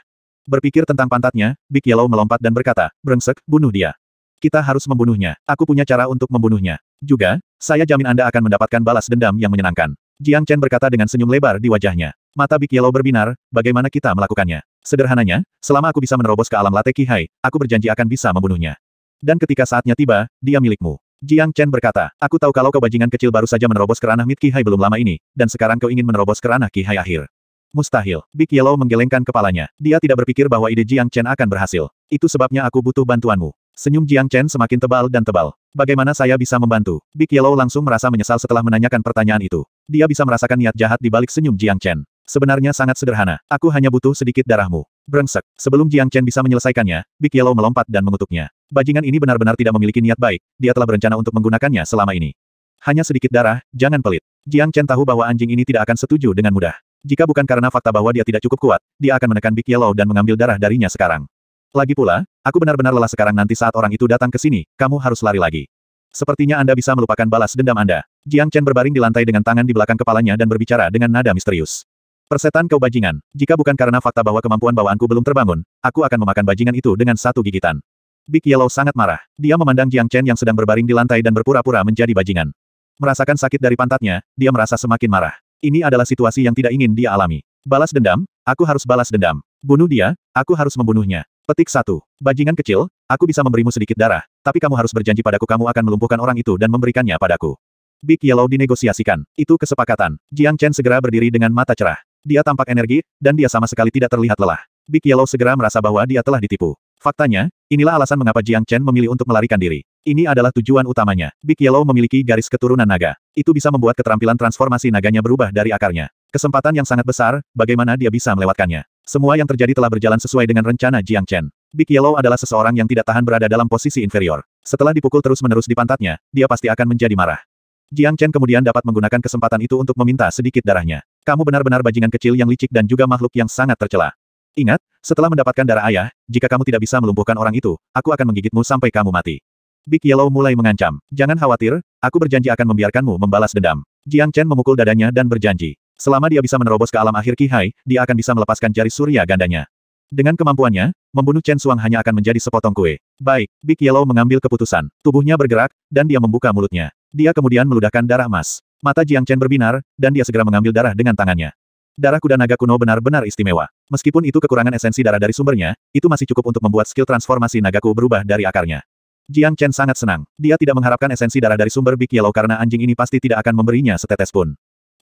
Berpikir tentang pantatnya, Big Yellow melompat dan berkata, Brengsek, bunuh dia. Kita harus membunuhnya. Aku punya cara untuk membunuhnya. Juga, saya jamin Anda akan mendapatkan balas dendam yang menyenangkan. Jiang Chen berkata dengan senyum lebar di wajahnya. Mata Big Yellow berbinar, bagaimana kita melakukannya? Sederhananya, selama aku bisa menerobos ke alam late Kihai, aku berjanji akan bisa membunuhnya. Dan ketika saatnya tiba, dia milikmu. Jiang Chen berkata, aku tahu kalau kau bajingan kecil baru saja menerobos ke ranah Mid Kihai belum lama ini, dan sekarang kau ingin menerobos ke ranah Kihai akhir. Mustahil. Big Yellow menggelengkan kepalanya. Dia tidak berpikir bahwa ide Jiang Chen akan berhasil. Itu sebabnya aku butuh bantuanmu. Senyum Jiang Chen semakin tebal dan tebal. Bagaimana saya bisa membantu? Big Yellow langsung merasa menyesal setelah menanyakan pertanyaan itu. Dia bisa merasakan niat jahat di balik senyum Jiang Chen. Sebenarnya sangat sederhana. Aku hanya butuh sedikit darahmu. Brengsek. Sebelum Jiang Chen bisa menyelesaikannya, Big Yellow melompat dan mengutuknya. Bajingan ini benar-benar tidak memiliki niat baik. Dia telah berencana untuk menggunakannya selama ini. Hanya sedikit darah, jangan pelit. Jiang Chen tahu bahwa anjing ini tidak akan setuju dengan mudah. Jika bukan karena fakta bahwa dia tidak cukup kuat, dia akan menekan Big Yellow dan mengambil darah darinya sekarang. Lagi pula, Aku benar-benar lelah sekarang nanti saat orang itu datang ke sini, kamu harus lari lagi. Sepertinya Anda bisa melupakan balas dendam Anda. Jiang Chen berbaring di lantai dengan tangan di belakang kepalanya dan berbicara dengan nada misterius. Persetan kau bajingan, jika bukan karena fakta bahwa kemampuan bawaanku belum terbangun, aku akan memakan bajingan itu dengan satu gigitan. Big Yellow sangat marah. Dia memandang Jiang Chen yang sedang berbaring di lantai dan berpura-pura menjadi bajingan. Merasakan sakit dari pantatnya, dia merasa semakin marah. Ini adalah situasi yang tidak ingin dia alami. Balas dendam? Aku harus balas dendam. Bunuh dia, aku harus membunuhnya. Petik satu, Bajingan kecil, aku bisa memberimu sedikit darah, tapi kamu harus berjanji padaku kamu akan melumpuhkan orang itu dan memberikannya padaku. Big Yellow dinegosiasikan. Itu kesepakatan. Jiang Chen segera berdiri dengan mata cerah. Dia tampak energi, dan dia sama sekali tidak terlihat lelah. Big Yellow segera merasa bahwa dia telah ditipu. Faktanya, inilah alasan mengapa Jiang Chen memilih untuk melarikan diri. Ini adalah tujuan utamanya. Big Yellow memiliki garis keturunan naga. Itu bisa membuat keterampilan transformasi naganya berubah dari akarnya. Kesempatan yang sangat besar, bagaimana dia bisa melewatkannya. Semua yang terjadi telah berjalan sesuai dengan rencana Jiang Chen. Big Yellow adalah seseorang yang tidak tahan berada dalam posisi inferior. Setelah dipukul terus-menerus di pantatnya, dia pasti akan menjadi marah. Jiang Chen kemudian dapat menggunakan kesempatan itu untuk meminta sedikit darahnya. Kamu benar-benar bajingan kecil yang licik dan juga makhluk yang sangat tercela. Ingat, setelah mendapatkan darah ayah, jika kamu tidak bisa melumpuhkan orang itu, aku akan menggigitmu sampai kamu mati. Big Yellow mulai mengancam. Jangan khawatir, aku berjanji akan membiarkanmu membalas dendam. Jiang Chen memukul dadanya dan berjanji. Selama dia bisa menerobos ke alam akhir kihai, dia akan bisa melepaskan jari surya gandanya. Dengan kemampuannya, membunuh Chen Suang hanya akan menjadi sepotong kue. Baik, Big Yellow mengambil keputusan. Tubuhnya bergerak, dan dia membuka mulutnya. Dia kemudian meludahkan darah emas. Mata Jiang Chen berbinar, dan dia segera mengambil darah dengan tangannya. Darah kuda naga kuno benar-benar istimewa. Meskipun itu kekurangan esensi darah dari sumbernya, itu masih cukup untuk membuat skill transformasi nagaku berubah dari akarnya. Jiang Chen sangat senang. Dia tidak mengharapkan esensi darah dari sumber Big Yellow karena anjing ini pasti tidak akan memberinya setetes pun.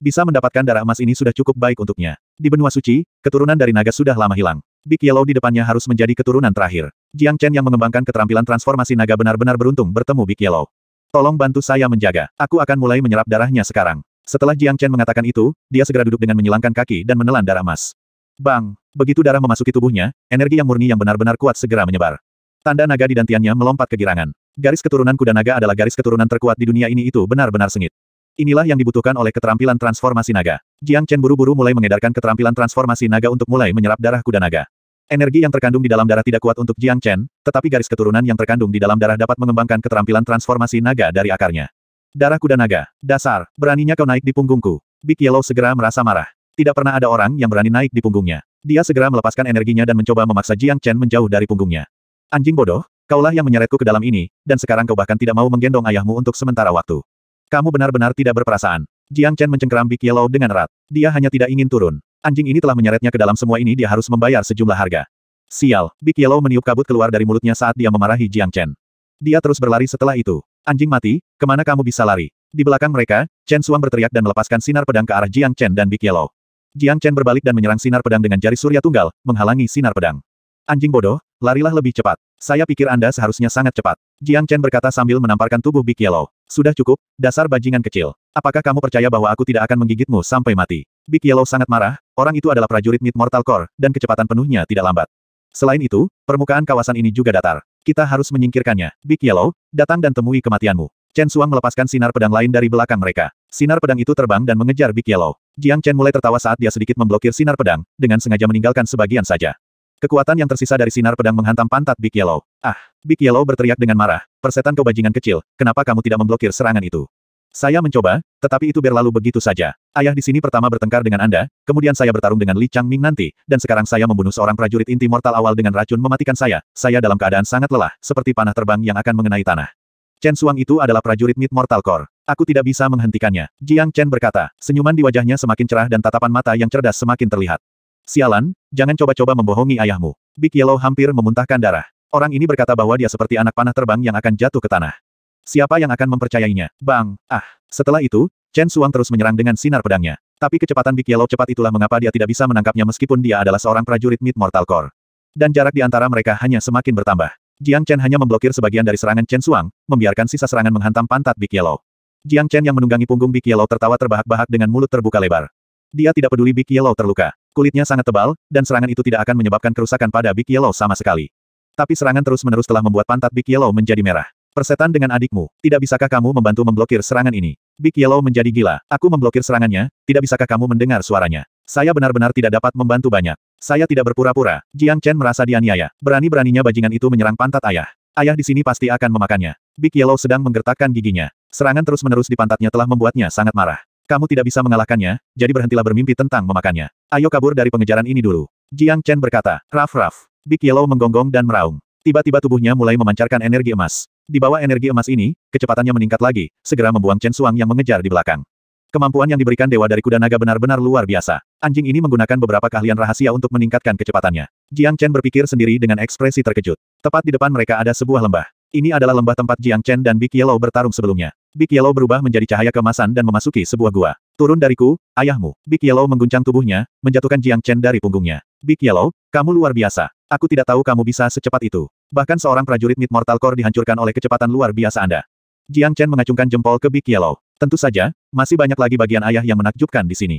Bisa mendapatkan darah emas ini sudah cukup baik untuknya. Di benua suci, keturunan dari naga sudah lama hilang. Big Yellow di depannya harus menjadi keturunan terakhir. Jiang Chen yang mengembangkan keterampilan transformasi naga benar-benar beruntung bertemu Big Yellow. Tolong bantu saya menjaga. Aku akan mulai menyerap darahnya sekarang. Setelah Jiang Chen mengatakan itu, dia segera duduk dengan menyilangkan kaki dan menelan darah emas. Bang! Begitu darah memasuki tubuhnya, energi yang murni yang benar-benar kuat segera menyebar. Tanda naga di dantiannya melompat ke girangan. Garis keturunan kuda naga adalah garis keturunan terkuat di dunia ini itu benar-benar sengit. Inilah yang dibutuhkan oleh keterampilan transformasi naga. Jiang Chen buru-buru mulai mengedarkan keterampilan transformasi naga untuk mulai menyerap darah kuda naga. Energi yang terkandung di dalam darah tidak kuat untuk Jiang Chen, tetapi garis keturunan yang terkandung di dalam darah dapat mengembangkan keterampilan transformasi naga dari akarnya. Darah kuda naga, dasar, beraninya kau naik di punggungku. Big Yellow segera merasa marah. Tidak pernah ada orang yang berani naik di punggungnya. Dia segera melepaskan energinya dan mencoba memaksa Jiang Chen menjauh dari punggungnya. Anjing bodoh, kaulah yang menyeretku ke dalam ini, dan sekarang kau bahkan tidak mau menggendong ayahmu untuk sementara waktu. Kamu benar-benar tidak berperasaan. Jiang Chen mencengkeram Big Yellow dengan erat. Dia hanya tidak ingin turun. Anjing ini telah menyeretnya ke dalam semua ini dia harus membayar sejumlah harga. Sial, Big Yellow meniup kabut keluar dari mulutnya saat dia memarahi Jiang Chen. Dia terus berlari setelah itu. Anjing mati, kemana kamu bisa lari? Di belakang mereka, Chen Suang berteriak dan melepaskan sinar pedang ke arah Jiang Chen dan Big Yellow. Jiang Chen berbalik dan menyerang sinar pedang dengan jari surya tunggal, menghalangi sinar pedang. Anjing bodoh, larilah lebih cepat. Saya pikir Anda seharusnya sangat cepat. Jiang Chen berkata sambil menamparkan tubuh Big Yellow. Sudah cukup, dasar bajingan kecil. Apakah kamu percaya bahwa aku tidak akan menggigitmu sampai mati? Big Yellow sangat marah, orang itu adalah prajurit Mid Mortal Core, dan kecepatan penuhnya tidak lambat. Selain itu, permukaan kawasan ini juga datar. Kita harus menyingkirkannya. Big Yellow, datang dan temui kematianmu. Chen Suang melepaskan sinar pedang lain dari belakang mereka. Sinar pedang itu terbang dan mengejar Big Yellow. Jiang Chen mulai tertawa saat dia sedikit memblokir sinar pedang, dengan sengaja meninggalkan sebagian saja. Kekuatan yang tersisa dari sinar pedang menghantam pantat Big Yellow. Ah, Big Yellow berteriak dengan marah, persetan kau bajingan kecil, kenapa kamu tidak memblokir serangan itu? Saya mencoba, tetapi itu berlalu begitu saja. Ayah di sini pertama bertengkar dengan Anda, kemudian saya bertarung dengan Li Chang Ming nanti, dan sekarang saya membunuh seorang prajurit inti mortal awal dengan racun mematikan saya. Saya dalam keadaan sangat lelah, seperti panah terbang yang akan mengenai tanah. Chen Suang itu adalah prajurit mid mortal core. Aku tidak bisa menghentikannya. Jiang Chen berkata, senyuman di wajahnya semakin cerah dan tatapan mata yang cerdas semakin terlihat. Sialan, jangan coba-coba membohongi ayahmu. Big Yellow hampir memuntahkan darah. Orang ini berkata bahwa dia seperti anak panah terbang yang akan jatuh ke tanah. Siapa yang akan mempercayainya? Bang, ah. Setelah itu, Chen Suang terus menyerang dengan sinar pedangnya. Tapi kecepatan Big Yellow cepat itulah mengapa dia tidak bisa menangkapnya meskipun dia adalah seorang prajurit mid Mortal Core. Dan jarak di antara mereka hanya semakin bertambah. Jiang Chen hanya memblokir sebagian dari serangan Chen Suang, membiarkan sisa serangan menghantam pantat Big Yellow. Jiang Chen yang menunggangi punggung Big Yellow tertawa terbahak-bahak dengan mulut terbuka lebar. Dia tidak peduli Big Yellow terluka. Kulitnya sangat tebal, dan serangan itu tidak akan menyebabkan kerusakan pada Big Yellow sama sekali. Tapi serangan terus-menerus telah membuat pantat Big Yellow menjadi merah. Persetan dengan adikmu, tidak bisakah kamu membantu memblokir serangan ini? Big Yellow menjadi gila, aku memblokir serangannya, tidak bisakah kamu mendengar suaranya? Saya benar-benar tidak dapat membantu banyak. Saya tidak berpura-pura, Jiang Chen merasa dianiaya. Berani-beraninya bajingan itu menyerang pantat ayah. Ayah di sini pasti akan memakannya. Big Yellow sedang menggertakkan giginya. Serangan terus-menerus di pantatnya telah membuatnya sangat marah. Kamu tidak bisa mengalahkannya, jadi berhentilah bermimpi tentang memakannya. Ayo kabur dari pengejaran ini dulu. Jiang Chen berkata, Raf Raf. Big Yellow menggonggong dan meraung. Tiba-tiba tubuhnya mulai memancarkan energi emas. Di bawah energi emas ini, kecepatannya meningkat lagi, segera membuang Chen Suang yang mengejar di belakang. Kemampuan yang diberikan Dewa dari Kuda Naga benar-benar luar biasa. Anjing ini menggunakan beberapa keahlian rahasia untuk meningkatkan kecepatannya. Jiang Chen berpikir sendiri dengan ekspresi terkejut. Tepat di depan mereka ada sebuah lembah. Ini adalah lembah tempat Jiang Chen dan Big Yellow bertarung sebelumnya. Big Yellow berubah menjadi cahaya kemasan dan memasuki sebuah gua. Turun dariku, ayahmu. Big Yellow mengguncang tubuhnya, menjatuhkan Jiang Chen dari punggungnya. Big Yellow, kamu luar biasa. Aku tidak tahu kamu bisa secepat itu. Bahkan seorang prajurit Mid Mortal Core dihancurkan oleh kecepatan luar biasa Anda. Jiang Chen mengacungkan jempol ke Big Yellow. Tentu saja, masih banyak lagi bagian ayah yang menakjubkan di sini.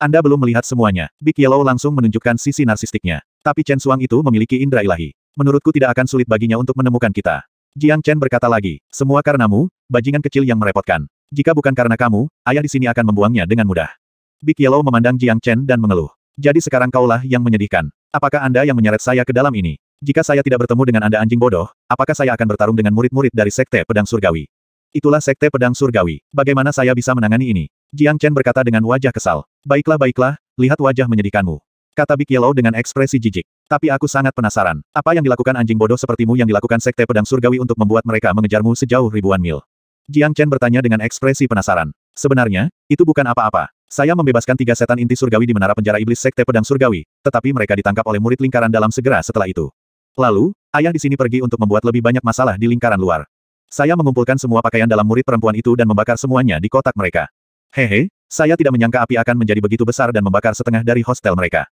Anda belum melihat semuanya. Big Yellow langsung menunjukkan sisi narsistiknya. Tapi Chen Suang itu memiliki indera ilahi. Menurutku tidak akan sulit baginya untuk menemukan kita. Jiang Chen berkata lagi, semua karenamu, bajingan kecil yang merepotkan. Jika bukan karena kamu, ayah di sini akan membuangnya dengan mudah. Big Yellow memandang Jiang Chen dan mengeluh. Jadi sekarang kaulah yang menyedihkan. Apakah Anda yang menyeret saya ke dalam ini? Jika saya tidak bertemu dengan Anda anjing bodoh, apakah saya akan bertarung dengan murid-murid dari Sekte Pedang Surgawi? Itulah Sekte Pedang Surgawi. Bagaimana saya bisa menangani ini? Jiang Chen berkata dengan wajah kesal. Baiklah baiklah, lihat wajah menyedihkanmu. Kata Big Yellow dengan ekspresi jijik. Tapi aku sangat penasaran, apa yang dilakukan anjing bodoh sepertimu yang dilakukan sekte pedang surgawi untuk membuat mereka mengejarmu sejauh ribuan mil? Jiang Chen bertanya dengan ekspresi penasaran. Sebenarnya, itu bukan apa-apa. Saya membebaskan tiga setan inti surgawi di menara penjara iblis sekte pedang surgawi, tetapi mereka ditangkap oleh murid lingkaran dalam segera setelah itu. Lalu, ayah di sini pergi untuk membuat lebih banyak masalah di lingkaran luar. Saya mengumpulkan semua pakaian dalam murid perempuan itu dan membakar semuanya di kotak mereka. Hehe, saya tidak menyangka api akan menjadi begitu besar dan membakar setengah dari hostel mereka.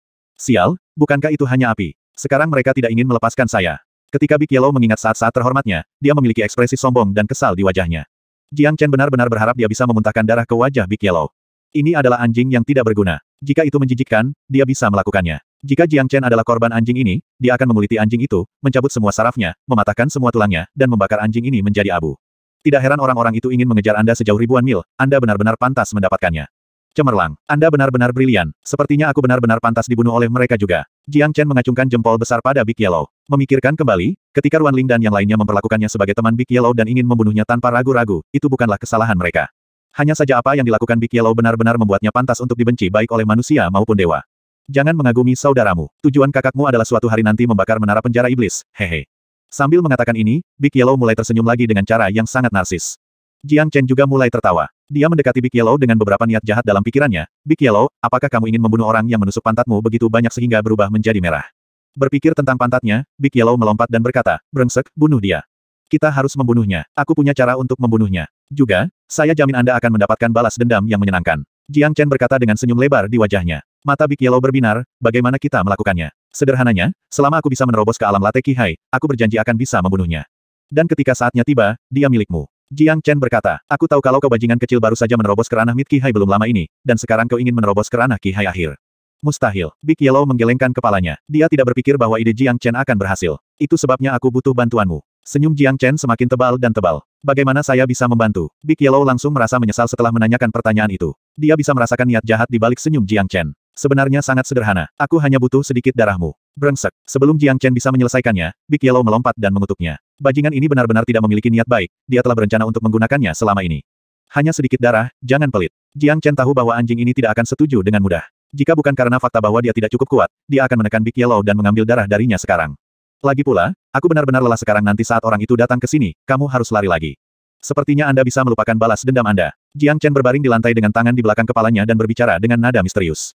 Sial, bukankah itu hanya api? Sekarang mereka tidak ingin melepaskan saya. Ketika Big Yellow mengingat saat-saat terhormatnya, dia memiliki ekspresi sombong dan kesal di wajahnya. Jiang Chen benar-benar berharap dia bisa memuntahkan darah ke wajah Big Yellow. Ini adalah anjing yang tidak berguna. Jika itu menjijikkan, dia bisa melakukannya. Jika Jiang Chen adalah korban anjing ini, dia akan menguliti anjing itu, mencabut semua sarafnya, mematahkan semua tulangnya, dan membakar anjing ini menjadi abu. Tidak heran orang-orang itu ingin mengejar Anda sejauh ribuan mil, Anda benar-benar pantas mendapatkannya. Cemerlang, Anda benar-benar brilian, sepertinya aku benar-benar pantas dibunuh oleh mereka juga. Jiang Chen mengacungkan jempol besar pada Big Yellow. Memikirkan kembali, ketika Ruan Ling dan yang lainnya memperlakukannya sebagai teman Big Yellow dan ingin membunuhnya tanpa ragu-ragu, itu bukanlah kesalahan mereka. Hanya saja apa yang dilakukan Big Yellow benar-benar membuatnya pantas untuk dibenci baik oleh manusia maupun dewa. Jangan mengagumi saudaramu, tujuan kakakmu adalah suatu hari nanti membakar menara penjara iblis, hehe. Sambil mengatakan ini, Big Yellow mulai tersenyum lagi dengan cara yang sangat narsis. Jiang Chen juga mulai tertawa. Dia mendekati Big Yellow dengan beberapa niat jahat dalam pikirannya. Big Yellow, apakah kamu ingin membunuh orang yang menusuk pantatmu begitu banyak sehingga berubah menjadi merah? Berpikir tentang pantatnya, Big Yellow melompat dan berkata, Brengsek, bunuh dia. Kita harus membunuhnya. Aku punya cara untuk membunuhnya. Juga, saya jamin Anda akan mendapatkan balas dendam yang menyenangkan. Jiang Chen berkata dengan senyum lebar di wajahnya. Mata Big Yellow berbinar, bagaimana kita melakukannya? Sederhananya, selama aku bisa menerobos ke alam latte Hai, aku berjanji akan bisa membunuhnya. Dan ketika saatnya tiba, dia milikmu. Jiang Chen berkata, aku tahu kalau kau bajingan kecil baru saja menerobos ke ranah Mid Qihai belum lama ini, dan sekarang kau ingin menerobos ke ranah Qihai akhir. Mustahil, Big Yellow menggelengkan kepalanya. Dia tidak berpikir bahwa ide Jiang Chen akan berhasil. Itu sebabnya aku butuh bantuanmu. Senyum Jiang Chen semakin tebal dan tebal. Bagaimana saya bisa membantu? Big Yellow langsung merasa menyesal setelah menanyakan pertanyaan itu. Dia bisa merasakan niat jahat di balik senyum Jiang Chen. Sebenarnya sangat sederhana. Aku hanya butuh sedikit darahmu. Brengsek, sebelum Jiang Chen bisa menyelesaikannya, Big Yellow melompat dan mengutuknya. Bajingan ini benar-benar tidak memiliki niat baik, dia telah berencana untuk menggunakannya selama ini. Hanya sedikit darah, jangan pelit. Jiang Chen tahu bahwa anjing ini tidak akan setuju dengan mudah. Jika bukan karena fakta bahwa dia tidak cukup kuat, dia akan menekan Big Yellow dan mengambil darah darinya sekarang. Lagi pula, aku benar-benar lelah sekarang nanti saat orang itu datang ke sini, kamu harus lari lagi. Sepertinya Anda bisa melupakan balas dendam Anda. Jiang Chen berbaring di lantai dengan tangan di belakang kepalanya dan berbicara dengan nada misterius.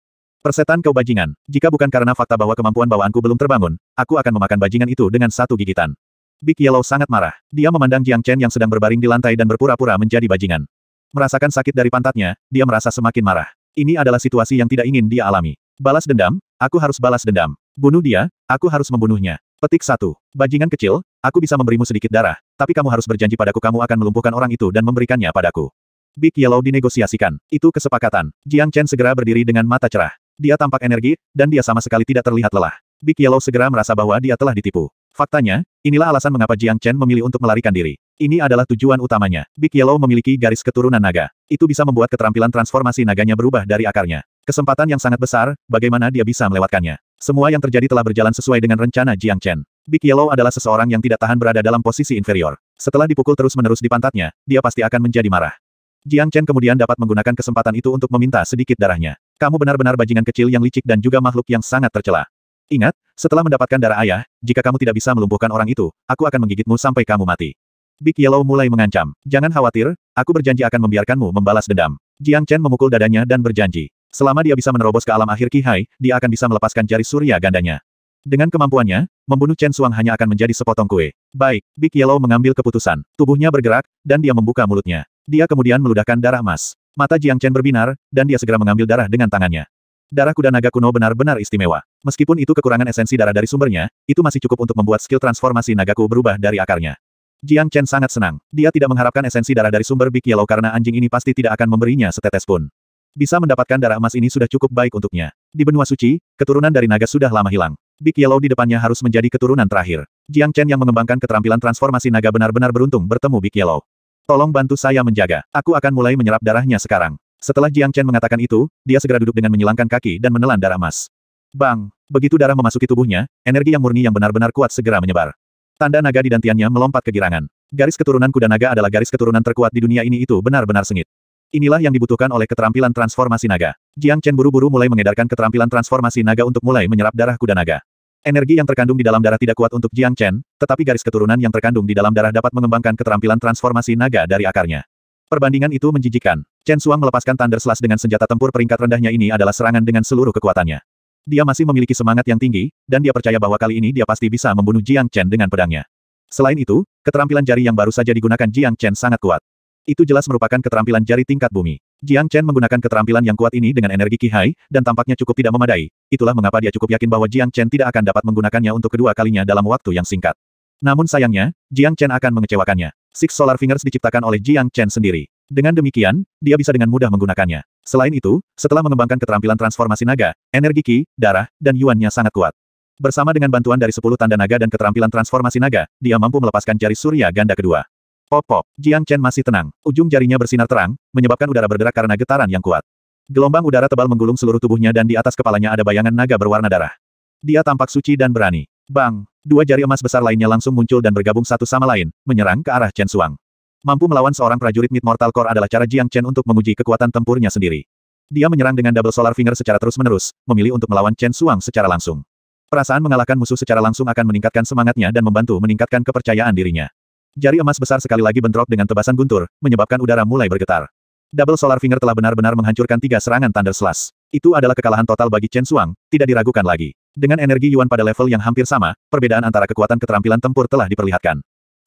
Persetan kau bajingan, jika bukan karena fakta bahwa kemampuan bawaanku belum terbangun, aku akan memakan bajingan itu dengan satu gigitan. Big Yellow sangat marah. Dia memandang Jiang Chen yang sedang berbaring di lantai dan berpura-pura menjadi bajingan. Merasakan sakit dari pantatnya, dia merasa semakin marah. Ini adalah situasi yang tidak ingin dia alami. Balas dendam, aku harus balas dendam. Bunuh dia, aku harus membunuhnya. Petik satu. Bajingan kecil, aku bisa memberimu sedikit darah, tapi kamu harus berjanji padaku kamu akan melumpuhkan orang itu dan memberikannya padaku. Big Yellow dinegosiasikan. Itu kesepakatan. Jiang Chen segera berdiri dengan mata cerah. Dia tampak energi, dan dia sama sekali tidak terlihat lelah. Big Yellow segera merasa bahwa dia telah ditipu. Faktanya, inilah alasan mengapa Jiang Chen memilih untuk melarikan diri. Ini adalah tujuan utamanya. Big Yellow memiliki garis keturunan naga. Itu bisa membuat keterampilan transformasi naganya berubah dari akarnya. Kesempatan yang sangat besar, bagaimana dia bisa melewatkannya. Semua yang terjadi telah berjalan sesuai dengan rencana Jiang Chen. Big Yellow adalah seseorang yang tidak tahan berada dalam posisi inferior. Setelah dipukul terus-menerus di pantatnya, dia pasti akan menjadi marah. Jiang Chen kemudian dapat menggunakan kesempatan itu untuk meminta sedikit darahnya. Kamu benar-benar bajingan kecil yang licik dan juga makhluk yang sangat tercela. Ingat, setelah mendapatkan darah ayah, jika kamu tidak bisa melumpuhkan orang itu, aku akan menggigitmu sampai kamu mati. Big Yellow mulai mengancam. Jangan khawatir, aku berjanji akan membiarkanmu membalas dendam. Jiang Chen memukul dadanya dan berjanji. Selama dia bisa menerobos ke alam akhir Qihai, dia akan bisa melepaskan jari surya gandanya. Dengan kemampuannya, membunuh Chen Suang hanya akan menjadi sepotong kue. Baik, Big Yellow mengambil keputusan. Tubuhnya bergerak, dan dia membuka mulutnya. Dia kemudian meludahkan darah emas. Mata Jiang Chen berbinar, dan dia segera mengambil darah dengan tangannya. Darah kuda naga kuno benar-benar istimewa. Meskipun itu kekurangan esensi darah dari sumbernya, itu masih cukup untuk membuat skill transformasi nagaku berubah dari akarnya. Jiang Chen sangat senang. Dia tidak mengharapkan esensi darah dari sumber Big Yellow karena anjing ini pasti tidak akan memberinya setetes pun. Bisa mendapatkan darah emas ini sudah cukup baik untuknya. Di benua suci, keturunan dari naga sudah lama hilang. Big Yellow di depannya harus menjadi keturunan terakhir. Jiang Chen yang mengembangkan keterampilan transformasi naga benar-benar beruntung bertemu Big Yellow. Tolong bantu saya menjaga. Aku akan mulai menyerap darahnya sekarang. Setelah Jiang Chen mengatakan itu, dia segera duduk dengan menyilangkan kaki dan menelan darah emas. Bang! Begitu darah memasuki tubuhnya, energi yang murni yang benar-benar kuat segera menyebar. Tanda naga di dantiannya melompat ke girangan. Garis keturunan kuda naga adalah garis keturunan terkuat di dunia ini itu benar-benar sengit. Inilah yang dibutuhkan oleh keterampilan transformasi naga. Jiang Chen buru-buru mulai mengedarkan keterampilan transformasi naga untuk mulai menyerap darah kuda naga. Energi yang terkandung di dalam darah tidak kuat untuk Jiang Chen, tetapi garis keturunan yang terkandung di dalam darah dapat mengembangkan keterampilan transformasi naga dari akarnya. Perbandingan itu menjijikan. Chen Suang melepaskan Thunder Slash dengan senjata tempur peringkat rendahnya ini adalah serangan dengan seluruh kekuatannya. Dia masih memiliki semangat yang tinggi, dan dia percaya bahwa kali ini dia pasti bisa membunuh Jiang Chen dengan pedangnya. Selain itu, keterampilan jari yang baru saja digunakan Jiang Chen sangat kuat. Itu jelas merupakan keterampilan jari tingkat bumi. Jiang Chen menggunakan keterampilan yang kuat ini dengan energi Qihai, dan tampaknya cukup tidak memadai. Itulah mengapa dia cukup yakin bahwa Jiang Chen tidak akan dapat menggunakannya untuk kedua kalinya dalam waktu yang singkat. Namun sayangnya, Jiang Chen akan mengecewakannya. Six Solar Fingers diciptakan oleh Jiang Chen sendiri. Dengan demikian, dia bisa dengan mudah menggunakannya. Selain itu, setelah mengembangkan keterampilan transformasi naga, energi Qi, darah, dan Yuan-nya sangat kuat. Bersama dengan bantuan dari sepuluh tanda naga dan keterampilan transformasi naga, dia mampu melepaskan jari surya ganda kedua. Pop pop, Jiang Chen masih tenang, ujung jarinya bersinar terang, menyebabkan udara bergerak karena getaran yang kuat. Gelombang udara tebal menggulung seluruh tubuhnya dan di atas kepalanya ada bayangan naga berwarna darah. Dia tampak suci dan berani. Bang! Dua jari emas besar lainnya langsung muncul dan bergabung satu sama lain, menyerang ke arah Chen Suang. Mampu melawan seorang prajurit Mid Mortal Core adalah cara Jiang Chen untuk menguji kekuatan tempurnya sendiri. Dia menyerang dengan double solar finger secara terus-menerus, memilih untuk melawan Chen Suang secara langsung. Perasaan mengalahkan musuh secara langsung akan meningkatkan semangatnya dan membantu meningkatkan kepercayaan dirinya. Jari emas besar sekali lagi bentrok dengan tebasan guntur, menyebabkan udara mulai bergetar. Double Solar Finger telah benar-benar menghancurkan tiga serangan Thunder Slash. Itu adalah kekalahan total bagi Chen Suang, tidak diragukan lagi. Dengan energi Yuan pada level yang hampir sama, perbedaan antara kekuatan keterampilan tempur telah diperlihatkan.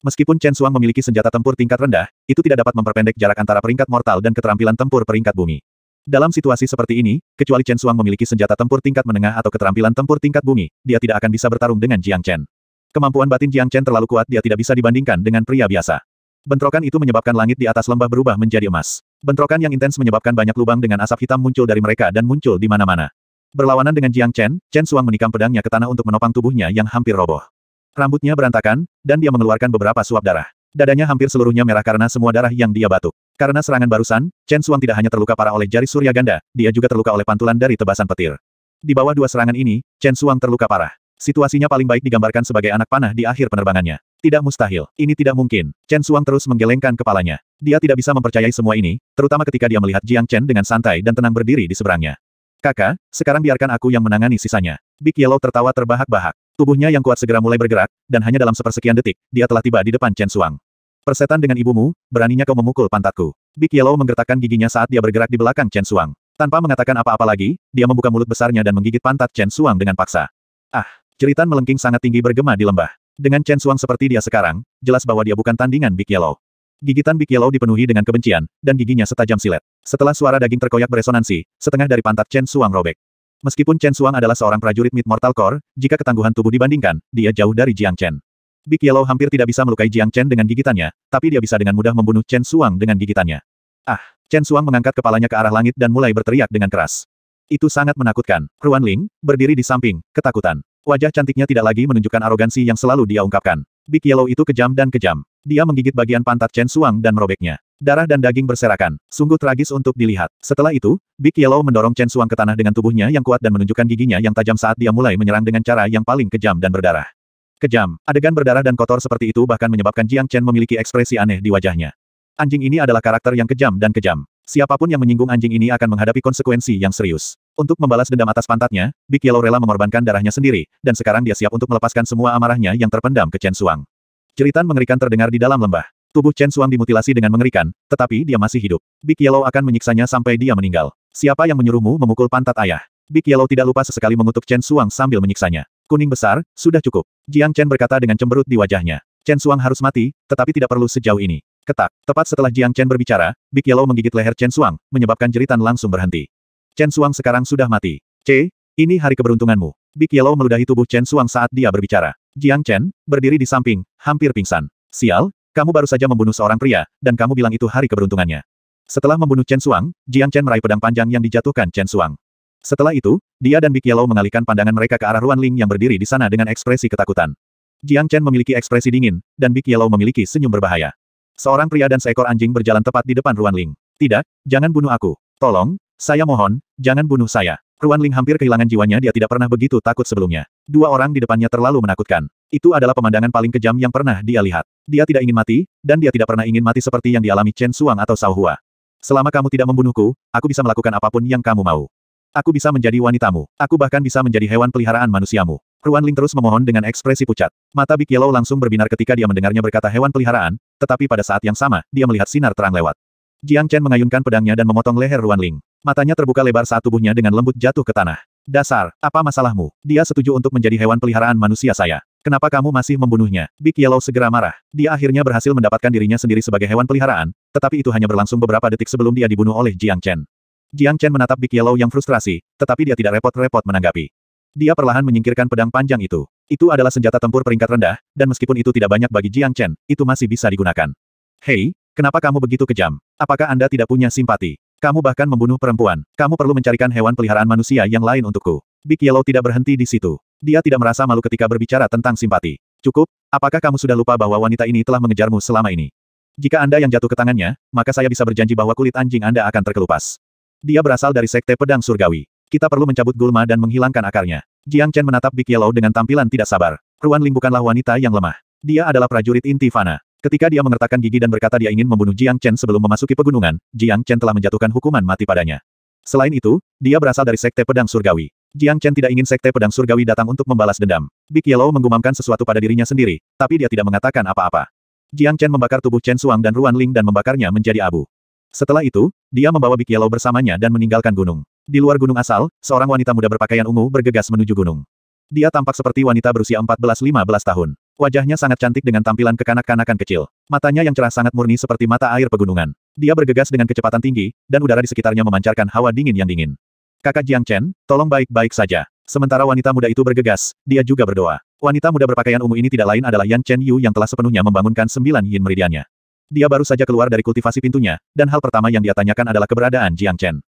Meskipun Chen Suang memiliki senjata tempur tingkat rendah, itu tidak dapat memperpendek jarak antara peringkat mortal dan keterampilan tempur peringkat bumi. Dalam situasi seperti ini, kecuali Chen Suang memiliki senjata tempur tingkat menengah atau keterampilan tempur tingkat bumi, dia tidak akan bisa bertarung dengan Jiang Chen. Kemampuan batin Jiang Chen terlalu kuat dia tidak bisa dibandingkan dengan pria biasa. Bentrokan itu menyebabkan langit di atas lembah berubah menjadi emas. Bentrokan yang intens menyebabkan banyak lubang dengan asap hitam muncul dari mereka dan muncul di mana-mana. Berlawanan dengan Jiang Chen, Chen Suang menikam pedangnya ke tanah untuk menopang tubuhnya yang hampir roboh. Rambutnya berantakan, dan dia mengeluarkan beberapa suap darah. Dadanya hampir seluruhnya merah karena semua darah yang dia batuk. Karena serangan barusan, Chen Suang tidak hanya terluka parah oleh jari surya ganda, dia juga terluka oleh pantulan dari tebasan petir. Di bawah dua serangan ini, Chen Suang terluka parah. Situasinya paling baik digambarkan sebagai anak panah di akhir penerbangannya. Tidak mustahil, ini tidak mungkin. Chen Suang terus menggelengkan kepalanya. Dia tidak bisa mempercayai semua ini, terutama ketika dia melihat Jiang Chen dengan santai dan tenang berdiri di seberangnya. Kakak, sekarang biarkan aku yang menangani sisanya. Big Yellow tertawa terbahak-bahak. Tubuhnya yang kuat segera mulai bergerak, dan hanya dalam sepersekian detik, dia telah tiba di depan Chen Suang. Persetan dengan ibumu, beraninya kau memukul pantatku. Big Yellow menggertakkan giginya saat dia bergerak di belakang Chen Suang. Tanpa mengatakan apa-apa lagi, dia membuka mulut besarnya dan menggigit pantat Chen Suang dengan paksa. Ah, Jeritan melengking sangat tinggi bergema di lembah. Dengan Chen Suang seperti dia sekarang, jelas bahwa dia bukan tandingan Big Yellow. Gigitan Big Yellow dipenuhi dengan kebencian, dan giginya setajam silet. Setelah suara daging terkoyak beresonansi, setengah dari pantat Chen Suang robek. Meskipun Chen Suang adalah seorang prajurit mid mortal core, jika ketangguhan tubuh dibandingkan, dia jauh dari Jiang Chen. Big Yellow hampir tidak bisa melukai Jiang Chen dengan gigitannya, tapi dia bisa dengan mudah membunuh Chen Suang dengan gigitannya. Ah, Chen Suang mengangkat kepalanya ke arah langit dan mulai berteriak dengan keras. Itu sangat menakutkan. Ruan Ling, berdiri di samping, ketakutan. Wajah cantiknya tidak lagi menunjukkan arogansi yang selalu dia ungkapkan. Big Yellow itu kejam dan kejam. Dia menggigit bagian pantat Chen Suang dan merobeknya. Darah dan daging berserakan. Sungguh tragis untuk dilihat. Setelah itu, Big Yellow mendorong Chen Suang ke tanah dengan tubuhnya yang kuat dan menunjukkan giginya yang tajam saat dia mulai menyerang dengan cara yang paling kejam dan berdarah. Kejam, adegan berdarah dan kotor seperti itu bahkan menyebabkan Jiang Chen memiliki ekspresi aneh di wajahnya. Anjing ini adalah karakter yang kejam dan kejam. Siapapun yang menyinggung anjing ini akan menghadapi konsekuensi yang serius. Untuk membalas dendam atas pantatnya, Big Yellow rela mengorbankan darahnya sendiri, dan sekarang dia siap untuk melepaskan semua amarahnya yang terpendam ke Chen Suang. Ceritan mengerikan terdengar di dalam lembah. Tubuh Chen Suang dimutilasi dengan mengerikan, tetapi dia masih hidup. Big Yellow akan menyiksanya sampai dia meninggal. Siapa yang menyuruhmu memukul pantat ayah? Big Yellow tidak lupa sesekali mengutuk Chen Suang sambil menyiksanya. Kuning besar, sudah cukup. Jiang Chen berkata dengan cemberut di wajahnya. Chen Suang harus mati, tetapi tidak perlu sejauh ini. Ketak, tepat setelah Jiang Chen berbicara, Big Yellow menggigit leher Chen Suang, menyebabkan jeritan langsung berhenti. Chen Suang sekarang sudah mati. C, ini hari keberuntunganmu. Big Yellow meludahi tubuh Chen Suang saat dia berbicara. Jiang Chen, berdiri di samping, hampir pingsan. Sial, kamu baru saja membunuh seorang pria, dan kamu bilang itu hari keberuntungannya. Setelah membunuh Chen Suang, Jiang Chen meraih pedang panjang yang dijatuhkan Chen Suang. Setelah itu, dia dan Big Yellow mengalihkan pandangan mereka ke arah Ruan Ling yang berdiri di sana dengan ekspresi ketakutan. Jiang Chen memiliki ekspresi dingin, dan Big Yellow memiliki senyum berbahaya. Seorang pria dan seekor anjing berjalan tepat di depan Ruan Ling. Tidak, jangan bunuh aku. Tolong, saya mohon, jangan bunuh saya. Ruan Ling hampir kehilangan jiwanya dia tidak pernah begitu takut sebelumnya. Dua orang di depannya terlalu menakutkan. Itu adalah pemandangan paling kejam yang pernah dia lihat. Dia tidak ingin mati, dan dia tidak pernah ingin mati seperti yang dialami Chen Suang atau Sao Hua. Selama kamu tidak membunuhku, aku bisa melakukan apapun yang kamu mau. Aku bisa menjadi wanitamu. Aku bahkan bisa menjadi hewan peliharaan manusiamu. Ruan Ling terus memohon dengan ekspresi pucat. Mata Big Yellow langsung berbinar ketika dia mendengarnya berkata hewan peliharaan, tetapi pada saat yang sama, dia melihat sinar terang lewat. Jiang Chen mengayunkan pedangnya dan memotong leher Ruan Ling. Matanya terbuka lebar saat tubuhnya dengan lembut jatuh ke tanah. Dasar, apa masalahmu? Dia setuju untuk menjadi hewan peliharaan manusia saya. Kenapa kamu masih membunuhnya? Big Yellow segera marah. Dia akhirnya berhasil mendapatkan dirinya sendiri sebagai hewan peliharaan, tetapi itu hanya berlangsung beberapa detik sebelum dia dibunuh oleh Jiang Chen. Jiang Chen menatap Big Yellow yang frustrasi, tetapi dia tidak repot-repot menanggapi. Dia perlahan menyingkirkan pedang panjang itu. Itu adalah senjata tempur peringkat rendah, dan meskipun itu tidak banyak bagi Jiang Chen, itu masih bisa digunakan. Hei, kenapa kamu begitu kejam? Apakah Anda tidak punya simpati? Kamu bahkan membunuh perempuan. Kamu perlu mencarikan hewan peliharaan manusia yang lain untukku. Big Yellow tidak berhenti di situ. Dia tidak merasa malu ketika berbicara tentang simpati. Cukup, apakah kamu sudah lupa bahwa wanita ini telah mengejarmu selama ini? Jika Anda yang jatuh ke tangannya, maka saya bisa berjanji bahwa kulit anjing Anda akan terkelupas. Dia berasal dari sekte pedang surgawi. Kita perlu mencabut gulma dan menghilangkan akarnya. Jiang Chen menatap Big Yellow dengan tampilan tidak sabar. Ruan Ling bukanlah wanita yang lemah. Dia adalah prajurit inti Fana. Ketika dia mengertakkan gigi dan berkata dia ingin membunuh Jiang Chen sebelum memasuki pegunungan, Jiang Chen telah menjatuhkan hukuman mati padanya. Selain itu, dia berasal dari Sekte Pedang Surgawi. Jiang Chen tidak ingin Sekte Pedang Surgawi datang untuk membalas dendam. Big Yellow menggumamkan sesuatu pada dirinya sendiri, tapi dia tidak mengatakan apa-apa. Jiang Chen membakar tubuh Chen Suang dan Ruan Ling dan membakarnya menjadi abu. Setelah itu, dia membawa Big Yellow bersamanya dan meninggalkan gunung. Di luar gunung asal, seorang wanita muda berpakaian ungu bergegas menuju gunung. Dia tampak seperti wanita berusia 14-15 tahun. Wajahnya sangat cantik dengan tampilan kekanak-kanakan kecil. Matanya yang cerah sangat murni seperti mata air pegunungan. Dia bergegas dengan kecepatan tinggi, dan udara di sekitarnya memancarkan hawa dingin yang dingin. Kakak Jiang Chen, tolong baik-baik saja. Sementara wanita muda itu bergegas, dia juga berdoa. Wanita muda berpakaian ungu ini tidak lain adalah Yan Chen Yu yang telah sepenuhnya membangunkan sembilan yin meridiannya. Dia baru saja keluar dari kultivasi pintunya, dan hal pertama yang dia tanyakan adalah keberadaan Jiang Chen.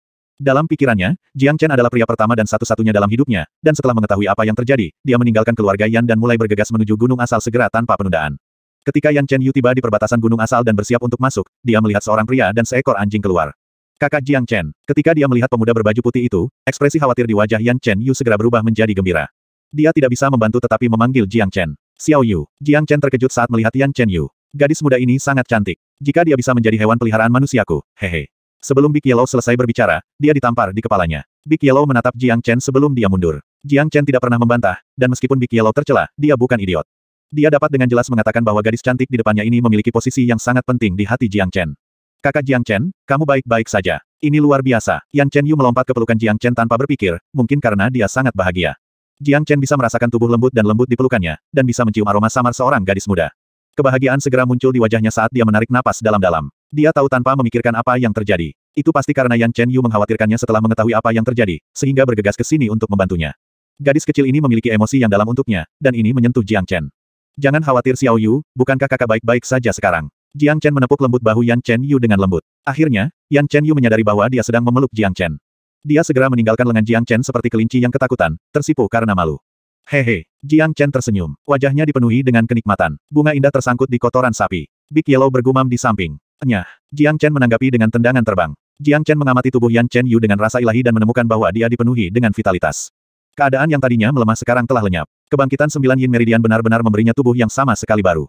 Dalam pikirannya, Jiang Chen adalah pria pertama dan satu-satunya dalam hidupnya, dan setelah mengetahui apa yang terjadi, dia meninggalkan keluarga Yan dan mulai bergegas menuju gunung asal segera tanpa penundaan. Ketika Yan Chen Yu tiba di perbatasan gunung asal dan bersiap untuk masuk, dia melihat seorang pria dan seekor anjing keluar. Kakak Jiang Chen. Ketika dia melihat pemuda berbaju putih itu, ekspresi khawatir di wajah Yan Chen Yu segera berubah menjadi gembira. Dia tidak bisa membantu tetapi memanggil Jiang Chen. Xiao Yu. Jiang Chen terkejut saat melihat Yan Chen Yu. Gadis muda ini sangat cantik. Jika dia bisa menjadi hewan peliharaan manusiaku, hehe. Sebelum Big Yellow selesai berbicara, dia ditampar di kepalanya. Big Yellow menatap Jiang Chen sebelum dia mundur. Jiang Chen tidak pernah membantah, dan meskipun Big Yellow tercela, dia bukan idiot. Dia dapat dengan jelas mengatakan bahwa gadis cantik di depannya ini memiliki posisi yang sangat penting di hati Jiang Chen. Kakak Jiang Chen, kamu baik-baik saja. Ini luar biasa. Yang Chen Yu melompat ke pelukan Jiang Chen tanpa berpikir, mungkin karena dia sangat bahagia. Jiang Chen bisa merasakan tubuh lembut dan lembut di pelukannya, dan bisa mencium aroma samar seorang gadis muda. Kebahagiaan segera muncul di wajahnya saat dia menarik napas dalam-dalam. Dia tahu tanpa memikirkan apa yang terjadi. Itu pasti karena Yan Chen Yu mengkhawatirkannya setelah mengetahui apa yang terjadi, sehingga bergegas ke sini untuk membantunya. Gadis kecil ini memiliki emosi yang dalam untuknya, dan ini menyentuh Jiang Chen. Jangan khawatir Xiao Yu, bukankah kakak baik-baik saja sekarang? Jiang Chen menepuk lembut bahu Yan Chen Yu dengan lembut. Akhirnya, Yan Chen Yu menyadari bahwa dia sedang memeluk Jiang Chen. Dia segera meninggalkan lengan Jiang Chen seperti kelinci yang ketakutan, tersipu karena malu. Hehe, Jiang Chen tersenyum. Wajahnya dipenuhi dengan kenikmatan. Bunga indah tersangkut di kotoran sapi. Big Yellow bergumam di samping. Nyah. Jiang Chen menanggapi dengan tendangan terbang. Jiang Chen mengamati tubuh Yan Chen Yu dengan rasa ilahi dan menemukan bahwa dia dipenuhi dengan vitalitas. Keadaan yang tadinya melemah sekarang telah lenyap. Kebangkitan sembilan yin meridian benar-benar memberinya tubuh yang sama sekali baru.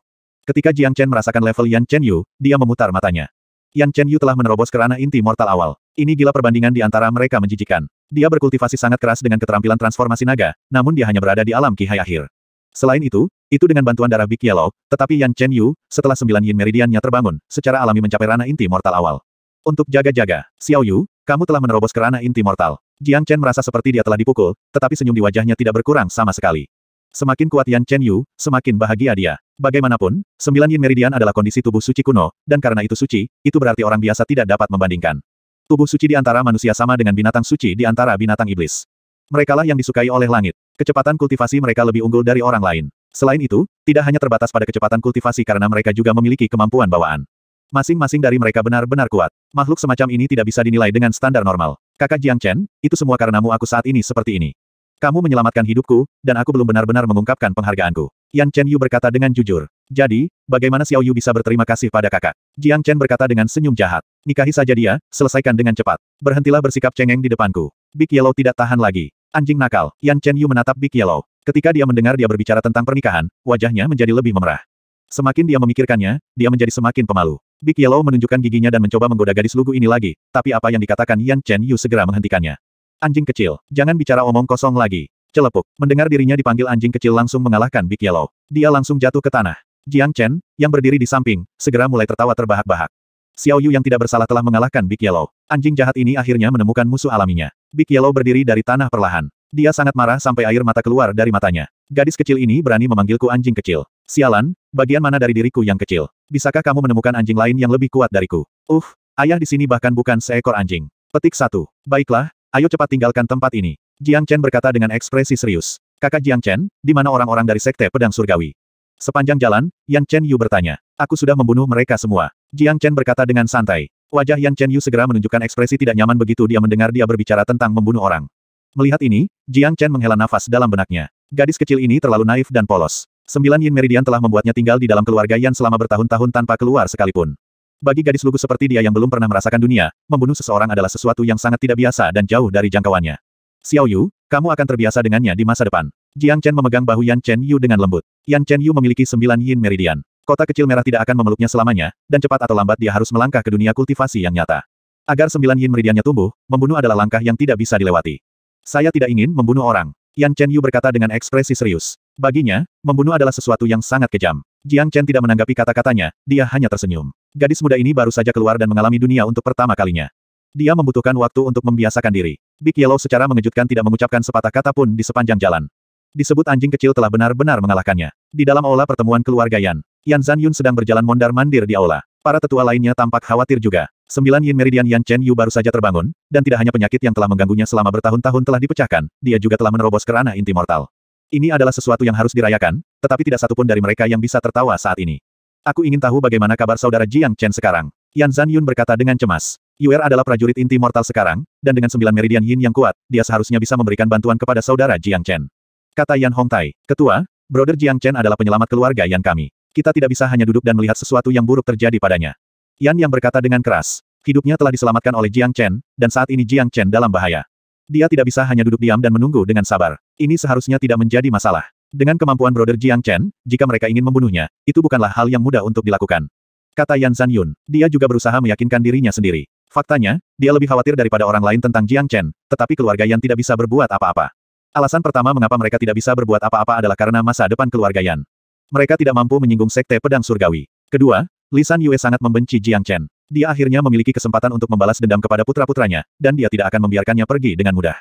Ketika Jiang Chen merasakan level Yan Chen Yu, dia memutar matanya. Yan Chen Yu telah menerobos kerana inti mortal awal. Ini gila perbandingan di antara mereka menjijikan. Dia berkultivasi sangat keras dengan keterampilan transformasi naga, namun dia hanya berada di alam kihai akhir. Selain itu, itu dengan bantuan darah Big Yellow, tetapi Yan Chen Yu, setelah sembilan yin meridiannya terbangun, secara alami mencapai ranah inti mortal awal. Untuk jaga-jaga, Xiao Yu, kamu telah menerobos ke ranah inti mortal. Jiang Chen merasa seperti dia telah dipukul, tetapi senyum di wajahnya tidak berkurang sama sekali. Semakin kuat Yan Chen Yu, semakin bahagia dia. Bagaimanapun, sembilan yin meridian adalah kondisi tubuh suci kuno, dan karena itu suci, itu berarti orang biasa tidak dapat membandingkan. Tubuh suci di antara manusia sama dengan binatang suci di antara binatang iblis. Merekalah yang disukai oleh langit. Kecepatan kultivasi mereka lebih unggul dari orang lain. Selain itu, tidak hanya terbatas pada kecepatan kultivasi karena mereka juga memiliki kemampuan bawaan. Masing-masing dari mereka benar-benar kuat. Makhluk semacam ini tidak bisa dinilai dengan standar normal. Kakak Jiang Chen, itu semua karenamu aku saat ini seperti ini. Kamu menyelamatkan hidupku, dan aku belum benar-benar mengungkapkan penghargaanku. Yang Chen Yu berkata dengan jujur. Jadi, bagaimana Xiao Yu bisa berterima kasih pada kakak? Jiang Chen berkata dengan senyum jahat. Nikahi saja dia, selesaikan dengan cepat. Berhentilah bersikap cengeng di depanku. Big Yellow tidak tahan lagi. Anjing nakal, Yan Chen Yu menatap Big Yellow. Ketika dia mendengar dia berbicara tentang pernikahan, wajahnya menjadi lebih memerah. Semakin dia memikirkannya, dia menjadi semakin pemalu. Big Yellow menunjukkan giginya dan mencoba menggoda gadis lugu ini lagi, tapi apa yang dikatakan Yan Chen Yu segera menghentikannya. Anjing kecil, jangan bicara omong kosong lagi. Celepuk, mendengar dirinya dipanggil anjing kecil langsung mengalahkan Big Yellow. Dia langsung jatuh ke tanah. Jiang Chen, yang berdiri di samping, segera mulai tertawa terbahak-bahak. Xiao Yu yang tidak bersalah telah mengalahkan Big Yellow. Anjing jahat ini akhirnya menemukan musuh alaminya. Big Yellow berdiri dari tanah perlahan. Dia sangat marah sampai air mata keluar dari matanya. Gadis kecil ini berani memanggilku anjing kecil. Sialan, bagian mana dari diriku yang kecil? Bisakah kamu menemukan anjing lain yang lebih kuat dariku? Uh, ayah di sini bahkan bukan seekor anjing. Petik satu. Baiklah, ayo cepat tinggalkan tempat ini. Jiang Chen berkata dengan ekspresi serius. Kakak Jiang Chen, di mana orang-orang dari Sekte Pedang Surgawi? Sepanjang jalan, Yang Chen Yu bertanya. Aku sudah membunuh mereka semua. Jiang Chen berkata dengan santai. Wajah Yan Chen Yu segera menunjukkan ekspresi tidak nyaman begitu dia mendengar dia berbicara tentang membunuh orang. Melihat ini, Jiang Chen menghela nafas dalam benaknya. Gadis kecil ini terlalu naif dan polos. Sembilan Yin Meridian telah membuatnya tinggal di dalam keluarga Yan selama bertahun-tahun tanpa keluar sekalipun. Bagi gadis lugu seperti dia yang belum pernah merasakan dunia, membunuh seseorang adalah sesuatu yang sangat tidak biasa dan jauh dari jangkauannya. Xiao Yu, kamu akan terbiasa dengannya di masa depan. Jiang Chen memegang bahu Yan Chen Yu dengan lembut. Yan Chen Yu memiliki sembilan Yin Meridian. Kota kecil merah tidak akan memeluknya selamanya, dan cepat atau lambat dia harus melangkah ke dunia kultivasi yang nyata. Agar sembilan yin meridiannya tumbuh, membunuh adalah langkah yang tidak bisa dilewati. Saya tidak ingin membunuh orang. Yan Chen Yu berkata dengan ekspresi serius. Baginya, membunuh adalah sesuatu yang sangat kejam. Jiang Chen tidak menanggapi kata-katanya, dia hanya tersenyum. Gadis muda ini baru saja keluar dan mengalami dunia untuk pertama kalinya. Dia membutuhkan waktu untuk membiasakan diri. Big Yellow secara mengejutkan tidak mengucapkan sepatah kata pun di sepanjang jalan. Disebut anjing kecil telah benar-benar mengalahkannya. Di dalam aula pertemuan keluarga Yan, Yan Zan Yun sedang berjalan mondar-mandir di aula. Para tetua lainnya tampak khawatir juga. Sembilan Yin Meridian Yan Chen Yu baru saja terbangun, dan tidak hanya penyakit yang telah mengganggunya selama bertahun-tahun telah dipecahkan, dia juga telah menerobos kerana inti mortal. Ini adalah sesuatu yang harus dirayakan, tetapi tidak satupun dari mereka yang bisa tertawa saat ini. Aku ingin tahu bagaimana kabar saudara Jiang Chen sekarang. Yan Zan Yun berkata dengan cemas. Yuer adalah prajurit inti mortal sekarang, dan dengan sembilan meridian yin yang kuat, dia seharusnya bisa memberikan bantuan kepada saudara Jiang Chen. Kata Yan Hong Tai, Ketua, Brother Jiang Chen adalah penyelamat keluarga Yan kami. Kita tidak bisa hanya duduk dan melihat sesuatu yang buruk terjadi padanya. Yan yang berkata dengan keras. Hidupnya telah diselamatkan oleh Jiang Chen, dan saat ini Jiang Chen dalam bahaya. Dia tidak bisa hanya duduk diam dan menunggu dengan sabar. Ini seharusnya tidak menjadi masalah. Dengan kemampuan brother Jiang Chen, jika mereka ingin membunuhnya, itu bukanlah hal yang mudah untuk dilakukan. Kata Yan San Yun, dia juga berusaha meyakinkan dirinya sendiri. Faktanya, dia lebih khawatir daripada orang lain tentang Jiang Chen, tetapi keluarga Yan tidak bisa berbuat apa-apa. Alasan pertama mengapa mereka tidak bisa berbuat apa-apa adalah karena masa depan keluarga Yan. Mereka tidak mampu menyinggung sekte pedang surgawi. Kedua, Lisan Yue sangat membenci Jiang Chen. Dia akhirnya memiliki kesempatan untuk membalas dendam kepada putra-putranya, dan dia tidak akan membiarkannya pergi dengan mudah.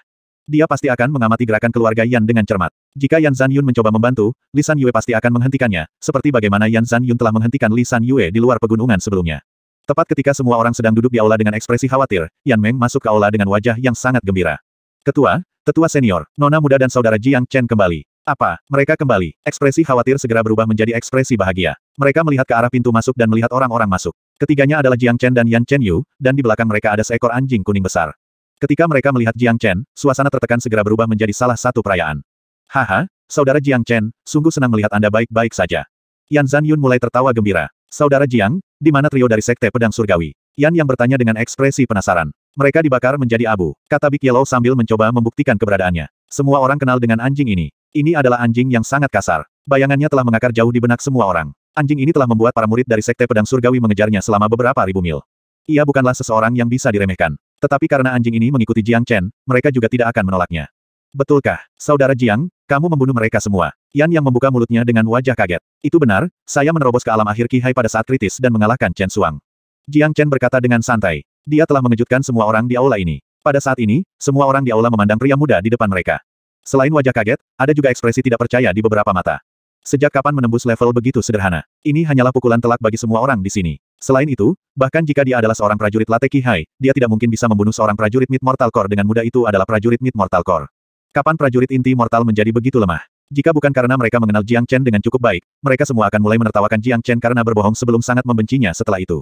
Dia pasti akan mengamati gerakan keluarga Yan dengan cermat. Jika Yan Zan Yun mencoba membantu, Lisan Yue pasti akan menghentikannya, seperti bagaimana Yan Zan Yun telah menghentikan Lisan Yue di luar pegunungan sebelumnya. Tepat ketika semua orang sedang duduk di aula dengan ekspresi khawatir, Yan Meng masuk ke aula dengan wajah yang sangat gembira. Ketua, tetua senior, nona muda dan saudara Jiang Chen kembali. Apa? Mereka kembali. Ekspresi khawatir segera berubah menjadi ekspresi bahagia. Mereka melihat ke arah pintu masuk dan melihat orang-orang masuk. Ketiganya adalah Jiang Chen dan Yan Chen Yu, dan di belakang mereka ada seekor anjing kuning besar. Ketika mereka melihat Jiang Chen, suasana tertekan segera berubah menjadi salah satu perayaan. Haha, saudara Jiang Chen, sungguh senang melihat Anda baik-baik saja. Yan Zan Yun mulai tertawa gembira. Saudara Jiang, di mana trio dari Sekte Pedang Surgawi? Yan yang bertanya dengan ekspresi penasaran. Mereka dibakar menjadi abu, kata Big Yellow sambil mencoba membuktikan keberadaannya. Semua orang kenal dengan anjing ini. Ini adalah anjing yang sangat kasar. Bayangannya telah mengakar jauh di benak semua orang. Anjing ini telah membuat para murid dari Sekte Pedang Surgawi mengejarnya selama beberapa ribu mil. Ia bukanlah seseorang yang bisa diremehkan. Tetapi karena anjing ini mengikuti Jiang Chen, mereka juga tidak akan menolaknya. Betulkah, Saudara Jiang, kamu membunuh mereka semua? Yan yang membuka mulutnya dengan wajah kaget. Itu benar, saya menerobos ke alam akhir Hai pada saat kritis dan mengalahkan Chen Suang. Jiang Chen berkata dengan santai. Dia telah mengejutkan semua orang di aula ini. Pada saat ini, semua orang di aula memandang pria muda di depan mereka. Selain wajah kaget, ada juga ekspresi tidak percaya di beberapa mata. Sejak kapan menembus level begitu sederhana? Ini hanyalah pukulan telak bagi semua orang di sini. Selain itu, bahkan jika dia adalah seorang prajurit Lateki Hai, dia tidak mungkin bisa membunuh seorang prajurit Mid Mortal Core dengan mudah itu adalah prajurit Mid Mortal Core. Kapan prajurit inti mortal menjadi begitu lemah? Jika bukan karena mereka mengenal Jiang Chen dengan cukup baik, mereka semua akan mulai menertawakan Jiang Chen karena berbohong sebelum sangat membencinya setelah itu.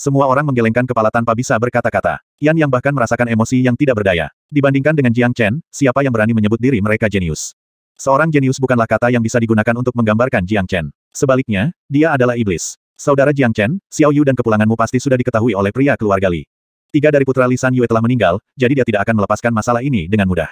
Semua orang menggelengkan kepala tanpa bisa berkata-kata. Yan yang bahkan merasakan emosi yang tidak berdaya. Dibandingkan dengan Jiang Chen, siapa yang berani menyebut diri mereka jenius? Seorang jenius bukanlah kata yang bisa digunakan untuk menggambarkan Jiang Chen. Sebaliknya, dia adalah iblis. Saudara Jiang Chen, Xiao Yu dan kepulanganmu pasti sudah diketahui oleh pria keluarga Li. Tiga dari putra Li San Yue telah meninggal, jadi dia tidak akan melepaskan masalah ini dengan mudah.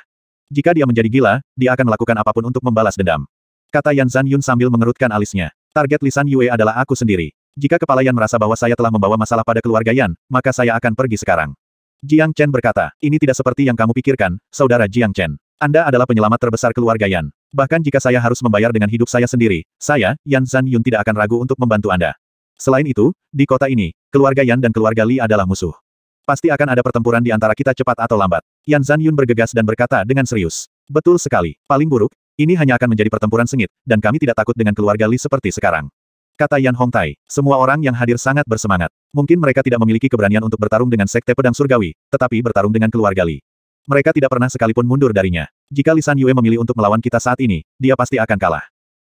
Jika dia menjadi gila, dia akan melakukan apapun untuk membalas dendam. Kata Yan Zan Yun sambil mengerutkan alisnya. Target Li San Yue adalah aku sendiri. Jika kepala Yan merasa bahwa saya telah membawa masalah pada keluarga Yan, maka saya akan pergi sekarang. Jiang Chen berkata, ini tidak seperti yang kamu pikirkan, saudara Jiang Chen. Anda adalah penyelamat terbesar keluarga Yan. Bahkan jika saya harus membayar dengan hidup saya sendiri, saya, Yan Zan Yun tidak akan ragu untuk membantu Anda. Selain itu, di kota ini, keluarga Yan dan keluarga Li adalah musuh. Pasti akan ada pertempuran di antara kita cepat atau lambat. Yan Zan Yun bergegas dan berkata dengan serius. Betul sekali. Paling buruk, ini hanya akan menjadi pertempuran sengit, dan kami tidak takut dengan keluarga Li seperti sekarang. Kata Yan Hongtai, semua orang yang hadir sangat bersemangat. Mungkin mereka tidak memiliki keberanian untuk bertarung dengan sekte pedang surgawi, tetapi bertarung dengan keluarga Li. Mereka tidak pernah sekalipun mundur darinya. Jika Lisan Yue memilih untuk melawan kita saat ini, dia pasti akan kalah.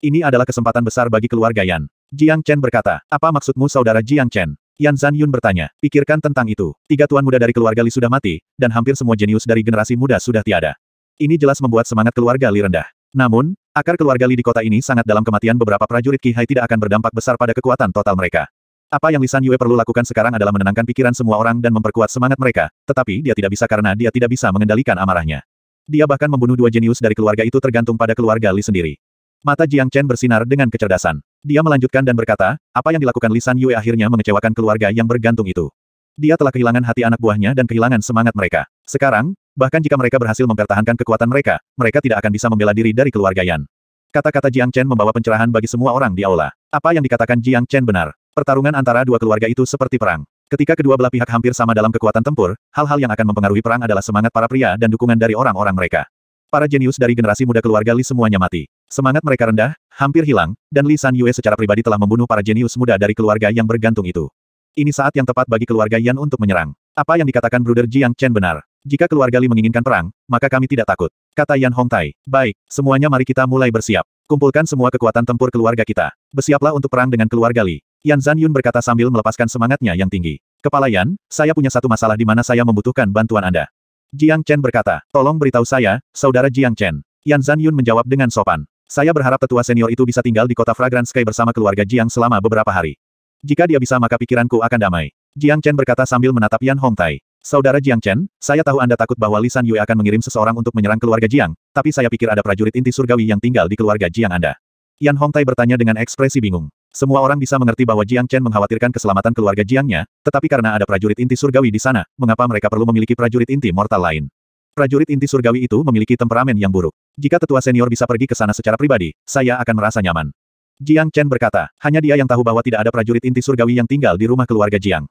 Ini adalah kesempatan besar bagi keluarga Yan. Jiang Chen berkata, apa maksudmu saudara Jiang Chen? Yan Zan Yun bertanya, pikirkan tentang itu. Tiga tuan muda dari keluarga Li sudah mati, dan hampir semua jenius dari generasi muda sudah tiada. Ini jelas membuat semangat keluarga Li rendah. Namun, Akar keluarga Li di kota ini sangat dalam kematian beberapa prajurit Qi Hai tidak akan berdampak besar pada kekuatan total mereka. Apa yang Lisan Yue perlu lakukan sekarang adalah menenangkan pikiran semua orang dan memperkuat semangat mereka, tetapi dia tidak bisa karena dia tidak bisa mengendalikan amarahnya. Dia bahkan membunuh dua jenius dari keluarga itu tergantung pada keluarga Li sendiri. Mata Jiang Chen bersinar dengan kecerdasan. Dia melanjutkan dan berkata, apa yang dilakukan Lisan Yue akhirnya mengecewakan keluarga yang bergantung itu. Dia telah kehilangan hati anak buahnya dan kehilangan semangat mereka. Sekarang, Bahkan jika mereka berhasil mempertahankan kekuatan mereka, mereka tidak akan bisa membela diri dari keluarga Yan. Kata-kata Jiang Chen membawa pencerahan bagi semua orang di aula. Apa yang dikatakan Jiang Chen benar. Pertarungan antara dua keluarga itu seperti perang. Ketika kedua belah pihak hampir sama dalam kekuatan tempur, hal-hal yang akan mempengaruhi perang adalah semangat para pria dan dukungan dari orang-orang mereka. Para jenius dari generasi muda keluarga Li semuanya mati. Semangat mereka rendah, hampir hilang, dan Li San Yue secara pribadi telah membunuh para jenius muda dari keluarga yang bergantung itu. Ini saat yang tepat bagi keluarga Yan untuk menyerang. Apa yang dikatakan Brother Jiang Chen benar. Jika keluarga Li menginginkan perang, maka kami tidak takut. Kata Yan Hongtai. Baik, semuanya mari kita mulai bersiap. Kumpulkan semua kekuatan tempur keluarga kita. Bersiaplah untuk perang dengan keluarga Li. Yan Zan berkata sambil melepaskan semangatnya yang tinggi. Kepala Yan, saya punya satu masalah di mana saya membutuhkan bantuan Anda. Jiang Chen berkata, tolong beritahu saya, saudara Jiang Chen. Yan Zan menjawab dengan sopan. Saya berharap tetua senior itu bisa tinggal di kota Fragrance Sky bersama keluarga Jiang selama beberapa hari. Jika dia bisa maka pikiranku akan damai. Jiang Chen berkata sambil menatap Yan Hongtai. Saudara Jiang Chen, saya tahu Anda takut bahwa Lisan Yue akan mengirim seseorang untuk menyerang keluarga Jiang, tapi saya pikir ada prajurit inti surgawi yang tinggal di keluarga Jiang Anda. Yan Hongtai bertanya dengan ekspresi bingung. Semua orang bisa mengerti bahwa Jiang Chen mengkhawatirkan keselamatan keluarga Jiangnya, tetapi karena ada prajurit inti surgawi di sana, mengapa mereka perlu memiliki prajurit inti mortal lain? Prajurit inti surgawi itu memiliki temperamen yang buruk. Jika tetua senior bisa pergi ke sana secara pribadi, saya akan merasa nyaman. Jiang Chen berkata, hanya dia yang tahu bahwa tidak ada prajurit inti surgawi yang tinggal di rumah keluarga Jiang.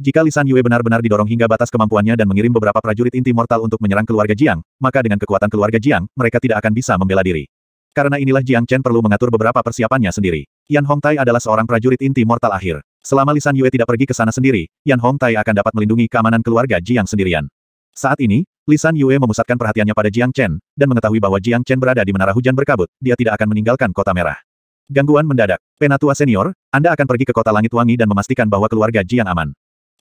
Jika Lisan Yue benar-benar didorong hingga batas kemampuannya dan mengirim beberapa prajurit inti mortal untuk menyerang keluarga Jiang, maka dengan kekuatan keluarga Jiang, mereka tidak akan bisa membela diri. Karena inilah Jiang Chen perlu mengatur beberapa persiapannya sendiri. Yan Hong Tai adalah seorang prajurit inti mortal akhir. Selama Lisan Yue tidak pergi ke sana sendiri, Yan Hong Tai akan dapat melindungi keamanan keluarga Jiang sendirian. Saat ini, Lisan Yue memusatkan perhatiannya pada Jiang Chen, dan mengetahui bahwa Jiang Chen berada di menara hujan berkabut, dia tidak akan meninggalkan kota merah. Gangguan mendadak. Penatua senior, Anda akan pergi ke kota langit wangi dan memastikan bahwa keluarga Jiang aman.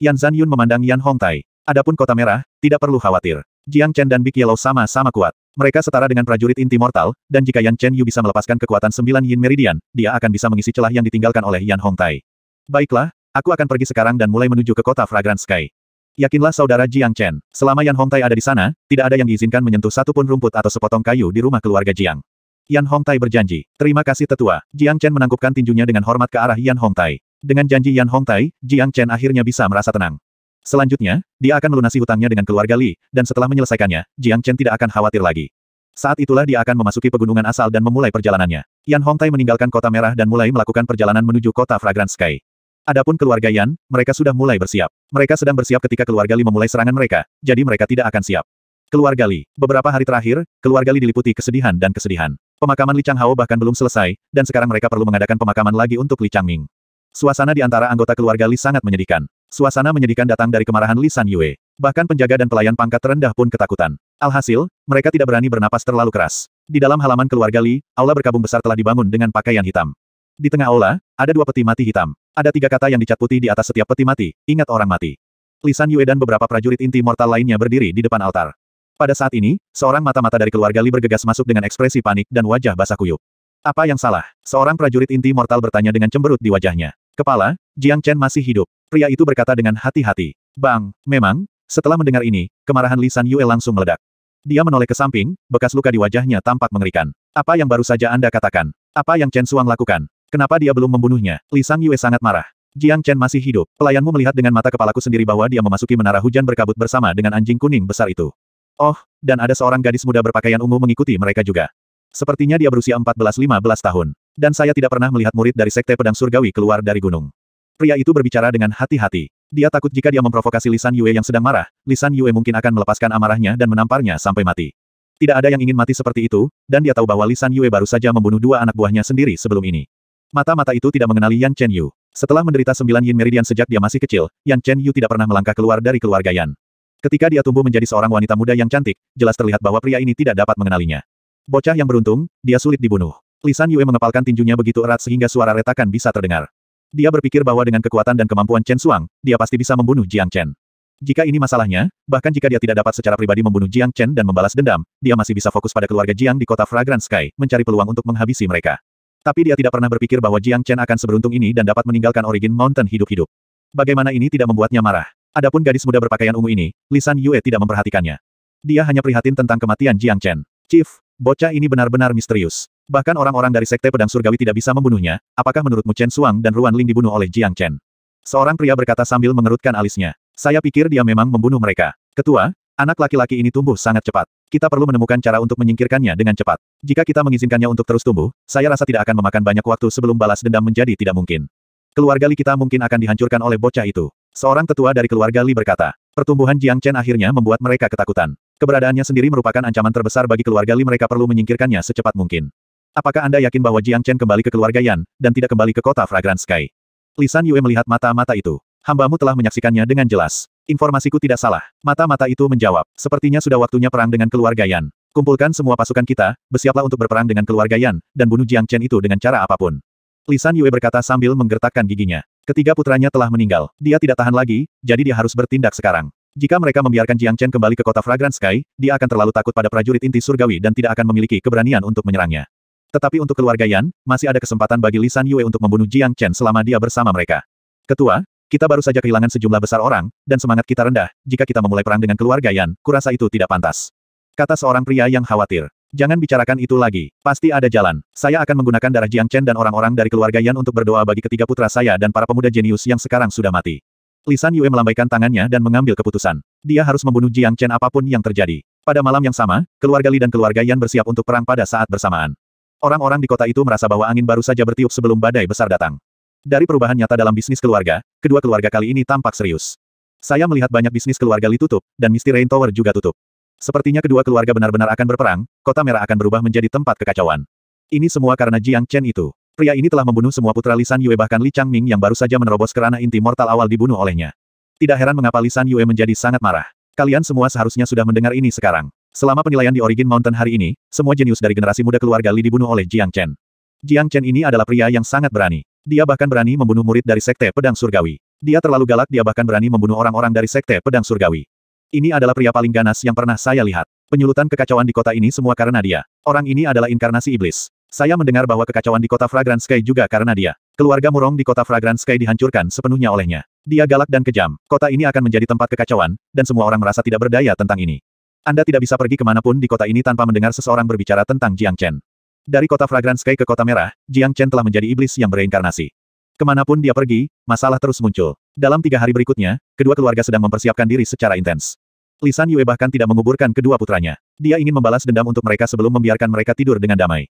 Yan Zanyun memandang Yan Hongtai. Adapun kota merah, tidak perlu khawatir. Jiang Chen dan Big Yellow sama-sama kuat. Mereka setara dengan prajurit inti mortal, dan jika Yan Chen Yu bisa melepaskan kekuatan sembilan Yin Meridian, dia akan bisa mengisi celah yang ditinggalkan oleh Yan Hongtai. Baiklah, aku akan pergi sekarang dan mulai menuju ke kota Fragrant Sky. Yakinlah saudara Jiang Chen, selama Yan Hongtai ada di sana, tidak ada yang diizinkan menyentuh satupun rumput atau sepotong kayu di rumah keluarga Jiang. Yan Hongtai berjanji, terima kasih tetua. Jiang Chen menangkupkan tinjunya dengan hormat ke arah Yan Hongtai. Dengan janji Yan Hongtai, Jiang Chen akhirnya bisa merasa tenang. Selanjutnya, dia akan melunasi hutangnya dengan keluarga Li, dan setelah menyelesaikannya, Jiang Chen tidak akan khawatir lagi. Saat itulah dia akan memasuki pegunungan asal dan memulai perjalanannya. Yan Hongtai meninggalkan kota merah dan mulai melakukan perjalanan menuju kota Fragrant Sky. Adapun keluarga Yan, mereka sudah mulai bersiap. Mereka sedang bersiap ketika keluarga Li memulai serangan mereka, jadi mereka tidak akan siap. Keluarga Li, beberapa hari terakhir, keluarga Li diliputi kesedihan dan kesedihan. Pemakaman Li Changhao bahkan belum selesai, dan sekarang mereka perlu mengadakan pemakaman lagi untuk Li Changming. Suasana di antara anggota keluarga Li sangat menyedihkan. Suasana menyedihkan datang dari kemarahan Li San Yue. Bahkan penjaga dan pelayan pangkat terendah pun ketakutan. Alhasil, mereka tidak berani bernapas terlalu keras. Di dalam halaman keluarga Li, aula berkabung besar telah dibangun dengan pakaian hitam. Di tengah aula, ada dua peti mati hitam. Ada tiga kata yang dicat putih di atas setiap peti mati, ingat orang mati. Li San Yue dan beberapa prajurit inti mortal lainnya berdiri di depan altar. Pada saat ini, seorang mata-mata dari keluarga Li bergegas masuk dengan ekspresi panik dan wajah basah kuyup. Apa yang salah? Seorang prajurit inti mortal bertanya dengan cemberut di wajahnya. Kepala, Jiang Chen masih hidup. Pria itu berkata dengan hati-hati. Bang, memang? Setelah mendengar ini, kemarahan Li Yue langsung meledak. Dia menoleh ke samping, bekas luka di wajahnya tampak mengerikan. Apa yang baru saja Anda katakan? Apa yang Chen Suang lakukan? Kenapa dia belum membunuhnya? Li Yue sangat marah. Jiang Chen masih hidup. Pelayanmu melihat dengan mata kepalaku sendiri bahwa dia memasuki menara hujan berkabut bersama dengan anjing kuning besar itu. Oh, dan ada seorang gadis muda berpakaian ungu mengikuti mereka juga. Sepertinya dia berusia 14-15 tahun. Dan saya tidak pernah melihat murid dari Sekte Pedang Surgawi keluar dari gunung. Pria itu berbicara dengan hati-hati. Dia takut jika dia memprovokasi Lisan Yue yang sedang marah, Lisan Yue mungkin akan melepaskan amarahnya dan menamparnya sampai mati. Tidak ada yang ingin mati seperti itu, dan dia tahu bahwa Lisan Yue baru saja membunuh dua anak buahnya sendiri sebelum ini. Mata-mata itu tidak mengenali Yan Chen Yu. Setelah menderita sembilan Yin Meridian sejak dia masih kecil, Yan Chen Yu tidak pernah melangkah keluar dari keluarga Yan. Ketika dia tumbuh menjadi seorang wanita muda yang cantik, jelas terlihat bahwa pria ini tidak dapat mengenalinya. Bocah yang beruntung, dia sulit dibunuh. Lisan Yue mengepalkan tinjunya begitu erat sehingga suara retakan bisa terdengar. Dia berpikir bahwa dengan kekuatan dan kemampuan Chen Suang, dia pasti bisa membunuh Jiang Chen. Jika ini masalahnya, bahkan jika dia tidak dapat secara pribadi membunuh Jiang Chen dan membalas dendam, dia masih bisa fokus pada keluarga Jiang di kota Fragrant Sky, mencari peluang untuk menghabisi mereka. Tapi dia tidak pernah berpikir bahwa Jiang Chen akan seberuntung ini dan dapat meninggalkan Origin Mountain hidup-hidup. Bagaimana ini tidak membuatnya marah? Adapun gadis muda berpakaian ungu ini, lisan Yue tidak memperhatikannya. Dia hanya prihatin tentang kematian Jiang Chen. Chief, Bocah ini benar-benar misterius. Bahkan orang-orang dari Sekte Pedang Surgawi tidak bisa membunuhnya, apakah menurutmu Chen Suang dan Ruan Ling dibunuh oleh Jiang Chen? Seorang pria berkata sambil mengerutkan alisnya. Saya pikir dia memang membunuh mereka. Ketua, anak laki-laki ini tumbuh sangat cepat. Kita perlu menemukan cara untuk menyingkirkannya dengan cepat. Jika kita mengizinkannya untuk terus tumbuh, saya rasa tidak akan memakan banyak waktu sebelum balas dendam menjadi tidak mungkin. Keluarga Li kita mungkin akan dihancurkan oleh bocah itu. Seorang tetua dari keluarga Li berkata, pertumbuhan Jiang Chen akhirnya membuat mereka ketakutan. Keberadaannya sendiri merupakan ancaman terbesar bagi keluarga Li mereka perlu menyingkirkannya secepat mungkin. Apakah Anda yakin bahwa Jiang Chen kembali ke keluarga Yan, dan tidak kembali ke kota Fragrant Sky? Lisan Yue melihat mata-mata itu. Hambamu telah menyaksikannya dengan jelas. Informasiku tidak salah. Mata-mata itu menjawab, sepertinya sudah waktunya perang dengan keluarga Yan. Kumpulkan semua pasukan kita, bersiaplah untuk berperang dengan keluarga Yan, dan bunuh Jiang Chen itu dengan cara apapun. Lisan Yue berkata sambil menggertakkan giginya. Ketiga putranya telah meninggal. Dia tidak tahan lagi, jadi dia harus bertindak sekarang. Jika mereka membiarkan Jiang Chen kembali ke kota Fragrant Sky, dia akan terlalu takut pada prajurit inti surgawi dan tidak akan memiliki keberanian untuk menyerangnya. Tetapi untuk keluarga Yan, masih ada kesempatan bagi Lisan Yue untuk membunuh Jiang Chen selama dia bersama mereka. Ketua, kita baru saja kehilangan sejumlah besar orang, dan semangat kita rendah, jika kita memulai perang dengan keluarga Yan, kurasa itu tidak pantas. Kata seorang pria yang khawatir. Jangan bicarakan itu lagi, pasti ada jalan. Saya akan menggunakan darah Jiang Chen dan orang-orang dari keluarga Yan untuk berdoa bagi ketiga putra saya dan para pemuda jenius yang sekarang sudah mati. Lisan Yue melambaikan tangannya dan mengambil keputusan. Dia harus membunuh Jiang Chen apapun yang terjadi. Pada malam yang sama, keluarga Li dan keluarga Yan bersiap untuk perang pada saat bersamaan. Orang-orang di kota itu merasa bahwa angin baru saja bertiup sebelum badai besar datang. Dari perubahan nyata dalam bisnis keluarga, kedua keluarga kali ini tampak serius. Saya melihat banyak bisnis keluarga Li tutup, dan Misty Rain Tower juga tutup. Sepertinya kedua keluarga benar-benar akan berperang, kota merah akan berubah menjadi tempat kekacauan. Ini semua karena Jiang Chen itu. Pria ini telah membunuh semua putra Lisan Yue bahkan Li Changming yang baru saja menerobos kerana inti mortal awal dibunuh olehnya. Tidak heran mengapa Lisan Yue menjadi sangat marah. Kalian semua seharusnya sudah mendengar ini sekarang. Selama penilaian di Origin Mountain hari ini, semua jenius dari generasi muda keluarga Li dibunuh oleh Jiang Chen. Jiang Chen ini adalah pria yang sangat berani. Dia bahkan berani membunuh murid dari Sekte Pedang Surgawi. Dia terlalu galak dia bahkan berani membunuh orang-orang dari Sekte Pedang Surgawi. Ini adalah pria paling ganas yang pernah saya lihat. Penyulutan kekacauan di kota ini semua karena dia. Orang ini adalah inkarnasi iblis. Saya mendengar bahwa kekacauan di kota Fragrance Sky juga karena dia. Keluarga Murong di kota Fragrance Sky dihancurkan sepenuhnya olehnya. Dia galak dan kejam, kota ini akan menjadi tempat kekacauan, dan semua orang merasa tidak berdaya tentang ini. Anda tidak bisa pergi kemanapun di kota ini tanpa mendengar seseorang berbicara tentang Jiang Chen. Dari kota Fragrance Sky ke kota Merah, Jiang Chen telah menjadi iblis yang bereinkarnasi. Kemanapun dia pergi, masalah terus muncul. Dalam tiga hari berikutnya, kedua keluarga sedang mempersiapkan diri secara intens. Lisan Yue bahkan tidak menguburkan kedua putranya. Dia ingin membalas dendam untuk mereka sebelum membiarkan mereka tidur dengan damai.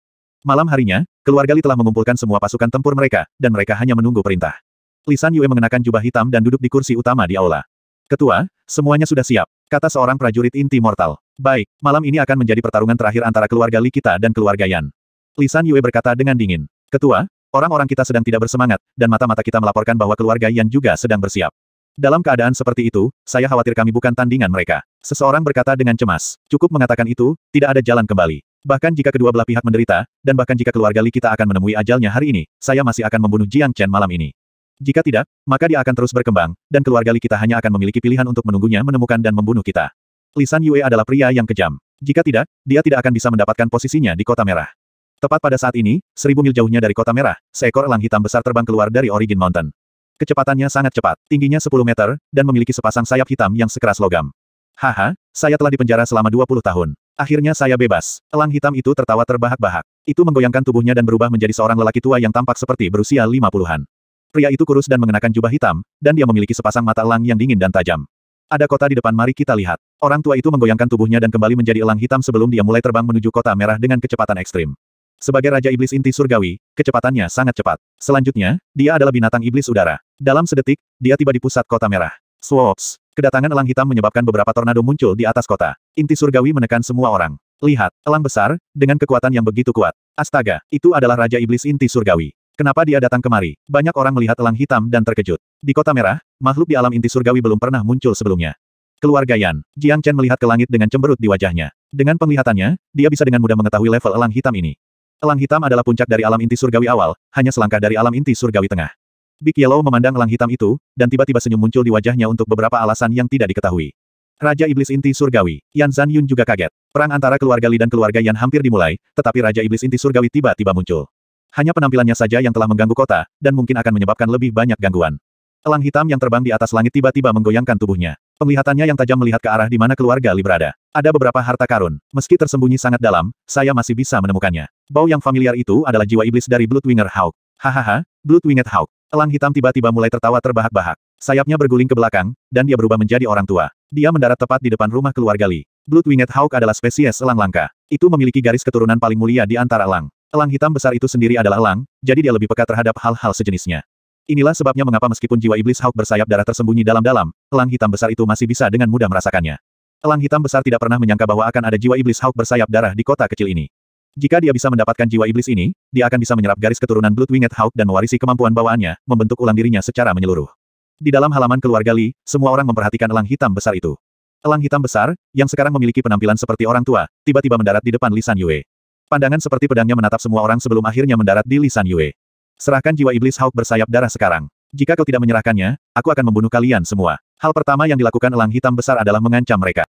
Malam harinya, keluarga Li telah mengumpulkan semua pasukan tempur mereka, dan mereka hanya menunggu perintah. Lisan Yue mengenakan jubah hitam dan duduk di kursi utama di aula. Ketua, semuanya sudah siap, kata seorang prajurit inti mortal. Baik, malam ini akan menjadi pertarungan terakhir antara keluarga Li kita dan keluarga Yan. Lisan Yue berkata dengan dingin. Ketua, orang-orang kita sedang tidak bersemangat, dan mata-mata kita melaporkan bahwa keluarga Yan juga sedang bersiap. Dalam keadaan seperti itu, saya khawatir kami bukan tandingan mereka. Seseorang berkata dengan cemas, cukup mengatakan itu, tidak ada jalan kembali. Bahkan jika kedua belah pihak menderita, dan bahkan jika keluarga Li kita akan menemui ajalnya hari ini, saya masih akan membunuh Jiang Chen malam ini. Jika tidak, maka dia akan terus berkembang, dan keluarga Li kita hanya akan memiliki pilihan untuk menunggunya menemukan dan membunuh kita. Lisan Yue adalah pria yang kejam. Jika tidak, dia tidak akan bisa mendapatkan posisinya di Kota Merah. Tepat pada saat ini, seribu mil jauhnya dari Kota Merah, seekor elang hitam besar terbang keluar dari Origin Mountain. Kecepatannya sangat cepat, tingginya 10 meter, dan memiliki sepasang sayap hitam yang sekeras logam. Haha, saya telah dipenjara selama 20 tahun. Akhirnya saya bebas. Elang hitam itu tertawa terbahak-bahak. Itu menggoyangkan tubuhnya dan berubah menjadi seorang lelaki tua yang tampak seperti berusia lima puluhan. Pria itu kurus dan mengenakan jubah hitam, dan dia memiliki sepasang mata elang yang dingin dan tajam. Ada kota di depan mari kita lihat. Orang tua itu menggoyangkan tubuhnya dan kembali menjadi elang hitam sebelum dia mulai terbang menuju kota merah dengan kecepatan ekstrim. Sebagai Raja Iblis Inti Surgawi, kecepatannya sangat cepat. Selanjutnya, dia adalah binatang iblis udara. Dalam sedetik, dia tiba di pusat kota merah. Swops! Kedatangan elang hitam menyebabkan beberapa tornado muncul di atas kota. Inti surgawi menekan semua orang. Lihat, elang besar, dengan kekuatan yang begitu kuat. Astaga, itu adalah Raja Iblis Inti Surgawi. Kenapa dia datang kemari? Banyak orang melihat elang hitam dan terkejut. Di kota merah, makhluk di alam inti surgawi belum pernah muncul sebelumnya. Keluarga Yan, Jiang Chen melihat ke langit dengan cemberut di wajahnya. Dengan penglihatannya, dia bisa dengan mudah mengetahui level elang hitam ini. Elang hitam adalah puncak dari alam inti surgawi awal, hanya selangkah dari alam inti surgawi tengah. Big Yellow memandang elang hitam itu, dan tiba-tiba senyum muncul di wajahnya untuk beberapa alasan yang tidak diketahui. Raja Iblis Inti Surgawi, Yan Zan Yun juga kaget. Perang antara keluarga Li dan keluarga Yan hampir dimulai, tetapi Raja Iblis Inti Surgawi tiba-tiba muncul. Hanya penampilannya saja yang telah mengganggu kota, dan mungkin akan menyebabkan lebih banyak gangguan. Elang hitam yang terbang di atas langit tiba-tiba menggoyangkan tubuhnya. Penglihatannya yang tajam melihat ke arah di mana keluarga Li berada. Ada beberapa harta karun. Meski tersembunyi sangat dalam, saya masih bisa menemukannya. Bau yang familiar itu adalah jiwa iblis dari Bloodwinger Hawk. Hahaha, Blood Winged Hawk. Elang hitam tiba-tiba mulai tertawa terbahak-bahak. Sayapnya berguling ke belakang, dan dia berubah menjadi orang tua. Dia mendarat tepat di depan rumah keluarga Li. Winged Hawk adalah spesies elang langka. Itu memiliki garis keturunan paling mulia di antara elang. Elang hitam besar itu sendiri adalah elang, jadi dia lebih peka terhadap hal-hal sejenisnya. Inilah sebabnya mengapa meskipun jiwa iblis Hawk bersayap darah tersembunyi dalam-dalam, elang hitam besar itu masih bisa dengan mudah merasakannya. Elang hitam besar tidak pernah menyangka bahwa akan ada jiwa iblis Hawk bersayap darah di kota kecil ini. Jika dia bisa mendapatkan jiwa iblis ini, dia akan bisa menyerap garis keturunan Bloodwinged Hawk dan mewarisi kemampuan bawaannya, membentuk ulang dirinya secara menyeluruh. Di dalam halaman keluarga Li, semua orang memperhatikan elang hitam besar itu. Elang hitam besar, yang sekarang memiliki penampilan seperti orang tua, tiba-tiba mendarat di depan Lisan Yue. Pandangan seperti pedangnya menatap semua orang sebelum akhirnya mendarat di Lisan Yue. Serahkan jiwa iblis Hawk bersayap darah sekarang. Jika kau tidak menyerahkannya, aku akan membunuh kalian semua. Hal pertama yang dilakukan elang hitam besar adalah mengancam mereka.